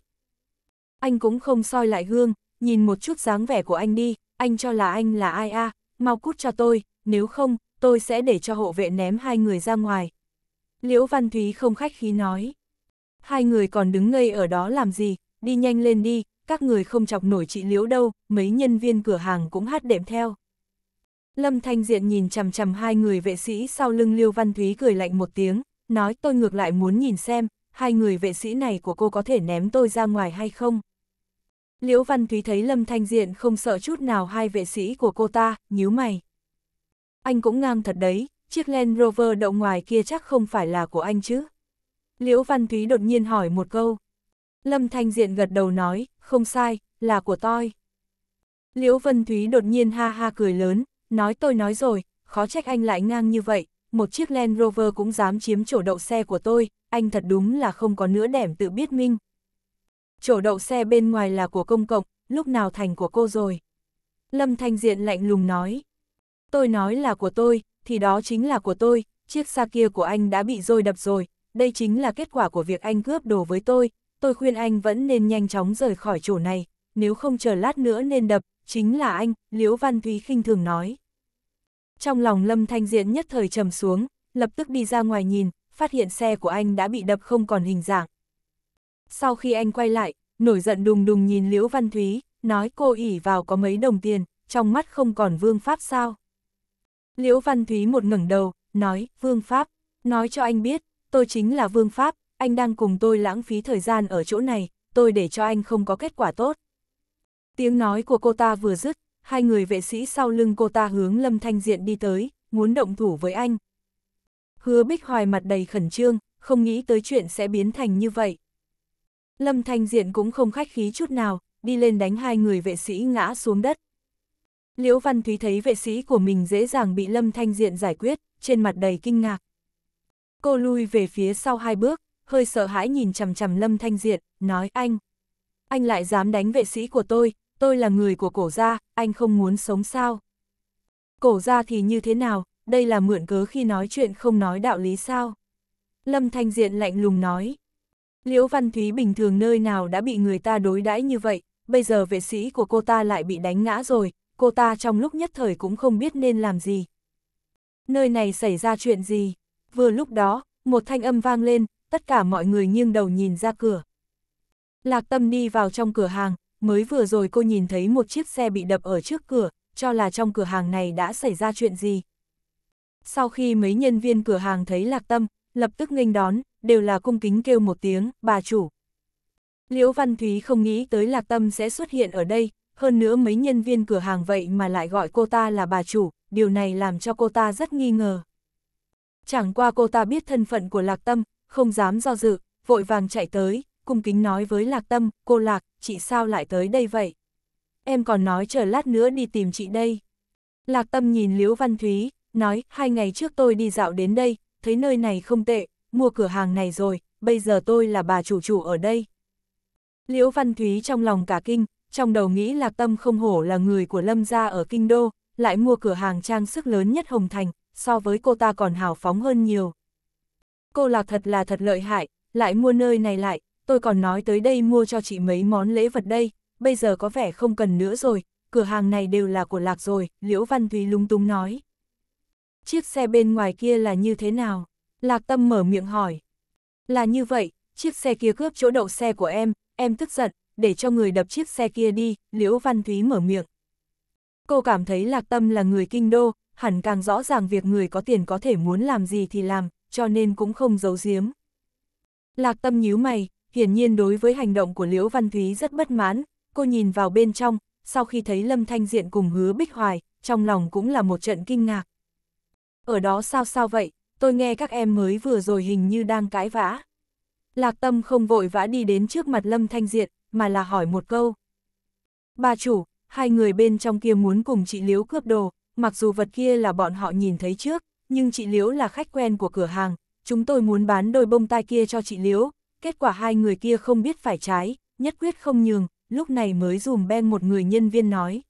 Anh cũng không soi lại gương, nhìn một chút dáng vẻ của anh đi, anh cho là anh là ai a mau cút cho tôi, nếu không, tôi sẽ để cho hộ vệ ném hai người ra ngoài, Liễu Văn Thúy không khách khí nói. Hai người còn đứng ngây ở đó làm gì, đi nhanh lên đi, các người không chọc nổi chị Liễu đâu, mấy nhân viên cửa hàng cũng hát đệm theo. Lâm Thanh Diện nhìn chằm chằm hai người vệ sĩ sau lưng Liêu Văn Thúy cười lạnh một tiếng, nói tôi ngược lại muốn nhìn xem, hai người vệ sĩ này của cô có thể ném tôi ra ngoài hay không. Liễu Văn Thúy thấy Lâm Thanh Diện không sợ chút nào hai vệ sĩ của cô ta, nhíu mày. Anh cũng ngang thật đấy, chiếc Land Rover đậu ngoài kia chắc không phải là của anh chứ? Liễu Văn Thúy đột nhiên hỏi một câu. Lâm Thanh Diện gật đầu nói, không sai, là của tôi. Liễu Văn Thúy đột nhiên ha ha cười lớn, nói tôi nói rồi, khó trách anh lại ngang như vậy, một chiếc Land Rover cũng dám chiếm chỗ đậu xe của tôi, anh thật đúng là không có nữa đẻm tự biết minh. Chỗ đậu xe bên ngoài là của công cộng, lúc nào thành của cô rồi? Lâm Thanh Diện lạnh lùng nói. Tôi nói là của tôi, thì đó chính là của tôi, chiếc xa kia của anh đã bị rôi đập rồi, đây chính là kết quả của việc anh cướp đồ với tôi, tôi khuyên anh vẫn nên nhanh chóng rời khỏi chỗ này, nếu không chờ lát nữa nên đập, chính là anh, Liễu Văn Thúy khinh thường nói. Trong lòng Lâm Thanh Diện nhất thời trầm xuống, lập tức đi ra ngoài nhìn, phát hiện xe của anh đã bị đập không còn hình dạng. Sau khi anh quay lại, nổi giận đùng đùng nhìn Liễu Văn Thúy, nói cô ỉ vào có mấy đồng tiền, trong mắt không còn vương pháp sao. Liễu Văn Thúy một ngẩng đầu, nói, Vương Pháp, nói cho anh biết, tôi chính là Vương Pháp, anh đang cùng tôi lãng phí thời gian ở chỗ này, tôi để cho anh không có kết quả tốt. Tiếng nói của cô ta vừa dứt, hai người vệ sĩ sau lưng cô ta hướng Lâm Thanh Diện đi tới, muốn động thủ với anh. Hứa Bích Hoài mặt đầy khẩn trương, không nghĩ tới chuyện sẽ biến thành như vậy. Lâm Thanh Diện cũng không khách khí chút nào, đi lên đánh hai người vệ sĩ ngã xuống đất. Liễu Văn Thúy thấy vệ sĩ của mình dễ dàng bị Lâm Thanh Diện giải quyết, trên mặt đầy kinh ngạc. Cô lui về phía sau hai bước, hơi sợ hãi nhìn chằm chằm Lâm Thanh Diện, nói anh. Anh lại dám đánh vệ sĩ của tôi, tôi là người của cổ gia, anh không muốn sống sao? Cổ gia thì như thế nào, đây là mượn cớ khi nói chuyện không nói đạo lý sao? Lâm Thanh Diện lạnh lùng nói. Liễu Văn Thúy bình thường nơi nào đã bị người ta đối đãi như vậy, bây giờ vệ sĩ của cô ta lại bị đánh ngã rồi, cô ta trong lúc nhất thời cũng không biết nên làm gì. Nơi này xảy ra chuyện gì? Vừa lúc đó, một thanh âm vang lên, tất cả mọi người nghiêng đầu nhìn ra cửa. Lạc tâm đi vào trong cửa hàng, mới vừa rồi cô nhìn thấy một chiếc xe bị đập ở trước cửa, cho là trong cửa hàng này đã xảy ra chuyện gì. Sau khi mấy nhân viên cửa hàng thấy lạc tâm, lập tức nghênh đón, đều là cung kính kêu một tiếng, bà chủ. Liễu Văn Thúy không nghĩ tới lạc tâm sẽ xuất hiện ở đây, hơn nữa mấy nhân viên cửa hàng vậy mà lại gọi cô ta là bà chủ, điều này làm cho cô ta rất nghi ngờ. Chẳng qua cô ta biết thân phận của Lạc Tâm, không dám do dự, vội vàng chạy tới, cung kính nói với Lạc Tâm, cô Lạc, chị sao lại tới đây vậy? Em còn nói chờ lát nữa đi tìm chị đây. Lạc Tâm nhìn Liễu Văn Thúy, nói, hai ngày trước tôi đi dạo đến đây, thấy nơi này không tệ, mua cửa hàng này rồi, bây giờ tôi là bà chủ chủ ở đây. Liễu Văn Thúy trong lòng cả kinh, trong đầu nghĩ lạc tâm không hổ là người của lâm gia ở Kinh Đô, lại mua cửa hàng trang sức lớn nhất Hồng Thành, so với cô ta còn hào phóng hơn nhiều. Cô lạc thật là thật lợi hại, lại mua nơi này lại, tôi còn nói tới đây mua cho chị mấy món lễ vật đây, bây giờ có vẻ không cần nữa rồi, cửa hàng này đều là của lạc rồi, Liễu Văn Thúy lung túng nói. Chiếc xe bên ngoài kia là như thế nào? Lạc Tâm mở miệng hỏi. Là như vậy, chiếc xe kia cướp chỗ đậu xe của em, em tức giận, để cho người đập chiếc xe kia đi, Liễu Văn Thúy mở miệng. Cô cảm thấy Lạc Tâm là người kinh đô, hẳn càng rõ ràng việc người có tiền có thể muốn làm gì thì làm, cho nên cũng không giấu giếm. Lạc Tâm nhíu mày, hiển nhiên đối với hành động của Liễu Văn Thúy rất bất mãn, cô nhìn vào bên trong, sau khi thấy Lâm Thanh Diện cùng hứa Bích Hoài, trong lòng cũng là một trận kinh ngạc. Ở đó sao sao vậy, tôi nghe các em mới vừa rồi hình như đang cãi vã. Lạc Tâm không vội vã đi đến trước mặt Lâm Thanh Diện, mà là hỏi một câu. Bà chủ, hai người bên trong kia muốn cùng chị Liễu cướp đồ, mặc dù vật kia là bọn họ nhìn thấy trước, nhưng chị Liễu là khách quen của cửa hàng, chúng tôi muốn bán đôi bông tai kia cho chị Liễu, kết quả hai người kia không biết phải trái, nhất quyết không nhường, lúc này mới dùm beng một người nhân viên nói.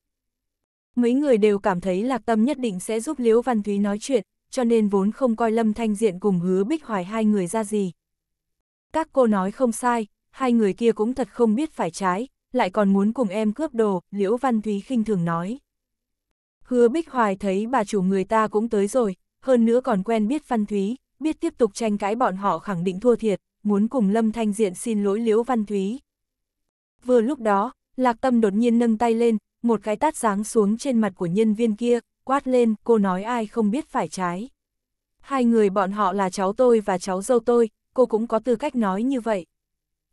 Mấy người đều cảm thấy Lạc Tâm nhất định sẽ giúp Liễu Văn Thúy nói chuyện, cho nên vốn không coi Lâm Thanh Diện cùng Hứa Bích Hoài hai người ra gì. Các cô nói không sai, hai người kia cũng thật không biết phải trái, lại còn muốn cùng em cướp đồ, Liễu Văn Thúy khinh thường nói. Hứa Bích Hoài thấy bà chủ người ta cũng tới rồi, hơn nữa còn quen biết Văn Thúy, biết tiếp tục tranh cãi bọn họ khẳng định thua thiệt, muốn cùng Lâm Thanh Diện xin lỗi Liễu Văn Thúy. Vừa lúc đó, Lạc Tâm đột nhiên nâng tay lên, một cái tát giáng xuống trên mặt của nhân viên kia, quát lên, cô nói ai không biết phải trái. Hai người bọn họ là cháu tôi và cháu dâu tôi, cô cũng có tư cách nói như vậy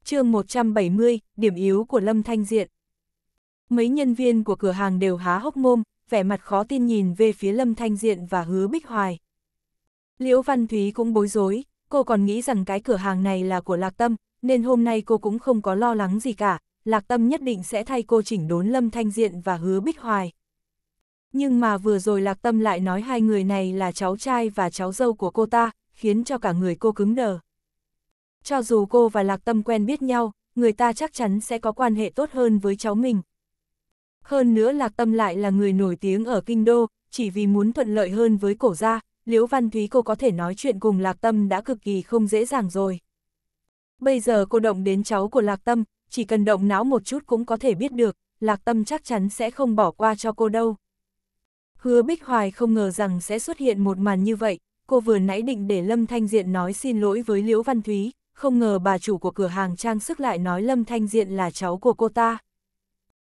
chương 170, điểm yếu của Lâm Thanh Diện. Mấy nhân viên của cửa hàng đều há hốc mồm vẻ mặt khó tin nhìn về phía Lâm Thanh Diện và hứa Bích Hoài. Liễu Văn Thúy cũng bối rối, cô còn nghĩ rằng cái cửa hàng này là của Lạc Tâm, nên hôm nay cô cũng không có lo lắng gì cả, Lạc Tâm nhất định sẽ thay cô chỉnh đốn Lâm Thanh Diện và hứa Bích Hoài. Nhưng mà vừa rồi Lạc Tâm lại nói hai người này là cháu trai và cháu dâu của cô ta, khiến cho cả người cô cứng đờ cho dù cô và Lạc Tâm quen biết nhau, người ta chắc chắn sẽ có quan hệ tốt hơn với cháu mình. Hơn nữa Lạc Tâm lại là người nổi tiếng ở Kinh Đô, chỉ vì muốn thuận lợi hơn với cổ gia, Liễu Văn Thúy cô có thể nói chuyện cùng Lạc Tâm đã cực kỳ không dễ dàng rồi. Bây giờ cô động đến cháu của Lạc Tâm, chỉ cần động não một chút cũng có thể biết được, Lạc Tâm chắc chắn sẽ không bỏ qua cho cô đâu. Hứa Bích Hoài không ngờ rằng sẽ xuất hiện một màn như vậy, cô vừa nãy định để Lâm Thanh Diện nói xin lỗi với Liễu Văn Thúy, không ngờ bà chủ của cửa hàng trang sức lại nói Lâm Thanh Diện là cháu của cô ta.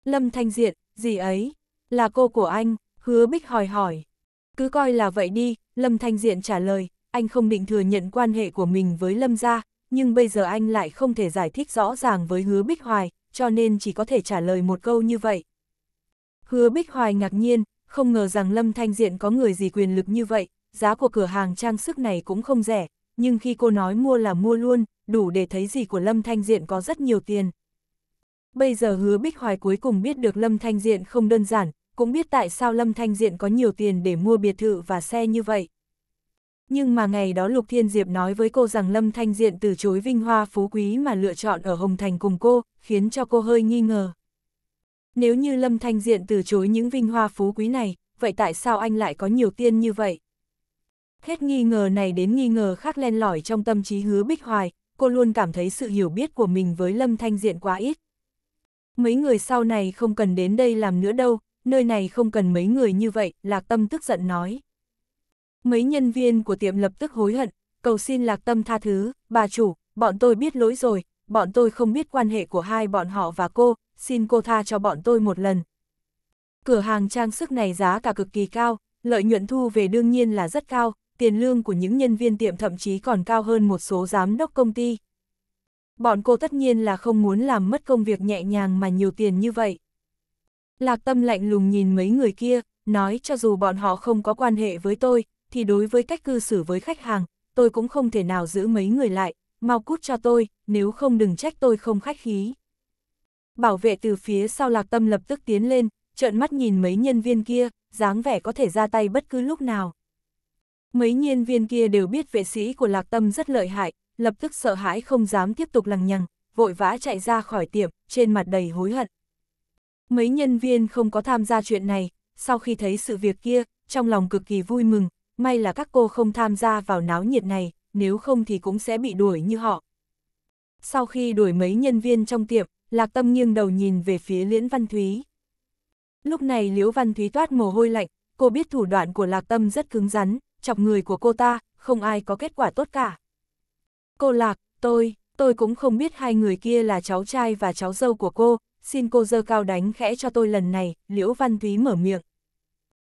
Lâm Thanh Diện, gì ấy, là cô của anh, hứa bích hỏi hỏi. Cứ coi là vậy đi, Lâm Thanh Diện trả lời, anh không định thừa nhận quan hệ của mình với Lâm gia, nhưng bây giờ anh lại không thể giải thích rõ ràng với hứa bích hoài, cho nên chỉ có thể trả lời một câu như vậy. Hứa bích hoài ngạc nhiên, không ngờ rằng Lâm Thanh Diện có người gì quyền lực như vậy, giá của cửa hàng trang sức này cũng không rẻ, nhưng khi cô nói mua là mua luôn, đủ để thấy gì của Lâm Thanh Diện có rất nhiều tiền. Bây giờ hứa Bích Hoài cuối cùng biết được Lâm Thanh Diện không đơn giản, cũng biết tại sao Lâm Thanh Diện có nhiều tiền để mua biệt thự và xe như vậy. Nhưng mà ngày đó Lục Thiên Diệp nói với cô rằng Lâm Thanh Diện từ chối vinh hoa phú quý mà lựa chọn ở Hồng Thành cùng cô, khiến cho cô hơi nghi ngờ. Nếu như Lâm Thanh Diện từ chối những vinh hoa phú quý này, vậy tại sao anh lại có nhiều tiền như vậy? Hết nghi ngờ này đến nghi ngờ khác len lỏi trong tâm trí hứa Bích Hoài, cô luôn cảm thấy sự hiểu biết của mình với Lâm Thanh Diện quá ít. Mấy người sau này không cần đến đây làm nữa đâu, nơi này không cần mấy người như vậy, Lạc Tâm tức giận nói. Mấy nhân viên của tiệm lập tức hối hận, cầu xin Lạc Tâm tha thứ, bà chủ, bọn tôi biết lỗi rồi, bọn tôi không biết quan hệ của hai bọn họ và cô, xin cô tha cho bọn tôi một lần. Cửa hàng trang sức này giá cả cực kỳ cao, lợi nhuận thu về đương nhiên là rất cao, tiền lương của những nhân viên tiệm thậm chí còn cao hơn một số giám đốc công ty. Bọn cô tất nhiên là không muốn làm mất công việc nhẹ nhàng mà nhiều tiền như vậy. Lạc tâm lạnh lùng nhìn mấy người kia, nói cho dù bọn họ không có quan hệ với tôi, thì đối với cách cư xử với khách hàng, tôi cũng không thể nào giữ mấy người lại, mau cút cho tôi, nếu không đừng trách tôi không khách khí. Bảo vệ từ phía sau lạc tâm lập tức tiến lên, trợn mắt nhìn mấy nhân viên kia, dáng vẻ có thể ra tay bất cứ lúc nào. Mấy nhân viên kia đều biết vệ sĩ của Lạc Tâm rất lợi hại, lập tức sợ hãi không dám tiếp tục lằng nhằng, vội vã chạy ra khỏi tiệm, trên mặt đầy hối hận. Mấy nhân viên không có tham gia chuyện này, sau khi thấy sự việc kia, trong lòng cực kỳ vui mừng, may là các cô không tham gia vào náo nhiệt này, nếu không thì cũng sẽ bị đuổi như họ. Sau khi đuổi mấy nhân viên trong tiệm, Lạc Tâm nghiêng đầu nhìn về phía Liễn Văn Thúy. Lúc này Liễu Văn Thúy toát mồ hôi lạnh, cô biết thủ đoạn của Lạc Tâm rất cứng rắn, chọc người của cô ta, không ai có kết quả tốt cả. Cô Lạc, tôi, tôi cũng không biết hai người kia là cháu trai và cháu dâu của cô, xin cô dơ cao đánh khẽ cho tôi lần này, Liễu Văn Thúy mở miệng.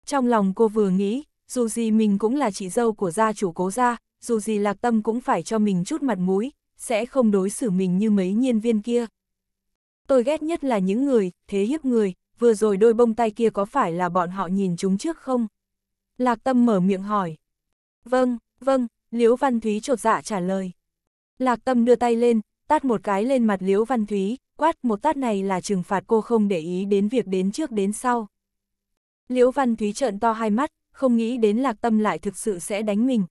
Trong lòng cô vừa nghĩ, dù gì mình cũng là chị dâu của gia chủ cố gia, dù gì lạc tâm cũng phải cho mình chút mặt mũi, sẽ không đối xử mình như mấy nhân viên kia. Tôi ghét nhất là những người, thế hiếp người, vừa rồi đôi bông tay kia có phải là bọn họ nhìn chúng trước không? Lạc Tâm mở miệng hỏi. Vâng, vâng, Liễu Văn Thúy trột dạ trả lời. Lạc Tâm đưa tay lên, tát một cái lên mặt Liễu Văn Thúy, quát một tát này là trừng phạt cô không để ý đến việc đến trước đến sau. Liễu Văn Thúy trợn to hai mắt, không nghĩ đến Lạc Tâm lại thực sự sẽ đánh mình.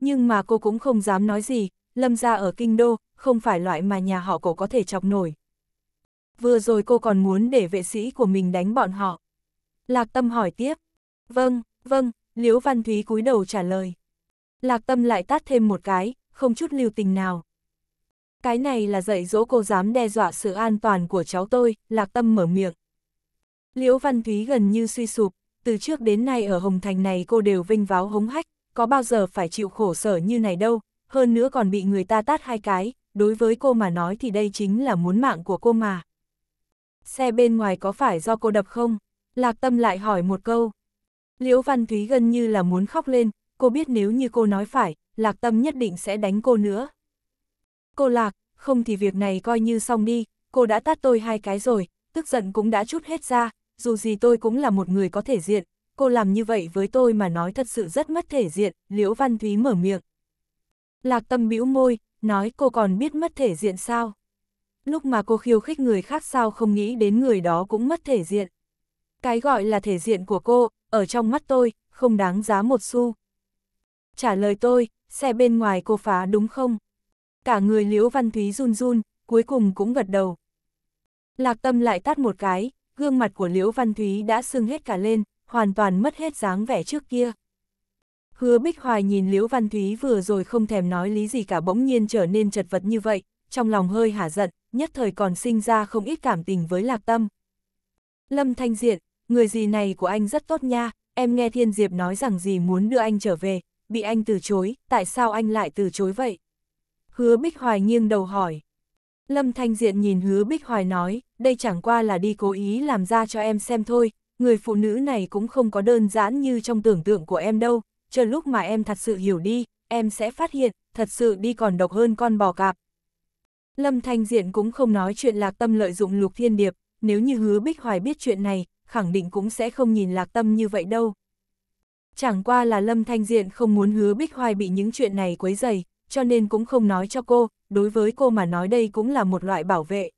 Nhưng mà cô cũng không dám nói gì, lâm ra ở kinh đô, không phải loại mà nhà họ cổ có thể chọc nổi. Vừa rồi cô còn muốn để vệ sĩ của mình đánh bọn họ. Lạc Tâm hỏi tiếp. Vâng, Vâng, Liễu Văn Thúy cúi đầu trả lời. Lạc Tâm lại tát thêm một cái, không chút lưu tình nào. Cái này là dạy dỗ cô dám đe dọa sự an toàn của cháu tôi, Lạc Tâm mở miệng. Liễu Văn Thúy gần như suy sụp, từ trước đến nay ở Hồng Thành này cô đều vinh váo hống hách, có bao giờ phải chịu khổ sở như này đâu, hơn nữa còn bị người ta tát hai cái, đối với cô mà nói thì đây chính là muốn mạng của cô mà. Xe bên ngoài có phải do cô đập không? Lạc Tâm lại hỏi một câu. Liễu Văn Thúy gần như là muốn khóc lên, cô biết nếu như cô nói phải, Lạc Tâm nhất định sẽ đánh cô nữa. Cô Lạc, không thì việc này coi như xong đi, cô đã tát tôi hai cái rồi, tức giận cũng đã chút hết ra, dù gì tôi cũng là một người có thể diện, cô làm như vậy với tôi mà nói thật sự rất mất thể diện, Liễu Văn Thúy mở miệng. Lạc Tâm bĩu môi, nói cô còn biết mất thể diện sao? Lúc mà cô khiêu khích người khác sao không nghĩ đến người đó cũng mất thể diện. Cái gọi là thể diện của cô, ở trong mắt tôi, không đáng giá một xu. Trả lời tôi, xe bên ngoài cô phá đúng không? Cả người Liễu Văn Thúy run run, cuối cùng cũng gật đầu. Lạc tâm lại tắt một cái, gương mặt của Liễu Văn Thúy đã sưng hết cả lên, hoàn toàn mất hết dáng vẻ trước kia. Hứa Bích Hoài nhìn Liễu Văn Thúy vừa rồi không thèm nói lý gì cả bỗng nhiên trở nên chật vật như vậy, trong lòng hơi hả giận, nhất thời còn sinh ra không ít cảm tình với Lạc Tâm. Lâm Thanh Diện, người gì này của anh rất tốt nha, em nghe Thiên Diệp nói rằng gì muốn đưa anh trở về, bị anh từ chối, tại sao anh lại từ chối vậy? Hứa Bích Hoài nghiêng đầu hỏi. Lâm Thanh Diện nhìn Hứa Bích Hoài nói, đây chẳng qua là đi cố ý làm ra cho em xem thôi, người phụ nữ này cũng không có đơn giản như trong tưởng tượng của em đâu, chờ lúc mà em thật sự hiểu đi, em sẽ phát hiện, thật sự đi còn độc hơn con bò cạp. Lâm Thanh Diện cũng không nói chuyện lạc tâm lợi dụng Lục Thiên Điệp, nếu như Hứa Bích Hoài biết chuyện này, khẳng định cũng sẽ không nhìn lạc tâm như vậy đâu. Chẳng qua là Lâm Thanh Diện không muốn hứa Bích Hoài bị những chuyện này quấy dày, cho nên cũng không nói cho cô, đối với cô mà nói đây cũng là một loại bảo vệ.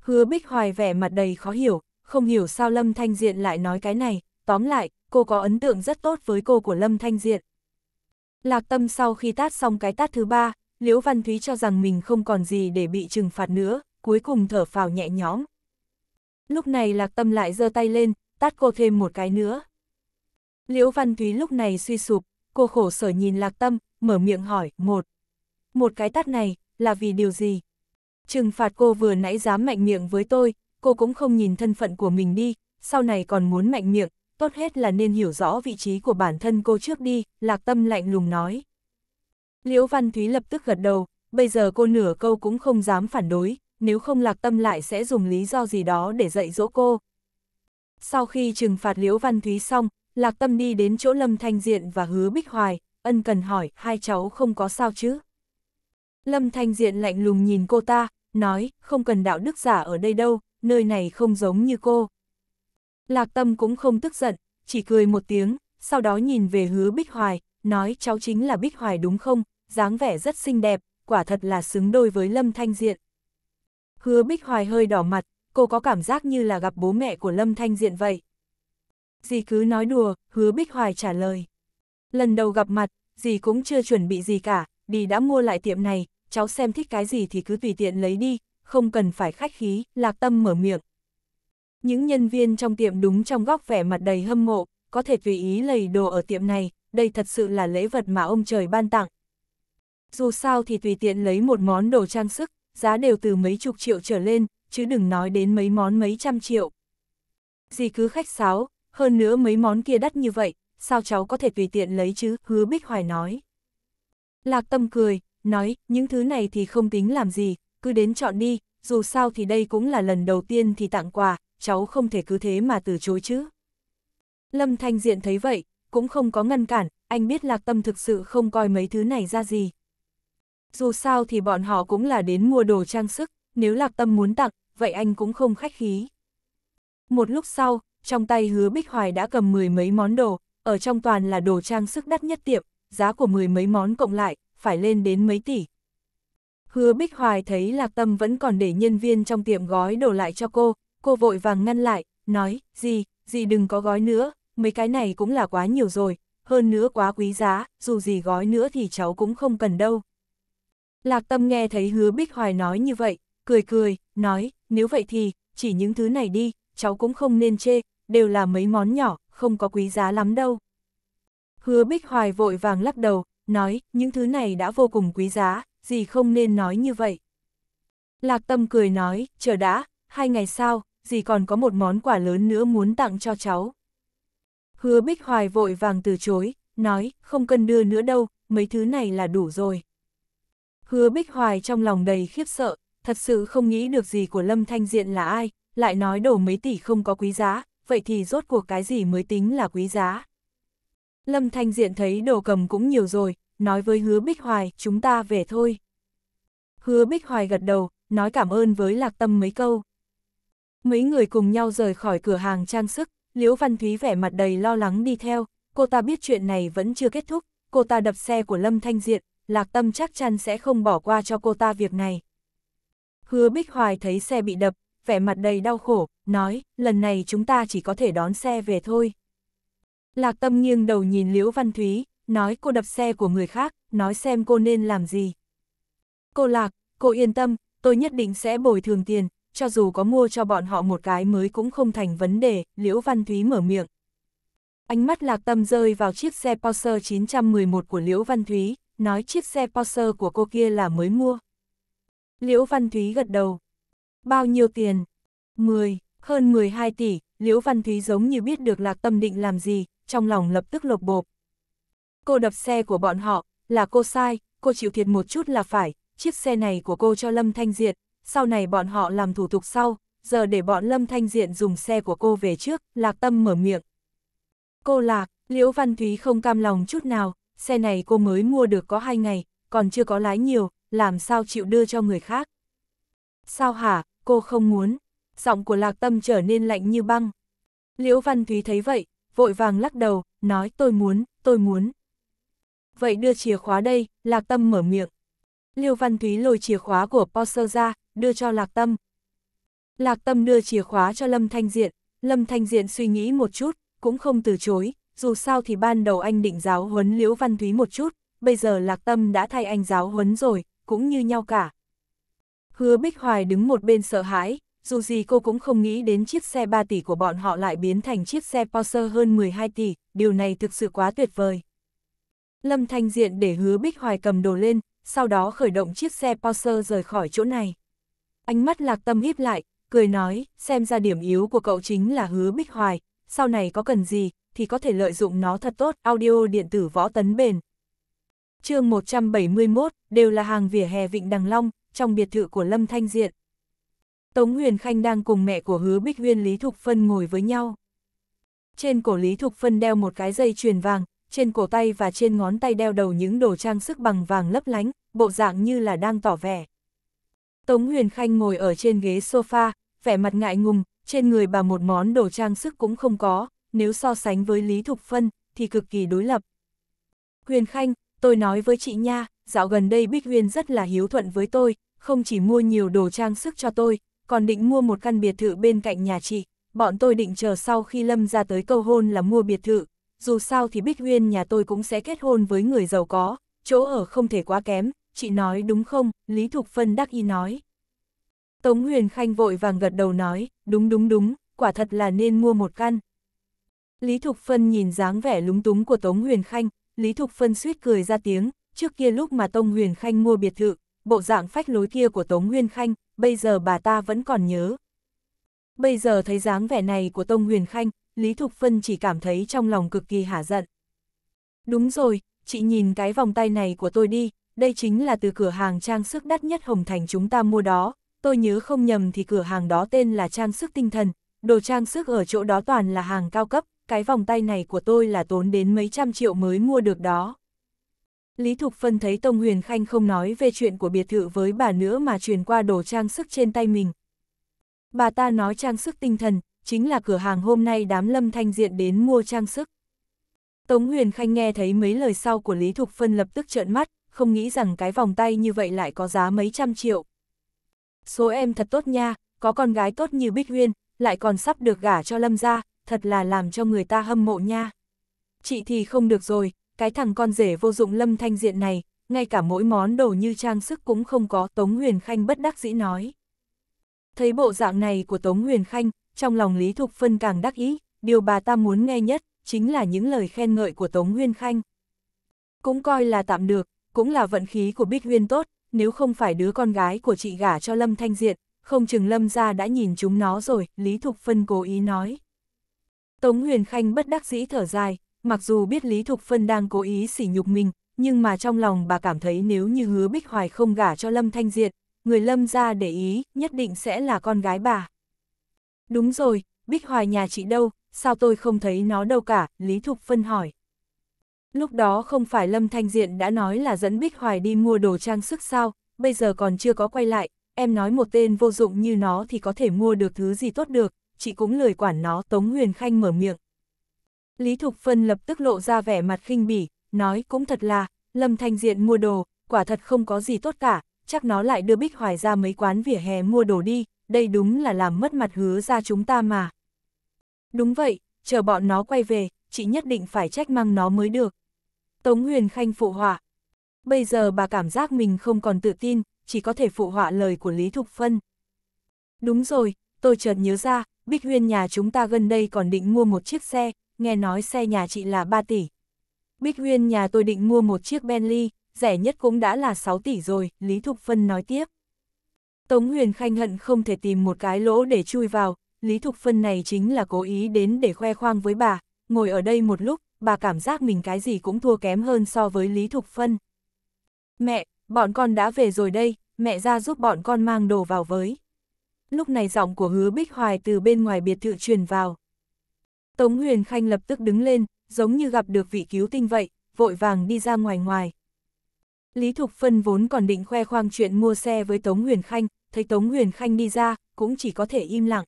Hứa Bích Hoài vẻ mặt đầy khó hiểu, không hiểu sao Lâm Thanh Diện lại nói cái này, tóm lại, cô có ấn tượng rất tốt với cô của Lâm Thanh Diện. Lạc Tâm sau khi tát xong cái tát thứ ba, Liễu Văn Thúy cho rằng mình không còn gì để bị trừng phạt nữa, cuối cùng thở phào nhẹ nhõm. Lúc này lạc tâm lại giơ tay lên, tát cô thêm một cái nữa. Liễu Văn Thúy lúc này suy sụp, cô khổ sở nhìn lạc tâm, mở miệng hỏi, một. Một cái tát này, là vì điều gì? Trừng phạt cô vừa nãy dám mạnh miệng với tôi, cô cũng không nhìn thân phận của mình đi, sau này còn muốn mạnh miệng, tốt hết là nên hiểu rõ vị trí của bản thân cô trước đi, lạc tâm lạnh lùng nói. Liễu Văn Thúy lập tức gật đầu, bây giờ cô nửa câu cũng không dám phản đối, nếu không lạc tâm lại sẽ dùng lý do gì đó để dạy dỗ cô. Sau khi trừng phạt Liễu Văn Thúy xong, lạc tâm đi đến chỗ Lâm Thanh Diện và hứa Bích Hoài, ân cần hỏi hai cháu không có sao chứ. Lâm Thanh Diện lạnh lùng nhìn cô ta, nói không cần đạo đức giả ở đây đâu, nơi này không giống như cô. Lạc tâm cũng không tức giận, chỉ cười một tiếng, sau đó nhìn về hứa Bích Hoài, nói cháu chính là Bích Hoài đúng không, dáng vẻ rất xinh đẹp, quả thật là xứng đôi với Lâm Thanh Diện. Hứa Bích Hoài hơi đỏ mặt, cô có cảm giác như là gặp bố mẹ của Lâm Thanh Diện vậy. Dì cứ nói đùa, hứa Bích Hoài trả lời. Lần đầu gặp mặt, dì cũng chưa chuẩn bị gì cả, đi đã mua lại tiệm này, cháu xem thích cái gì thì cứ tùy tiện lấy đi, không cần phải khách khí, lạc tâm mở miệng. Những nhân viên trong tiệm đúng trong góc vẻ mặt đầy hâm mộ, có thể tùy ý lầy đồ ở tiệm này, đây thật sự là lễ vật mà ông trời ban tặng. Dù sao thì tùy tiện lấy một món đồ trang sức, giá đều từ mấy chục triệu trở lên, chứ đừng nói đến mấy món mấy trăm triệu. Dì cứ khách sáo, hơn nữa mấy món kia đắt như vậy, sao cháu có thể tùy tiện lấy chứ, hứa Bích Hoài nói. Lạc tâm cười, nói, những thứ này thì không tính làm gì, cứ đến chọn đi, dù sao thì đây cũng là lần đầu tiên thì tặng quà, cháu không thể cứ thế mà từ chối chứ. Lâm Thanh Diện thấy vậy, cũng không có ngăn cản, anh biết Lạc Tâm thực sự không coi mấy thứ này ra gì dù sao thì bọn họ cũng là đến mua đồ trang sức, nếu lạc tâm muốn tặng, vậy anh cũng không khách khí. Một lúc sau, trong tay hứa Bích Hoài đã cầm mười mấy món đồ, ở trong toàn là đồ trang sức đắt nhất tiệm, giá của mười mấy món cộng lại, phải lên đến mấy tỷ. Hứa Bích Hoài thấy Lạc Tâm vẫn còn để nhân viên trong tiệm gói đồ lại cho cô, cô vội vàng ngăn lại, nói, gì, gì đừng có gói nữa, mấy cái này cũng là quá nhiều rồi, hơn nữa quá quý giá, dù gì gói nữa thì cháu cũng không cần đâu. Lạc Tâm nghe thấy hứa Bích Hoài nói như vậy, cười cười, nói, nếu vậy thì, chỉ những thứ này đi, cháu cũng không nên chê, đều là mấy món nhỏ, không có quý giá lắm đâu. Hứa Bích Hoài vội vàng lắc đầu, nói, những thứ này đã vô cùng quý giá, gì không nên nói như vậy. Lạc Tâm cười nói, chờ đã, hai ngày sau, gì còn có một món quà lớn nữa muốn tặng cho cháu. Hứa Bích Hoài vội vàng từ chối, nói, không cần đưa nữa đâu, mấy thứ này là đủ rồi. Hứa Bích Hoài trong lòng đầy khiếp sợ, thật sự không nghĩ được gì của Lâm Thanh Diện là ai, lại nói đổ mấy tỷ không có quý giá, vậy thì rốt cuộc cái gì mới tính là quý giá. Lâm Thanh Diện thấy đồ cầm cũng nhiều rồi, nói với Hứa Bích Hoài, chúng ta về thôi. Hứa Bích Hoài gật đầu, nói cảm ơn với Lạc Tâm mấy câu. Mấy người cùng nhau rời khỏi cửa hàng trang sức, Liễu Văn Thúy vẻ mặt đầy lo lắng đi theo, cô ta biết chuyện này vẫn chưa kết thúc, cô ta đập xe của Lâm Thanh Diện, Lạc Tâm chắc chắn sẽ không bỏ qua cho cô ta việc này. Hứa Bích Hoài thấy xe bị đập, vẻ mặt đầy đau khổ, nói, lần này chúng ta chỉ có thể đón xe về thôi. Lạc Tâm nghiêng đầu nhìn Liễu Văn Thúy, nói cô đập xe của người khác, nói xem cô nên làm gì. Cô Lạc, cô yên tâm, tôi nhất định sẽ bồi thường tiền, cho dù có mua cho bọn họ một cái mới cũng không thành vấn đề, Liễu Văn Thúy mở miệng. Ánh mắt lạc tâm rơi vào chiếc xe Porsche 911 của Liễu Văn Thúy, nói chiếc xe Porsche của cô kia là mới mua. Liễu Văn Thúy gật đầu. Bao nhiêu tiền? 10, hơn 12 tỷ, Liễu Văn Thúy giống như biết được Lạc Tâm định làm gì, trong lòng lập tức lột bộp. Cô đập xe của bọn họ, là cô sai, cô chịu thiệt một chút là phải, chiếc xe này của cô cho Lâm Thanh Diệt, sau này bọn họ làm thủ tục sau, giờ để bọn Lâm Thanh Diện dùng xe của cô về trước, Lạc Tâm mở miệng. Cô Lạc, Liễu Văn Thúy không cam lòng chút nào, xe này cô mới mua được có hai ngày, còn chưa có lái nhiều, làm sao chịu đưa cho người khác. Sao hả, cô không muốn. Giọng của Lạc Tâm trở nên lạnh như băng. Liễu Văn Thúy thấy vậy, vội vàng lắc đầu, nói tôi muốn, tôi muốn. Vậy đưa chìa khóa đây, Lạc Tâm mở miệng. liễu Văn Thúy lôi chìa khóa của Porsche ra, đưa cho Lạc Tâm. Lạc Tâm đưa chìa khóa cho Lâm Thanh Diện, Lâm Thanh Diện suy nghĩ một chút, cũng không từ chối, dù sao thì ban đầu anh định giáo huấn Liễu Văn Thúy một chút, bây giờ Lạc Tâm đã thay anh giáo huấn rồi, cũng như nhau cả. Hứa Bích Hoài đứng một bên sợ hãi, dù gì cô cũng không nghĩ đến chiếc xe 3 tỷ của bọn họ lại biến thành chiếc xe Porsche hơn 12 tỷ, điều này thực sự quá tuyệt vời. Lâm Thanh Diện để Hứa Bích Hoài cầm đồ lên, sau đó khởi động chiếc xe Porsche rời khỏi chỗ này. Ánh mắt Lạc Tâm híp lại, cười nói, xem ra điểm yếu của cậu chính là Hứa Bích Hoài, sau này có cần gì, thì có thể lợi dụng nó thật tốt, audio điện tử võ tấn bền. chương 171, đều là hàng vỉa hè Vịnh Đằng Long, trong biệt thự của Lâm Thanh Diện. Tống Huyền Khanh đang cùng mẹ của Hứa Bích Huyên Lý Thục Phân ngồi với nhau. Trên cổ Lý Thục Phân đeo một cái dây chuyền vàng, trên cổ tay và trên ngón tay đeo đầu những đồ trang sức bằng vàng lấp lánh, bộ dạng như là đang tỏ vẻ. Tống Huyền Khanh ngồi ở trên ghế sofa, vẻ mặt ngại ngùng, trên người bà một món đồ trang sức cũng không có, nếu so sánh với Lý Thục Phân, thì cực kỳ đối lập. Huyền Khanh, tôi nói với chị nha, dạo gần đây Bích Huyền rất là hiếu thuận với tôi, không chỉ mua nhiều đồ trang sức cho tôi, còn định mua một căn biệt thự bên cạnh nhà chị. Bọn tôi định chờ sau khi Lâm ra tới câu hôn là mua biệt thự, dù sao thì Bích Huyền nhà tôi cũng sẽ kết hôn với người giàu có, chỗ ở không thể quá kém, chị nói đúng không, Lý Thục Phân đắc ý nói. Tống Huyền Khanh vội vàng gật đầu nói, đúng đúng đúng, quả thật là nên mua một căn. Lý Thục Phân nhìn dáng vẻ lúng túng của Tống Huyền Khanh, Lý Thục Phân suýt cười ra tiếng, trước kia lúc mà Tông Huyền Khanh mua biệt thự, bộ dạng phách lối kia của Tống Huyền Khanh, bây giờ bà ta vẫn còn nhớ. Bây giờ thấy dáng vẻ này của Tông Huyền Khanh, Lý Thục Phân chỉ cảm thấy trong lòng cực kỳ hả giận. Đúng rồi, chị nhìn cái vòng tay này của tôi đi, đây chính là từ cửa hàng trang sức đắt nhất Hồng Thành chúng ta mua đó, tôi nhớ không nhầm thì cửa hàng đó tên là trang sức tinh thần, đồ trang sức ở chỗ đó toàn là hàng cao cấp, cái vòng tay này của tôi là tốn đến mấy trăm triệu mới mua được đó. Lý Thục Phân thấy Tông Huyền Khanh không nói về chuyện của biệt thự với bà nữa mà truyền qua đồ trang sức trên tay mình. Bà ta nói trang sức tinh thần, chính là cửa hàng hôm nay đám lâm thanh diện đến mua trang sức. Tống Huyền Khanh nghe thấy mấy lời sau của Lý Thục Phân lập tức trợn mắt, không nghĩ rằng cái vòng tay như vậy lại có giá mấy trăm triệu. Số em thật tốt nha, có con gái tốt như Bích Huyên, lại còn sắp được gả cho Lâm gia, thật là làm cho người ta hâm mộ nha. Chị thì không được rồi, cái thằng con rể vô dụng lâm thanh diện này, ngay cả mỗi món đồ như trang sức cũng không có, Tống Huyền Khanh bất đắc dĩ nói. Thấy bộ dạng này của Tống Huyền Khanh, trong lòng Lý Thục Phân càng đắc ý, điều bà ta muốn nghe nhất, chính là những lời khen ngợi của Tống Huyền Khanh. Cũng coi là tạm được, cũng là vận khí của Bích Huyên tốt, nếu không phải đứa con gái của chị gả cho Lâm Thanh Diện, không chừng Lâm ra đã nhìn chúng nó rồi, Lý Thục Phân cố ý nói. Tống Huyền Khanh bất đắc dĩ thở dài, mặc dù biết Lý Thục Phân đang cố ý sỉ nhục mình, nhưng mà trong lòng bà cảm thấy nếu như hứa Bích Hoài không gả cho Lâm Thanh Diệt, người Lâm ra để ý, nhất định sẽ là con gái bà. Đúng rồi, Bích Hoài nhà chị đâu, sao tôi không thấy nó đâu cả, Lý Thục Phân hỏi. Lúc đó không phải Lâm Thanh Diện đã nói là dẫn Bích Hoài đi mua đồ trang sức sao, bây giờ còn chưa có quay lại, em nói một tên vô dụng như nó thì có thể mua được thứ gì tốt được, chị cũng lười quản nó, Tống Huyền Khanh mở miệng. Lý Thục Phân lập tức lộ ra vẻ mặt khinh bỉ, nói cũng thật là, Lâm Thanh Diện mua đồ, quả thật không có gì tốt cả, chắc nó lại đưa Bích Hoài ra mấy quán vỉa hè mua đồ đi, đây đúng là làm mất mặt hứa ra chúng ta mà. Đúng vậy, chờ bọn nó quay về, chị nhất định phải trách mang nó mới được. Tống Huyền Khanh phụ họa. Bây giờ bà cảm giác mình không còn tự tin, chỉ có thể phụ họa lời của Lý Thục Phân. Đúng rồi, tôi chợt nhớ ra, Bích Huyên nhà chúng ta gần đây còn định mua một chiếc xe, nghe nói xe nhà chị là 3 tỷ. Bích Huyên nhà tôi định mua một chiếc Bentley, rẻ nhất cũng đã là 6 tỷ rồi, Lý Thục Phân nói tiếp. Tống Huyền Khanh hận không thể tìm một cái lỗ để chui vào, Lý Thục Phân này chính là cố ý đến để khoe khoang với bà, ngồi ở đây một lúc, bà cảm giác mình cái gì cũng thua kém hơn so với Lý Thục Phân. Mẹ, bọn con đã về rồi đây, mẹ ra giúp bọn con mang đồ vào với lúc này giọng của hứa Bích Hoài từ bên ngoài biệt thự truyền vào. Tống Huyền Khanh lập tức đứng lên, giống như gặp được vị cứu tinh vậy, vội vàng đi ra ngoài ngoài. Lý Thục Phân vốn còn định khoe khoang chuyện mua xe với Tống Huyền Khanh, thấy Tống Huyền Khanh đi ra, cũng chỉ có thể im lặng.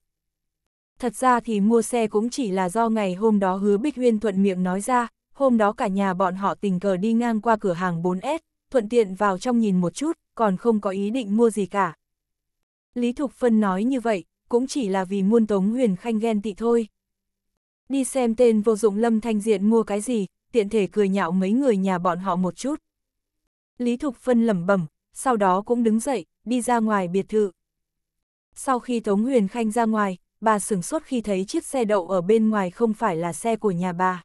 Thật ra thì mua xe cũng chỉ là do ngày hôm đó hứa Bích Huyên thuận miệng nói ra, hôm đó cả nhà bọn họ tình cờ đi ngang qua cửa hàng 4S, thuận tiện vào trong nhìn một chút, còn không có ý định mua gì cả. Lý Thục Phân nói như vậy, cũng chỉ là vì muôn tống huyền khanh ghen tị thôi. Đi xem tên vô dụng Lâm Thanh Diện mua cái gì, tiện thể cười nhạo mấy người nhà bọn họ một chút. Lý Thục Phân lẩm bẩm, sau đó cũng đứng dậy, đi ra ngoài biệt thự. Sau khi Tống Huyền Khanh ra ngoài, bà sửng sốt khi thấy chiếc xe đậu ở bên ngoài không phải là xe của nhà bà.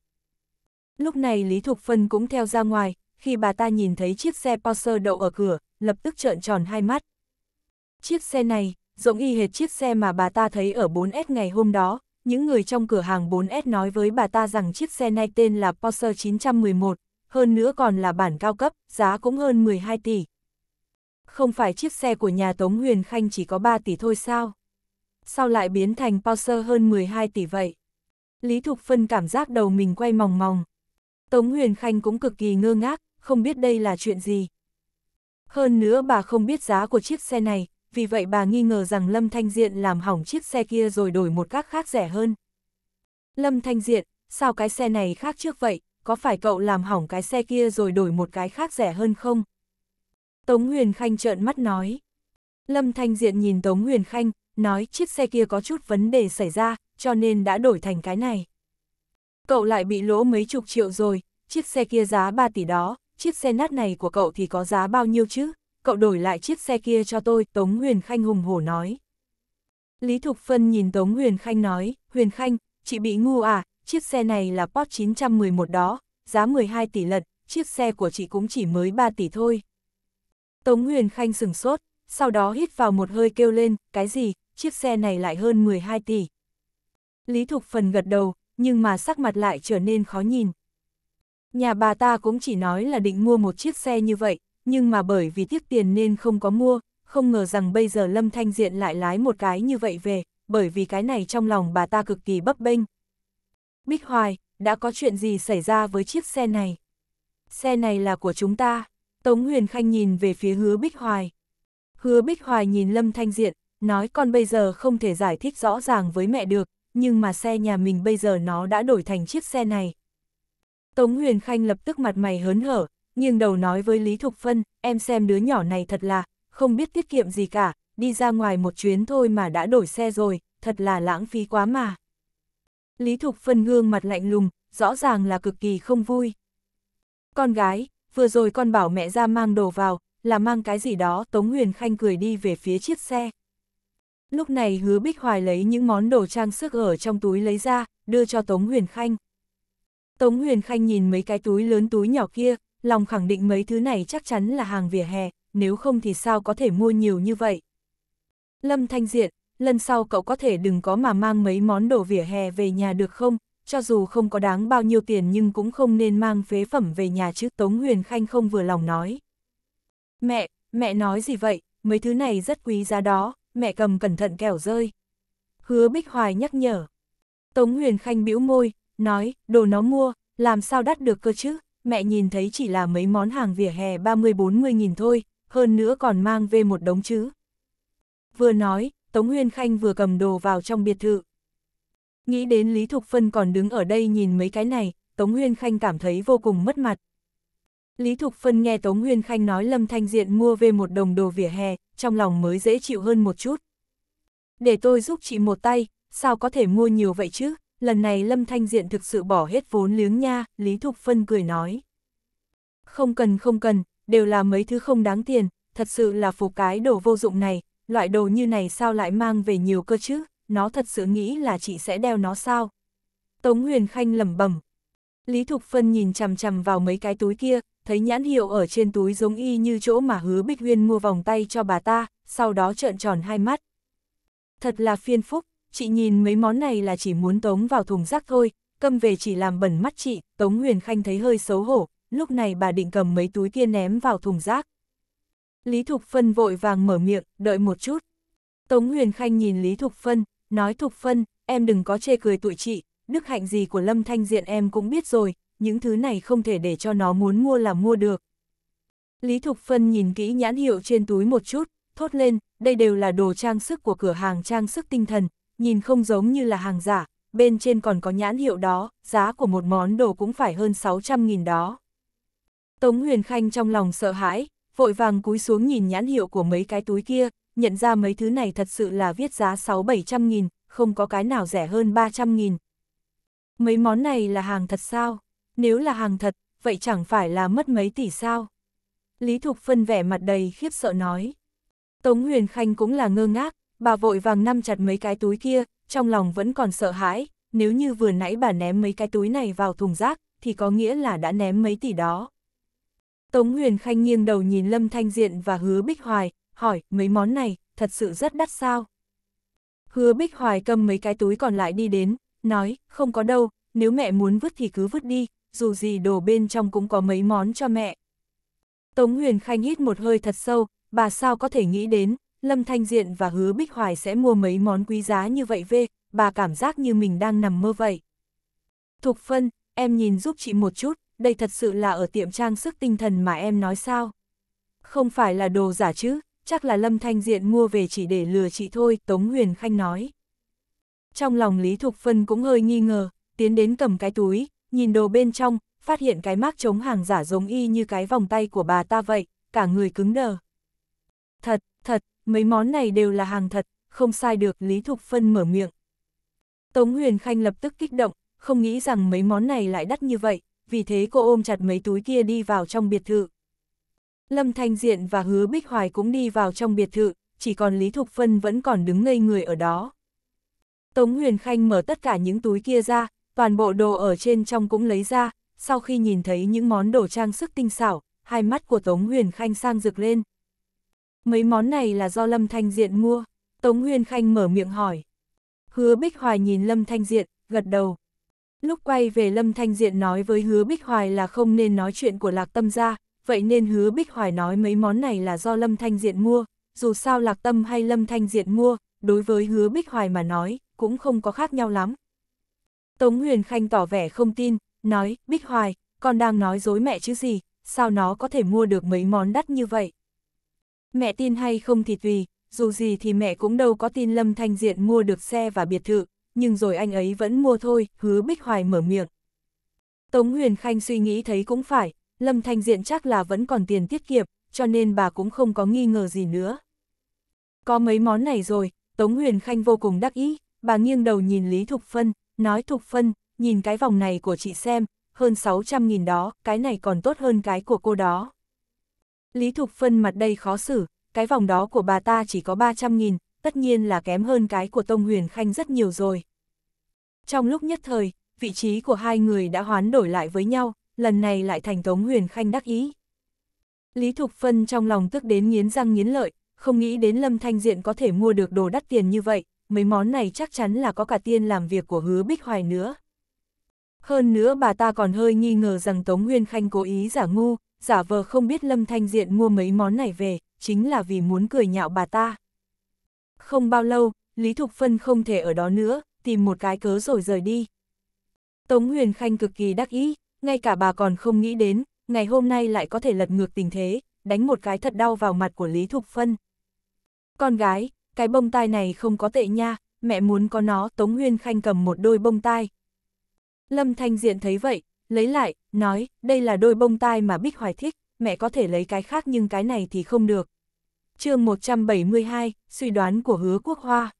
Lúc này Lý Thục Phân cũng theo ra ngoài, khi bà ta nhìn thấy chiếc xe Porsche đậu ở cửa, lập tức trợn tròn hai mắt. Chiếc xe này, giống y hệt chiếc xe mà bà ta thấy ở 4S ngày hôm đó, những người trong cửa hàng 4S nói với bà ta rằng chiếc xe này tên là Porsche 911, hơn nữa còn là bản cao cấp, giá cũng hơn 12 tỷ. Không phải chiếc xe của nhà Tống Huyền Khanh chỉ có 3 tỷ thôi sao? Sao lại biến thành Porsche hơn 12 tỷ vậy? Lý Thục Phân cảm giác đầu mình quay mòng mòng. Tống Huyền Khanh cũng cực kỳ ngơ ngác, không biết đây là chuyện gì. Hơn nữa bà không biết giá của chiếc xe này, vì vậy bà nghi ngờ rằng Lâm Thanh Diện làm hỏng chiếc xe kia rồi đổi một các khác rẻ hơn. Lâm Thanh Diện, sao cái xe này khác trước vậy, có phải cậu làm hỏng cái xe kia rồi đổi một cái khác rẻ hơn không? Tống Huyền Khanh trợn mắt nói. Lâm Thanh Diện nhìn Tống Huyền Khanh, nói chiếc xe kia có chút vấn đề xảy ra, cho nên đã đổi thành cái này. Cậu lại bị lỗ mấy chục triệu rồi, chiếc xe kia giá 3 tỷ đó, chiếc xe nát này của cậu thì có giá bao nhiêu chứ? cậu đổi lại chiếc xe kia cho tôi, Tống Huyền Khanh hùng hổ nói. Lý Thục Phân nhìn Tống Huyền Khanh nói, Huyền Khanh, chị bị ngu à, chiếc xe này là Porsche 911 đó, giá 12 tỷ lật, chiếc xe của chị cũng chỉ mới 3 tỷ thôi. Tống Huyền Khanh sừng sốt, sau đó hít vào một hơi kêu lên, cái gì, chiếc xe này lại hơn 12 tỷ. Lý Thục Phân gật đầu, nhưng mà sắc mặt lại trở nên khó nhìn. Nhà bà ta cũng chỉ nói là định mua một chiếc xe như vậy, nhưng mà bởi vì tiếc tiền nên không có mua, không ngờ rằng bây giờ Lâm Thanh Diện lại lái một cái như vậy về, bởi vì cái này trong lòng bà ta cực kỳ bấp bênh. Bích Hoài, đã có chuyện gì xảy ra với chiếc xe này? Xe này là của chúng ta. Tống Huyền Khanh nhìn về phía hứa Bích Hoài. Hứa Bích Hoài nhìn Lâm Thanh Diện, nói con bây giờ không thể giải thích rõ ràng với mẹ được, nhưng mà xe nhà mình bây giờ nó đã đổi thành chiếc xe này. Tống Huyền Khanh lập tức mặt mày hớn hở, nghiêng đầu nói với Lý Thục Phân, em xem đứa nhỏ này thật là, không biết tiết kiệm gì cả, đi ra ngoài một chuyến thôi mà đã đổi xe rồi, thật là lãng phí quá mà. Lý Thục Phân gương mặt lạnh lùng, rõ ràng là cực kỳ không vui. Con gái, vừa rồi con bảo mẹ ra mang đồ vào, là mang cái gì đó Tống Huyền Khanh cười đi về phía chiếc xe. Lúc này hứa Bích Hoài lấy những món đồ trang sức ở trong túi lấy ra, đưa cho Tống Huyền Khanh. Tống Huyền Khanh nhìn mấy cái túi lớn túi nhỏ kia, lòng khẳng định mấy thứ này chắc chắn là hàng vỉa hè, nếu không thì sao có thể mua nhiều như vậy. Lâm Thanh Diện, lần sau cậu có thể đừng có mà mang mấy món đồ vỉa hè về nhà được không, cho dù không có đáng bao nhiêu tiền nhưng cũng không nên mang phế phẩm về nhà chứ Tống Huyền Khanh không vừa lòng nói. Mẹ, mẹ nói gì vậy, mấy thứ này rất quý giá đó, mẹ cầm cẩn thận kẻo rơi. Hứa Bích Hoài nhắc nhở. Tống Huyền Khanh bĩu môi, nói, đồ nó mua, làm sao đắt được cơ chứ? mẹ nhìn thấy chỉ là mấy món hàng vỉa hè 30-40 nghìn thôi, hơn nữa còn mang về một đống chứ. Vừa nói, Tống Huyên Khanh vừa cầm đồ vào trong biệt thự. Nghĩ đến Lý Thục Phân còn đứng ở đây nhìn mấy cái này, Tống Huyên Khanh cảm thấy vô cùng mất mặt. Lý Thục Phân nghe Tống Huyên Khanh nói Lâm Thanh Diện mua về một đồng đồ vỉa hè, trong lòng mới dễ chịu hơn một chút. Để tôi giúp chị một tay, sao có thể mua nhiều vậy chứ, lần này Lâm Thanh Diện thực sự bỏ hết vốn liếng nha, Lý Thục Phân cười nói. Không cần không cần, đều là mấy thứ không đáng tiền, thật sự là phù cái đồ vô dụng này, loại đồ như này sao lại mang về nhiều cơ chứ, nó thật sự nghĩ là chị sẽ đeo nó sao. Tống Huyền Khanh lẩm bẩm. Lý Thục Phân nhìn chằm chằm vào mấy cái túi kia, thấy nhãn hiệu ở trên túi giống y như chỗ mà hứa Bích Huyên mua vòng tay cho bà ta, sau đó trợn tròn hai mắt. Thật là phiên phúc, chị nhìn mấy món này là chỉ muốn tống vào thùng rác thôi, cầm về chỉ làm bẩn mắt chị, Tống Huyền Khanh thấy hơi xấu hổ, lúc này bà định cầm mấy túi kia ném vào thùng rác. Lý Thục Phân vội vàng mở miệng, đợi một chút. Tống Huyền Khanh nhìn Lý Thục Phân, nói Thục Phân, em đừng có chê cười tụi chị, đức hạnh gì của Lâm Thanh Diện em cũng biết rồi, những thứ này không thể để cho nó muốn mua là mua được. Lý Thục Phân nhìn kỹ nhãn hiệu trên túi một chút, thốt lên, đây đều là đồ trang sức của cửa hàng trang sức tinh thần, nhìn không giống như là hàng giả, bên trên còn có nhãn hiệu đó, giá của một món đồ cũng phải hơn 600.000 đó. Tống Huyền Khanh trong lòng sợ hãi, vội vàng cúi xuống nhìn nhãn hiệu của mấy cái túi kia, nhận ra mấy thứ này thật sự là viết giá 6-700.000, không có cái nào rẻ hơn 300.000. Mấy món này là hàng thật sao? Nếu là hàng thật, vậy chẳng phải là mất mấy tỷ sao? Lý Thục Phân vẻ mặt đầy khiếp sợ nói. Tống Huyền Khanh cũng là ngơ ngác, bà vội vàng nắm chặt mấy cái túi kia, trong lòng vẫn còn sợ hãi, nếu như vừa nãy bà ném mấy cái túi này vào thùng rác, thì có nghĩa là đã ném mấy tỷ đó. Tống Huyền Khanh nghiêng đầu nhìn Lâm Thanh Diện và Hứa Bích Hoài, hỏi, mấy món này, thật sự rất đắt sao? Hứa Bích Hoài cầm mấy cái túi còn lại đi đến, nói, không có đâu, nếu mẹ muốn vứt thì cứ vứt đi, dù gì đồ bên trong cũng có mấy món cho mẹ. Tống Huyền Khanh hít một hơi thật sâu, bà sao có thể nghĩ đến, Lâm Thanh Diện và Hứa Bích Hoài sẽ mua mấy món quý giá như vậy về, bà cảm giác như mình đang nằm mơ vậy. Thục Phân, em nhìn giúp chị một chút, đây thật sự là ở tiệm trang sức tinh thần mà em nói sao? Không phải là đồ giả chứ, chắc là Lâm Thanh Diện mua về chỉ để lừa chị thôi, Tống Huyền Khanh nói. Trong lòng Lý Thục Phân cũng hơi nghi ngờ, tiến đến cầm cái túi, nhìn đồ bên trong, phát hiện cái mác chống hàng giả giống y như cái vòng tay của bà ta vậy, cả người cứng đờ. Thật, thật, mấy món này đều là hàng thật, không sai được Lý Thục Phân mở miệng. Tống Huyền Khanh lập tức kích động, không nghĩ rằng mấy món này lại đắt như vậy, vì thế cô ôm chặt mấy túi kia đi vào trong biệt thự. Lâm Thanh Diện và Hứa Bích Hoài cũng đi vào trong biệt thự, chỉ còn Lý Thục Phân vẫn còn đứng ngây người ở đó. Tống Huyền Khanh mở tất cả những túi kia ra, toàn bộ đồ ở trên trong cũng lấy ra, sau khi nhìn thấy những món đồ trang sức tinh xảo, hai mắt của Tống Huyền Khanh sang rực lên, mấy món này là do Lâm Thanh Diện mua, Tống Huyền Khanh mở miệng hỏi. Hứa Bích Hoài nhìn Lâm Thanh Diện, gật đầu. Lúc quay về Lâm Thanh Diện nói với Hứa Bích Hoài là không nên nói chuyện của Lạc Tâm ra, vậy nên Hứa Bích Hoài nói mấy món này là do Lâm Thanh Diện mua, dù sao Lạc Tâm hay Lâm Thanh Diện mua, đối với Hứa Bích Hoài mà nói, cũng không có khác nhau lắm. Tống Huyền Khanh tỏ vẻ không tin, nói, Bích Hoài, con đang nói dối mẹ chứ gì, sao nó có thể mua được mấy món đắt như vậy? Mẹ tin hay không thì tùy, dù gì thì mẹ cũng đâu có tin Lâm Thanh Diện mua được xe và biệt thự, nhưng rồi anh ấy vẫn mua thôi, hứa Bích Hoài mở miệng. Tống Huyền Khanh suy nghĩ thấy cũng phải, Lâm Thanh Diện chắc là vẫn còn tiền tiết kiệm, cho nên bà cũng không có nghi ngờ gì nữa. Có mấy món này rồi, Tống Huyền Khanh vô cùng đắc ý, bà nghiêng đầu nhìn Lý Thục Phân, nói Thục Phân, nhìn cái vòng này của chị xem, hơn 600.000 đó, cái này còn tốt hơn cái của cô đó. Lý Thục Phân mặt đây khó xử, cái vòng đó của bà ta chỉ có 300.000, tất nhiên là kém hơn cái của Tông Huyền Khanh rất nhiều rồi. Trong lúc nhất thời, vị trí của hai người đã hoán đổi lại với nhau, lần này lại thành Tống Huyền Khanh đắc ý. Lý Thục Phân trong lòng tức đến nghiến răng nghiến lợi, không nghĩ đến Lâm Thanh Diện có thể mua được đồ đắt tiền như vậy, mấy món này chắc chắn là có cả tiên làm việc của hứa Bích Hoài nữa. Hơn nữa bà ta còn hơi nghi ngờ rằng Tống Huyền Khanh cố ý giả ngu, giả vờ không biết Lâm Thanh Diện mua mấy món này về, chính là vì muốn cười nhạo bà ta. Không bao lâu, Lý Thục Phân không thể ở đó nữa, tìm một cái cớ rồi rời đi. Tống Huyền Khanh cực kỳ đắc ý, ngay cả bà còn không nghĩ đến, ngày hôm nay lại có thể lật ngược tình thế, đánh một cái thật đau vào mặt của Lý Thục Phân. Con gái, cái bông tai này không có tệ nha, mẹ muốn có nó, Tống Huyền Khanh cầm một đôi bông tai. Lâm Thanh Diện thấy vậy, lấy lại, nói, đây là đôi bông tai mà Bích Hoài thích, mẹ có thể lấy cái khác nhưng cái này thì không được. chương 172, suy đoán của hứa quốc hoa.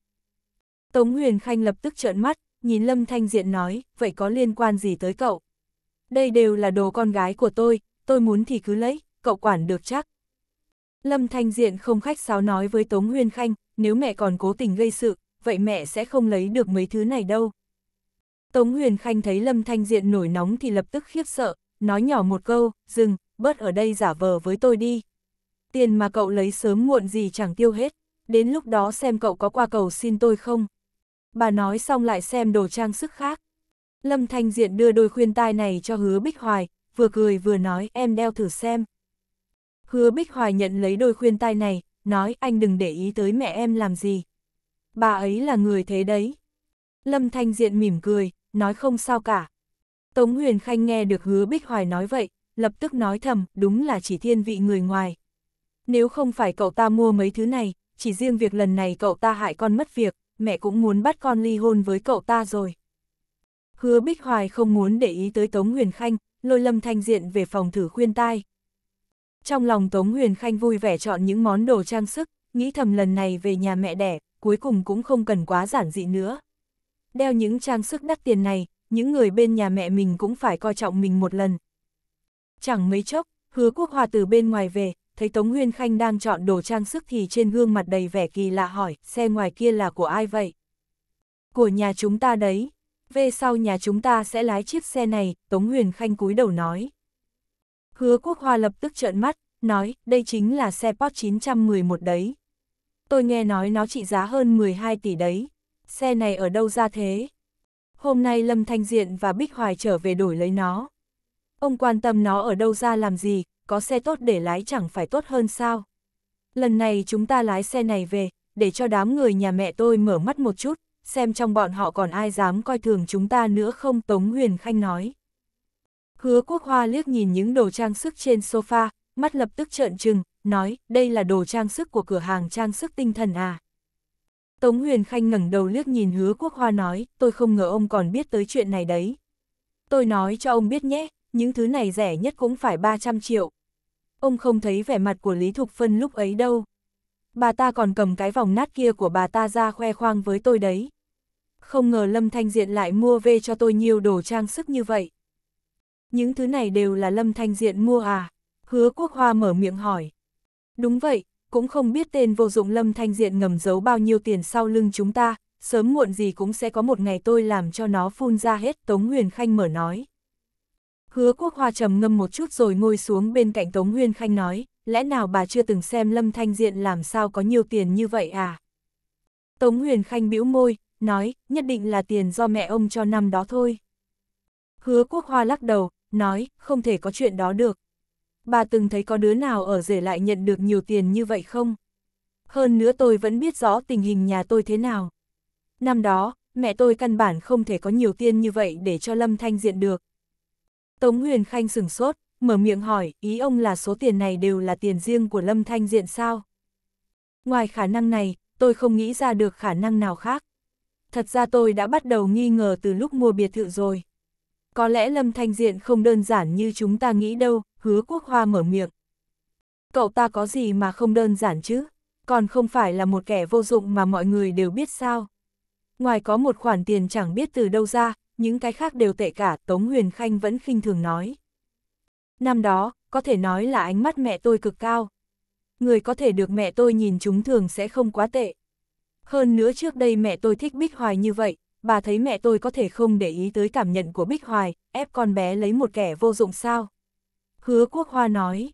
Tống Huyền Khanh lập tức trợn mắt, nhìn Lâm Thanh Diện nói, vậy có liên quan gì tới cậu? Đây đều là đồ con gái của tôi, tôi muốn thì cứ lấy, cậu quản được chắc. Lâm Thanh Diện không khách sáo nói với Tống Huyền Khanh, nếu mẹ còn cố tình gây sự, vậy mẹ sẽ không lấy được mấy thứ này đâu. Tống Huyền Khanh thấy Lâm Thanh Diện nổi nóng thì lập tức khiếp sợ, nói nhỏ một câu, dừng, bớt ở đây giả vờ với tôi đi. Tiền mà cậu lấy sớm muộn gì chẳng tiêu hết, đến lúc đó xem cậu có qua cầu xin tôi không. Bà nói xong lại xem đồ trang sức khác. Lâm Thanh Diện đưa đôi khuyên tai này cho hứa Bích Hoài, vừa cười vừa nói em đeo thử xem. Hứa Bích Hoài nhận lấy đôi khuyên tai này, nói anh đừng để ý tới mẹ em làm gì. Bà ấy là người thế đấy. Lâm Thanh Diện mỉm cười, nói không sao cả. Tống Huyền Khanh nghe được hứa Bích Hoài nói vậy, lập tức nói thầm, đúng là chỉ thiên vị người ngoài. Nếu không phải cậu ta mua mấy thứ này, chỉ riêng việc lần này cậu ta hại con mất việc, mẹ cũng muốn bắt con ly hôn với cậu ta rồi. Hứa Bích Hoài không muốn để ý tới Tống Huyền Khanh, lôi lâm thanh diện về phòng thử khuyên tai. Trong lòng Tống Huyền Khanh vui vẻ chọn những món đồ trang sức, nghĩ thầm lần này về nhà mẹ đẻ, cuối cùng cũng không cần quá giản dị nữa đeo những trang sức đắt tiền này, những người bên nhà mẹ mình cũng phải coi trọng mình một lần. Chẳng mấy chốc, hứa quốc hòa từ bên ngoài về, thấy Tống Huyên Khanh đang chọn đồ trang sức thì trên gương mặt đầy vẻ kỳ lạ hỏi, xe ngoài kia là của ai vậy? Của nhà chúng ta đấy. Về sau nhà chúng ta sẽ lái chiếc xe này, Tống Huyền Khanh cúi đầu nói. Hứa Quốc Hoa lập tức trợn mắt, nói, đây chính là xe Porsche 911 đấy. Tôi nghe nói nó trị giá hơn 12 tỷ đấy xe này ở đâu ra thế? Hôm nay Lâm Thanh Diện và Bích Hoài trở về đổi lấy nó. Ông quan tâm nó ở đâu ra làm gì, có xe tốt để lái chẳng phải tốt hơn sao? Lần này chúng ta lái xe này về, để cho đám người nhà mẹ tôi mở mắt một chút, xem trong bọn họ còn ai dám coi thường chúng ta nữa không Tống Huyền Khanh nói. Hứa Quốc Hoa liếc nhìn những đồ trang sức trên sofa, mắt lập tức trợn trừng, nói, đây là đồ trang sức của cửa hàng trang sức tinh thần à. Tống Huyền Khanh ngẩng đầu liếc nhìn hứa quốc hoa nói, tôi không ngờ ông còn biết tới chuyện này đấy. Tôi nói cho ông biết nhé, những thứ này rẻ nhất cũng phải 300 triệu. Ông không thấy vẻ mặt của Lý Thục Phân lúc ấy đâu. Bà ta còn cầm cái vòng nát kia của bà ta ra khoe khoang với tôi đấy. Không ngờ Lâm Thanh Diện lại mua về cho tôi nhiều đồ trang sức như vậy. Những thứ này đều là Lâm Thanh Diện mua à? Hứa Quốc Hoa mở miệng hỏi. Đúng vậy, cũng không biết tên vô dụng lâm thanh diện ngầm giấu bao nhiêu tiền sau lưng chúng ta, sớm muộn gì cũng sẽ có một ngày tôi làm cho nó phun ra hết, Tống Huyền Khanh mở nói. Hứa quốc hoa trầm ngâm một chút rồi ngồi xuống bên cạnh Tống Huyền Khanh nói, lẽ nào bà chưa từng xem lâm thanh diện làm sao có nhiều tiền như vậy à? Tống Huyền Khanh bĩu môi, nói, nhất định là tiền do mẹ ông cho năm đó thôi. Hứa quốc hoa lắc đầu, nói, không thể có chuyện đó được bà từng thấy có đứa nào ở rể lại nhận được nhiều tiền như vậy không? Hơn nữa tôi vẫn biết rõ tình hình nhà tôi thế nào. Năm đó, mẹ tôi căn bản không thể có nhiều tiền như vậy để cho Lâm Thanh Diện được. Tống Huyền Khanh sửng sốt, mở miệng hỏi, ý ông là số tiền này đều là tiền riêng của Lâm Thanh Diện sao? Ngoài khả năng này, tôi không nghĩ ra được khả năng nào khác. Thật ra tôi đã bắt đầu nghi ngờ từ lúc mua biệt thự rồi. Có lẽ Lâm Thanh Diện không đơn giản như chúng ta nghĩ đâu, hứa quốc hoa mở miệng. Cậu ta có gì mà không đơn giản chứ, còn không phải là một kẻ vô dụng mà mọi người đều biết sao. Ngoài có một khoản tiền chẳng biết từ đâu ra, những cái khác đều tệ cả, Tống Huyền Khanh vẫn khinh thường nói. Năm đó, có thể nói là ánh mắt mẹ tôi cực cao. Người có thể được mẹ tôi nhìn chúng thường sẽ không quá tệ. Hơn nữa trước đây mẹ tôi thích Bích Hoài như vậy, bà thấy mẹ tôi có thể không để ý tới cảm nhận của Bích Hoài, ép con bé lấy một kẻ vô dụng sao. Hứa Quốc Hoa nói,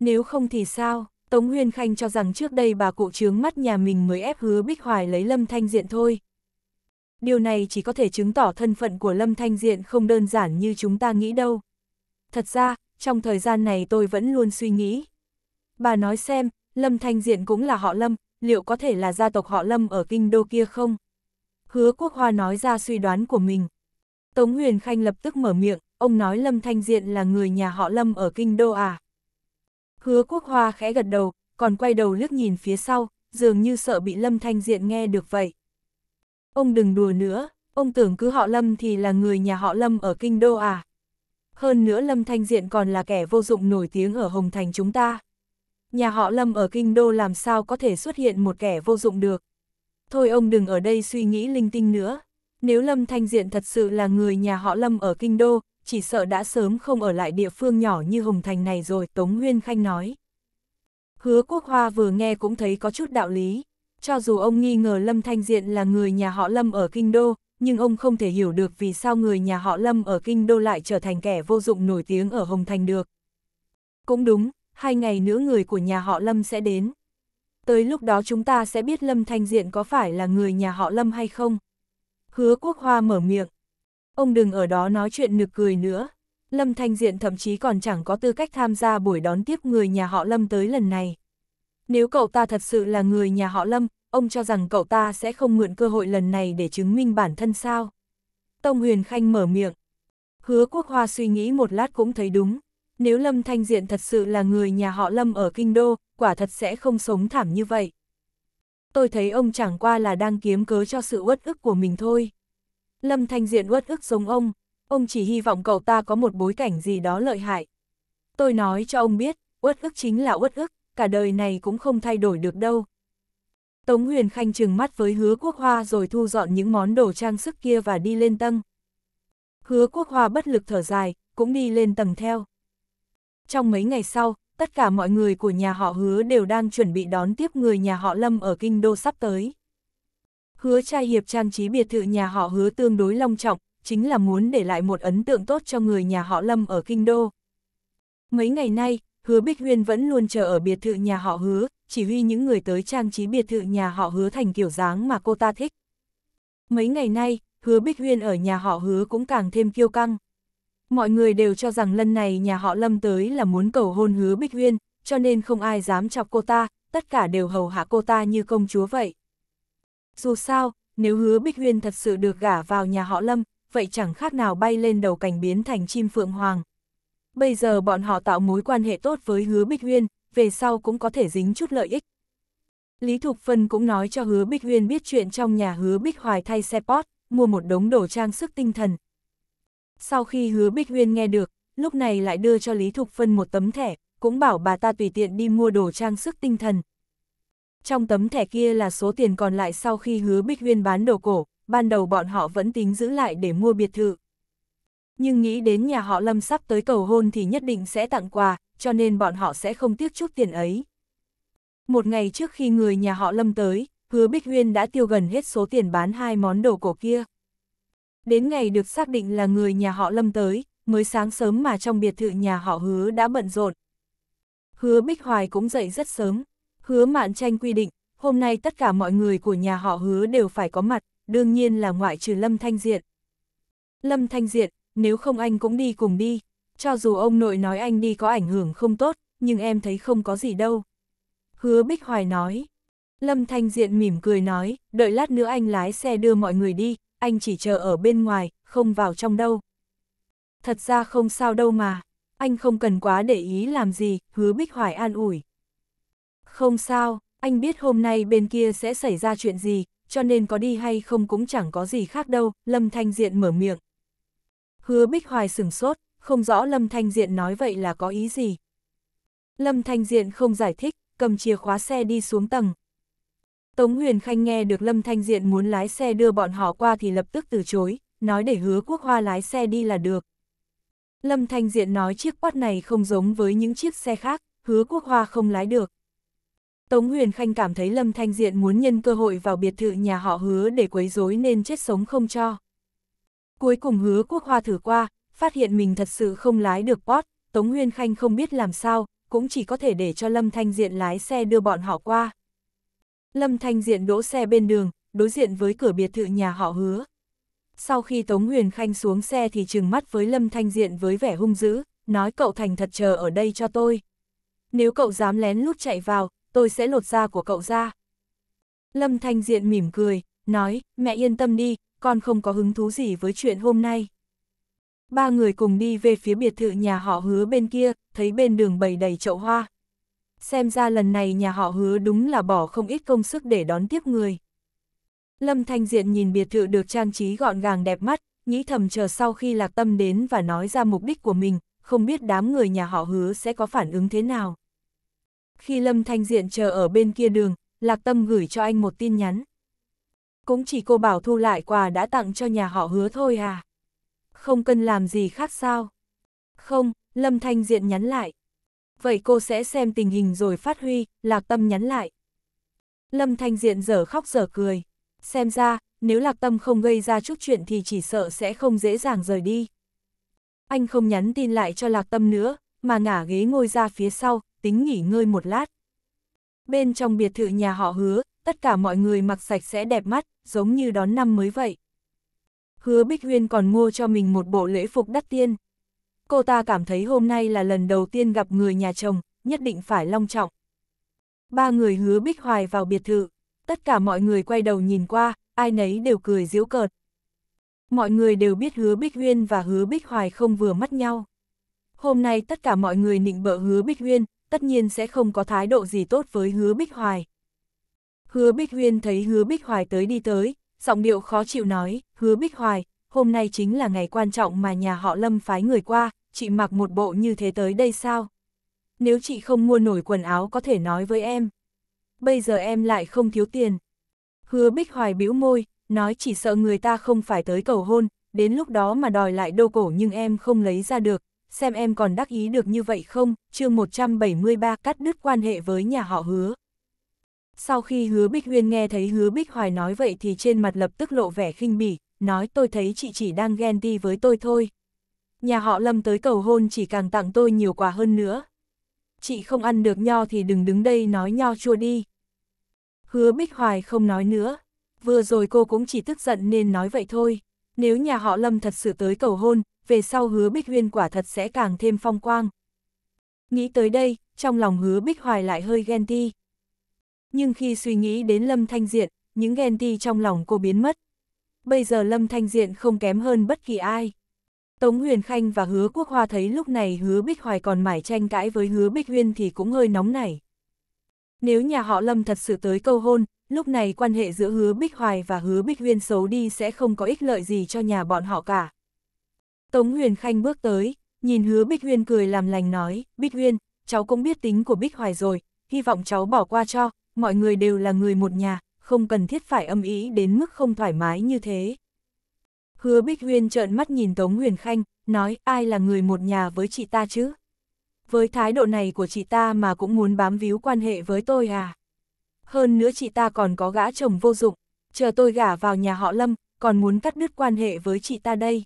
nếu không thì sao, Tống Huyền Khanh cho rằng trước đây bà cụ trướng mắt nhà mình mới ép hứa Bích Hoài lấy Lâm Thanh Diện thôi. Điều này chỉ có thể chứng tỏ thân phận của Lâm Thanh Diện không đơn giản như chúng ta nghĩ đâu. Thật ra, trong thời gian này tôi vẫn luôn suy nghĩ. Bà nói xem, Lâm Thanh Diện cũng là họ Lâm, liệu có thể là gia tộc họ Lâm ở kinh đô kia không? Hứa Quốc Hoa nói ra suy đoán của mình. Tống Huyền Khanh lập tức mở miệng, ông nói Lâm Thanh Diện là người nhà họ Lâm ở Kinh Đô à. Hứa Quốc Hoa khẽ gật đầu, còn quay đầu liếc nhìn phía sau, dường như sợ bị Lâm Thanh Diện nghe được vậy. Ông đừng đùa nữa, ông tưởng cứ họ Lâm thì là người nhà họ Lâm ở Kinh Đô à. Hơn nữa Lâm Thanh Diện còn là kẻ vô dụng nổi tiếng ở Hồng Thành chúng ta. Nhà họ Lâm ở Kinh Đô làm sao có thể xuất hiện một kẻ vô dụng được. Thôi ông đừng ở đây suy nghĩ linh tinh nữa. Nếu Lâm Thanh Diện thật sự là người nhà họ Lâm ở Kinh Đô, chỉ sợ đã sớm không ở lại địa phương nhỏ như Hồng Thành này rồi, Tống nguyên Khanh nói. Hứa Quốc Hoa vừa nghe cũng thấy có chút đạo lý, cho dù ông nghi ngờ Lâm Thanh Diện là người nhà họ Lâm ở Kinh Đô, nhưng ông không thể hiểu được vì sao người nhà họ Lâm ở Kinh Đô lại trở thành kẻ vô dụng nổi tiếng ở Hồng Thành được. Cũng đúng, hai ngày nữa người của nhà họ Lâm sẽ đến. Tới lúc đó chúng ta sẽ biết Lâm Thanh Diện có phải là người nhà họ Lâm hay không. Hứa Quốc Hoa mở miệng, ông đừng ở đó nói chuyện nực cười nữa. Lâm Thanh Diện thậm chí còn chẳng có tư cách tham gia buổi đón tiếp người nhà họ Lâm tới lần này. Nếu cậu ta thật sự là người nhà họ Lâm, ông cho rằng cậu ta sẽ không mượn cơ hội lần này để chứng minh bản thân sao. Tông Huyền Khanh mở miệng. Hứa Quốc Hoa suy nghĩ một lát cũng thấy đúng. Nếu Lâm Thanh Diện thật sự là người nhà họ Lâm ở Kinh Đô, quả thật sẽ không sống thảm như vậy. Tôi thấy ông chẳng qua là đang kiếm cớ cho sự uất ức của mình thôi. Lâm Thanh Diện uất ức giống ông, ông chỉ hy vọng cậu ta có một bối cảnh gì đó lợi hại. Tôi nói cho ông biết, uất ức chính là uất ức, cả đời này cũng không thay đổi được đâu. Tống Huyền Khanh trừng mắt với hứa quốc hoa rồi thu dọn những món đồ trang sức kia và đi lên tầng. Hứa quốc hoa bất lực thở dài, cũng đi lên tầng theo. Trong mấy ngày sau, tất cả mọi người của nhà họ hứa đều đang chuẩn bị đón tiếp người nhà họ Lâm ở kinh đô sắp tới. Hứa trai hiệp trang trí biệt thự nhà họ hứa tương đối long trọng, chính là muốn để lại một ấn tượng tốt cho người nhà họ Lâm ở Kinh Đô. Mấy ngày nay, hứa Bích Huyên vẫn luôn chờ ở biệt thự nhà họ hứa, chỉ huy những người tới trang trí biệt thự nhà họ hứa thành kiểu dáng mà cô ta thích. Mấy ngày nay, hứa Bích Huyên ở nhà họ hứa cũng càng thêm kiêu căng. Mọi người đều cho rằng lần này nhà họ Lâm tới là muốn cầu hôn hứa Bích Huyên, cho nên không ai dám chọc cô ta, tất cả đều hầu hạ cô ta như công chúa vậy. Dù sao, nếu hứa Bích Huyên thật sự được gả vào nhà họ Lâm, vậy chẳng khác nào bay lên đầu cảnh biến thành chim phượng hoàng. Bây giờ bọn họ tạo mối quan hệ tốt với hứa Bích Huyên, về sau cũng có thể dính chút lợi ích. Lý Thục Phân cũng nói cho hứa Bích Huyên biết chuyện trong nhà hứa Bích Hoài thay xe pot, mua một đống đồ trang sức tinh thần. Sau khi hứa Bích Huyên nghe được, lúc này lại đưa cho Lý Thục Phân một tấm thẻ, cũng bảo bà ta tùy tiện đi mua đồ trang sức tinh thần trong tấm thẻ kia là số tiền còn lại sau khi hứa Bích Huyên bán đồ cổ, ban đầu bọn họ vẫn tính giữ lại để mua biệt thự. Nhưng nghĩ đến nhà họ Lâm sắp tới cầu hôn thì nhất định sẽ tặng quà, cho nên bọn họ sẽ không tiếc chút tiền ấy. Một ngày trước khi người nhà họ Lâm tới, hứa Bích Huyên đã tiêu gần hết số tiền bán hai món đồ cổ kia. Đến ngày được xác định là người nhà họ Lâm tới, mới sáng sớm mà trong biệt thự nhà họ hứa đã bận rộn. Hứa Bích Hoài cũng dậy rất sớm, Hứa mạn tranh quy định, hôm nay tất cả mọi người của nhà họ hứa đều phải có mặt, đương nhiên là ngoại trừ Lâm Thanh Diện. Lâm Thanh Diện, nếu không anh cũng đi cùng đi, cho dù ông nội nói anh đi có ảnh hưởng không tốt, nhưng em thấy không có gì đâu. Hứa Bích Hoài nói. Lâm Thanh Diện mỉm cười nói, đợi lát nữa anh lái xe đưa mọi người đi, anh chỉ chờ ở bên ngoài, không vào trong đâu. Thật ra không sao đâu mà, anh không cần quá để ý làm gì, hứa Bích Hoài an ủi. Không sao, anh biết hôm nay bên kia sẽ xảy ra chuyện gì, cho nên có đi hay không cũng chẳng có gì khác đâu, Lâm Thanh Diện mở miệng. Hứa Bích Hoài sửng sốt, không rõ Lâm Thanh Diện nói vậy là có ý gì. Lâm Thanh Diện không giải thích, cầm chìa khóa xe đi xuống tầng. Tống Huyền Khanh nghe được Lâm Thanh Diện muốn lái xe đưa bọn họ qua thì lập tức từ chối, nói để hứa quốc hoa lái xe đi là được. Lâm Thanh Diện nói chiếc quát này không giống với những chiếc xe khác, hứa quốc hoa không lái được, Tống Huyền Khanh cảm thấy Lâm Thanh Diện muốn nhân cơ hội vào biệt thự nhà họ hứa để quấy rối nên chết sống không cho. Cuối cùng hứa quốc hoa thử qua, phát hiện mình thật sự không lái được Port, Tống Huyền Khanh không biết làm sao, cũng chỉ có thể để cho Lâm Thanh Diện lái xe đưa bọn họ qua. Lâm Thanh Diện đỗ xe bên đường, đối diện với cửa biệt thự nhà họ hứa. Sau khi Tống Huyền Khanh xuống xe thì trừng mắt với Lâm Thanh Diện với vẻ hung dữ, nói cậu thành thật chờ ở đây cho tôi. Nếu cậu dám lén lút chạy vào, tôi sẽ lột da của cậu ra. Lâm Thanh Diện mỉm cười, nói, mẹ yên tâm đi, con không có hứng thú gì với chuyện hôm nay. Ba người cùng đi về phía biệt thự nhà họ hứa bên kia, thấy bên đường bầy đầy chậu hoa. Xem ra lần này nhà họ hứa đúng là bỏ không ít công sức để đón tiếp người. Lâm Thanh Diện nhìn biệt thự được trang trí gọn gàng đẹp mắt, nghĩ thầm chờ sau khi lạc tâm đến và nói ra mục đích của mình, không biết đám người nhà họ hứa sẽ có phản ứng thế nào. Khi Lâm Thanh Diện chờ ở bên kia đường, Lạc Tâm gửi cho anh một tin nhắn. Cũng chỉ cô bảo thu lại quà đã tặng cho nhà họ hứa thôi à. Không cần làm gì khác sao. Không, Lâm Thanh Diện nhắn lại. Vậy cô sẽ xem tình hình rồi phát huy, Lạc Tâm nhắn lại. Lâm Thanh Diện dở khóc dở cười. Xem ra, nếu Lạc Tâm không gây ra chút chuyện thì chỉ sợ sẽ không dễ dàng rời đi. Anh không nhắn tin lại cho Lạc Tâm nữa, mà ngả ghế ngồi ra phía sau, tính nghỉ ngơi một lát. Bên trong biệt thự nhà họ hứa, tất cả mọi người mặc sạch sẽ đẹp mắt, giống như đón năm mới vậy. Hứa Bích Huyên còn mua cho mình một bộ lễ phục đắt tiên. Cô ta cảm thấy hôm nay là lần đầu tiên gặp người nhà chồng, nhất định phải long trọng. Ba người hứa Bích Hoài vào biệt thự, tất cả mọi người quay đầu nhìn qua, ai nấy đều cười giễu cợt. Mọi người đều biết hứa Bích Huyên và hứa Bích Hoài không vừa mắt nhau. Hôm nay tất cả mọi người nịnh bợ hứa Bích Huyên, tất nhiên sẽ không có thái độ gì tốt với hứa Bích Hoài. Hứa Bích Huyên thấy hứa Bích Hoài tới đi tới, giọng điệu khó chịu nói, hứa Bích Hoài, hôm nay chính là ngày quan trọng mà nhà họ Lâm phái người qua, chị mặc một bộ như thế tới đây sao? Nếu chị không mua nổi quần áo có thể nói với em. Bây giờ em lại không thiếu tiền. Hứa Bích Hoài bĩu môi, nói chỉ sợ người ta không phải tới cầu hôn, đến lúc đó mà đòi lại đô cổ nhưng em không lấy ra được, xem em còn đắc ý được như vậy không, chương 173 cắt đứt quan hệ với nhà họ hứa. Sau khi hứa Bích Huyên nghe thấy hứa Bích Hoài nói vậy thì trên mặt lập tức lộ vẻ khinh bỉ, nói tôi thấy chị chỉ đang ghen đi với tôi thôi. Nhà họ Lâm tới cầu hôn chỉ càng tặng tôi nhiều quà hơn nữa. Chị không ăn được nho thì đừng đứng đây nói nho chua đi. Hứa Bích Hoài không nói nữa. Vừa rồi cô cũng chỉ tức giận nên nói vậy thôi. Nếu nhà họ Lâm thật sự tới cầu hôn, về sau hứa Bích Huyên quả thật sẽ càng thêm phong quang. Nghĩ tới đây, trong lòng hứa Bích Hoài lại hơi ghen ti. Nhưng khi suy nghĩ đến Lâm Thanh Diện, những ghen ti trong lòng cô biến mất. Bây giờ Lâm Thanh Diện không kém hơn bất kỳ ai. Tống Huyền Khanh và Hứa Quốc Hoa thấy lúc này Hứa Bích Hoài còn mải tranh cãi với Hứa Bích Huyên thì cũng hơi nóng nảy. Nếu nhà họ Lâm thật sự tới câu hôn, lúc này quan hệ giữa Hứa Bích Hoài và Hứa Bích Huyên xấu đi sẽ không có ích lợi gì cho nhà bọn họ cả. Tống Huyền Khanh bước tới, nhìn hứa Bích Huyên cười làm lành nói, Bích Huyên, cháu cũng biết tính của Bích Hoài rồi, hy vọng cháu bỏ qua cho, mọi người đều là người một nhà, không cần thiết phải âm ý đến mức không thoải mái như thế. Hứa Bích Huyên trợn mắt nhìn Tống Huyền Khanh, nói ai là người một nhà với chị ta chứ? Với thái độ này của chị ta mà cũng muốn bám víu quan hệ với tôi à? Hơn nữa chị ta còn có gã chồng vô dụng, chờ tôi gả vào nhà họ Lâm, còn muốn cắt đứt quan hệ với chị ta đây.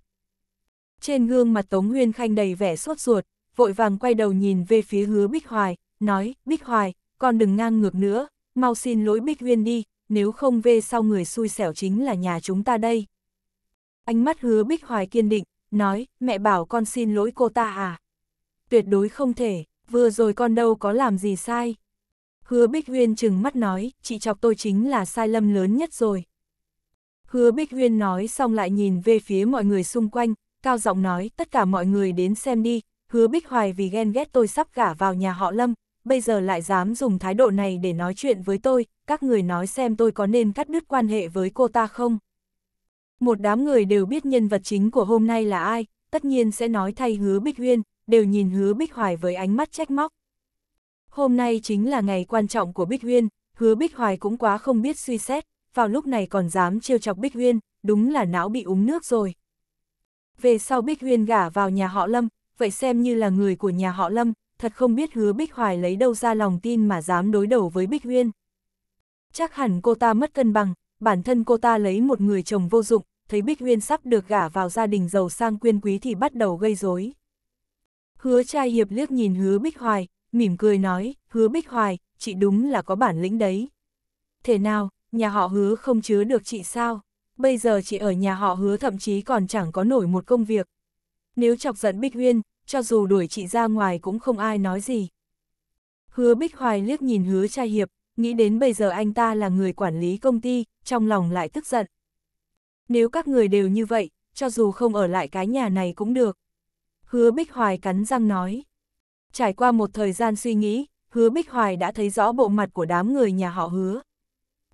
Trên gương mặt Tống nguyên Khanh đầy vẻ sốt ruột, vội vàng quay đầu nhìn về phía hứa Bích Hoài, nói, Bích Hoài, con đừng ngang ngược nữa, mau xin lỗi Bích nguyên đi, nếu không về sau người xui xẻo chính là nhà chúng ta đây. Ánh mắt hứa Bích Hoài kiên định, nói, mẹ bảo con xin lỗi cô ta à? Tuyệt đối không thể, vừa rồi con đâu có làm gì sai. Hứa Bích nguyên chừng mắt nói, chị chọc tôi chính là sai lầm lớn nhất rồi. Hứa Bích nguyên nói xong lại nhìn về phía mọi người xung quanh, cao giọng nói tất cả mọi người đến xem đi, hứa Bích Hoài vì ghen ghét tôi sắp gả vào nhà họ Lâm, bây giờ lại dám dùng thái độ này để nói chuyện với tôi, các người nói xem tôi có nên cắt đứt quan hệ với cô ta không. Một đám người đều biết nhân vật chính của hôm nay là ai, tất nhiên sẽ nói thay hứa Bích Huyên, đều nhìn hứa Bích Hoài với ánh mắt trách móc. Hôm nay chính là ngày quan trọng của Bích Huyên, hứa Bích Hoài cũng quá không biết suy xét, vào lúc này còn dám trêu chọc Bích Huyên, đúng là não bị úng nước rồi về sau Bích Huyên gả vào nhà họ Lâm, vậy xem như là người của nhà họ Lâm, thật không biết hứa Bích Hoài lấy đâu ra lòng tin mà dám đối đầu với Bích Huyên. Chắc hẳn cô ta mất cân bằng, bản thân cô ta lấy một người chồng vô dụng, thấy Bích Huyên sắp được gả vào gia đình giàu sang quyên quý thì bắt đầu gây rối. Hứa trai hiệp liếc nhìn hứa Bích Hoài, mỉm cười nói, hứa Bích Hoài, chị đúng là có bản lĩnh đấy. Thế nào, nhà họ hứa không chứa được chị sao? bây giờ chị ở nhà họ hứa thậm chí còn chẳng có nổi một công việc. Nếu chọc giận Bích Uyên, cho dù đuổi chị ra ngoài cũng không ai nói gì. Hứa Bích Hoài liếc nhìn hứa trai hiệp, nghĩ đến bây giờ anh ta là người quản lý công ty, trong lòng lại tức giận. Nếu các người đều như vậy, cho dù không ở lại cái nhà này cũng được. Hứa Bích Hoài cắn răng nói. Trải qua một thời gian suy nghĩ, hứa Bích Hoài đã thấy rõ bộ mặt của đám người nhà họ hứa.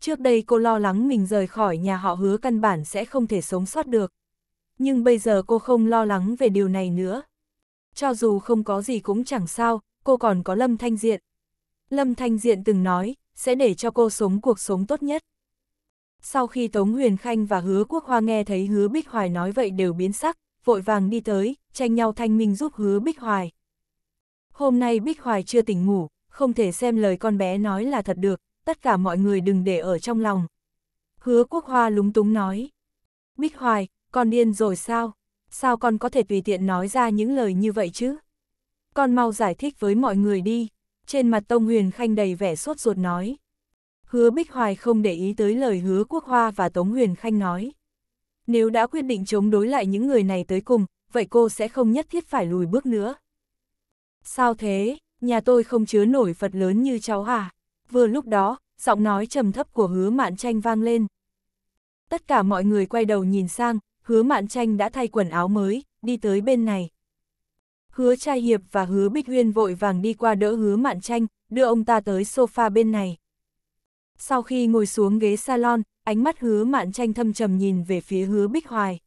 Trước đây cô lo lắng mình rời khỏi nhà họ hứa căn bản sẽ không thể sống sót được. Nhưng bây giờ cô không lo lắng về điều này nữa. Cho dù không có gì cũng chẳng sao, cô còn có Lâm Thanh Diện. Lâm Thanh Diện từng nói, sẽ để cho cô sống cuộc sống tốt nhất. Sau khi Tống Huyền Khanh và Hứa Quốc Hoa nghe thấy Hứa Bích Hoài nói vậy đều biến sắc, vội vàng đi tới, tranh nhau thanh minh giúp Hứa Bích Hoài. Hôm nay Bích Hoài chưa tỉnh ngủ, không thể xem lời con bé nói là thật được, tất cả mọi người đừng để ở trong lòng. Hứa quốc hoa lúng túng nói. Bích Hoài, con điên rồi sao? Sao con có thể tùy tiện nói ra những lời như vậy chứ? Con mau giải thích với mọi người đi. Trên mặt Tông Huyền Khanh đầy vẻ sốt ruột nói. Hứa Bích Hoài không để ý tới lời hứa quốc hoa và Tống Huyền Khanh nói. Nếu đã quyết định chống đối lại những người này tới cùng, vậy cô sẽ không nhất thiết phải lùi bước nữa. Sao thế, nhà tôi không chứa nổi Phật lớn như cháu hả? À? Vừa lúc đó, giọng nói trầm thấp của hứa mạn tranh vang lên. Tất cả mọi người quay đầu nhìn sang, hứa mạn tranh đã thay quần áo mới, đi tới bên này. Hứa trai hiệp và hứa bích huyên vội vàng đi qua đỡ hứa mạn tranh, đưa ông ta tới sofa bên này. Sau khi ngồi xuống ghế salon, ánh mắt hứa mạn tranh thâm trầm nhìn về phía hứa bích hoài.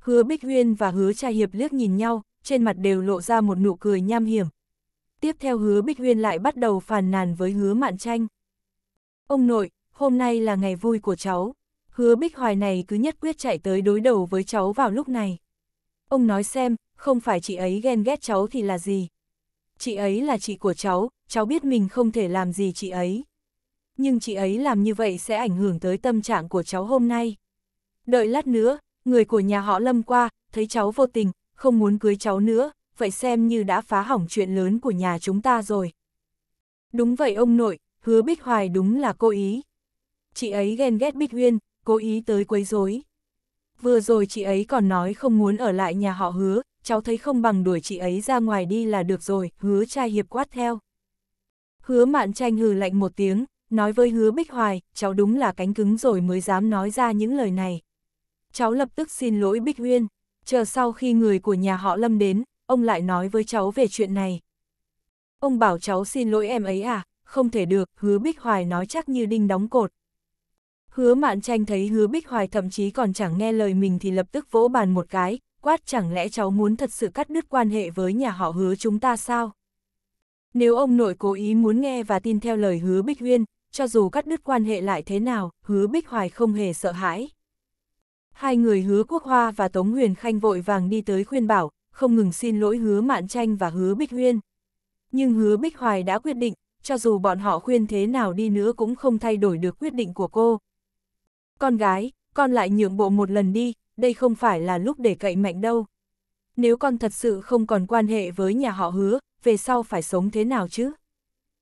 Hứa bích huyên và hứa trai hiệp liếc nhìn nhau, trên mặt đều lộ ra một nụ cười nham hiểm, tiếp theo hứa Bích Huyên lại bắt đầu phàn nàn với hứa mạn tranh. Ông nội, hôm nay là ngày vui của cháu. Hứa Bích Hoài này cứ nhất quyết chạy tới đối đầu với cháu vào lúc này. Ông nói xem, không phải chị ấy ghen ghét cháu thì là gì. Chị ấy là chị của cháu, cháu biết mình không thể làm gì chị ấy. Nhưng chị ấy làm như vậy sẽ ảnh hưởng tới tâm trạng của cháu hôm nay. Đợi lát nữa, người của nhà họ lâm qua, thấy cháu vô tình, không muốn cưới cháu nữa, vậy xem như đã phá hỏng chuyện lớn của nhà chúng ta rồi. Đúng vậy ông nội, hứa Bích Hoài đúng là cô ý. Chị ấy ghen ghét Bích Uyên, cố ý tới quấy rối. Vừa rồi chị ấy còn nói không muốn ở lại nhà họ hứa, cháu thấy không bằng đuổi chị ấy ra ngoài đi là được rồi, hứa trai hiệp quát theo. Hứa mạn tranh hừ lạnh một tiếng, nói với hứa Bích Hoài, cháu đúng là cánh cứng rồi mới dám nói ra những lời này. Cháu lập tức xin lỗi Bích Uyên, chờ sau khi người của nhà họ Lâm đến, ông lại nói với cháu về chuyện này. Ông bảo cháu xin lỗi em ấy à, không thể được, hứa Bích Hoài nói chắc như đinh đóng cột. Hứa Mạn Tranh thấy hứa Bích Hoài thậm chí còn chẳng nghe lời mình thì lập tức vỗ bàn một cái, quát chẳng lẽ cháu muốn thật sự cắt đứt quan hệ với nhà họ hứa chúng ta sao? Nếu ông nội cố ý muốn nghe và tin theo lời hứa Bích Huyên, cho dù cắt đứt quan hệ lại thế nào, hứa Bích Hoài không hề sợ hãi. Hai người hứa Quốc Hoa và Tống Huyền Khanh vội vàng đi tới khuyên bảo, không ngừng xin lỗi hứa mạn tranh và hứa Bích Huyên. Nhưng hứa Bích Hoài đã quyết định, cho dù bọn họ khuyên thế nào đi nữa cũng không thay đổi được quyết định của cô. Con gái, con lại nhượng bộ một lần đi, đây không phải là lúc để cậy mạnh đâu. Nếu con thật sự không còn quan hệ với nhà họ hứa, về sau phải sống thế nào chứ?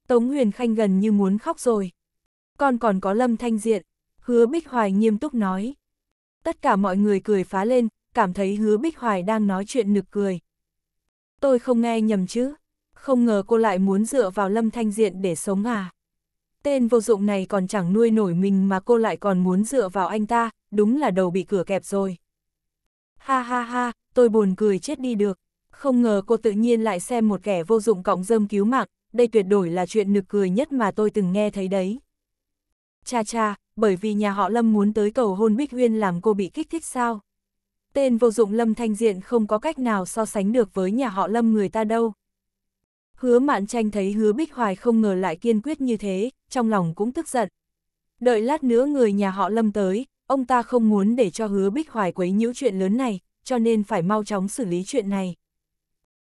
Tống Huyền Khanh gần như muốn khóc rồi. Con còn có Lâm Thanh Diện, hứa Bích Hoài nghiêm túc nói. Tất cả mọi người cười phá lên, cảm thấy hứa Bích Hoài đang nói chuyện nực cười. Tôi không nghe nhầm chứ, không ngờ cô lại muốn dựa vào Lâm Thanh Diện để sống à. Tên vô dụng này còn chẳng nuôi nổi mình mà cô lại còn muốn dựa vào anh ta, đúng là đầu bị cửa kẹp rồi. Ha ha ha, tôi buồn cười chết đi được. Không ngờ cô tự nhiên lại xem một kẻ vô dụng cộng dâm cứu mạng, đây tuyệt đối là chuyện nực cười nhất mà tôi từng nghe thấy đấy. Cha cha, bởi vì nhà họ Lâm muốn tới cầu hôn Bích Huyên làm cô bị kích thích sao? tên vô dụng Lâm Thanh Diện không có cách nào so sánh được với nhà họ Lâm người ta đâu. Hứa Mạn Tranh thấy Hứa Bích Hoài không ngờ lại kiên quyết như thế, trong lòng cũng tức giận. Đợi lát nữa người nhà họ Lâm tới, ông ta không muốn để cho Hứa Bích Hoài quấy nhiễu chuyện lớn này, cho nên phải mau chóng xử lý chuyện này.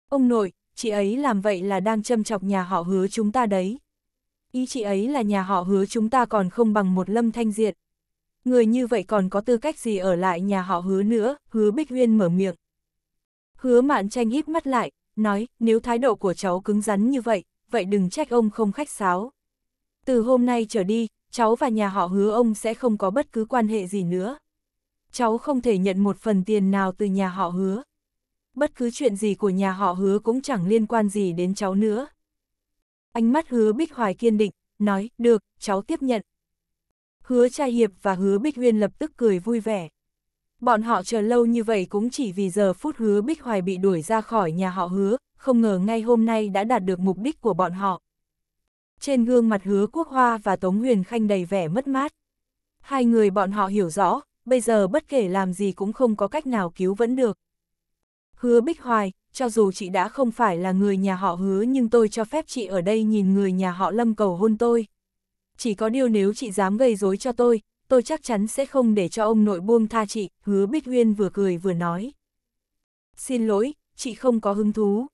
Ông nội, chị ấy làm vậy là đang châm chọc nhà họ Hứa chúng ta đấy. Ý chị ấy là nhà họ Hứa chúng ta còn không bằng một Lâm Thanh Diện người như vậy còn có tư cách gì ở lại nhà họ hứa nữa, hứa Bích Huyên mở miệng. Hứa mạn tranh híp mắt lại, nói, nếu thái độ của cháu cứng rắn như vậy, vậy đừng trách ông không khách sáo. Từ hôm nay trở đi, cháu và nhà họ hứa ông sẽ không có bất cứ quan hệ gì nữa. Cháu không thể nhận một phần tiền nào từ nhà họ hứa. Bất cứ chuyện gì của nhà họ hứa cũng chẳng liên quan gì đến cháu nữa. Ánh mắt hứa Bích Hoài kiên định, nói, được, cháu tiếp nhận, hứa trai hiệp và hứa Bích Uyên lập tức cười vui vẻ. Bọn họ chờ lâu như vậy cũng chỉ vì giờ phút hứa Bích Hoài bị đuổi ra khỏi nhà họ hứa, không ngờ ngay hôm nay đã đạt được mục đích của bọn họ. Trên gương mặt hứa quốc hoa và Tống Huyền Khanh đầy vẻ mất mát. Hai người bọn họ hiểu rõ, bây giờ bất kể làm gì cũng không có cách nào cứu vẫn được. Hứa Bích Hoài, cho dù chị đã không phải là người nhà họ hứa nhưng tôi cho phép chị ở đây nhìn người nhà họ lâm cầu hôn tôi chỉ có điều nếu chị dám gây rối cho tôi, tôi chắc chắn sẽ không để cho ông nội buông tha chị, hứa Bích Uyên vừa cười vừa nói. Xin lỗi, chị không có hứng thú.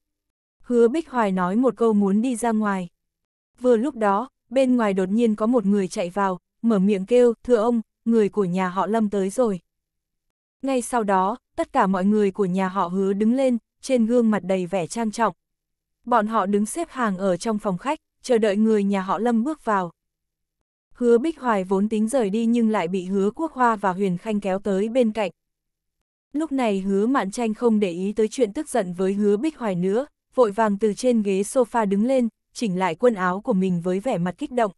Hứa Bích Hoài nói một câu muốn đi ra ngoài. Vừa lúc đó, bên ngoài đột nhiên có một người chạy vào, mở miệng kêu, thưa ông, người của nhà họ Lâm tới rồi. Ngay sau đó, tất cả mọi người của nhà họ hứa đứng lên, trên gương mặt đầy vẻ trang trọng. Bọn họ đứng xếp hàng ở trong phòng khách, chờ đợi người nhà họ Lâm bước vào hứa Bích Hoài vốn tính rời đi nhưng lại bị hứa Quốc Hoa và Huyền Khanh kéo tới bên cạnh. Lúc này hứa Mạn Tranh không để ý tới chuyện tức giận với hứa Bích Hoài nữa, vội vàng từ trên ghế sofa đứng lên, chỉnh lại quần áo của mình với vẻ mặt kích động.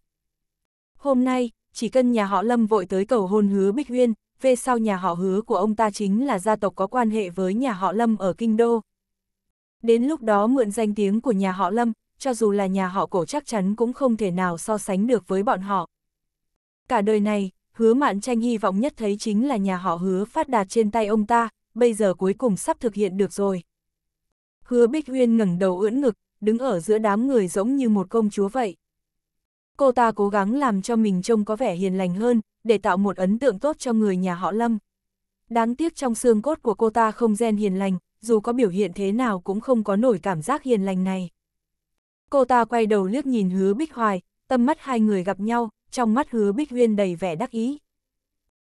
Hôm nay, chỉ cần nhà họ Lâm vội tới cầu hôn hứa Bích Huyên, về sau nhà họ hứa của ông ta chính là gia tộc có quan hệ với nhà họ Lâm ở Kinh Đô. Đến lúc đó mượn danh tiếng của nhà họ Lâm, cho dù là nhà họ cổ chắc chắn cũng không thể nào so sánh được với bọn họ. Cả đời này, hứa mạn tranh hy vọng nhất thấy chính là nhà họ hứa phát đạt trên tay ông ta, bây giờ cuối cùng sắp thực hiện được rồi. Hứa Bích Huyên ngẩng đầu ưỡn ngực, đứng ở giữa đám người giống như một công chúa vậy. Cô ta cố gắng làm cho mình trông có vẻ hiền lành hơn, để tạo một ấn tượng tốt cho người nhà họ Lâm. Đáng tiếc trong xương cốt của cô ta không gen hiền lành, dù có biểu hiện thế nào cũng không có nổi cảm giác hiền lành này. Cô ta quay đầu liếc nhìn hứa Bích Hoài, tâm mắt hai người gặp nhau, trong mắt hứa Bích Huyên đầy vẻ đắc ý.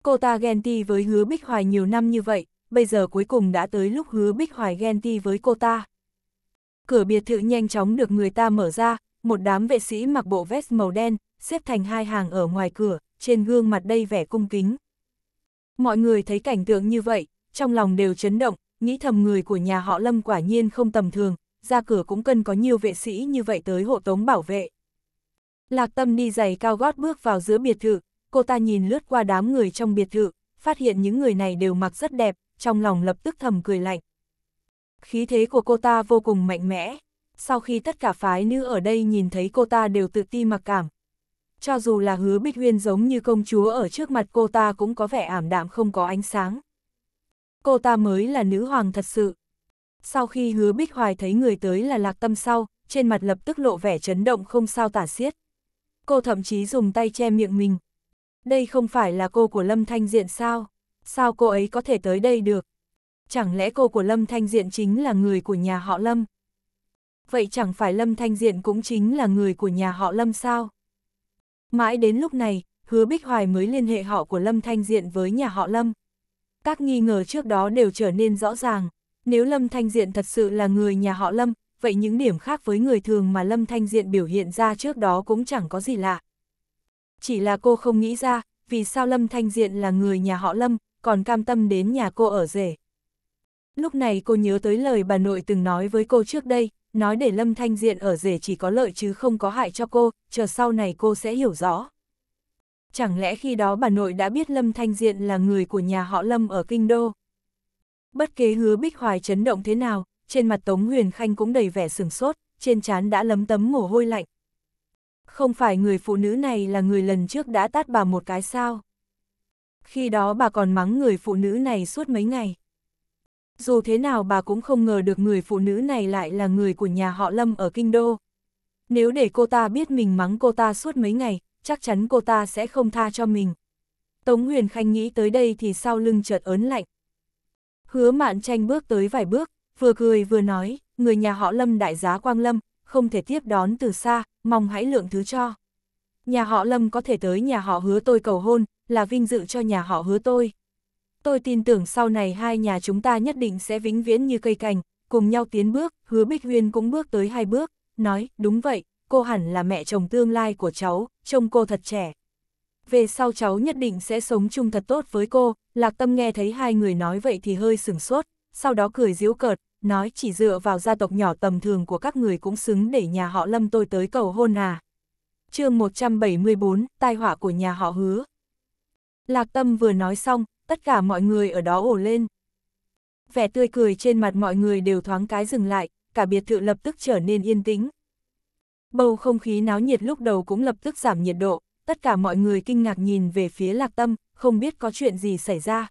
Cô ta ghen ti với hứa Bích Hoài nhiều năm như vậy, bây giờ cuối cùng đã tới lúc hứa Bích Hoài ghen ti với cô ta. Cửa biệt thự nhanh chóng được người ta mở ra, một đám vệ sĩ mặc bộ vest màu đen, xếp thành hai hàng ở ngoài cửa, trên gương mặt đầy vẻ cung kính. Mọi người thấy cảnh tượng như vậy, trong lòng đều chấn động, nghĩ thầm người của nhà họ Lâm quả nhiên không tầm thường, ra cửa cũng cần có nhiều vệ sĩ như vậy tới hộ tống bảo vệ. Lạc tâm đi giày cao gót bước vào giữa biệt thự, cô ta nhìn lướt qua đám người trong biệt thự, phát hiện những người này đều mặc rất đẹp, trong lòng lập tức thầm cười lạnh. Khí thế của cô ta vô cùng mạnh mẽ, sau khi tất cả phái nữ ở đây nhìn thấy cô ta đều tự ti mặc cảm. Cho dù là hứa Bích Huyên giống như công chúa ở trước mặt cô ta cũng có vẻ ảm đạm không có ánh sáng. Cô ta mới là nữ hoàng thật sự. Sau khi hứa Bích Hoài thấy người tới là lạc tâm sau, trên mặt lập tức lộ vẻ chấn động không sao tả xiết cô thậm chí dùng tay che miệng mình. Đây không phải là cô của Lâm Thanh Diện sao? Sao cô ấy có thể tới đây được? Chẳng lẽ cô của Lâm Thanh Diện chính là người của nhà họ Lâm? Vậy chẳng phải Lâm Thanh Diện cũng chính là người của nhà họ Lâm sao? Mãi đến lúc này, Hứa Bích Hoài mới liên hệ họ của Lâm Thanh Diện với nhà họ Lâm. Các nghi ngờ trước đó đều trở nên rõ ràng. Nếu Lâm Thanh Diện thật sự là người nhà họ Lâm, vậy những điểm khác với người thường mà Lâm Thanh Diện biểu hiện ra trước đó cũng chẳng có gì lạ. Chỉ là cô không nghĩ ra, vì sao Lâm Thanh Diện là người nhà họ Lâm, còn cam tâm đến nhà cô ở rể. Lúc này cô nhớ tới lời bà nội từng nói với cô trước đây, nói để Lâm Thanh Diện ở rể chỉ có lợi chứ không có hại cho cô, chờ sau này cô sẽ hiểu rõ. Chẳng lẽ khi đó bà nội đã biết Lâm Thanh Diện là người của nhà họ Lâm ở Kinh Đô? Bất kế hứa Bích Hoài chấn động thế nào, trên mặt Tống Huyền Khanh cũng đầy vẻ sừng sốt, trên trán đã lấm tấm mồ hôi lạnh. Không phải người phụ nữ này là người lần trước đã tát bà một cái sao? Khi đó bà còn mắng người phụ nữ này suốt mấy ngày. Dù thế nào bà cũng không ngờ được người phụ nữ này lại là người của nhà họ Lâm ở Kinh Đô. Nếu để cô ta biết mình mắng cô ta suốt mấy ngày, chắc chắn cô ta sẽ không tha cho mình. Tống Huyền Khanh nghĩ tới đây thì sau lưng chợt ớn lạnh. Hứa mạn tranh bước tới vài bước, vừa cười vừa nói, người nhà họ Lâm đại giá Quang Lâm, không thể tiếp đón từ xa, mong hãy lượng thứ cho. Nhà họ Lâm có thể tới nhà họ hứa tôi cầu hôn, là vinh dự cho nhà họ hứa tôi. Tôi tin tưởng sau này hai nhà chúng ta nhất định sẽ vĩnh viễn như cây cành, cùng nhau tiến bước, hứa Bích Huyên cũng bước tới hai bước, nói, đúng vậy, cô hẳn là mẹ chồng tương lai của cháu, trông cô thật trẻ. Về sau cháu nhất định sẽ sống chung thật tốt với cô, Lạc Tâm nghe thấy hai người nói vậy thì hơi sửng sốt, sau đó cười giễu cợt, nói chỉ dựa vào gia tộc nhỏ tầm thường của các người cũng xứng để nhà họ Lâm tôi tới cầu hôn à. chương 174, tai họa của nhà họ hứa. Lạc Tâm vừa nói xong, tất cả mọi người ở đó ổ lên. Vẻ tươi cười trên mặt mọi người đều thoáng cái dừng lại, cả biệt thự lập tức trở nên yên tĩnh. Bầu không khí náo nhiệt lúc đầu cũng lập tức giảm nhiệt độ, tất cả mọi người kinh ngạc nhìn về phía Lạc Tâm, không biết có chuyện gì xảy ra.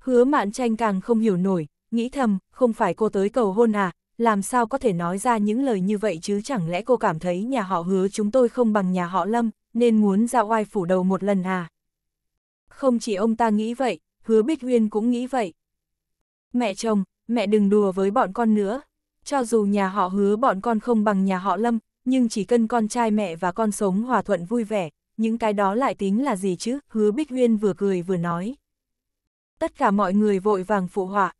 Hứa Mạn Tranh càng không hiểu nổi, nghĩ thầm, không phải cô tới cầu hôn à, làm sao có thể nói ra những lời như vậy chứ chẳng lẽ cô cảm thấy nhà họ hứa chúng tôi không bằng nhà họ Lâm, nên muốn ra oai phủ đầu một lần à. Không chỉ ông ta nghĩ vậy, hứa Bích Huyên cũng nghĩ vậy. Mẹ chồng, mẹ đừng đùa với bọn con nữa. Cho dù nhà họ hứa bọn con không bằng nhà họ Lâm, nhưng chỉ cần con trai mẹ và con sống hòa thuận vui vẻ, những cái đó lại tính là gì chứ, hứa Bích Huyên vừa cười vừa nói. Tất cả mọi người vội vàng phụ họa,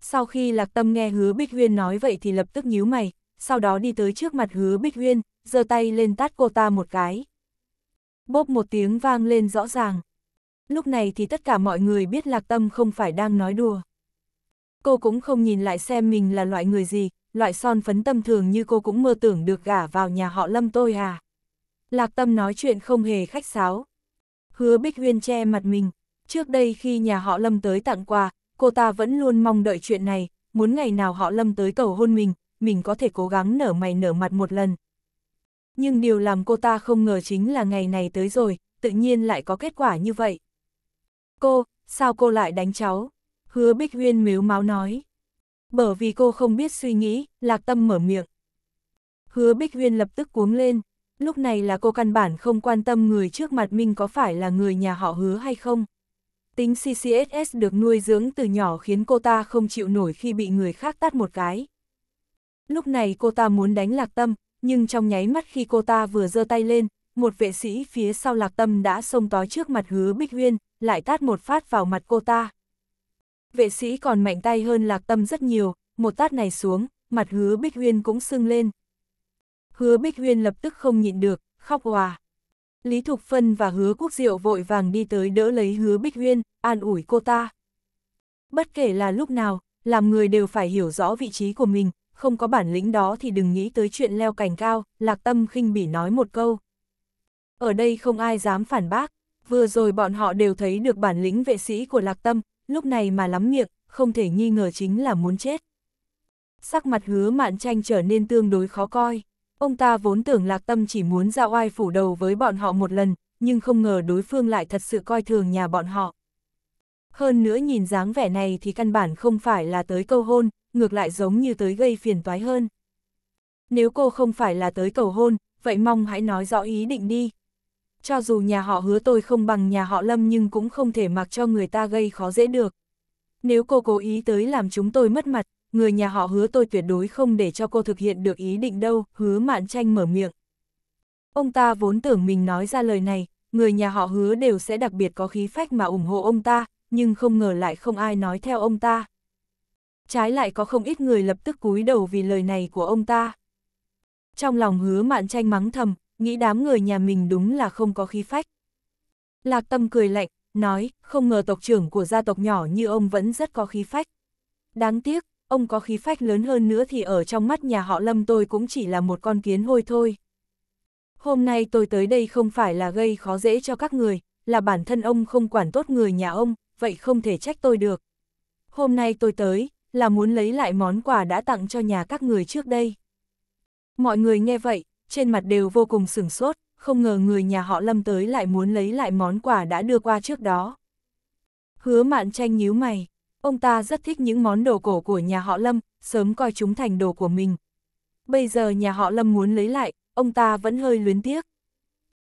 sau khi lạc tâm nghe hứa Bích Huyên nói vậy thì lập tức nhíu mày, sau đó đi tới trước mặt hứa Bích Huyên, giơ tay lên tát cô ta một cái. Bốp một tiếng vang lên rõ ràng. Lúc này thì tất cả mọi người biết lạc tâm không phải đang nói đùa. Cô cũng không nhìn lại xem mình là loại người gì, loại son phấn tâm thường như cô cũng mơ tưởng được gả vào nhà họ lâm tôi à. Lạc tâm nói chuyện không hề khách sáo. Hứa Bích Huyên che mặt mình. Trước đây khi nhà họ lâm tới tặng quà, cô ta vẫn luôn mong đợi chuyện này, muốn ngày nào họ lâm tới cầu hôn mình, mình có thể cố gắng nở mày nở mặt một lần. Nhưng điều làm cô ta không ngờ chính là ngày này tới rồi, tự nhiên lại có kết quả như vậy. Cô, sao cô lại đánh cháu? Hứa Bích Huyên mếu máu nói. Bởi vì cô không biết suy nghĩ, lạc tâm mở miệng. Hứa Bích Huyên lập tức cuống lên, lúc này là cô căn bản không quan tâm người trước mặt mình có phải là người nhà họ hứa hay không. Tính CCSS được nuôi dưỡng từ nhỏ khiến cô ta không chịu nổi khi bị người khác tát một cái. Lúc này cô ta muốn đánh lạc tâm, nhưng trong nháy mắt khi cô ta vừa giơ tay lên, một vệ sĩ phía sau lạc tâm đã xông tới trước mặt hứa Bích Huyên, lại tát một phát vào mặt cô ta. Vệ sĩ còn mạnh tay hơn lạc tâm rất nhiều, một tát này xuống, mặt hứa Bích Huyên cũng sưng lên. Hứa Bích Huyên lập tức không nhịn được, khóc hòa. Lý Thục Phân và Hứa Quốc Diệu vội vàng đi tới đỡ lấy Hứa Bích Huyên, an ủi cô ta. Bất kể là lúc nào, làm người đều phải hiểu rõ vị trí của mình, không có bản lĩnh đó thì đừng nghĩ tới chuyện leo cành cao, Lạc Tâm khinh bỉ nói một câu. Ở đây không ai dám phản bác, vừa rồi bọn họ đều thấy được bản lĩnh vệ sĩ của Lạc Tâm, lúc này mà lắm miệng, không thể nghi ngờ chính là muốn chết. Sắc mặt hứa mạn tranh trở nên tương đối khó coi. Ông ta vốn tưởng lạc tâm chỉ muốn ra oai phủ đầu với bọn họ một lần, nhưng không ngờ đối phương lại thật sự coi thường nhà bọn họ. Hơn nữa nhìn dáng vẻ này thì căn bản không phải là tới cầu hôn, ngược lại giống như tới gây phiền toái hơn. Nếu cô không phải là tới cầu hôn, vậy mong hãy nói rõ ý định đi. Cho dù nhà họ hứa tôi không bằng nhà họ Lâm nhưng cũng không thể mặc cho người ta gây khó dễ được. Nếu cô cố ý tới làm chúng tôi mất mặt, người nhà họ hứa tôi tuyệt đối không để cho cô thực hiện được ý định đâu, hứa mạn tranh mở miệng. Ông ta vốn tưởng mình nói ra lời này, người nhà họ hứa đều sẽ đặc biệt có khí phách mà ủng hộ ông ta, nhưng không ngờ lại không ai nói theo ông ta. Trái lại có không ít người lập tức cúi đầu vì lời này của ông ta. Trong lòng hứa mạn tranh mắng thầm, nghĩ đám người nhà mình đúng là không có khí phách. Lạc tâm cười lạnh, nói, không ngờ tộc trưởng của gia tộc nhỏ như ông vẫn rất có khí phách. Đáng tiếc, ông có khí phách lớn hơn nữa thì ở trong mắt nhà họ Lâm tôi cũng chỉ là một con kiến hôi thôi. Hôm nay tôi tới đây không phải là gây khó dễ cho các người, là bản thân ông không quản tốt người nhà ông, vậy không thể trách tôi được. Hôm nay tôi tới, là muốn lấy lại món quà đã tặng cho nhà các người trước đây. Mọi người nghe vậy, trên mặt đều vô cùng sửng sốt, không ngờ người nhà họ Lâm tới lại muốn lấy lại món quà đã đưa qua trước đó. Hứa mạn tranh nhíu mày, Ông ta rất thích những món đồ cổ của nhà họ Lâm, sớm coi chúng thành đồ của mình. Bây giờ nhà họ Lâm muốn lấy lại, ông ta vẫn hơi luyến tiếc.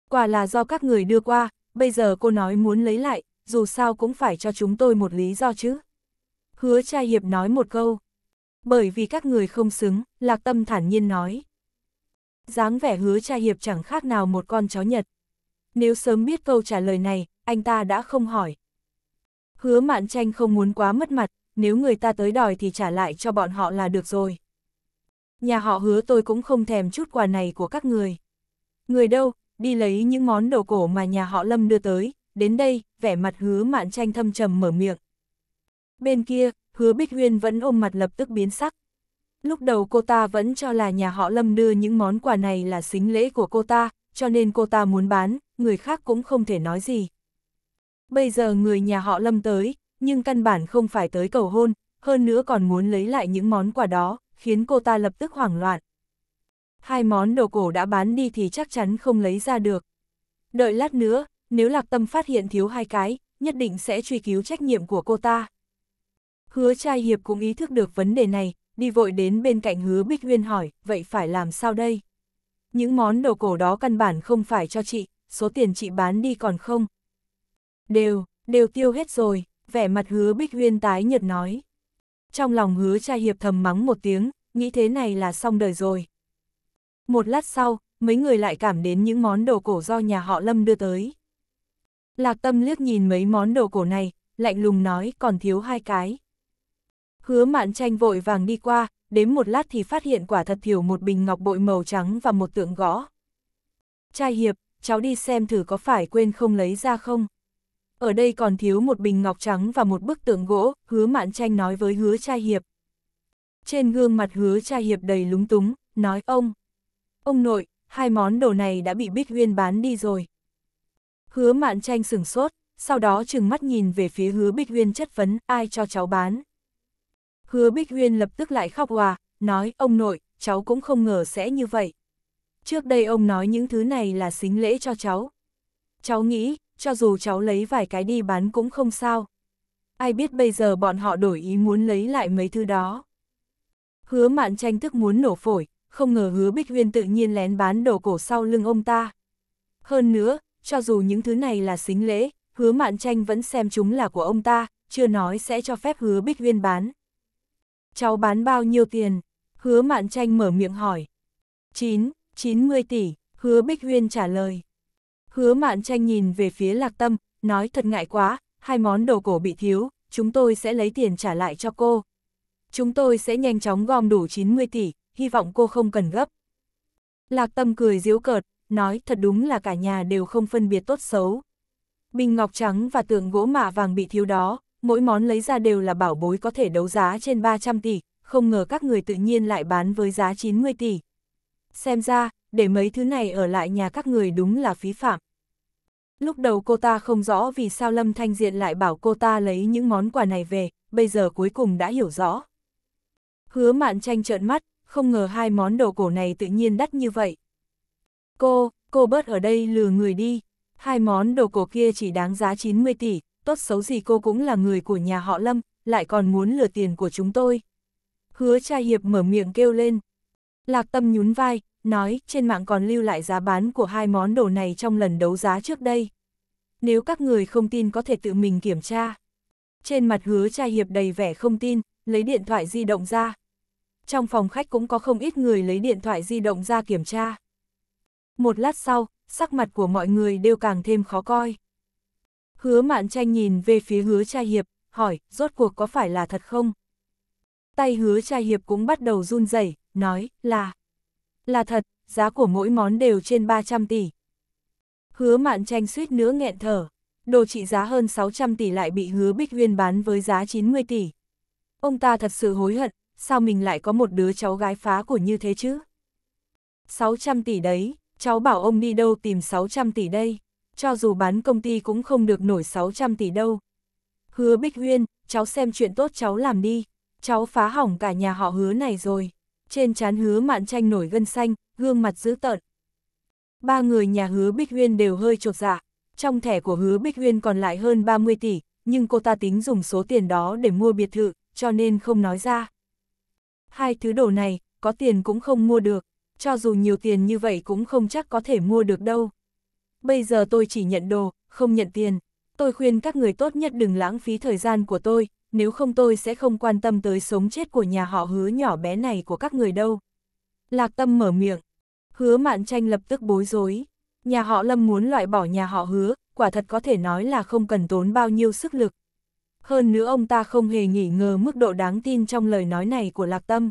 Quả là do các người đưa qua, bây giờ cô nói muốn lấy lại, dù sao cũng phải cho chúng tôi một lý do chứ. Hứa trai hiệp nói một câu. Bởi vì các người không xứng, Lạc Tâm thản nhiên nói. dáng vẻ hứa trai hiệp chẳng khác nào một con chó nhật. Nếu sớm biết câu trả lời này, anh ta đã không hỏi, hứa mạn tranh không muốn quá mất mặt, nếu người ta tới đòi thì trả lại cho bọn họ là được rồi. Nhà họ hứa tôi cũng không thèm chút quà này của các người. Người đâu, đi lấy những món đồ cổ mà nhà họ Lâm đưa tới, đến đây, vẻ mặt hứa mạn tranh thâm trầm mở miệng. Bên kia, hứa Bích Huyên vẫn ôm mặt lập tức biến sắc. Lúc đầu cô ta vẫn cho là nhà họ Lâm đưa những món quà này là xính lễ của cô ta, cho nên cô ta muốn bán, người khác cũng không thể nói gì. Bây giờ người nhà họ Lâm tới, nhưng căn bản không phải tới cầu hôn, hơn nữa còn muốn lấy lại những món quà đó, khiến cô ta lập tức hoảng loạn. Hai món đồ cổ đã bán đi thì chắc chắn không lấy ra được. Đợi lát nữa, nếu Lạc Tâm phát hiện thiếu hai cái, nhất định sẽ truy cứu trách nhiệm của cô ta. Hứa trai hiệp cũng ý thức được vấn đề này, đi vội đến bên cạnh hứa Bích Huyên hỏi, vậy phải làm sao đây? Những món đồ cổ đó căn bản không phải cho chị, số tiền chị bán đi còn không, Đều, đều tiêu hết rồi, vẻ mặt hứa Bích Huyên tái nhợt nói. Trong lòng hứa trai hiệp thầm mắng một tiếng, nghĩ thế này là xong đời rồi. Một lát sau, mấy người lại cảm đến những món đồ cổ do nhà họ Lâm đưa tới. Lạc tâm liếc nhìn mấy món đồ cổ này, lạnh lùng nói còn thiếu hai cái. Hứa mạn tranh vội vàng đi qua, đếm một lát thì phát hiện quả thật thiểu một bình ngọc bội màu trắng và một tượng gõ. Trai hiệp, cháu đi xem thử có phải quên không lấy ra không? ở đây còn thiếu một bình ngọc trắng và một bức tượng gỗ, hứa mạn tranh nói với hứa trai hiệp. Trên gương mặt hứa trai hiệp đầy lúng túng, nói ông. Ông nội, hai món đồ này đã bị Bích Huyên bán đi rồi. Hứa mạn tranh sửng sốt, sau đó trừng mắt nhìn về phía hứa Bích Huyên chất vấn ai cho cháu bán. Hứa Bích Huyên lập tức lại khóc hòa, nói ông nội, cháu cũng không ngờ sẽ như vậy. Trước đây ông nói những thứ này là xính lễ cho cháu. Cháu nghĩ, cho dù cháu lấy vài cái đi bán cũng không sao. Ai biết bây giờ bọn họ đổi ý muốn lấy lại mấy thứ đó. Hứa mạn tranh tức muốn nổ phổi, không ngờ hứa Bích Huyên tự nhiên lén bán đồ cổ sau lưng ông ta. Hơn nữa, cho dù những thứ này là xính lễ, hứa mạn tranh vẫn xem chúng là của ông ta, chưa nói sẽ cho phép hứa Bích Huyên bán. Cháu bán bao nhiêu tiền? Hứa mạn tranh mở miệng hỏi. 9, 90 tỷ, hứa Bích Huyên trả lời. Hứa mạn tranh nhìn về phía lạc tâm, nói thật ngại quá, hai món đồ cổ bị thiếu, chúng tôi sẽ lấy tiền trả lại cho cô. Chúng tôi sẽ nhanh chóng gom đủ 90 tỷ, hy vọng cô không cần gấp. Lạc tâm cười diếu cợt, nói thật đúng là cả nhà đều không phân biệt tốt xấu. Bình ngọc trắng và tượng gỗ mạ vàng bị thiếu đó, mỗi món lấy ra đều là bảo bối có thể đấu giá trên 300 tỷ, không ngờ các người tự nhiên lại bán với giá 90 tỷ. Xem ra, để mấy thứ này ở lại nhà các người đúng là phí phạm. Lúc đầu cô ta không rõ vì sao Lâm Thanh Diện lại bảo cô ta lấy những món quà này về, bây giờ cuối cùng đã hiểu rõ. Hứa mạn tranh trợn mắt, không ngờ hai món đồ cổ này tự nhiên đắt như vậy. Cô, cô bớt ở đây lừa người đi, hai món đồ cổ kia chỉ đáng giá 90 tỷ, tốt xấu gì cô cũng là người của nhà họ Lâm, lại còn muốn lừa tiền của chúng tôi. Hứa trai hiệp mở miệng kêu lên. Lạc tâm nhún vai, nói trên mạng còn lưu lại giá bán của hai món đồ này trong lần đấu giá trước đây. Nếu các người không tin có thể tự mình kiểm tra. Trên mặt hứa trai hiệp đầy vẻ không tin, lấy điện thoại di động ra. Trong phòng khách cũng có không ít người lấy điện thoại di động ra kiểm tra. Một lát sau, sắc mặt của mọi người đều càng thêm khó coi. Hứa mạn tranh nhìn về phía hứa trai hiệp, hỏi, rốt cuộc có phải là thật không? Tay hứa trai hiệp cũng bắt đầu run rẩy nói, là... Là thật, giá của mỗi món đều trên 300 tỷ. Hứa mạn tranh suýt nữa nghẹn thở. Đồ trị giá hơn 600 tỷ lại bị hứa Bích Huyên bán với giá 90 tỷ. Ông ta thật sự hối hận, sao mình lại có một đứa cháu gái phá của như thế chứ? 600 tỷ đấy, cháu bảo ông đi đâu tìm 600 tỷ đây, cho dù bán công ty cũng không được nổi 600 tỷ đâu. Hứa Bích Huyên, cháu xem chuyện tốt cháu làm đi, cháu phá hỏng cả nhà họ hứa này rồi trên trán hứa mạn tranh nổi gân xanh, gương mặt dữ tợn. Ba người nhà hứa Bích Huyên đều hơi trột dạ, trong thẻ của hứa Bích Huyên còn lại hơn 30 tỷ, nhưng cô ta tính dùng số tiền đó để mua biệt thự, cho nên không nói ra. Hai thứ đồ này, có tiền cũng không mua được, cho dù nhiều tiền như vậy cũng không chắc có thể mua được đâu. Bây giờ tôi chỉ nhận đồ, không nhận tiền. Tôi khuyên các người tốt nhất đừng lãng phí thời gian của tôi, nếu không tôi sẽ không quan tâm tới sống chết của nhà họ hứa nhỏ bé này của các người đâu. Lạc tâm mở miệng, hứa mạn tranh lập tức bối rối. Nhà họ Lâm muốn loại bỏ nhà họ hứa, quả thật có thể nói là không cần tốn bao nhiêu sức lực. Hơn nữa ông ta không hề nghỉ ngờ mức độ đáng tin trong lời nói này của Lạc Tâm.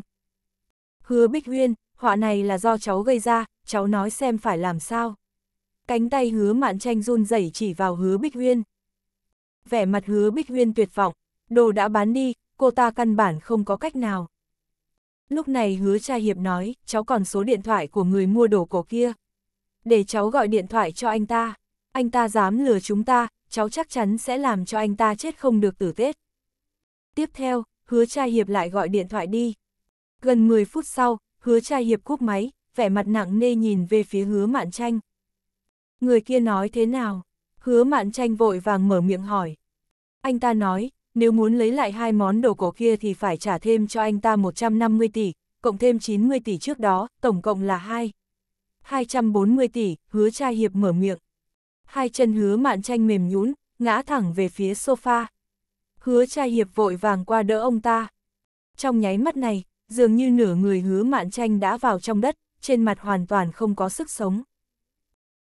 Hứa Bích Huyên, họa này là do cháu gây ra, cháu nói xem phải làm sao. Cánh tay hứa mạn tranh run rẩy chỉ vào hứa Bích Huyên. Vẻ mặt hứa Bích Huyên tuyệt vọng, Đồ đã bán đi, cô ta căn bản không có cách nào. Lúc này hứa cha hiệp nói, cháu còn số điện thoại của người mua đồ cổ kia. Để cháu gọi điện thoại cho anh ta. Anh ta dám lừa chúng ta, cháu chắc chắn sẽ làm cho anh ta chết không được tử tết. Tiếp theo, hứa cha hiệp lại gọi điện thoại đi. Gần 10 phút sau, hứa cha hiệp cúp máy, vẻ mặt nặng nê nhìn về phía hứa mạn tranh. Người kia nói thế nào? Hứa mạn tranh vội vàng mở miệng hỏi. Anh ta nói, nếu muốn lấy lại hai món đồ cổ kia thì phải trả thêm cho anh ta 150 tỷ, cộng thêm 90 tỷ trước đó, tổng cộng là 2. 240 tỷ, hứa cha hiệp mở miệng. Hai chân hứa mạn tranh mềm nhũn ngã thẳng về phía sofa. Hứa cha hiệp vội vàng qua đỡ ông ta. Trong nháy mắt này, dường như nửa người hứa mạn tranh đã vào trong đất, trên mặt hoàn toàn không có sức sống.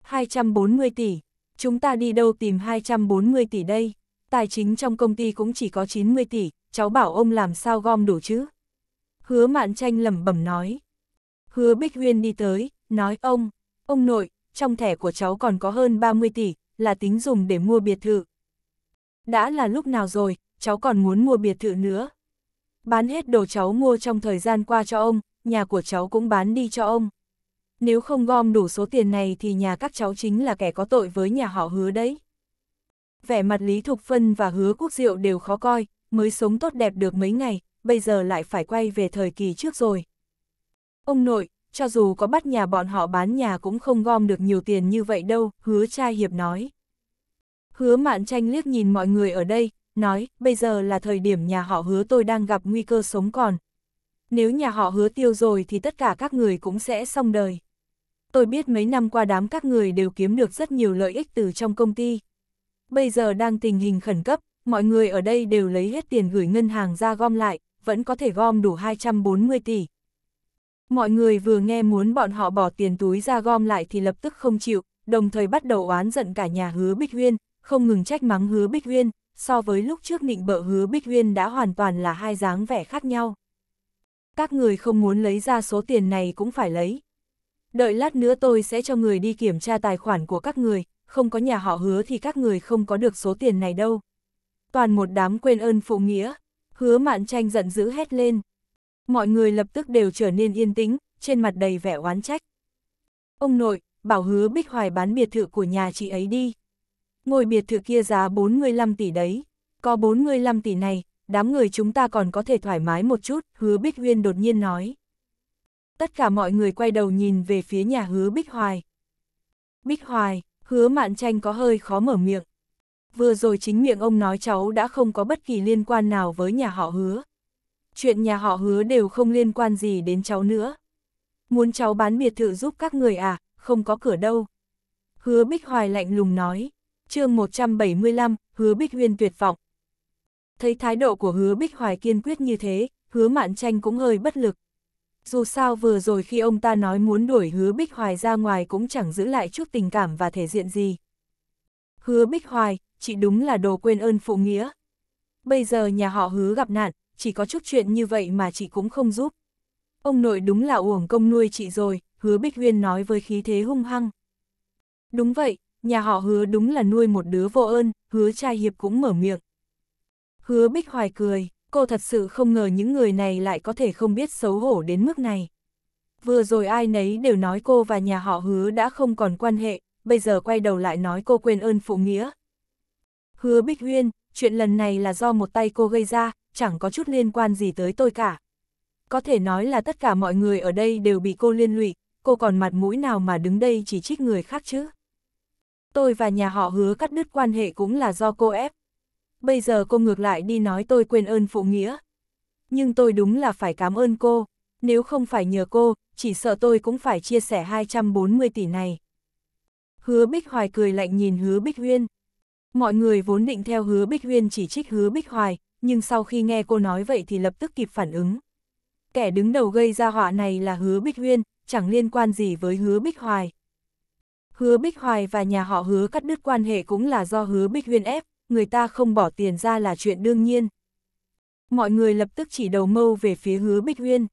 240 tỷ, chúng ta đi đâu tìm 240 tỷ đây? tài chính trong công ty cũng chỉ có 90 tỷ, cháu bảo ông làm sao gom đủ chứ. Hứa mạn tranh lẩm bẩm nói. Hứa Bích Huyên đi tới, nói ông, ông nội, trong thẻ của cháu còn có hơn 30 tỷ, là tính dùng để mua biệt thự. Đã là lúc nào rồi, cháu còn muốn mua biệt thự nữa. Bán hết đồ cháu mua trong thời gian qua cho ông, nhà của cháu cũng bán đi cho ông. Nếu không gom đủ số tiền này thì nhà các cháu chính là kẻ có tội với nhà họ hứa đấy vẻ mặt Lý Thục Phân và Hứa Quốc Diệu đều khó coi, mới sống tốt đẹp được mấy ngày, bây giờ lại phải quay về thời kỳ trước rồi. Ông nội, cho dù có bắt nhà bọn họ bán nhà cũng không gom được nhiều tiền như vậy đâu, hứa cha hiệp nói. Hứa mạn tranh liếc nhìn mọi người ở đây, nói, bây giờ là thời điểm nhà họ hứa tôi đang gặp nguy cơ sống còn. Nếu nhà họ hứa tiêu rồi thì tất cả các người cũng sẽ xong đời. Tôi biết mấy năm qua đám các người đều kiếm được rất nhiều lợi ích từ trong công ty, bây giờ đang tình hình khẩn cấp, mọi người ở đây đều lấy hết tiền gửi ngân hàng ra gom lại, vẫn có thể gom đủ 240 tỷ. Mọi người vừa nghe muốn bọn họ bỏ tiền túi ra gom lại thì lập tức không chịu, đồng thời bắt đầu oán giận cả nhà hứa Bích Huyên, không ngừng trách mắng hứa Bích Huyên, so với lúc trước nịnh bợ hứa Bích Huyên đã hoàn toàn là hai dáng vẻ khác nhau. Các người không muốn lấy ra số tiền này cũng phải lấy. Đợi lát nữa tôi sẽ cho người đi kiểm tra tài khoản của các người, không có nhà họ hứa thì các người không có được số tiền này đâu. Toàn một đám quên ơn phụ nghĩa, hứa mạn tranh giận dữ hét lên. Mọi người lập tức đều trở nên yên tĩnh, trên mặt đầy vẻ oán trách. Ông nội, bảo hứa Bích Hoài bán biệt thự của nhà chị ấy đi. Ngôi biệt thự kia giá 45 tỷ đấy, có 45 tỷ này, đám người chúng ta còn có thể thoải mái một chút, hứa Bích Huyên đột nhiên nói. Tất cả mọi người quay đầu nhìn về phía nhà hứa Bích Hoài. Bích Hoài, hứa mạn tranh có hơi khó mở miệng. Vừa rồi chính miệng ông nói cháu đã không có bất kỳ liên quan nào với nhà họ hứa. Chuyện nhà họ hứa đều không liên quan gì đến cháu nữa. Muốn cháu bán biệt thự giúp các người à, không có cửa đâu. Hứa Bích Hoài lạnh lùng nói, chương 175, Hứa Bích Huyên tuyệt vọng. Thấy thái độ của Hứa Bích Hoài kiên quyết như thế, Hứa Mạn Tranh cũng hơi bất lực, dù sao vừa rồi khi ông ta nói muốn đuổi hứa Bích Hoài ra ngoài cũng chẳng giữ lại chút tình cảm và thể diện gì. Hứa Bích Hoài, chị đúng là đồ quên ơn phụ nghĩa. Bây giờ nhà họ hứa gặp nạn, chỉ có chút chuyện như vậy mà chị cũng không giúp. Ông nội đúng là uổng công nuôi chị rồi, hứa Bích Huyên nói với khí thế hung hăng. Đúng vậy, nhà họ hứa đúng là nuôi một đứa vô ơn, hứa trai hiệp cũng mở miệng. Hứa Bích Hoài cười cô thật sự không ngờ những người này lại có thể không biết xấu hổ đến mức này. Vừa rồi ai nấy đều nói cô và nhà họ hứa đã không còn quan hệ, bây giờ quay đầu lại nói cô quên ơn phụ nghĩa. Hứa Bích Huyên, chuyện lần này là do một tay cô gây ra, chẳng có chút liên quan gì tới tôi cả. Có thể nói là tất cả mọi người ở đây đều bị cô liên lụy, cô còn mặt mũi nào mà đứng đây chỉ trích người khác chứ. Tôi và nhà họ hứa cắt đứt quan hệ cũng là do cô ép, bây giờ cô ngược lại đi nói tôi quên ơn phụ nghĩa. Nhưng tôi đúng là phải cảm ơn cô, nếu không phải nhờ cô, chỉ sợ tôi cũng phải chia sẻ 240 tỷ này. Hứa Bích Hoài cười lạnh nhìn Hứa Bích Huyên. Mọi người vốn định theo Hứa Bích Huyên chỉ trích Hứa Bích Hoài, nhưng sau khi nghe cô nói vậy thì lập tức kịp phản ứng. Kẻ đứng đầu gây ra họa này là Hứa Bích Huyên, chẳng liên quan gì với Hứa Bích Hoài. Hứa Bích Hoài và nhà họ Hứa cắt đứt quan hệ cũng là do Hứa Bích Huyên ép, người ta không bỏ tiền ra là chuyện đương nhiên. Mọi người lập tức chỉ đầu mâu về phía hứa Bích Uyên.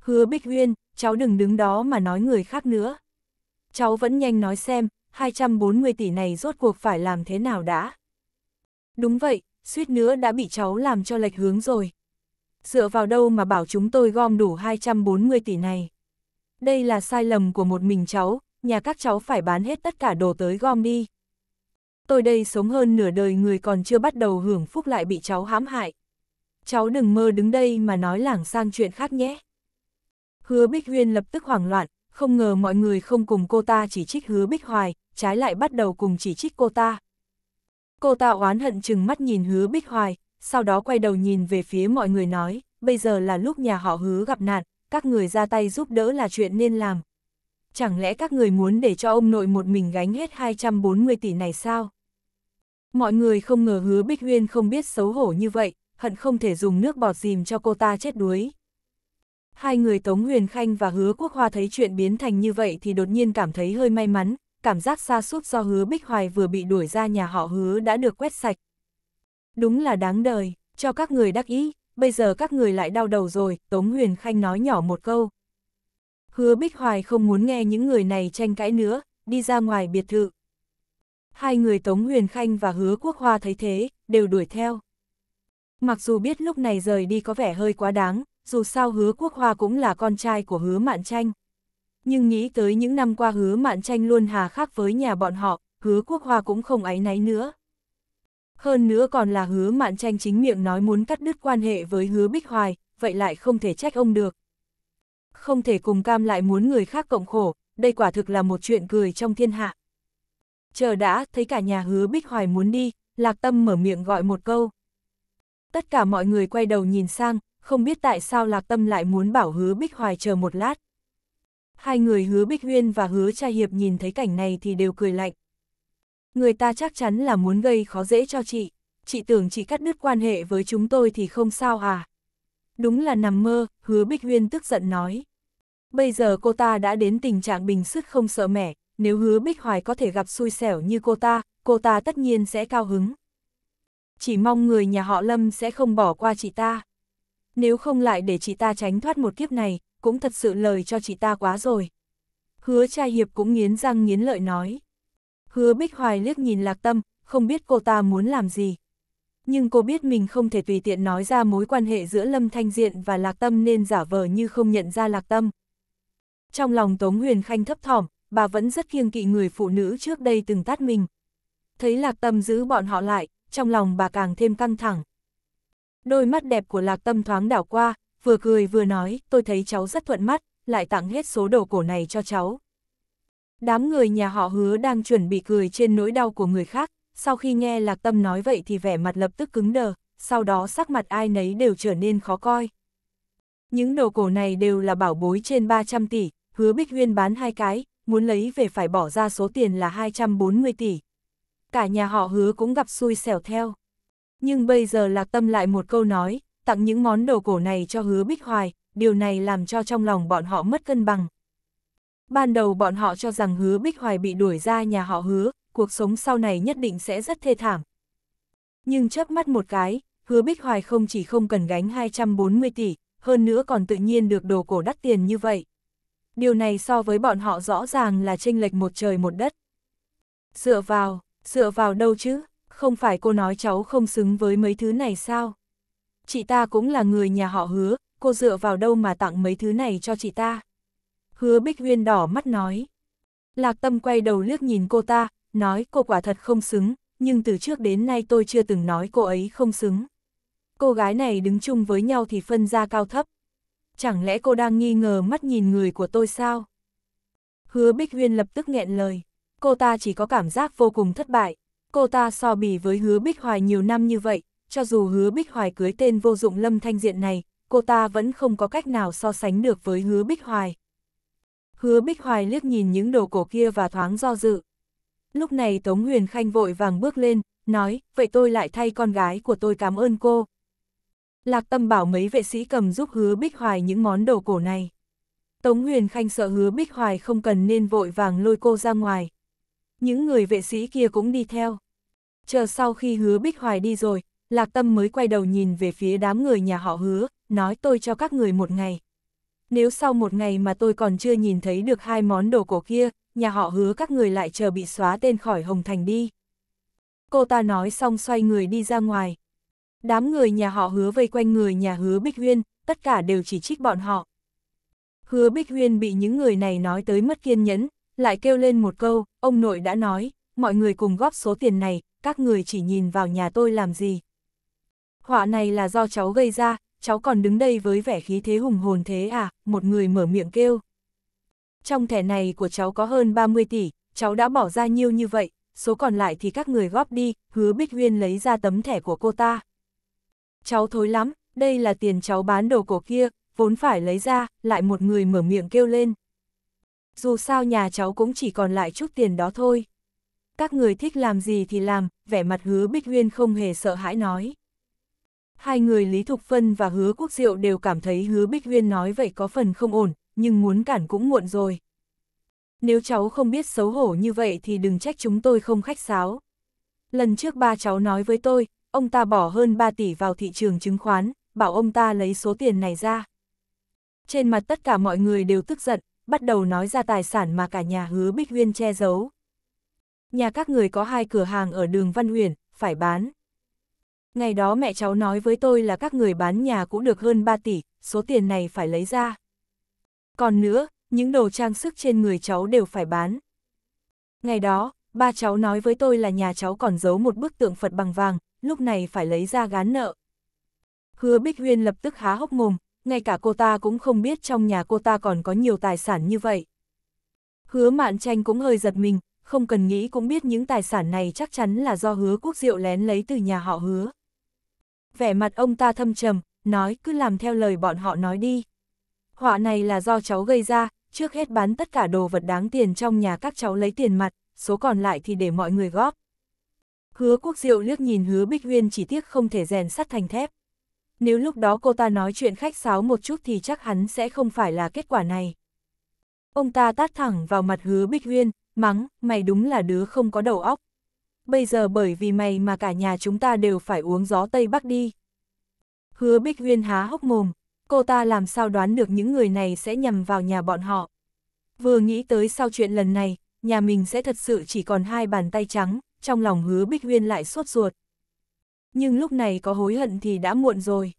Hứa Bích Uyên, cháu đừng đứng đó mà nói người khác nữa. Cháu vẫn nhanh nói xem, 240 tỷ này rốt cuộc phải làm thế nào đã. Đúng vậy, suýt nữa đã bị cháu làm cho lệch hướng rồi. Dựa vào đâu mà bảo chúng tôi gom đủ 240 tỷ này. Đây là sai lầm của một mình cháu, nhà các cháu phải bán hết tất cả đồ tới gom đi tôi đây sống hơn nửa đời người còn chưa bắt đầu hưởng phúc lại bị cháu hãm hại. Cháu đừng mơ đứng đây mà nói lảng sang chuyện khác nhé. Hứa Bích Huyên lập tức hoảng loạn, không ngờ mọi người không cùng cô ta chỉ trích hứa Bích Hoài, trái lại bắt đầu cùng chỉ trích cô ta. Cô ta oán hận chừng mắt nhìn hứa Bích Hoài, sau đó quay đầu nhìn về phía mọi người nói, bây giờ là lúc nhà họ hứa gặp nạn, các người ra tay giúp đỡ là chuyện nên làm, chẳng lẽ các người muốn để cho ông nội một mình gánh hết 240 tỷ này sao? Mọi người không ngờ hứa Bích Uyên không biết xấu hổ như vậy, hận không thể dùng nước bọt dìm cho cô ta chết đuối. Hai người Tống Huyền Khanh và Hứa Quốc Hoa thấy chuyện biến thành như vậy thì đột nhiên cảm thấy hơi may mắn, cảm giác xa suốt do Hứa Bích Hoài vừa bị đuổi ra nhà họ Hứa đã được quét sạch. Đúng là đáng đời, cho các người đắc ý, bây giờ các người lại đau đầu rồi, Tống Huyền Khanh nói nhỏ một câu, hứa Bích Hoài không muốn nghe những người này tranh cãi nữa, đi ra ngoài biệt thự. Hai người Tống Huyền Khanh và hứa Quốc Hoa thấy thế, đều đuổi theo. Mặc dù biết lúc này rời đi có vẻ hơi quá đáng, dù sao hứa Quốc Hoa cũng là con trai của hứa Mạn Tranh. Nhưng nghĩ tới những năm qua hứa Mạn Tranh luôn hà khắc với nhà bọn họ, hứa Quốc Hoa cũng không áy náy nữa. Hơn nữa còn là hứa Mạn Tranh chính miệng nói muốn cắt đứt quan hệ với hứa Bích Hoài, vậy lại không thể trách ông được không thể cùng cam lại muốn người khác cộng khổ, đây quả thực là một chuyện cười trong thiên hạ. Chờ đã, thấy cả nhà hứa Bích Hoài muốn đi, Lạc Tâm mở miệng gọi một câu. Tất cả mọi người quay đầu nhìn sang, không biết tại sao Lạc Tâm lại muốn bảo hứa Bích Hoài chờ một lát. Hai người hứa Bích Huyên và hứa Trai Hiệp nhìn thấy cảnh này thì đều cười lạnh. Người ta chắc chắn là muốn gây khó dễ cho chị, chị tưởng chị cắt đứt quan hệ với chúng tôi thì không sao à. Đúng là nằm mơ, hứa Bích Huyên tức giận nói. Bây giờ cô ta đã đến tình trạng bình sức không sợ mẻ, nếu hứa Bích Hoài có thể gặp xui xẻo như cô ta, cô ta tất nhiên sẽ cao hứng. Chỉ mong người nhà họ Lâm sẽ không bỏ qua chị ta. Nếu không lại để chị ta tránh thoát một kiếp này, cũng thật sự lời cho chị ta quá rồi. Hứa trai hiệp cũng nghiến răng nghiến lợi nói. Hứa Bích Hoài liếc nhìn lạc tâm, không biết cô ta muốn làm gì nhưng cô biết mình không thể tùy tiện nói ra mối quan hệ giữa Lâm Thanh Diện và Lạc Tâm nên giả vờ như không nhận ra Lạc Tâm. Trong lòng Tống Huyền Khanh thấp thỏm, bà vẫn rất kiêng kỵ người phụ nữ trước đây từng tát mình. Thấy Lạc Tâm giữ bọn họ lại, trong lòng bà càng thêm căng thẳng. Đôi mắt đẹp của Lạc Tâm thoáng đảo qua, vừa cười vừa nói, tôi thấy cháu rất thuận mắt, lại tặng hết số đồ cổ này cho cháu. Đám người nhà họ hứa đang chuẩn bị cười trên nỗi đau của người khác, sau khi nghe Lạc Tâm nói vậy thì vẻ mặt lập tức cứng đờ, sau đó sắc mặt ai nấy đều trở nên khó coi. Những đồ cổ này đều là bảo bối trên 300 tỷ, hứa Bích Huyên bán hai cái, muốn lấy về phải bỏ ra số tiền là 240 tỷ. Cả nhà họ hứa cũng gặp xui xẻo theo. Nhưng bây giờ Lạc Tâm lại một câu nói, tặng những món đồ cổ này cho hứa Bích Hoài, điều này làm cho trong lòng bọn họ mất cân bằng. Ban đầu bọn họ cho rằng hứa Bích Hoài bị đuổi ra nhà họ hứa, cuộc sống sau này nhất định sẽ rất thê thảm. Nhưng chớp mắt một cái, hứa Bích Hoài không chỉ không cần gánh 240 tỷ, hơn nữa còn tự nhiên được đồ cổ đắt tiền như vậy. Điều này so với bọn họ rõ ràng là chênh lệch một trời một đất. Dựa vào, dựa vào đâu chứ, không phải cô nói cháu không xứng với mấy thứ này sao? Chị ta cũng là người nhà họ hứa, cô dựa vào đâu mà tặng mấy thứ này cho chị ta? Hứa Bích Huyên đỏ mắt nói. Lạc Tâm quay đầu liếc nhìn cô ta, nói cô quả thật không xứng, nhưng từ trước đến nay tôi chưa từng nói cô ấy không xứng. Cô gái này đứng chung với nhau thì phân ra cao thấp. Chẳng lẽ cô đang nghi ngờ mắt nhìn người của tôi sao? Hứa Bích Huyên lập tức nghẹn lời. Cô ta chỉ có cảm giác vô cùng thất bại. Cô ta so bì với hứa Bích Hoài nhiều năm như vậy, cho dù hứa Bích Hoài cưới tên vô dụng lâm thanh diện này, cô ta vẫn không có cách nào so sánh được với hứa Bích Hoài. Hứa Bích Hoài liếc nhìn những đồ cổ kia và thoáng do dự. Lúc này Tống Huyền Khanh vội vàng bước lên, nói, vậy tôi lại thay con gái của tôi cảm ơn cô. Lạc tâm bảo mấy vệ sĩ cầm giúp hứa Bích Hoài những món đồ cổ này. Tống Huyền Khanh sợ hứa Bích Hoài không cần nên vội vàng lôi cô ra ngoài. Những người vệ sĩ kia cũng đi theo. Chờ sau khi hứa Bích Hoài đi rồi, Lạc Tâm mới quay đầu nhìn về phía đám người nhà họ hứa, nói tôi cho các người một ngày. Nếu sau một ngày mà tôi còn chưa nhìn thấy được hai món đồ cổ kia, nhà họ hứa các người lại chờ bị xóa tên khỏi Hồng Thành đi. Cô ta nói xong xoay người đi ra ngoài. Đám người nhà họ hứa vây quanh người nhà hứa Bích Huyên, tất cả đều chỉ trích bọn họ. Hứa Bích Huyên bị những người này nói tới mất kiên nhẫn, lại kêu lên một câu, ông nội đã nói, mọi người cùng góp số tiền này, các người chỉ nhìn vào nhà tôi làm gì. Họa này là do cháu gây ra, cháu còn đứng đây với vẻ khí thế hùng hồn thế à, một người mở miệng kêu trong thẻ này của cháu có hơn 30 tỷ, cháu đã bỏ ra nhiêu như vậy, số còn lại thì các người góp đi, hứa Bích Huyên lấy ra tấm thẻ của cô ta. Cháu thối lắm, đây là tiền cháu bán đồ cổ kia, vốn phải lấy ra, lại một người mở miệng kêu lên. Dù sao nhà cháu cũng chỉ còn lại chút tiền đó thôi. Các người thích làm gì thì làm, vẻ mặt hứa Bích Huyên không hề sợ hãi nói. Hai người Lý Thục Phân và Hứa Quốc Diệu đều cảm thấy Hứa Bích Huyên nói vậy có phần không ổn, nhưng muốn cản cũng muộn rồi. Nếu cháu không biết xấu hổ như vậy thì đừng trách chúng tôi không khách sáo. Lần trước ba cháu nói với tôi, ông ta bỏ hơn 3 tỷ vào thị trường chứng khoán, bảo ông ta lấy số tiền này ra. Trên mặt tất cả mọi người đều tức giận, bắt đầu nói ra tài sản mà cả nhà hứa Bích Huyên che giấu. Nhà các người có hai cửa hàng ở đường Văn Huyền, phải bán. Ngày đó mẹ cháu nói với tôi là các người bán nhà cũng được hơn 3 tỷ, số tiền này phải lấy ra. Còn nữa, những đồ trang sức trên người cháu đều phải bán. Ngày đó, ba cháu nói với tôi là nhà cháu còn giấu một bức tượng Phật bằng vàng, lúc này phải lấy ra gán nợ. Hứa Bích Huyên lập tức há hốc mồm, ngay cả cô ta cũng không biết trong nhà cô ta còn có nhiều tài sản như vậy. Hứa Mạn Tranh cũng hơi giật mình, không cần nghĩ cũng biết những tài sản này chắc chắn là do hứa quốc diệu lén lấy từ nhà họ hứa. Vẻ mặt ông ta thâm trầm, nói cứ làm theo lời bọn họ nói đi họa này là do cháu gây ra, trước hết bán tất cả đồ vật đáng tiền trong nhà các cháu lấy tiền mặt, số còn lại thì để mọi người góp. Hứa quốc diệu liếc nhìn hứa Bích Huyên chỉ tiếc không thể rèn sắt thành thép. Nếu lúc đó cô ta nói chuyện khách sáo một chút thì chắc hắn sẽ không phải là kết quả này. Ông ta tát thẳng vào mặt hứa Bích Huyên, mắng, mày đúng là đứa không có đầu óc. Bây giờ bởi vì mày mà cả nhà chúng ta đều phải uống gió Tây Bắc đi. Hứa Bích Huyên há hốc mồm, cô ta làm sao đoán được những người này sẽ nhằm vào nhà bọn họ. Vừa nghĩ tới sau chuyện lần này, nhà mình sẽ thật sự chỉ còn hai bàn tay trắng, trong lòng hứa Bích Huyên lại sốt ruột. Nhưng lúc này có hối hận thì đã muộn rồi.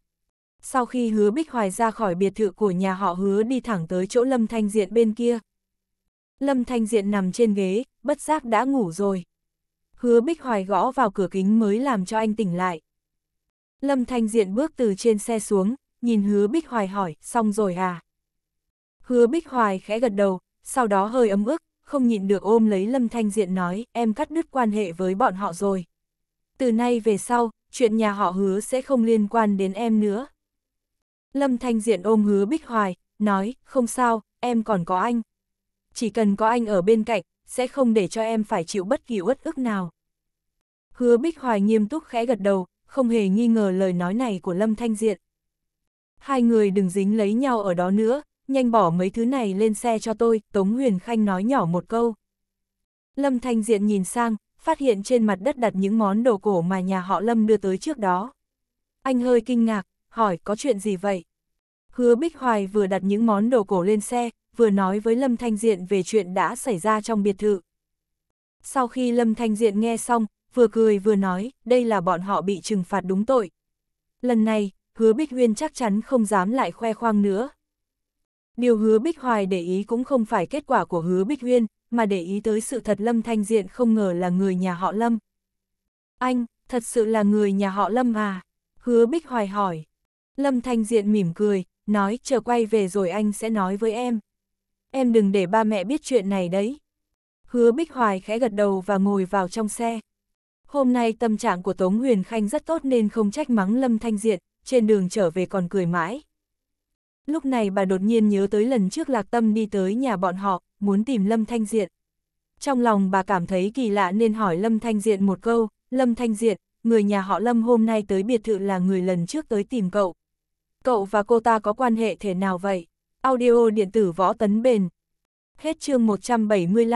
Sau khi hứa Bích Hoài ra khỏi biệt thự của nhà họ hứa đi thẳng tới chỗ Lâm Thanh Diện bên kia. Lâm Thanh Diện nằm trên ghế, bất giác đã ngủ rồi. Hứa Bích Hoài gõ vào cửa kính mới làm cho anh tỉnh lại. Lâm Thanh Diện bước từ trên xe xuống, nhìn hứa Bích Hoài hỏi, xong rồi à? Hứa Bích Hoài khẽ gật đầu, sau đó hơi ấm ức, không nhịn được ôm lấy Lâm Thanh Diện nói, em cắt đứt quan hệ với bọn họ rồi. Từ nay về sau, chuyện nhà họ hứa sẽ không liên quan đến em nữa. Lâm Thanh Diện ôm hứa Bích Hoài, nói, không sao, em còn có anh. Chỉ cần có anh ở bên cạnh, sẽ không để cho em phải chịu bất kỳ uất ức nào. Hứa Bích Hoài nghiêm túc khẽ gật đầu, không hề nghi ngờ lời nói này của Lâm Thanh Diện hai người đừng dính lấy nhau ở đó nữa, nhanh bỏ mấy thứ này lên xe cho tôi, Tống Huyền Khanh nói nhỏ một câu. Lâm Thanh Diện nhìn sang, phát hiện trên mặt đất đặt những món đồ cổ mà nhà họ Lâm đưa tới trước đó. Anh hơi kinh ngạc, hỏi có chuyện gì vậy? Hứa Bích Hoài vừa đặt những món đồ cổ lên xe, vừa nói với Lâm Thanh Diện về chuyện đã xảy ra trong biệt thự. Sau khi Lâm Thanh Diện nghe xong, vừa cười vừa nói, đây là bọn họ bị trừng phạt đúng tội. Lần này, hứa Bích Huyên chắc chắn không dám lại khoe khoang nữa. Điều hứa Bích Hoài để ý cũng không phải kết quả của hứa Bích Huyên, mà để ý tới sự thật Lâm Thanh Diện không ngờ là người nhà họ Lâm. Anh, thật sự là người nhà họ Lâm à? Hứa Bích Hoài hỏi. Lâm Thanh Diện mỉm cười, nói chờ quay về rồi anh sẽ nói với em. Em đừng để ba mẹ biết chuyện này đấy. Hứa Bích Hoài khẽ gật đầu và ngồi vào trong xe. Hôm nay tâm trạng của Tống Huyền Khanh rất tốt nên không trách mắng Lâm Thanh Diện, trên đường trở về còn cười mãi. Lúc này bà đột nhiên nhớ tới lần trước Lạc Tâm đi tới nhà bọn họ, muốn tìm Lâm Thanh Diện. Trong lòng bà cảm thấy kỳ lạ nên hỏi Lâm Thanh Diện một câu, Lâm Thanh Diện, người nhà họ Lâm hôm nay tới biệt thự là người lần trước tới tìm cậu. Cậu và cô ta có quan hệ thế nào vậy? Audio điện tử võ tấn bền. Hết chương 175,